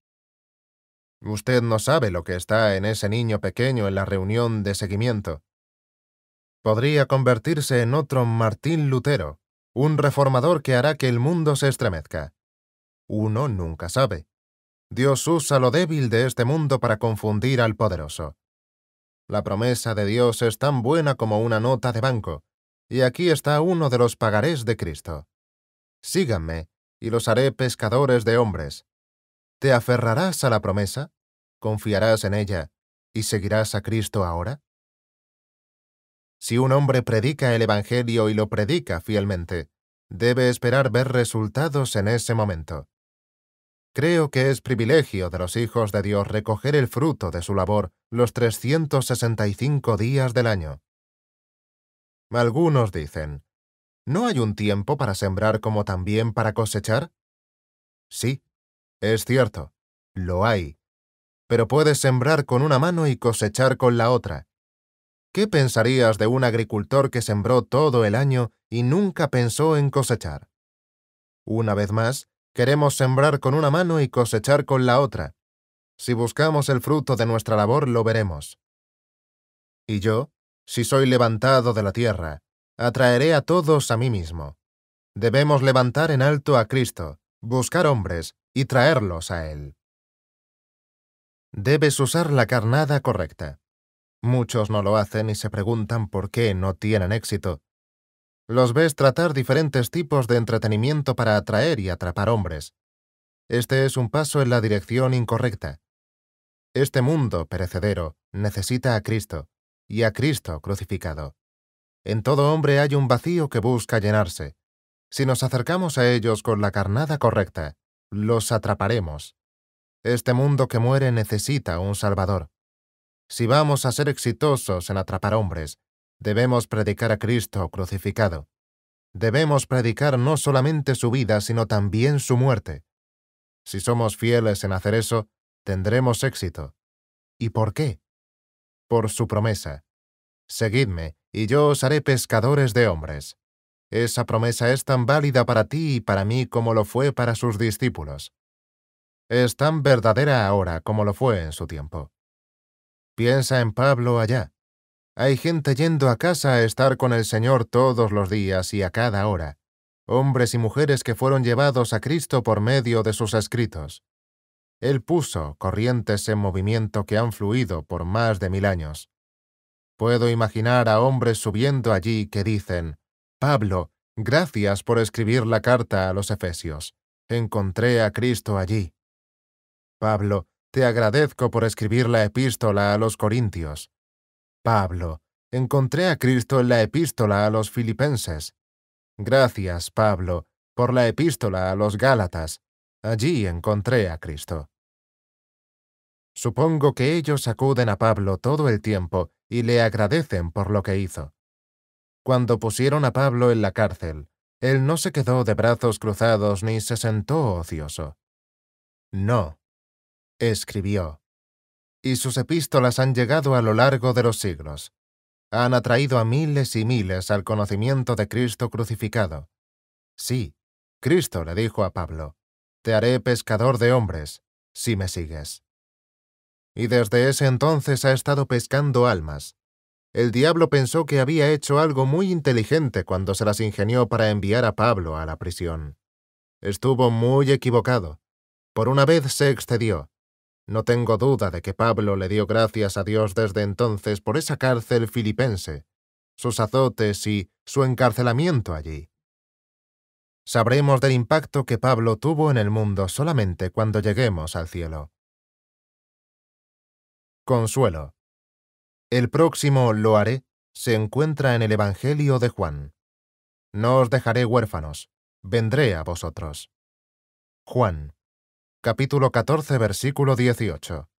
Usted no sabe lo que está en ese niño pequeño en la reunión de seguimiento. Podría convertirse en otro Martín Lutero, un reformador que hará que el mundo se estremezca. Uno nunca sabe. Dios usa lo débil de este mundo para confundir al poderoso. La promesa de Dios es tan buena como una nota de banco, y aquí está uno de los pagarés de Cristo. Síganme, y los haré pescadores de hombres. ¿Te aferrarás a la promesa? ¿Confiarás en ella y seguirás a Cristo ahora? Si un hombre predica el Evangelio y lo predica fielmente, debe esperar ver resultados en ese momento. Creo que es privilegio de los hijos de Dios recoger el fruto de su labor los 365 días del año. Algunos dicen, ¿no hay un tiempo para sembrar como también para cosechar? Sí, es cierto, lo hay. Pero puedes sembrar con una mano y cosechar con la otra. ¿Qué pensarías de un agricultor que sembró todo el año y nunca pensó en cosechar? Una vez más, queremos sembrar con una mano y cosechar con la otra. Si buscamos el fruto de nuestra labor, lo veremos. Y yo, si soy levantado de la tierra, atraeré a todos a mí mismo. Debemos levantar en alto a Cristo, buscar hombres, y traerlos a Él. Debes usar la carnada correcta. Muchos no lo hacen y se preguntan por qué no tienen éxito. Los ves tratar diferentes tipos de entretenimiento para atraer y atrapar hombres. Este es un paso en la dirección incorrecta. Este mundo perecedero necesita a Cristo, y a Cristo crucificado. En todo hombre hay un vacío que busca llenarse. Si nos acercamos a ellos con la carnada correcta, los atraparemos. Este mundo que muere necesita un Salvador. Si vamos a ser exitosos en atrapar hombres, debemos predicar a Cristo crucificado. Debemos predicar no solamente su vida, sino también su muerte. Si somos fieles en hacer eso, tendremos éxito. ¿Y por qué? Por su promesa. Seguidme, y yo os haré pescadores de hombres. Esa promesa es tan válida para ti y para mí como lo fue para sus discípulos. Es tan verdadera ahora como lo fue en su tiempo. Piensa en Pablo allá. Hay gente yendo a casa a estar con el Señor todos los días y a cada hora, hombres y mujeres que fueron llevados a Cristo por medio de sus escritos. Él puso corrientes en movimiento que han fluido por más de mil años. Puedo imaginar a hombres subiendo allí que dicen, Pablo, gracias por escribir la carta a los Efesios. Encontré a Cristo allí. Pablo, te agradezco por escribir la epístola a los Corintios. Pablo, encontré a Cristo en la epístola a los Filipenses. Gracias, Pablo, por la epístola a los Gálatas. Allí encontré a Cristo. Supongo que ellos acuden a Pablo todo el tiempo y le agradecen por lo que hizo. Cuando pusieron a Pablo en la cárcel, él no se quedó de brazos cruzados ni se sentó ocioso. No, escribió. Y sus epístolas han llegado a lo largo de los siglos. Han atraído a miles y miles al conocimiento de Cristo crucificado. Sí, Cristo le dijo a Pablo, Te haré pescador de hombres, si me sigues. Y desde ese entonces ha estado pescando almas, el diablo pensó que había hecho algo muy inteligente cuando se las ingenió para enviar a Pablo a la prisión. Estuvo muy equivocado. Por una vez se excedió. No tengo duda de que Pablo le dio gracias a Dios desde entonces por esa cárcel filipense, sus azotes y su encarcelamiento allí. Sabremos del impacto que Pablo tuvo en el mundo solamente cuando lleguemos al cielo. Consuelo. El próximo lo haré se encuentra en el Evangelio de Juan. No os dejaré huérfanos, vendré a vosotros. Juan, capítulo 14, versículo 18.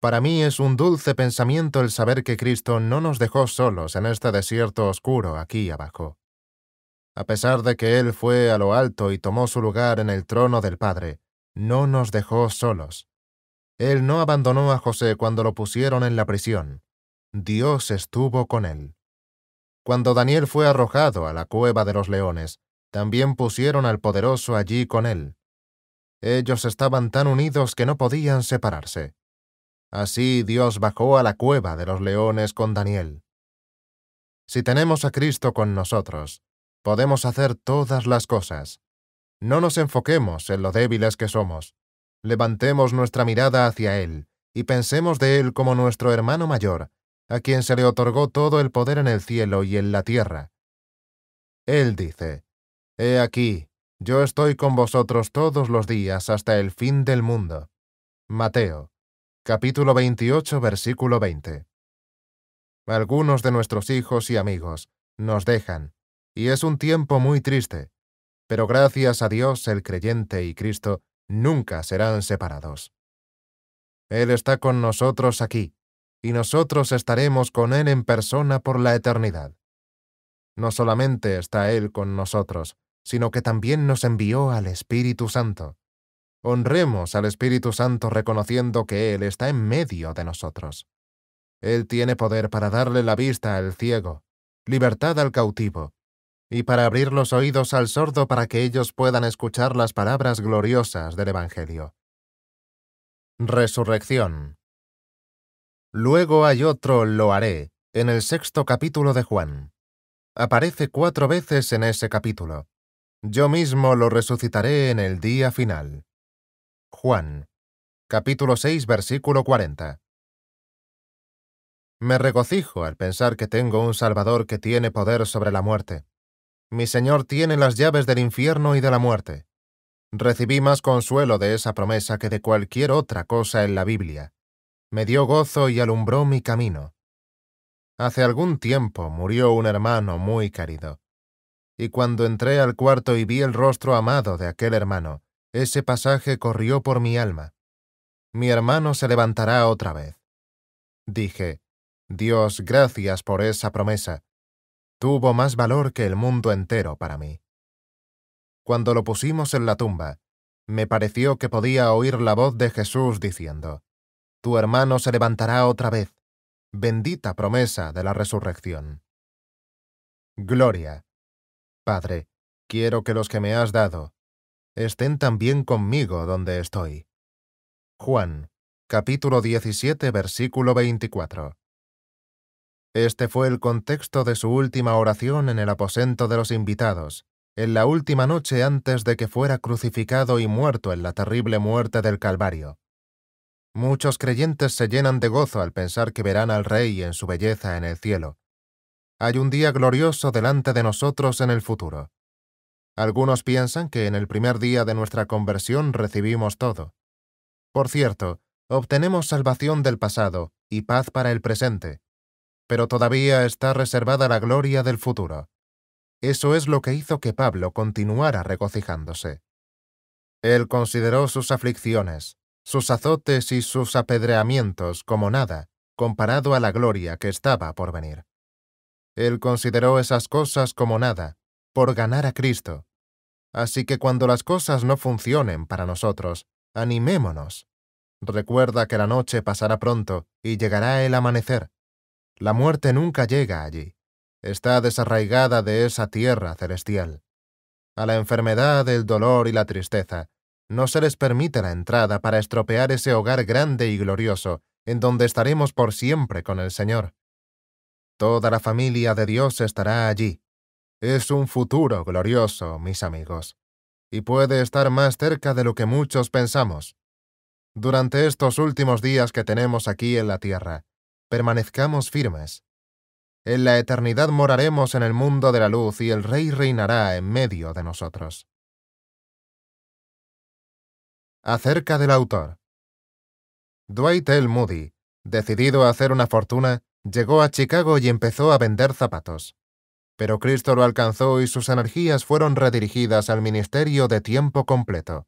Para mí es un dulce pensamiento el saber que Cristo no nos dejó solos en este desierto oscuro aquí abajo. A pesar de que Él fue a lo alto y tomó su lugar en el trono del Padre, no nos dejó solos. Él no abandonó a José cuando lo pusieron en la prisión. Dios estuvo con él. Cuando Daniel fue arrojado a la cueva de los leones, también pusieron al poderoso allí con él. Ellos estaban tan unidos que no podían separarse. Así Dios bajó a la cueva de los leones con Daniel. Si tenemos a Cristo con nosotros, podemos hacer todas las cosas. No nos enfoquemos en lo débiles que somos levantemos nuestra mirada hacia Él, y pensemos de Él como nuestro hermano mayor, a quien se le otorgó todo el poder en el cielo y en la tierra. Él dice, He aquí, yo estoy con vosotros todos los días hasta el fin del mundo. Mateo, capítulo 28, versículo 20. Algunos de nuestros hijos y amigos nos dejan, y es un tiempo muy triste, pero gracias a Dios el creyente y Cristo nunca serán separados. Él está con nosotros aquí, y nosotros estaremos con Él en persona por la eternidad. No solamente está Él con nosotros, sino que también nos envió al Espíritu Santo. Honremos al Espíritu Santo reconociendo que Él está en medio de nosotros. Él tiene poder para darle la vista al ciego, libertad al cautivo, y para abrir los oídos al sordo para que ellos puedan escuchar las palabras gloriosas del Evangelio. Resurrección. Luego hay otro lo haré, en el sexto capítulo de Juan. Aparece cuatro veces en ese capítulo. Yo mismo lo resucitaré en el día final. Juan, capítulo 6, versículo 40. Me regocijo al pensar que tengo un Salvador que tiene poder sobre la muerte mi Señor tiene las llaves del infierno y de la muerte. Recibí más consuelo de esa promesa que de cualquier otra cosa en la Biblia. Me dio gozo y alumbró mi camino. Hace algún tiempo murió un hermano muy querido. Y cuando entré al cuarto y vi el rostro amado de aquel hermano, ese pasaje corrió por mi alma. Mi hermano se levantará otra vez. Dije, Dios, gracias por esa promesa, tuvo más valor que el mundo entero para mí. Cuando lo pusimos en la tumba, me pareció que podía oír la voz de Jesús diciendo, Tu hermano se levantará otra vez, bendita promesa de la resurrección. Gloria. Padre, quiero que los que me has dado estén también conmigo donde estoy. Juan, capítulo 17, versículo 24. Este fue el contexto de su última oración en el aposento de los invitados, en la última noche antes de que fuera crucificado y muerto en la terrible muerte del Calvario. Muchos creyentes se llenan de gozo al pensar que verán al Rey en su belleza en el cielo. Hay un día glorioso delante de nosotros en el futuro. Algunos piensan que en el primer día de nuestra conversión recibimos todo. Por cierto, obtenemos salvación del pasado y paz para el presente, pero todavía está reservada la gloria del futuro. Eso es lo que hizo que Pablo continuara regocijándose. Él consideró sus aflicciones, sus azotes y sus apedreamientos como nada, comparado a la gloria que estaba por venir. Él consideró esas cosas como nada, por ganar a Cristo. Así que cuando las cosas no funcionen para nosotros, animémonos. Recuerda que la noche pasará pronto y llegará el amanecer. La muerte nunca llega allí. Está desarraigada de esa tierra celestial. A la enfermedad, el dolor y la tristeza no se les permite la entrada para estropear ese hogar grande y glorioso en donde estaremos por siempre con el Señor. Toda la familia de Dios estará allí. Es un futuro glorioso, mis amigos, y puede estar más cerca de lo que muchos pensamos. Durante estos últimos días que tenemos aquí en la tierra, permanezcamos firmes. En la eternidad moraremos en el mundo de la luz y el Rey reinará en medio de nosotros. Acerca del autor. Dwight L. Moody, decidido a hacer una fortuna, llegó a Chicago y empezó a vender zapatos. Pero Cristo lo alcanzó y sus energías fueron redirigidas al ministerio de tiempo completo.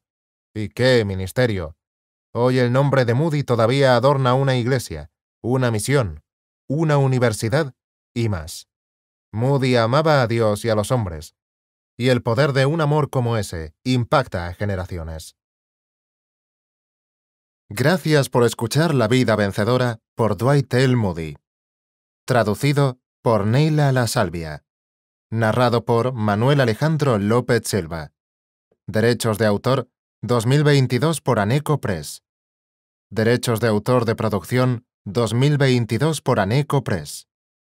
¿Y qué ministerio? Hoy el nombre de Moody todavía adorna una iglesia, una misión, una universidad y más. Moody amaba a Dios y a los hombres, y el poder de un amor como ese impacta a generaciones. Gracias por escuchar La vida vencedora por Dwight L. Moody. Traducido por Neila La Salvia. Narrado por Manuel Alejandro López Silva. Derechos de autor 2022 por Aneco Press. Derechos de autor de producción 2022 por Aneco Press.